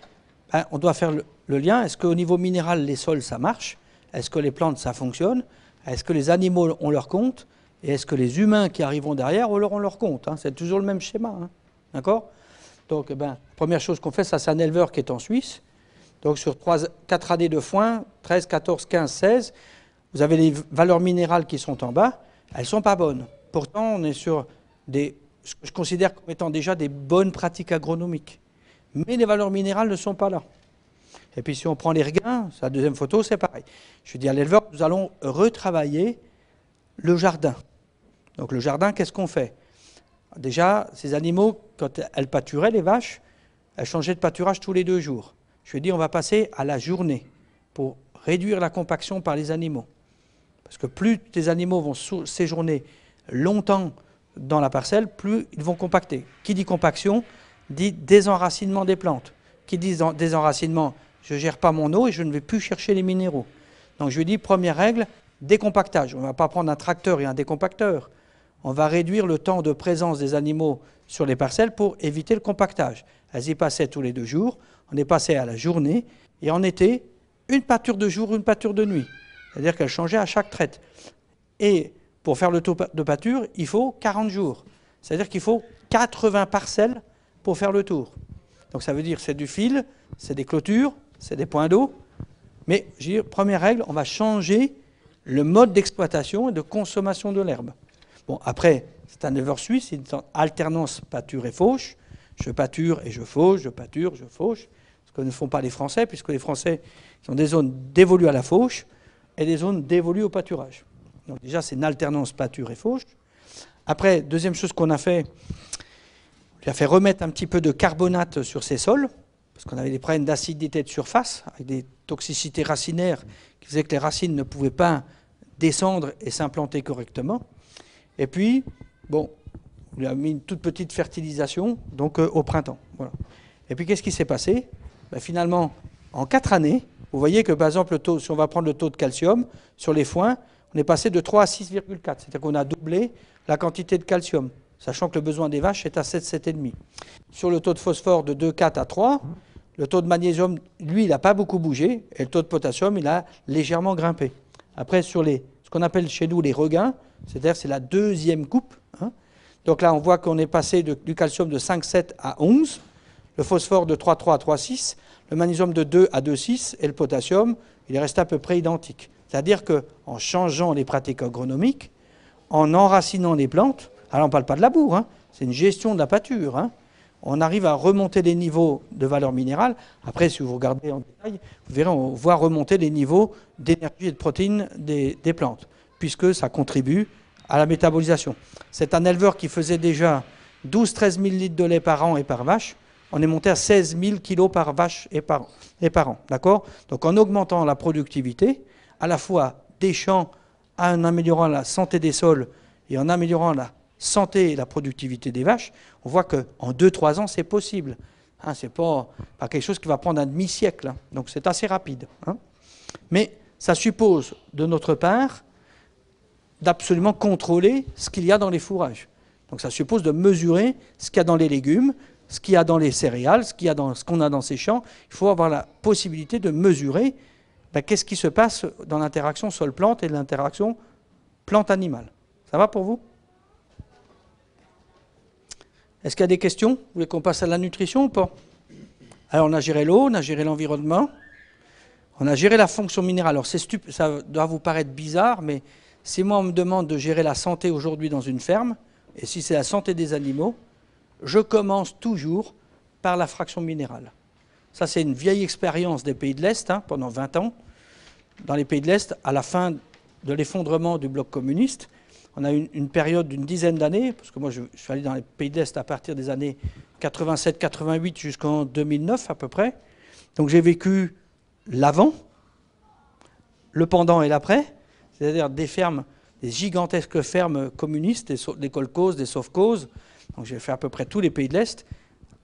ben, on doit faire le, lien. Est-ce qu'au niveau minéral, les sols, ça marche Est-ce que les plantes, ça fonctionne Est-ce que les animaux ont leur compte Et est-ce que les humains qui arriveront derrière auront leur compte hein? C'est toujours le même schéma. Hein. D'accord Donc, la ben, première chose qu'on fait, ça, c'est un éleveur qui est en Suisse. Donc, sur 4 années de foin, 13, 14, 15, 16, vous avez les valeurs minérales qui sont en bas. Elles ne sont pas bonnes. Pourtant, on est sur des, ce que je considère comme étant déjà des bonnes pratiques agronomiques. Mais les valeurs minérales ne sont pas là. Et puis si on prend les regains, la deuxième photo, c'est pareil. Je dis à l'éleveur, nous allons retravailler le jardin. Donc le jardin, qu'est-ce qu'on fait Déjà, ces animaux, quand elles pâturaient, les vaches, elles changeaient de pâturage tous les deux jours. Je lui on va passer à la journée pour réduire la compaction par les animaux. Parce que plus les animaux vont séjourner longtemps dans la parcelle, plus ils vont compacter. Qui dit compaction dit désenracinement des plantes. Qui dit désenracinement, je ne gère pas mon eau et je ne vais plus chercher les minéraux. Donc je dis, première règle, décompactage. On ne va pas prendre un tracteur et un décompacteur. On va réduire le temps de présence des animaux sur les parcelles pour éviter le compactage. Elles y passaient tous les deux jours, on est passé à la journée, et en été, une pâture de jour, une pâture de nuit. C'est-à-dire qu'elles changeaient à chaque traite. Et pour faire le tour de pâture, il faut 40 jours. C'est-à-dire qu'il faut 80 parcelles pour faire le tour. Donc ça veut dire c'est du fil, c'est des clôtures, c'est des points d'eau. Mais première règle, on va changer le mode d'exploitation et de consommation de l'herbe. Bon, après, c'est un œuvre suisse, c'est une alternance pâture et fauche. Je pâture et je fauche, je pâture, je fauche. Ce que ne font pas les Français, puisque les Français ont des zones dévolues à la fauche et des zones dévolues au pâturage déjà, c'est une alternance pâture et fauche. Après, deuxième chose qu'on a fait, on a fait remettre un petit peu de carbonate sur ces sols, parce qu'on avait des problèmes d'acidité de surface, avec des toxicités racinaires qui faisaient que les racines ne pouvaient pas descendre et s'implanter correctement. Et puis, bon, on lui a mis une toute petite fertilisation, donc euh, au printemps. Et puis, qu'est-ce qui s'est passé ben, Finalement, en quatre années, vous voyez que, par exemple, si on va prendre le taux de calcium sur les foins, on est passé de 3 à 6,4. C'est-à-dire qu'on a doublé la quantité de calcium, sachant que le besoin des vaches est à 7,7,5. Sur le taux de phosphore de 2,4 à 3, le taux de magnésium, lui, il n'a pas beaucoup bougé, et le taux de potassium, il a légèrement grimpé. Après, sur les, ce qu'on appelle chez nous les regains, c'est-à-dire c'est la deuxième coupe. Hein. Donc là, on voit qu'on est passé du calcium de 5,7 à 11, le phosphore de 3,3 à 3,6, le magnésium de 2 à 2,6, et le potassium, il reste à peu près identique. C'est-à-dire qu'en changeant les pratiques agronomiques, en enracinant les plantes, alors on ne parle pas de labour, hein, c'est une gestion de la pâture. Hein, on arrive à remonter les niveaux de valeur minérale. Après, si vous regardez en détail, vous verrez, on voit remonter les niveaux d'énergie et de protéines des, plantes, puisque ça contribue à la métabolisation. C'est un éleveur qui faisait déjà 12-13 000 litres de lait par an et par vache. On est monté à 16 000 kilos par vache et par, et par an. D'accord Donc en augmentant la productivité, à la fois des champs en améliorant la santé des sols et en améliorant la santé et la productivité des vaches, on voit qu'en 2-3 ans, c'est possible. Ce hein, c'est pas, pas, quelque chose qui va prendre un demi-siècle. Hein. donc c'est assez rapide. Hein. Mais ça suppose, de notre part, d'absolument contrôler ce qu'il y a dans les fourrages. Donc ça suppose de mesurer ce qu'il y a dans les légumes, ce qu'il y a dans les céréales, ce qu'on a, a dans ces champs. Il faut avoir la possibilité de mesurer ben, qu'est-ce qui se passe dans l'interaction sol-plante et l'interaction plante-animal. Ça va pour vous Est-ce qu'il y a des questions Vous voulez qu'on passe à la nutrition ou pas Alors on a géré l'eau, on a géré l'environnement, on a géré la fonction minérale. Alors c'est ça doit vous paraître bizarre, mais si moi on me demande de gérer la santé aujourd'hui dans une ferme, et si c'est la santé des animaux, je commence toujours par la fraction minérale. Ça, c'est une vieille expérience des pays de l'Est, hein, pendant 20 ans. Dans les pays de l'Est, à la fin de l'effondrement du bloc communiste, on a eu une, période d'une dizaine d'années, parce que moi, je, suis allé dans les pays de l'Est à partir des années 87-88 jusqu'en 2009 à peu près. Donc j'ai vécu l'avant, le pendant et l'après, c'est-à-dire des fermes, des gigantesques fermes communistes, des, des des sauf Donc j'ai fait à peu près tous les pays de l'Est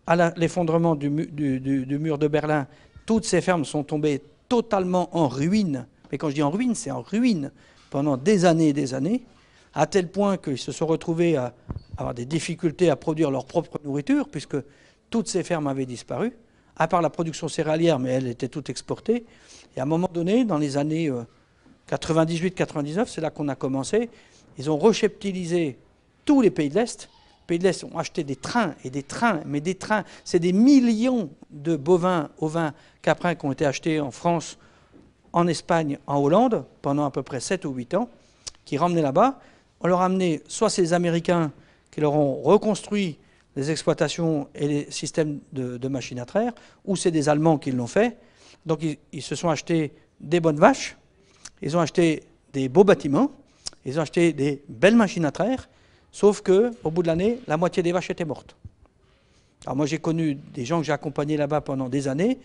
à l'effondrement du, mur de Berlin, toutes ces fermes sont tombées totalement en ruine. Mais quand je dis en ruine, c'est en ruine pendant des années et des années, à tel point qu'ils se sont retrouvés à avoir des difficultés à produire leur propre nourriture, puisque toutes ces fermes avaient disparu, à part la production céréalière, mais elle était toute exportée. Et à un moment donné, dans les années 98-99, euh, c'est là qu'on a commencé, ils ont recheptilisé tous les pays de l'Est, Pays de l'Est ont acheté des trains et des trains, mais des trains, c'est des millions de bovins, ovins, caprins qui ont été achetés en France, en Espagne, en Hollande, pendant à peu près 7 ou 8 ans, qui ramenaient là-bas. On leur a amené, soit ces Américains qui leur ont reconstruit les exploitations et les systèmes de, machines à traire, ou c'est des Allemands qui l'ont fait. Donc ils, ils se sont achetés des bonnes vaches, ils ont acheté des beaux bâtiments, ils ont acheté des belles machines à traire, Sauf que, au bout de l'année, la moitié des vaches étaient mortes. Alors moi, j'ai connu des gens que j'ai accompagnés là-bas pendant des années.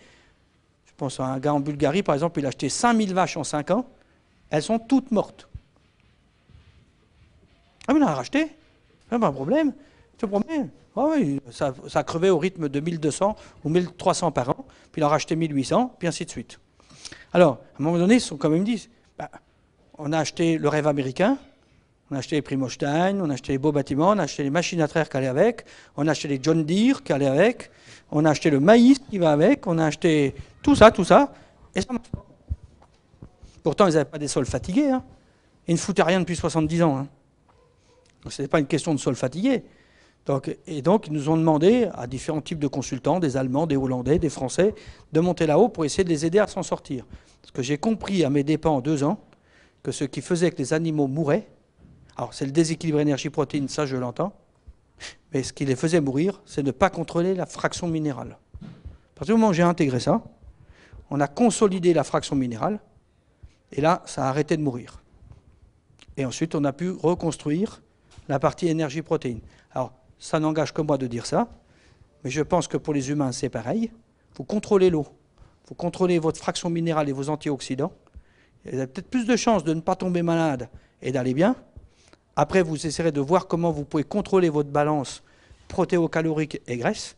Je pense à un gars en Bulgarie, par exemple, il a acheté 5000 vaches en 5 ans. Elles sont toutes mortes. Ah, mais il en a racheté. Pas un problème. C'est te promets ah oui, ça, crevait au rythme de 1200 ou 1300 par an, puis il en a racheté 1800, puis ainsi de suite. Alors, à un moment donné, ils se sont quand même dit, bah, on a acheté le rêve américain, on a acheté les Primostein, on a acheté les beaux bâtiments, on a acheté les machines à traire qui allaient avec, on a acheté les John Deere qui allaient avec, on a acheté le maïs qui va avec, on a acheté tout ça, tout ça, et ça marche Pourtant, ils n'avaient pas des sols fatigués. Hein. Ils ne foutaient rien depuis 70 ans. Hein. ce n'était pas une question de sols fatigués. Donc, et donc, ils nous ont demandé à différents types de consultants, des Allemands, des Hollandais, des Français, de monter là-haut pour essayer de les aider à s'en sortir. Parce que j'ai compris à mes dépens en deux ans que ce qui faisait que les animaux mouraient, alors c'est le déséquilibre énergie-protéine, ça je l'entends. Mais ce qui les faisait mourir, c'est de ne pas contrôler la fraction minérale. À partir du moment où j'ai intégré ça, on a consolidé la fraction minérale, et là, ça a arrêté de mourir. Et ensuite, on a pu reconstruire la partie énergie-protéine. Alors, ça n'engage que moi de dire ça, mais je pense que pour les humains, c'est pareil. Vous contrôlez l'eau, vous contrôlez votre fraction minérale et vos antioxydants. vous avez peut-être plus de chances de ne pas tomber malade et d'aller bien après, vous essaierez de voir comment vous pouvez contrôler votre balance protéocalorique et graisse.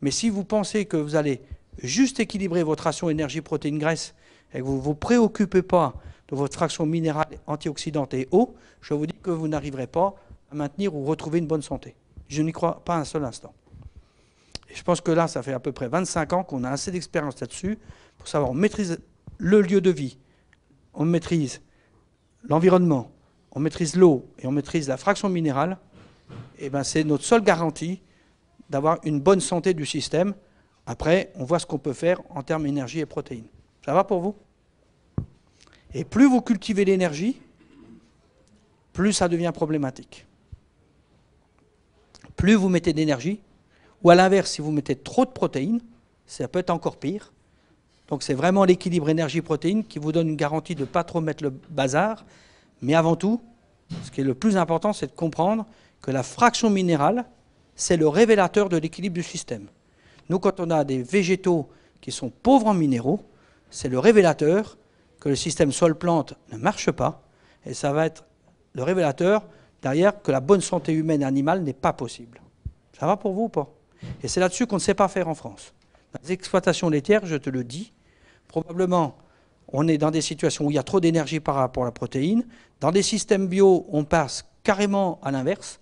Mais si vous pensez que vous allez juste équilibrer votre ration énergie protéines graisse et que vous ne vous préoccupez pas de votre fraction minérale, antioxydante et eau, je vous dis que vous n'arriverez pas à maintenir ou retrouver une bonne santé. Je n'y crois pas un seul instant. Et je pense que là, ça fait à peu près 25 ans qu'on a assez d'expérience là-dessus pour savoir on maîtrise le lieu de vie, on maîtrise l'environnement, on maîtrise l'eau et on maîtrise la fraction minérale, et eh ben c'est notre seule garantie d'avoir une bonne santé du système. Après, on voit ce qu'on peut faire en termes énergie et protéines. Ça va pour vous Et plus vous cultivez l'énergie, plus ça devient problématique. Plus vous mettez d'énergie, ou à l'inverse, si vous mettez trop de protéines, ça peut être encore pire. Donc c'est vraiment l'équilibre énergie-protéines qui vous donne une garantie de ne pas trop mettre le bazar, mais avant tout, ce qui est le plus important, c'est de comprendre que la fraction minérale, c'est le révélateur de l'équilibre du système. Nous, quand on a des végétaux qui sont pauvres en minéraux, c'est le révélateur que le système sol-plante ne marche pas, et ça va être le révélateur derrière que la bonne santé humaine et animale n'est pas possible. Ça va pour vous ou pas Et c'est là-dessus qu'on ne sait pas faire en France. Dans les exploitations laitières, je te le dis, probablement on est dans des situations où il y a trop d'énergie par rapport à la protéine. Dans des systèmes bio, on passe carrément à l'inverse,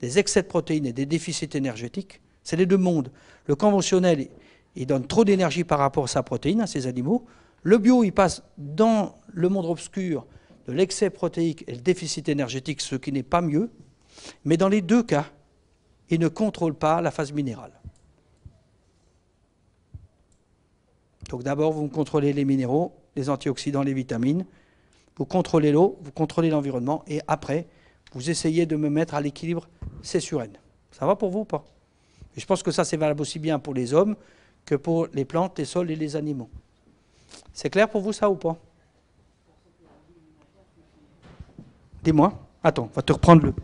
des excès de protéines et des déficits énergétiques. C'est les deux mondes. Le conventionnel, il donne trop d'énergie par rapport à sa protéine, à ses animaux. Le bio, il passe dans le monde obscur de l'excès protéique et le déficit énergétique, ce qui n'est pas mieux. Mais dans les deux cas, il ne contrôle pas la phase minérale. Donc d'abord, vous contrôlez les minéraux, les antioxydants, les vitamines. Vous contrôlez l'eau, vous contrôlez l'environnement, et après, vous essayez de me mettre à l'équilibre c'est sur Ça va pour vous ou pas Je pense que ça, c'est valable aussi bien pour les hommes que pour les plantes, les sols et les animaux. C'est clair pour vous ça ou pas Dis-moi. Attends, on va te reprendre le.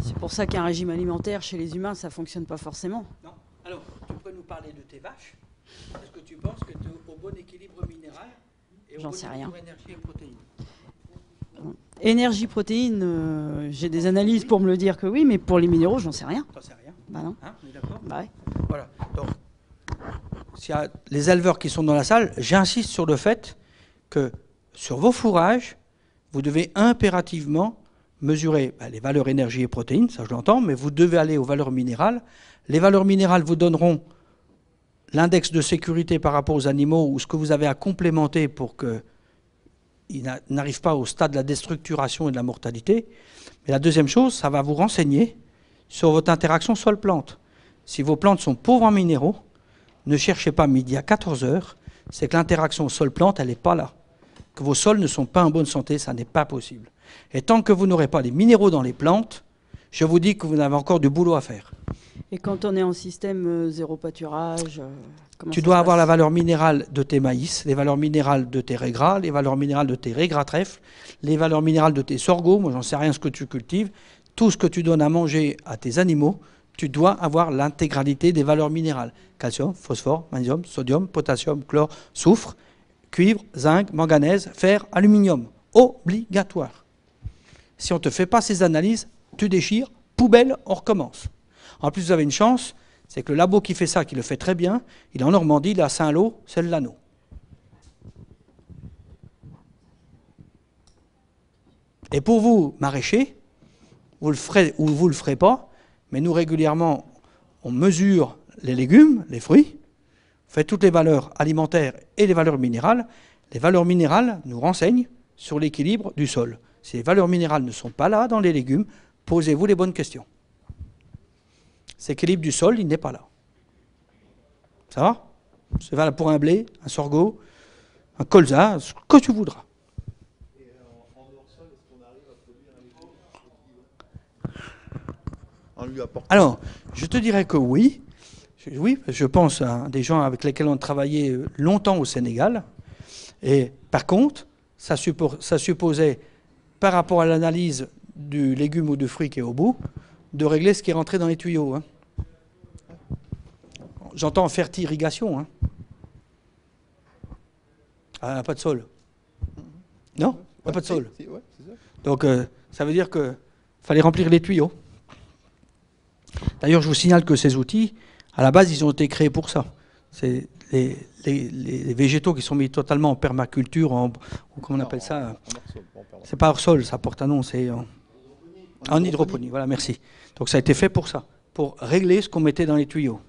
C'est pour ça qu'un régime alimentaire chez les humains, ça ne fonctionne pas forcément. Non. Alors, tu peux nous parler de tes vaches est-ce que tu penses que tu es au bon équilibre minéral J'en sais rien. énergie et protéines euh, j'ai des analyses pour me le dire que oui, mais pour les minéraux, j'en sais rien. J'en sais rien. Bah non. Hein, on est d'accord bah ouais. Voilà. Donc, s'il y a les éleveurs qui sont dans la salle, j'insiste sur le fait que sur vos fourrages, vous devez impérativement mesurer bah, les valeurs énergie et protéines, ça je l'entends, mais vous devez aller aux valeurs minérales. Les valeurs minérales vous donneront l'index de sécurité par rapport aux animaux ou ce que vous avez à complémenter pour qu'ils n'arrivent pas au stade de la déstructuration et de la mortalité. Mais la deuxième chose, ça va vous renseigner sur votre interaction sol-plante. Si vos plantes sont pauvres en minéraux, ne cherchez pas midi à 14 heures, c'est que l'interaction sol-plante, elle n'est pas là. Que vos sols ne sont pas en bonne santé, ça n'est pas possible. Et tant que vous n'aurez pas des minéraux dans les plantes, je vous dis que vous avez encore du boulot à faire. Et quand on est en système euh, zéro pâturage euh, Tu dois avoir la valeur minérale de tes maïs, les valeurs minérales de tes régras, les valeurs minérales de tes régras trèfles, les valeurs minérales de tes sorgho, moi j'en sais rien ce que tu cultives, tout ce que tu donnes à manger à tes animaux, tu dois avoir l'intégralité des valeurs minérales. Calcium, phosphore, magnésium, sodium, potassium, chlore, soufre, cuivre, zinc, manganèse, fer, aluminium. Obligatoire. Si on ne te fait pas ces analyses, tu déchires, poubelle, on recommence. En plus, vous avez une chance, c'est que le labo qui fait ça, qui le fait très bien, il est en Normandie, il est à Saint-Lô, c'est le Lano. Et pour vous, maraîcher, vous le ferez ou vous ne le ferez pas, mais nous régulièrement, on mesure les légumes, les fruits, on fait toutes les valeurs alimentaires et les valeurs minérales. Les valeurs minérales nous renseignent sur l'équilibre du sol. Si les valeurs minérales ne sont pas là dans les légumes, posez-vous les bonnes questions équilibre du sol, il n'est pas là. Ça va C'est valable pour un blé, un sorgho, un colza, ce que tu voudras. Alors, je te dirais que oui. Oui, je pense à des gens avec lesquels on travaillait longtemps au Sénégal. Et par contre, ça, supposait, par rapport à l'analyse du légume ou du fruit qui est au bout, de régler ce qui est rentré dans les tuyaux. Hein. J'entends fertirrigation. Hein. Ah, pas de sol. Non Pas de sol. Donc euh, ça veut dire qu'il fallait remplir les tuyaux. D'ailleurs, je vous signale que ces outils, à la base, ils ont été créés pour ça. C'est les, végétaux qui sont mis totalement en permaculture, en, ou comment on appelle ah, ça C'est pas hors sol, ça porte un nom, c'est en, en hydroponie. voilà, merci. Donc ça a été fait pour ça, pour régler ce qu'on mettait dans les tuyaux.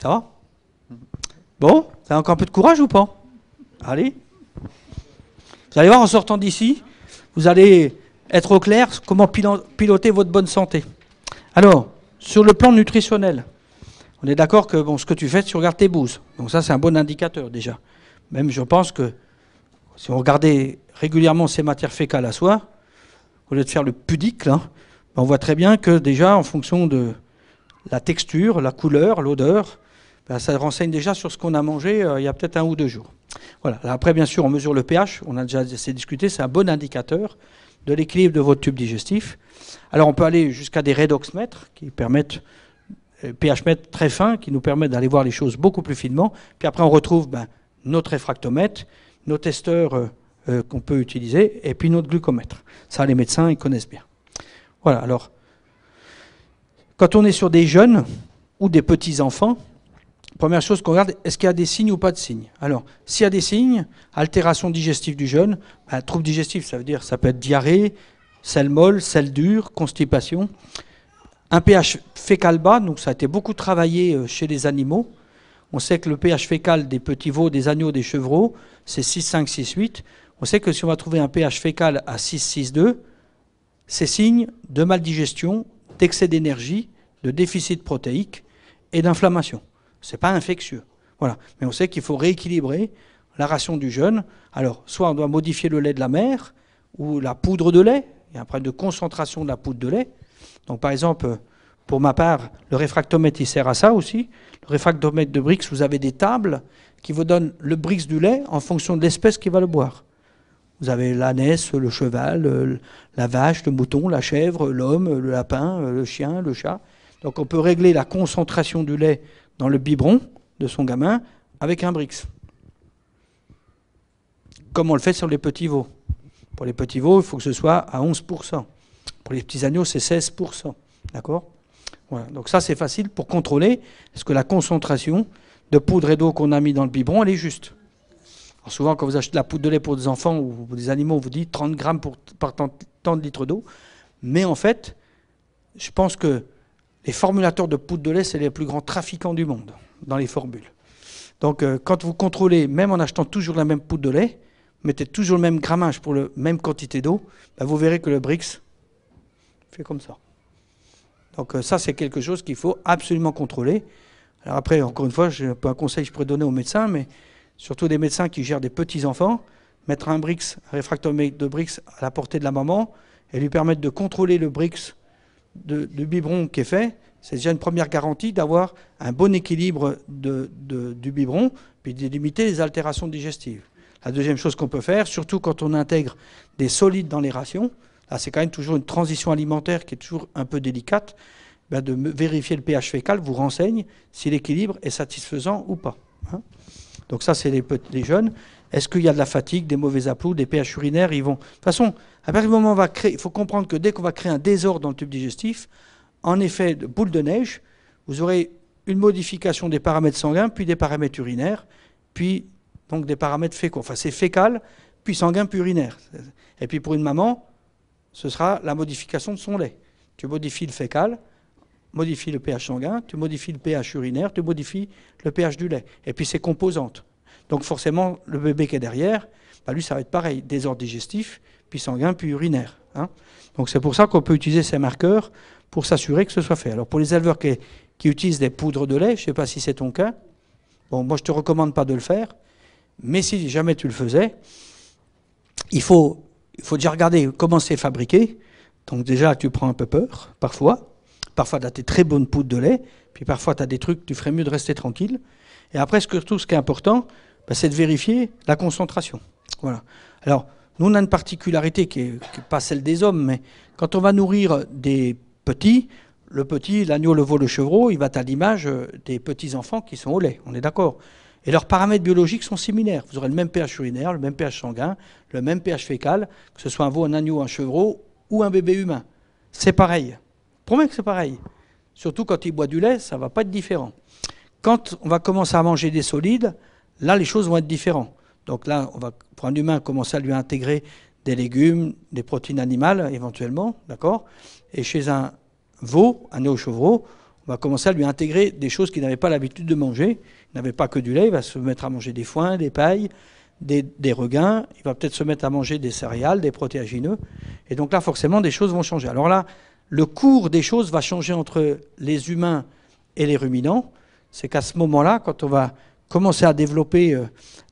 Ça va Bon, ça a encore un peu de courage ou pas Allez. Vous allez voir, en sortant d'ici, vous allez être au clair comment piloter votre bonne santé. Alors, sur le plan nutritionnel, on est d'accord que bon, ce que tu fais, tu regardes tes bouses. Donc ça, c'est un bon indicateur déjà. Même je pense que si on regardait régulièrement ces matières fécales à soi, au lieu de faire le pudique, ben, on voit très bien que déjà, en fonction de la texture, la couleur, l'odeur, ben, ça renseigne déjà sur ce qu'on a mangé euh, il y a peut-être un ou deux jours. Voilà. Après, bien sûr, on mesure le pH, on a déjà assez discuté, c'est un bon indicateur de l'équilibre de votre tube digestif. Alors on peut aller jusqu'à des redoxmètres qui permettent euh, pH très fins, qui nous permettent d'aller voir les choses beaucoup plus finement. Puis après on retrouve ben, notre réfractomètre, nos testeurs euh, euh, qu'on peut utiliser, et puis notre glucomètre. Ça, les médecins, ils connaissent bien. Voilà, alors, quand on est sur des jeunes ou des petits-enfants, première chose qu'on regarde, est-ce qu'il y a des signes ou pas de signes Alors, s'il y a des signes, altération digestive du jeune, un ben, trouble digestif, ça veut dire ça peut être diarrhée, sel molle, sel dur, constipation, un pH fécal bas, donc ça a été beaucoup travaillé euh, chez les animaux. On sait que le pH fécal des petits veaux, des agneaux, des chevreaux, c'est 6, 5, 6, 8. On sait que si on va trouver un pH fécal à 6,62, c'est signe de maldigestion, d'excès d'énergie, de déficit protéique et d'inflammation. Ce n'est pas infectieux. Voilà. Mais on sait qu'il faut rééquilibrer la ration du jeûne. Alors, soit on doit modifier le lait de la mère ou la poudre de lait. Il y a un problème de concentration de la poudre de lait. Donc, par exemple, pour ma part, le réfractomètre, il sert à ça aussi. Le réfractomètre de Brix, vous avez des tables qui vous donnent le Brix du lait en fonction de l'espèce qui va le boire. Vous avez l'ânesse, le cheval, euh, la vache, le mouton, la chèvre, l'homme, euh, le lapin, euh, le chien, le chat. Donc on peut régler la concentration du lait dans le biberon de son gamin avec un Brix. Comme on le fait sur les petits veaux. Pour les petits veaux, il faut que ce soit à 11%. Pour les petits agneaux, c'est 16%. D'accord voilà. Donc ça, c'est facile pour contrôler est-ce que la concentration de poudre et d'eau qu'on a mis dans le biberon, elle est juste souvent, quand vous achetez la poudre de lait pour des enfants ou pour des animaux, on vous dit 30 grammes pour, par tant, de litres d'eau. Mais en fait, je pense que les formulateurs de poudre de lait, c'est les plus grands trafiquants du monde dans les formules. Donc, euh, quand vous contrôlez, même en achetant toujours la même poudre de lait, mettez toujours le même grammage pour la même quantité d'eau, bah, vous verrez que le BRICS fait comme ça. Donc euh, ça, c'est quelque chose qu'il faut absolument contrôler. Alors après, encore une fois, j'ai un un conseil que je pourrais donner aux médecins, mais surtout des médecins qui gèrent des petits-enfants, mettre un brix, un réfractomètre de brix à la portée de la maman et lui permettre de contrôler le brix de, biberon qui est fait, c'est déjà une première garantie d'avoir un bon équilibre de, du biberon, puis de limiter les altérations digestives. La deuxième chose qu'on peut faire, surtout quand on intègre des solides dans les rations, là c'est quand même toujours une transition alimentaire qui est toujours un peu délicate, ben, de vérifier le pH fécal vous renseigne si l'équilibre est satisfaisant ou pas. Hein. Donc ça, c'est les, jeunes. Est-ce qu'il y a de la fatigue, des mauvais appuis, des pH urinaires Ils vont. De toute façon, à partir du moment où on va créer, il faut comprendre que dès qu'on va créer un désordre dans le tube digestif, en effet, de boule de neige, vous aurez une modification des paramètres sanguins, puis des paramètres urinaires, puis donc des paramètres fécaux. Enfin, c'est fécal, puis sanguin, puis urinaire. Et puis pour une maman, ce sera la modification de son lait. Tu modifies le fécal, modifie le pH sanguin, tu modifies le pH urinaire, tu modifies le pH du lait, et puis c'est composantes. Donc forcément, le bébé qui est derrière, bah, lui, ça va être pareil, désordre digestif, puis sanguin, puis urinaire. Hein. Donc c'est pour ça qu'on peut utiliser ces marqueurs pour s'assurer que ce soit fait. Alors pour les éleveurs qui, utilisent des poudres de lait, je ne sais pas si c'est ton cas, bon, moi je ne te recommande pas de le faire, mais si jamais tu le faisais, il faut, il faut déjà regarder comment c'est fabriqué. Donc déjà, tu prends un peu peur, parfois. Parfois, tu as très bonnes poudres de lait, puis parfois, tu as des trucs, tu ferais mieux de rester tranquille. Et après, tout ce qui est important, bah, c'est de vérifier la concentration. Voilà. Alors, nous, on a une particularité qui n'est pas celle des hommes, mais quand on va nourrir des petits, le petit, l'agneau, le veau, le chevreau, il va à l'image euh, des petits-enfants qui sont au lait, on est d'accord. Et leurs paramètres biologiques sont similaires. Vous aurez le même pH urinaire, le même pH sanguin, le même pH fécal, que ce soit un veau, un agneau, un chevreau ou un bébé humain. C'est pareil promets que c'est pareil. Surtout quand il boit du lait, ça va pas être différent. Quand on va commencer à manger des solides, là, les choses vont être différentes. Donc là, on va, prendre un humain, commencer à lui intégrer des légumes, des protéines animales éventuellement, d'accord Et chez un veau, un néo-chevreau, on va commencer à lui intégrer des choses qu'il n'avait pas l'habitude de manger. Il n'avait pas que du lait, il va se mettre à manger des foins, des pailles, des, des regains, il va peut-être se mettre à manger des céréales, des protéagineux. Et donc là, forcément, des choses vont changer. Alors là, le cours des choses va changer entre les humains et les ruminants. C'est qu'à ce moment-là, quand on va commencer à développer euh,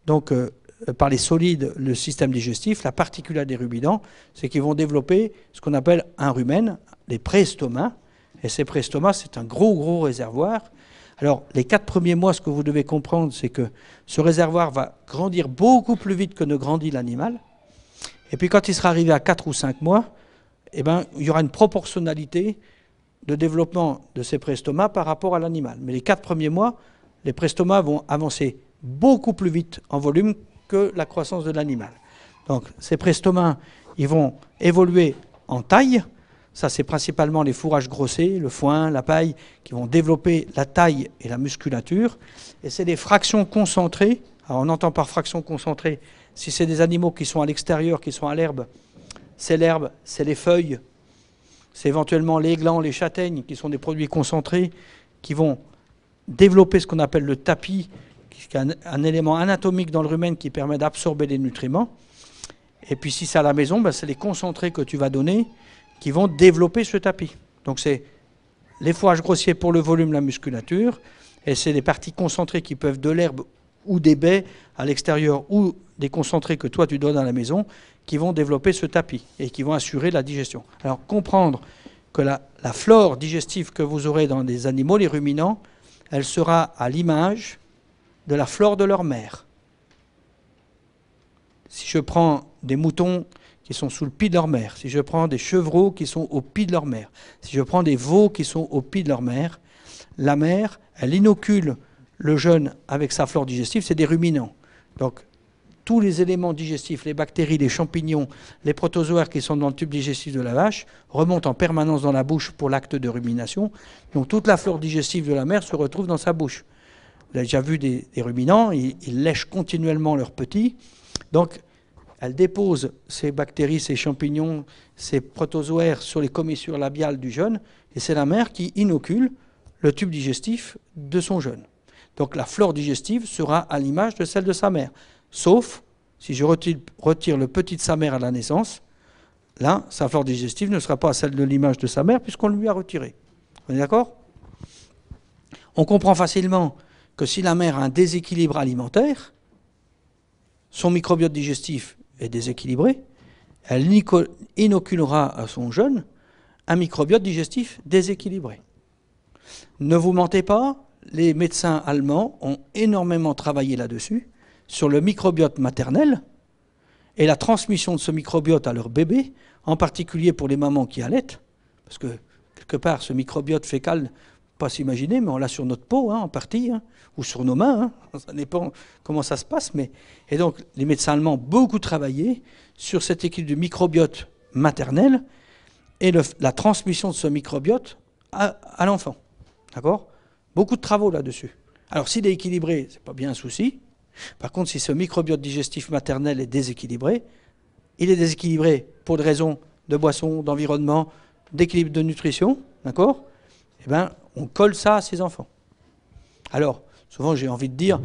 donc, euh, par les solides le système digestif, la particularité des ruminants, c'est qu'ils vont développer ce qu'on appelle un rumen, les préestomacs. Et ces préestomacs, c'est un gros, gros réservoir. Alors, les quatre premiers mois, ce que vous devez comprendre, c'est que ce réservoir va grandir beaucoup plus vite que ne grandit l'animal. Et puis, quand il sera arrivé à quatre ou cinq mois, eh ben, il y aura une proportionnalité de développement de ces préstomas par rapport à l'animal. Mais les quatre premiers mois, les préstomas vont avancer beaucoup plus vite en volume que la croissance de l'animal. Donc ces préstomas, ils vont évoluer en taille. Ça, c'est principalement les fourrages grossés, le foin, la paille, qui vont développer la taille et la musculature. Et c'est des fractions concentrées. Alors on entend par fraction concentrée, si c'est des animaux qui sont à l'extérieur, qui sont à l'herbe, c'est l'herbe, c'est les feuilles, c'est éventuellement les glands, les châtaignes, qui sont des produits concentrés, qui vont développer ce qu'on appelle le tapis, qui est un, élément anatomique dans le rumen qui permet d'absorber les nutriments. Et puis si c'est à la maison, ben, c'est les concentrés que tu vas donner qui vont développer ce tapis. Donc c'est les fourrages grossiers pour le volume, la musculature, et c'est les parties concentrées qui peuvent de l'herbe ou des baies à l'extérieur ou des concentrés que toi tu donnes à la maison qui vont développer ce tapis et qui vont assurer la digestion. Alors comprendre que la, flore digestive que vous aurez dans des animaux, les ruminants, elle sera à l'image de la flore de leur mère. Si je prends des moutons qui sont sous le pied de leur mère, si je prends des chevreaux qui sont au pied de leur mère, si je prends des veaux qui sont au pied de leur mère, la mère, elle inocule le jeune avec sa flore digestive, c'est des ruminants. Donc tous les éléments digestifs, les bactéries, les champignons, les protozoaires qui sont dans le tube digestif de la vache, remontent en permanence dans la bouche pour l'acte de rumination. Donc toute la flore digestive de la mère se retrouve dans sa bouche. Vous avez déjà vu des, ruminants, ils, ils, lèchent continuellement leurs petits. Donc elle dépose ces bactéries, ces champignons, ces protozoaires sur les commissures labiales du jeune, et c'est la mère qui inocule le tube digestif de son jeune. Donc la flore digestive sera à l'image de celle de sa mère sauf si je retire, le petit de sa mère à la naissance, là, sa flore digestive ne sera pas celle de l'image de sa mère puisqu'on lui a retiré. On est d'accord On comprend facilement que si la mère a un déséquilibre alimentaire, son microbiote digestif est déséquilibré, elle inoculera à son jeune un microbiote digestif déséquilibré. Ne vous mentez pas, les médecins allemands ont énormément travaillé là-dessus sur le microbiote maternel et la transmission de ce microbiote à leur bébé, en particulier pour les mamans qui allaitent, parce que quelque part ce microbiote fécal, pas s'imaginer, mais on l'a sur notre peau hein, en partie, hein, ou sur nos mains, hein, (laughs) ça dépend comment ça se passe. Mais... Et donc les médecins allemands ont beaucoup travaillé sur cette équilibre du microbiote maternel et la transmission de ce microbiote à, l'enfant. D'accord Beaucoup de travaux là-dessus. Alors s'il est équilibré, c'est pas bien un souci, par contre, si ce microbiote digestif maternel est déséquilibré, il est déséquilibré pour des raisons de boisson, d'environnement, d'équilibre de nutrition, d'accord Eh bien, on colle ça à ses enfants. Alors, souvent j'ai envie de dire,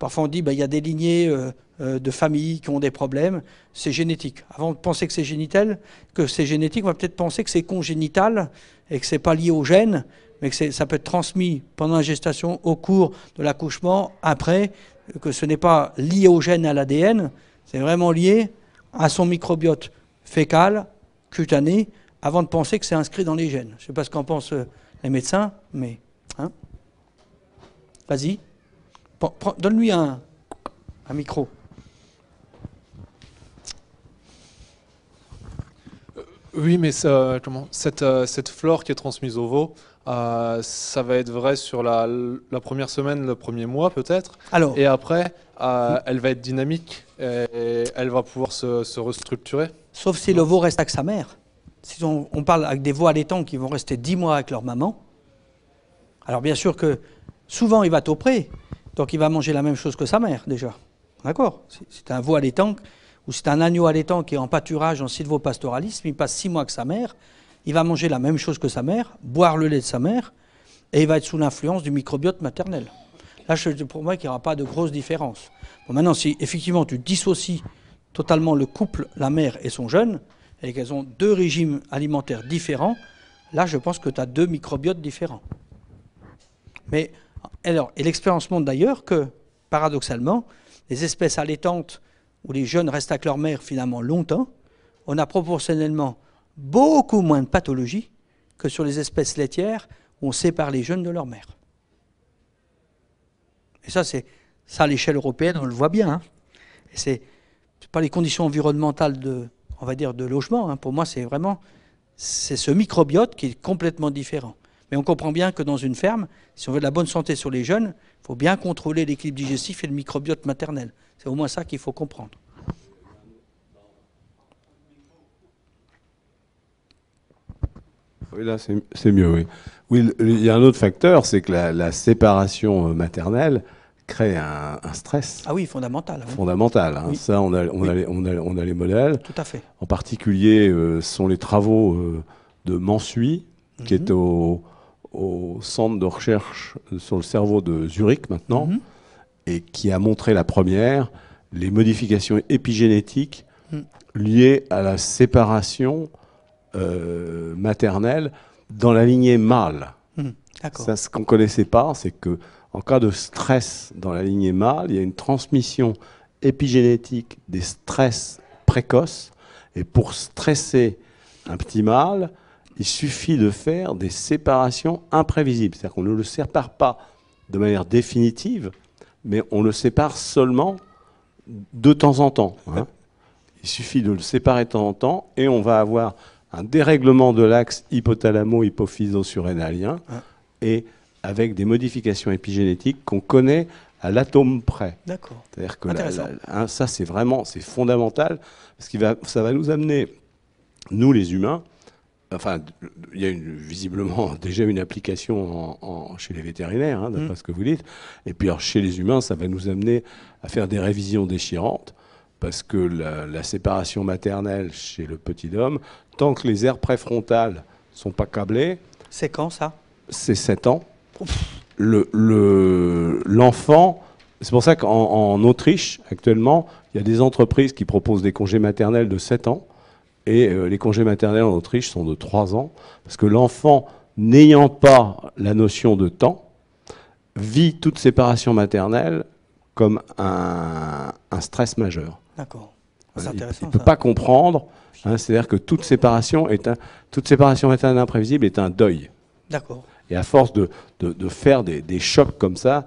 parfois on dit, ben, il y a des lignées euh, euh, de familles qui ont des problèmes, c'est génétique. Avant de penser que c'est génital, que c'est génétique, on va peut-être penser que c'est congénital et que c'est pas lié au gène, mais que ça peut être transmis pendant la gestation, au cours de l'accouchement, après que ce n'est pas lié au gène à l'ADN, c'est vraiment lié à son microbiote fécal, cutané, avant de penser que c'est inscrit dans les gènes. Je ne sais pas ce qu'en pensent euh, les médecins, mais... Hein. Vas-y, donne-lui un, micro. Euh, oui, mais euh, cette, flore qui est transmise au veau, euh, ça va être vrai sur la, première semaine, le premier mois peut-être. Et après, euh, elle va être dynamique et, elle va pouvoir se, restructurer. Sauf si le veau reste avec sa mère. Si on, parle avec des veaux allaitants qui vont rester 10 mois avec leur maman, alors bien sûr que souvent il va près, donc il va manger la même chose que sa mère déjà. D'accord C'est un veau allaitant ou c'est un agneau l'étang qui est en pâturage en silvopastoralisme, il passe 6 mois avec sa mère, il va manger la même chose que sa mère, boire le lait de sa mère, et il va être sous l'influence du microbiote maternel. Là, je, pour moi, qu'il n'y aura pas de grosse différence. maintenant, si effectivement tu dissocies totalement le couple, la mère et son jeune, et qu'elles ont deux régimes alimentaires différents, là, je pense que tu as deux microbiotes différents. Mais, alors, et l'expérience montre d'ailleurs que, paradoxalement, les espèces allaitantes où les jeunes restent avec leur mère finalement longtemps, on a proportionnellement beaucoup moins de pathologies que sur les espèces laitières où on sépare les jeunes de leur mère. Et ça, c'est ça à l'échelle européenne, on le voit bien. ne hein. C'est pas les conditions environnementales de, on va dire, de logement. Hein. Pour moi, c'est vraiment c'est ce microbiote qui est complètement différent. Mais on comprend bien que dans une ferme, si on veut de la bonne santé sur les jeunes, il faut bien contrôler l'équilibre digestif et le microbiote maternel. C'est au moins ça qu'il faut comprendre. Oui, là, c'est mieux, oui. Oui, il y a un autre facteur, c'est que la, séparation euh, maternelle crée un, stress. Ah oui, fondamental. Fondamental. Ça, on a, les, modèles. Tout à fait. En particulier, euh, sont les travaux euh, de Mansuy, qui est mhm. au, centre de recherche sur le cerveau de Zurich maintenant, mhm. et qui a montré la première, les modifications épigénétiques mhm. liées à la séparation euh, maternelle dans la lignée mâle. Hmm, ce qu'on ne connaissait pas, c'est que en cas de stress dans la lignée mâle, il y a une transmission épigénétique des stress précoces. Et pour stresser un petit mâle, il suffit de faire des séparations imprévisibles. C'est-à-dire qu'on ne le sépare pas de manière définitive, mais on le sépare seulement de temps en temps. Hein. Il suffit de le séparer de temps en temps et on va avoir un dérèglement de l'axe hypothalamo-hypophyso-surrénalien ah. et avec des modifications épigénétiques qu'on connaît à l'atome près. D'accord. C'est-à-dire que ça, c'est vraiment, fondamental, parce que ça va nous amener, nous les humains, enfin, il y a visiblement (laughs) déjà une application chez les vétérinaires, hein, d'après hmm. ce que vous dites, et puis chez les humains, ça va nous amener à faire des révisions déchirantes, parce que la, séparation maternelle chez le petit homme, tant que les aires préfrontales ne sont pas câblées. C'est quand ça C'est 7 ans. L'enfant, c'est pour ça qu'en Autriche, actuellement, il y a des entreprises qui proposent des congés maternels de 7 ans. Et euh, les congés maternels en Autriche sont de 3 ans, parce que l'enfant, n'ayant pas la notion de temps, vit toute séparation maternelle comme un stress majeur. D'accord. ne peut pas comprendre. Hein, c'est-à-dire que toute séparation, est un, toute séparation est un imprévisible, est un deuil. D'accord. Et à force de, faire des, chocs comme ça,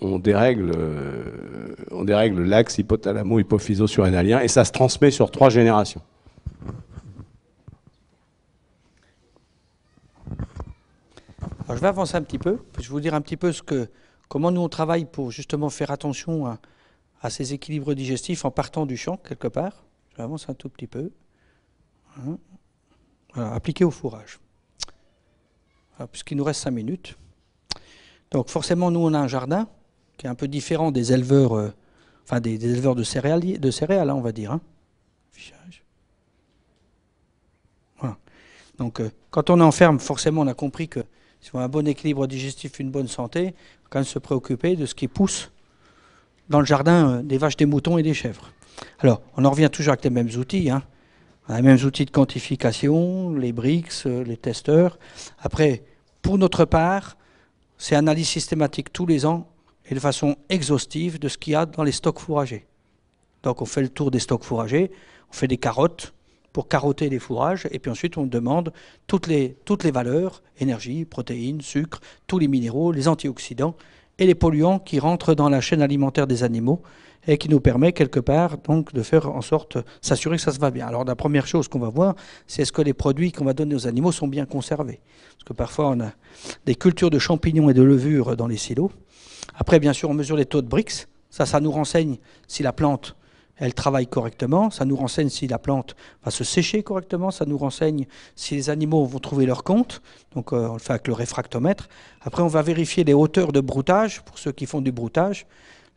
on, dérègle, euh, on dérègle l'axe hypothalamo hypophyso et ça se transmet sur trois générations. je vais avancer un petit peu. Je vais vous dire un petit peu ce que, comment nous on travaille pour justement faire attention à, à ces équilibres digestifs en partant du champ, quelque part. j'avance un tout petit peu. Hein. appliqué au fourrage. Puisqu'il nous reste 5 minutes. Donc forcément, nous, on a un jardin qui est un peu différent des éleveurs, euh, enfin des, éleveurs de céréales, de céréales hein, on va dire. Hein. Voilà. Donc euh, quand on est en forcément, on a compris que si on a un bon équilibre digestif, une bonne santé, quand même se préoccuper de ce qui pousse dans le jardin euh, des vaches, des moutons et des chèvres. Alors, on en revient toujours avec les mêmes outils. Hein. les mêmes outils de quantification, les BRICS, euh, les testeurs. Après, pour notre part, c'est analyse systématique tous les ans et de façon exhaustive de ce qu'il y a dans les stocks fourragers. Donc on fait le tour des stocks fourragers, on fait des carottes pour carotter les fourrages, et puis ensuite on demande toutes les, toutes les valeurs, énergie, protéines, sucre, tous les minéraux, les antioxydants, et les polluants qui rentrent dans la chaîne alimentaire des animaux et qui nous permet quelque part donc de faire en sorte s'assurer que ça se va bien. Alors la première chose qu'on va voir, c'est est-ce que les produits qu'on va donner aux animaux sont bien conservés Parce que parfois on a des cultures de champignons et de levures dans les silos. Après bien sûr on mesure les taux de Brix, ça ça nous renseigne si la plante elle travaille correctement, ça nous renseigne si la plante va se sécher correctement, ça nous renseigne si les animaux vont trouver leur compte, donc euh, on le fait avec le réfractomètre. Après, on va vérifier les hauteurs de broutage, pour ceux qui font du broutage.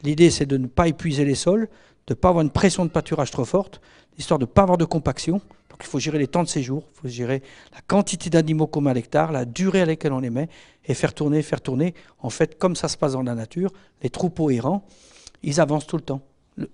L'idée, c'est de ne pas épuiser les sols, de ne pas avoir une pression de pâturage trop forte, histoire de ne pas avoir de compaction. Donc il faut gérer les temps de séjour, il faut gérer la quantité d'animaux qu'on met à l'hectare, la durée à laquelle on les met, et faire tourner, faire tourner. En fait, comme ça se passe dans la nature, les troupeaux errants, ils avancent tout le temps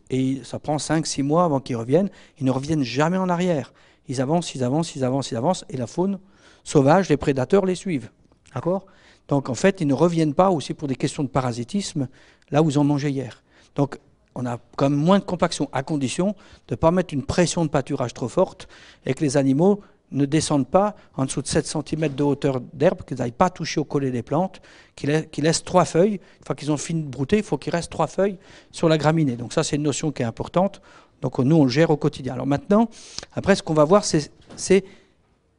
et ça prend 5-6 mois avant qu'ils reviennent. Ils ne reviennent jamais en arrière. Ils avancent, ils avancent, ils avancent, ils avancent, et la faune sauvage, les prédateurs les suivent. D'accord Donc en fait, ils ne reviennent pas aussi pour des questions de parasitisme là où ils ont mangé hier. Donc on a quand même moins de compaction, à condition de ne pas mettre une pression de pâturage trop forte et que les animaux ne descendent pas en dessous de 7 cm de hauteur d'herbe, qu'ils n'aillent pas toucher au collet des plantes, qu'ils laissent, trois feuilles. Une fois qu'ils ont fini de brouter, il faut qu'il reste trois feuilles sur la graminée. Donc ça, c'est une notion qui est importante. Donc nous, on le gère au quotidien. Alors maintenant, après, ce qu'on va voir, c'est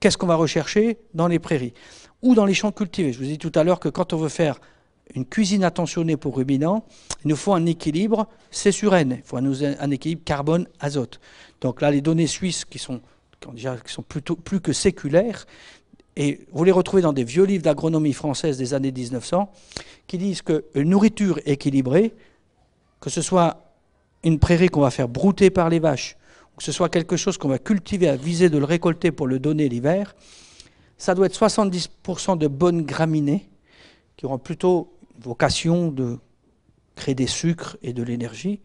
qu'est-ce qu'on va rechercher dans les prairies ou dans les champs cultivés. Je vous ai dit tout à l'heure que quand on veut faire une cuisine attentionnée pour ruminants, il nous faut un équilibre C sur N. Il faut un équilibre carbone-azote. Donc là, les données suisses qui sont qui sont plutôt, plus que séculaires, et vous les retrouvez dans des vieux livres d'agronomie française des années 1900, qui disent qu'une nourriture équilibrée, que ce soit une prairie qu'on va faire brouter par les vaches, ou que ce soit quelque chose qu'on va cultiver à viser de le récolter pour le donner l'hiver, ça doit être 70% de bonnes graminées, qui auront plutôt vocation de créer des sucres et de l'énergie,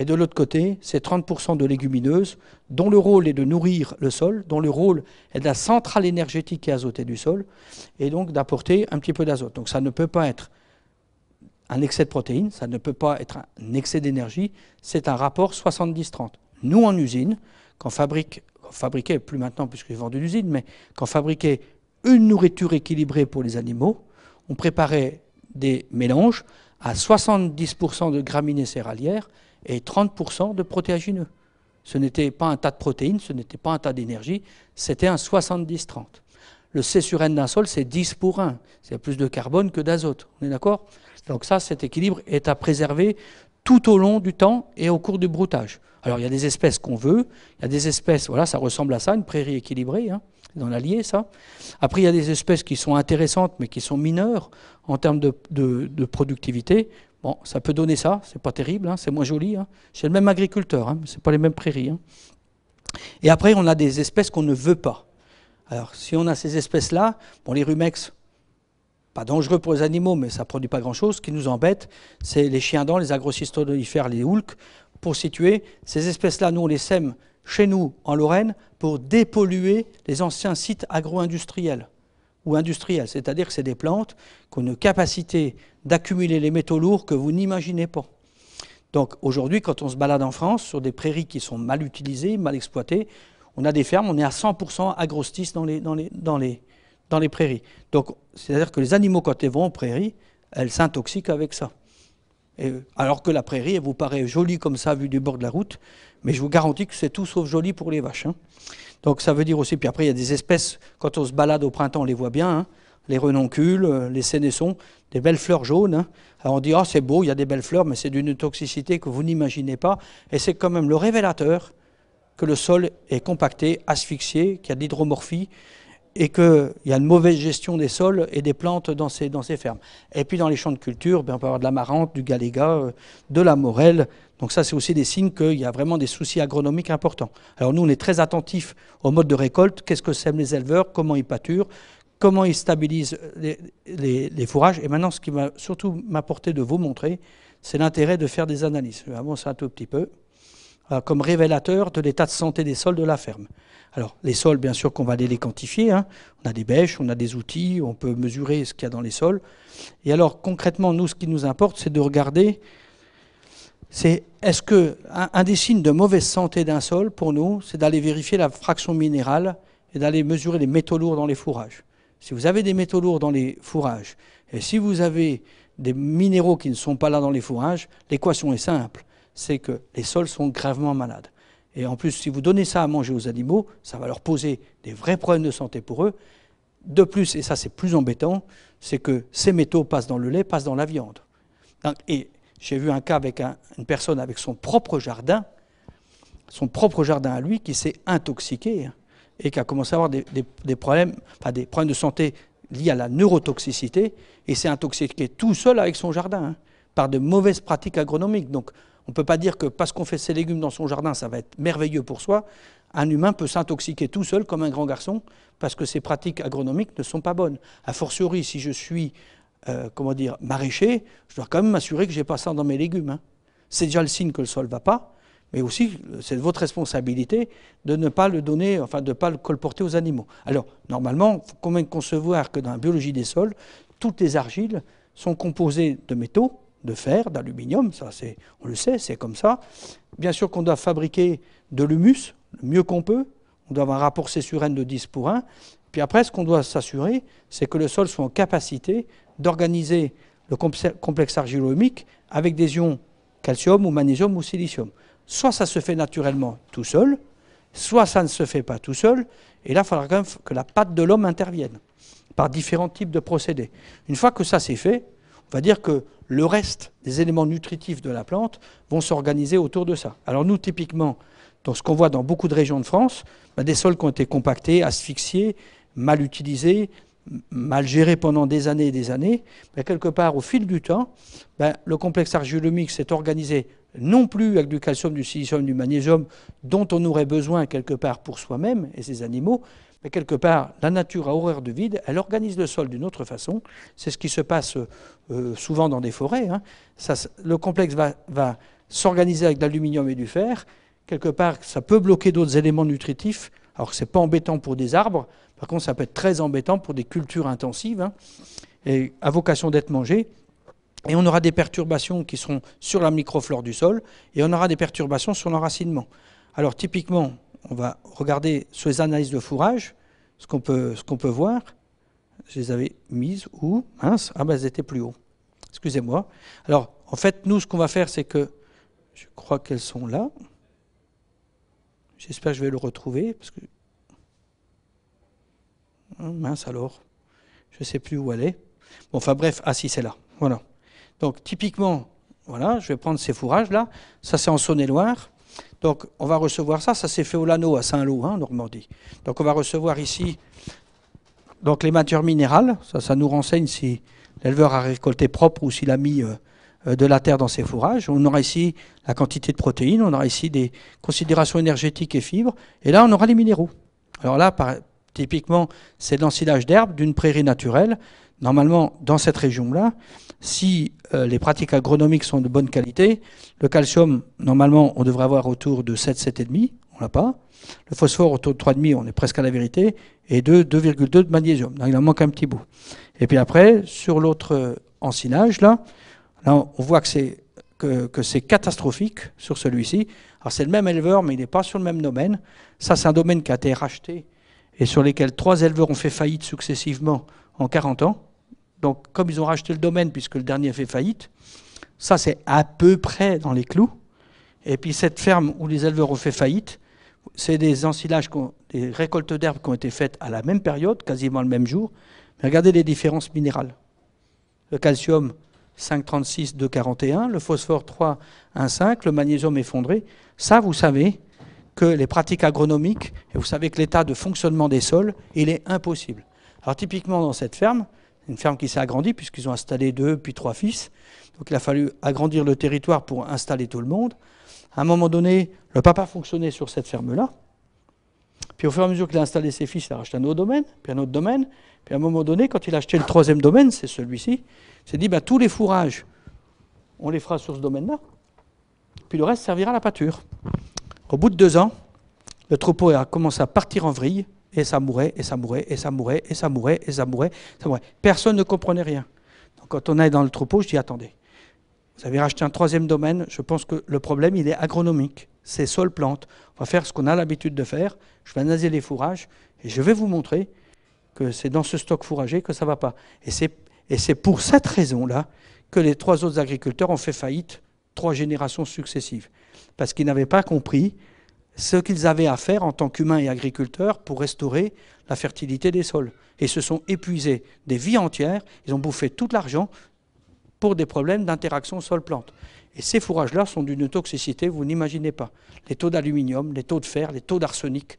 et de l'autre côté, c'est 30% de légumineuses dont le rôle est de nourrir le sol, dont le rôle est de la centrale énergétique et azotée du sol, et donc d'apporter un petit peu d'azote. Donc ça ne peut pas être un excès de protéines, ça ne peut pas être un excès d'énergie, c'est un rapport 70-30. Nous, en usine, quand fabrique, fabriquait, plus maintenant puisque vends de l'usine, mais quand fabriquait une nourriture équilibrée pour les animaux, on préparait des mélanges à 70% de graminées céréalières et 30% de protéagineux. Ce n'était pas un tas de protéines, ce n'était pas un tas d'énergie, c'était un 70-30. Le C sur N d'un sol, c'est 10 pour 1. C'est plus de carbone que d'azote. On est d'accord Donc ça, cet équilibre est à préserver tout au long du temps et au cours du broutage. Alors il y a des espèces qu'on veut, il y a des espèces, voilà, ça ressemble à ça, une prairie équilibrée, hein, dans l'Allier, ça. Après, il y a des espèces qui sont intéressantes, mais qui sont mineures en termes de, de productivité. Bon, ça peut donner ça, c'est pas terrible, hein, c'est moins joli. Hein. C'est le même agriculteur, hein, c'est pas les mêmes prairies. Hein. Et après, on a des espèces qu'on ne veut pas. Alors, si on a ces espèces-là, bon, les rumex, pas dangereux pour les animaux, mais ça produit pas grand-chose. Ce qui nous embête, c'est les chiens dents, les agrocystodoifères, les houlques. Pour situer, ces espèces-là, nous, on les sème chez nous, en Lorraine, pour dépolluer les anciens sites agro-industriels ou industriels. C'est-à-dire que c'est des plantes qui ont une capacité d'accumuler les métaux lourds que vous n'imaginez pas. Donc aujourd'hui, quand on se balade en France sur des prairies qui sont mal utilisées, mal exploitées, on a des fermes, on est à 100% agrostis dans les, dans, les, dans, les, prairies. Donc c'est-à-dire que les animaux, quand ils vont aux prairies, elles s'intoxiquent avec ça. alors que la prairie, elle vous paraît jolie comme ça, vu du bord de la route, mais je vous garantis que c'est tout sauf joli pour les vaches. Hein. Donc ça veut dire aussi, puis après il y a des espèces, quand on se balade au printemps, on les voit bien, hein, les renoncules, euh, les sénessons, des belles fleurs jaunes. Hein. Alors on dit, ah c'est beau, il y a des belles fleurs, mais c'est d'une toxicité que vous n'imaginez pas. Et c'est quand même le révélateur que le sol est compacté, asphyxié, qu'il y a de l'hydromorphie et qu'il y a une mauvaise gestion des sols et des plantes dans ces, dans ces fermes. Et puis dans les champs de culture, ben, on peut avoir de la marante, du galéga, euh, de la morelle. Donc ça, c'est aussi des signes qu'il y a vraiment des soucis agronomiques importants. Alors nous, on est très attentifs au mode de récolte, qu'est-ce que sèment les éleveurs, comment ils pâturent, comment ils stabilisent les, fourrages. Et maintenant, ce qui m'a surtout m'apporter de vous montrer, c'est l'intérêt de faire des analyses. Je vais avancer un tout petit peu euh, comme révélateur de l'état de santé des sols de la ferme. Alors, les sols, bien sûr qu'on va aller les quantifier. Hein. On a des bêches, on a des outils, on peut mesurer ce qu'il y a dans les sols. Et alors, concrètement, nous, ce qui nous importe, c'est de regarder, c'est est-ce que un, des signes de mauvaise santé d'un sol, pour nous, c'est d'aller vérifier la fraction minérale et d'aller mesurer les métaux lourds dans les fourrages si vous avez des métaux lourds dans les fourrages et si vous avez des minéraux qui ne sont pas là dans les fourrages, l'équation est simple, c'est que les sols sont gravement malades. Et en plus, si vous donnez ça à manger aux animaux, ça va leur poser des vrais problèmes de santé pour eux. De plus, et ça c'est plus embêtant, c'est que ces métaux passent dans le lait, passent dans la viande. Et j'ai vu un cas avec une personne avec son propre jardin, son propre jardin à lui, qui s'est intoxiqué hein et qui a commencé à avoir des, problèmes, des problèmes de santé liés à la neurotoxicité, et s'est intoxiqué tout seul avec son jardin, hein, par de mauvaises pratiques agronomiques. Donc on ne peut pas dire que parce qu'on fait ses légumes dans son jardin, ça va être merveilleux pour soi. Un humain peut s'intoxiquer tout seul comme un grand garçon, parce que ses pratiques agronomiques ne sont pas bonnes. A fortiori, si je suis euh, comment dire, maraîcher, je dois quand même m'assurer que je n'ai pas ça dans mes légumes. Hein. C'est déjà le signe que le sol ne va pas mais aussi c'est votre responsabilité de ne pas le donner, enfin de ne pas le colporter aux animaux. Alors normalement, il faut quand même concevoir que dans la biologie des sols, toutes les argiles sont composées de métaux, de fer, d'aluminium, ça c'est, on le sait, c'est comme ça. Bien sûr qu'on doit fabriquer de l'humus le mieux qu'on peut, on doit avoir un rapport C/N sur de 10 pour 1, puis après ce qu'on doit s'assurer, c'est que le sol soit en capacité d'organiser le complexe argilo-humique avec des ions calcium ou magnésium ou silicium soit ça se fait naturellement tout seul, soit ça ne se fait pas tout seul, et là, il faudra quand même que la patte de l'homme intervienne, par différents types de procédés. Une fois que ça c'est fait, on va dire que le reste des éléments nutritifs de la plante vont s'organiser autour de ça. Alors nous, typiquement, dans ce qu'on voit dans beaucoup de régions de France, bah, des sols qui ont été compactés, asphyxiés, mal utilisés, mal gérés pendant des années et des années, bah, quelque part, au fil du temps, bah, le complexe argilo s'est organisé non plus avec du calcium, du silicium, du magnésium, dont on aurait besoin quelque part pour soi-même et ses animaux, mais quelque part, la nature a horreur de vide, elle organise le sol d'une autre façon. C'est ce qui se passe euh, souvent dans des forêts. Hein. le complexe va, s'organiser avec de l'aluminium et du fer. Quelque part, ça peut bloquer d'autres éléments nutritifs, alors que ce n'est pas embêtant pour des arbres. Par contre, ça peut être très embêtant pour des cultures intensives hein. et à vocation d'être mangées et on aura des perturbations qui seront sur la microflore du sol, et on aura des perturbations sur l'enracinement. Alors typiquement, on va regarder sur les analyses de fourrage, ce qu'on peut, peut voir. Je les avais mises où Mince, ah ben elles étaient plus haut. Excusez-moi. Alors en fait, nous, ce qu'on va faire, c'est que je crois qu'elles sont là. J'espère que je vais le retrouver. Parce que... Hein, mince alors, je ne sais plus où elle est. Bon, enfin bref, ah si, c'est là. Voilà. Donc typiquement, voilà, je vais prendre ces fourrages-là. Ça, c'est en Saône-et-Loire. Donc on va recevoir ça. Ça, c'est fait au Lano, à Saint-Lô, en hein, Normandie. Donc on va recevoir ici donc, les matières minérales. Ça, ça nous renseigne si l'éleveur a récolté propre ou s'il a mis euh, euh, de la terre dans ses fourrages. On aura ici la quantité de protéines. On aura ici des considérations énergétiques et fibres. Et là, on aura les minéraux. Alors là, typiquement, c'est l'ensilage d'herbe d'une prairie naturelle normalement, dans cette région-là, si euh, les pratiques agronomiques sont de bonne qualité, le calcium, normalement, on devrait avoir autour de 7, 7,5, on l'a pas. Le phosphore autour de 3,5, on est presque à la vérité, et de 2,2 de magnésium. Donc, il en manque un petit bout. Et puis après, sur l'autre euh, encinage, là, là, on voit que c'est que c'est catastrophique sur celui-ci. Alors c'est le même éleveur, mais il n'est pas sur le même domaine. Ça, c'est un domaine qui a été racheté et sur lequel trois éleveurs ont fait faillite successivement en 40 ans. Donc, comme ils ont racheté le domaine, puisque le dernier a fait faillite, ça c'est à peu près dans les clous. Et puis cette ferme où les éleveurs ont fait faillite, c'est des ensilages, des récoltes d'herbes qui ont été faites à la même période, quasiment le même jour. Mais regardez les différences minérales. Le calcium 5,36, 2,41, le phosphore 3,15. le magnésium effondré. Ça, vous savez que les pratiques agronomiques, et vous savez que l'état de fonctionnement des sols, il est impossible. Alors typiquement dans cette ferme, une ferme qui s'est agrandie puisqu'ils ont installé deux puis trois fils. Donc il a fallu agrandir le territoire pour installer tout le monde. À un moment donné, le papa fonctionnait sur cette ferme-là. Puis au fur et à mesure qu'il a installé ses fils, il a racheté un autre domaine, puis un autre domaine. Puis à un moment donné, quand il a acheté le troisième domaine, c'est celui-ci, il s'est dit bah tous les fourrages, on les fera sur ce domaine-là. Puis le reste servira à la pâture. Au bout de deux ans, le troupeau a commencé à partir en vrille. Et ça mourait, et ça mourait, et ça mourait, et ça mourait, et ça mourait, ça mourait. Personne ne comprenait rien. Donc quand on est dans le troupeau, je dis attendez, vous avez racheté un troisième domaine, je pense que le problème, il est agronomique. C'est sol plante. On va faire ce qu'on a l'habitude de faire. Je vais analyser les fourrages et je vais vous montrer que c'est dans ce stock fourragé que ça ne va pas. Et c'est pour cette raison-là que les trois autres agriculteurs ont fait faillite trois générations successives. Parce qu'ils n'avaient pas compris ce qu'ils avaient à faire en tant qu'humains et agriculteurs pour restaurer la fertilité des sols. Et se sont épuisés des vies entières, ils ont bouffé tout l'argent pour des problèmes d'interaction sol-plante. Et ces fourrages-là sont d'une toxicité, vous n'imaginez pas. Les taux d'aluminium, les taux de fer, les taux d'arsenic.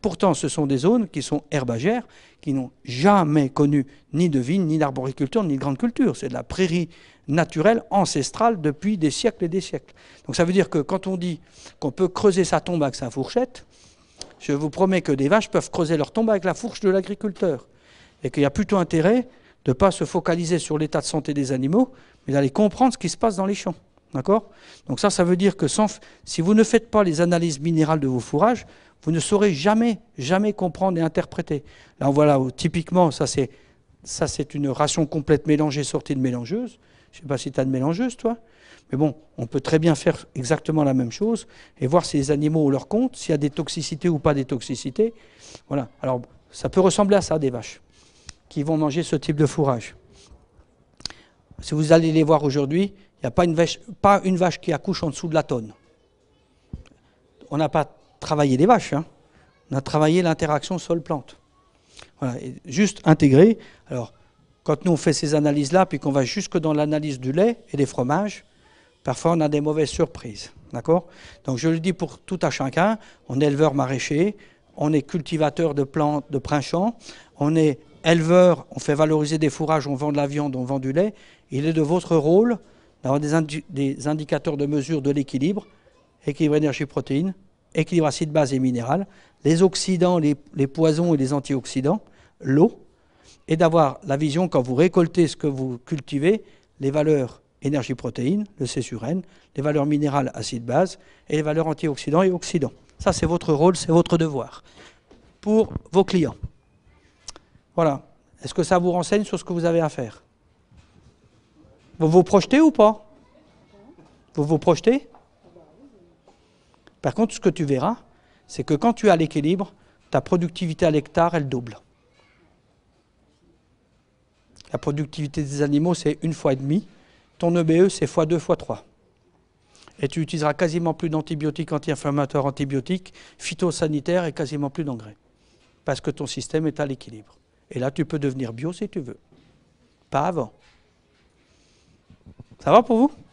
Pourtant, ce sont des zones qui sont herbagères, qui n'ont jamais connu ni de vigne, ni d'arboriculture, ni de grande culture. C'est de la prairie naturelle, ancestrale, depuis des siècles et des siècles. Donc ça veut dire que quand on dit qu'on peut creuser sa tombe avec sa fourchette, je vous promets que des vaches peuvent creuser leur tombe avec la fourche de l'agriculteur. Et qu'il y a plutôt intérêt de ne pas se focaliser sur l'état de santé des animaux, mais d'aller comprendre ce qui se passe dans les champs. D'accord Donc ça, ça veut dire que si vous ne faites pas les analyses minérales de vos fourrages, vous ne saurez jamais, jamais comprendre et interpréter. Là, voilà, typiquement, ça c'est, ça c'est une ration complète mélangée, sortie de mélangeuse. Je ne sais pas si tu as de mélangeuse, toi. Mais bon, on peut très bien faire exactement la même chose et voir si les animaux ont leur compte, s'il y a des toxicités ou pas des toxicités. Voilà. Alors, ça peut ressembler à ça, des vaches, qui vont manger ce type de fourrage. Si vous allez les voir aujourd'hui, il n'y a pas une, vache, qui accouche en dessous de la tonne. On n'a pas travaillé les vaches, hein. on a travaillé l'interaction sol-plante. Voilà, juste intégrer... Alors, quand nous on fait ces analyses-là, puis qu'on va jusque dans l'analyse du lait et des fromages, parfois on a des mauvaises surprises. D'accord Donc je le dis pour tout à chacun, on est éleveur maraîcher, on est cultivateur de plantes de printemps, on est éleveur, on fait valoriser des fourrages, on vend de la viande, on vend du lait. Il est de votre rôle d'avoir des, indicateurs de mesure de l'équilibre, équilibre énergie-protéines, équilibre acide-base et minéral, les oxydants, les poisons et les antioxydants, l'eau, et d'avoir la vision, quand vous récoltez ce que vous cultivez, les valeurs énergie-protéines, le C sur N, les valeurs minérales acide-base et les valeurs antioxydants et oxydants. Ça, c'est votre rôle, c'est votre devoir pour vos clients. Voilà. Est-ce que ça vous renseigne sur ce que vous avez à faire Vous vous projetez ou pas Vous vous projetez Par contre, ce que tu verras, c'est que quand tu as l'équilibre, ta productivité à l'hectare, elle double. La productivité des animaux, c'est une fois et demie. Ton EBE, e, c'est fois deux, fois trois. Et tu utiliseras quasiment plus d'antibiotiques, anti-inflammatoires, antibiotiques, phytosanitaires et quasiment plus d'engrais. Parce que ton système est à l'équilibre. Et là, tu peux devenir bio si tu veux. Pas avant. Ça va pour vous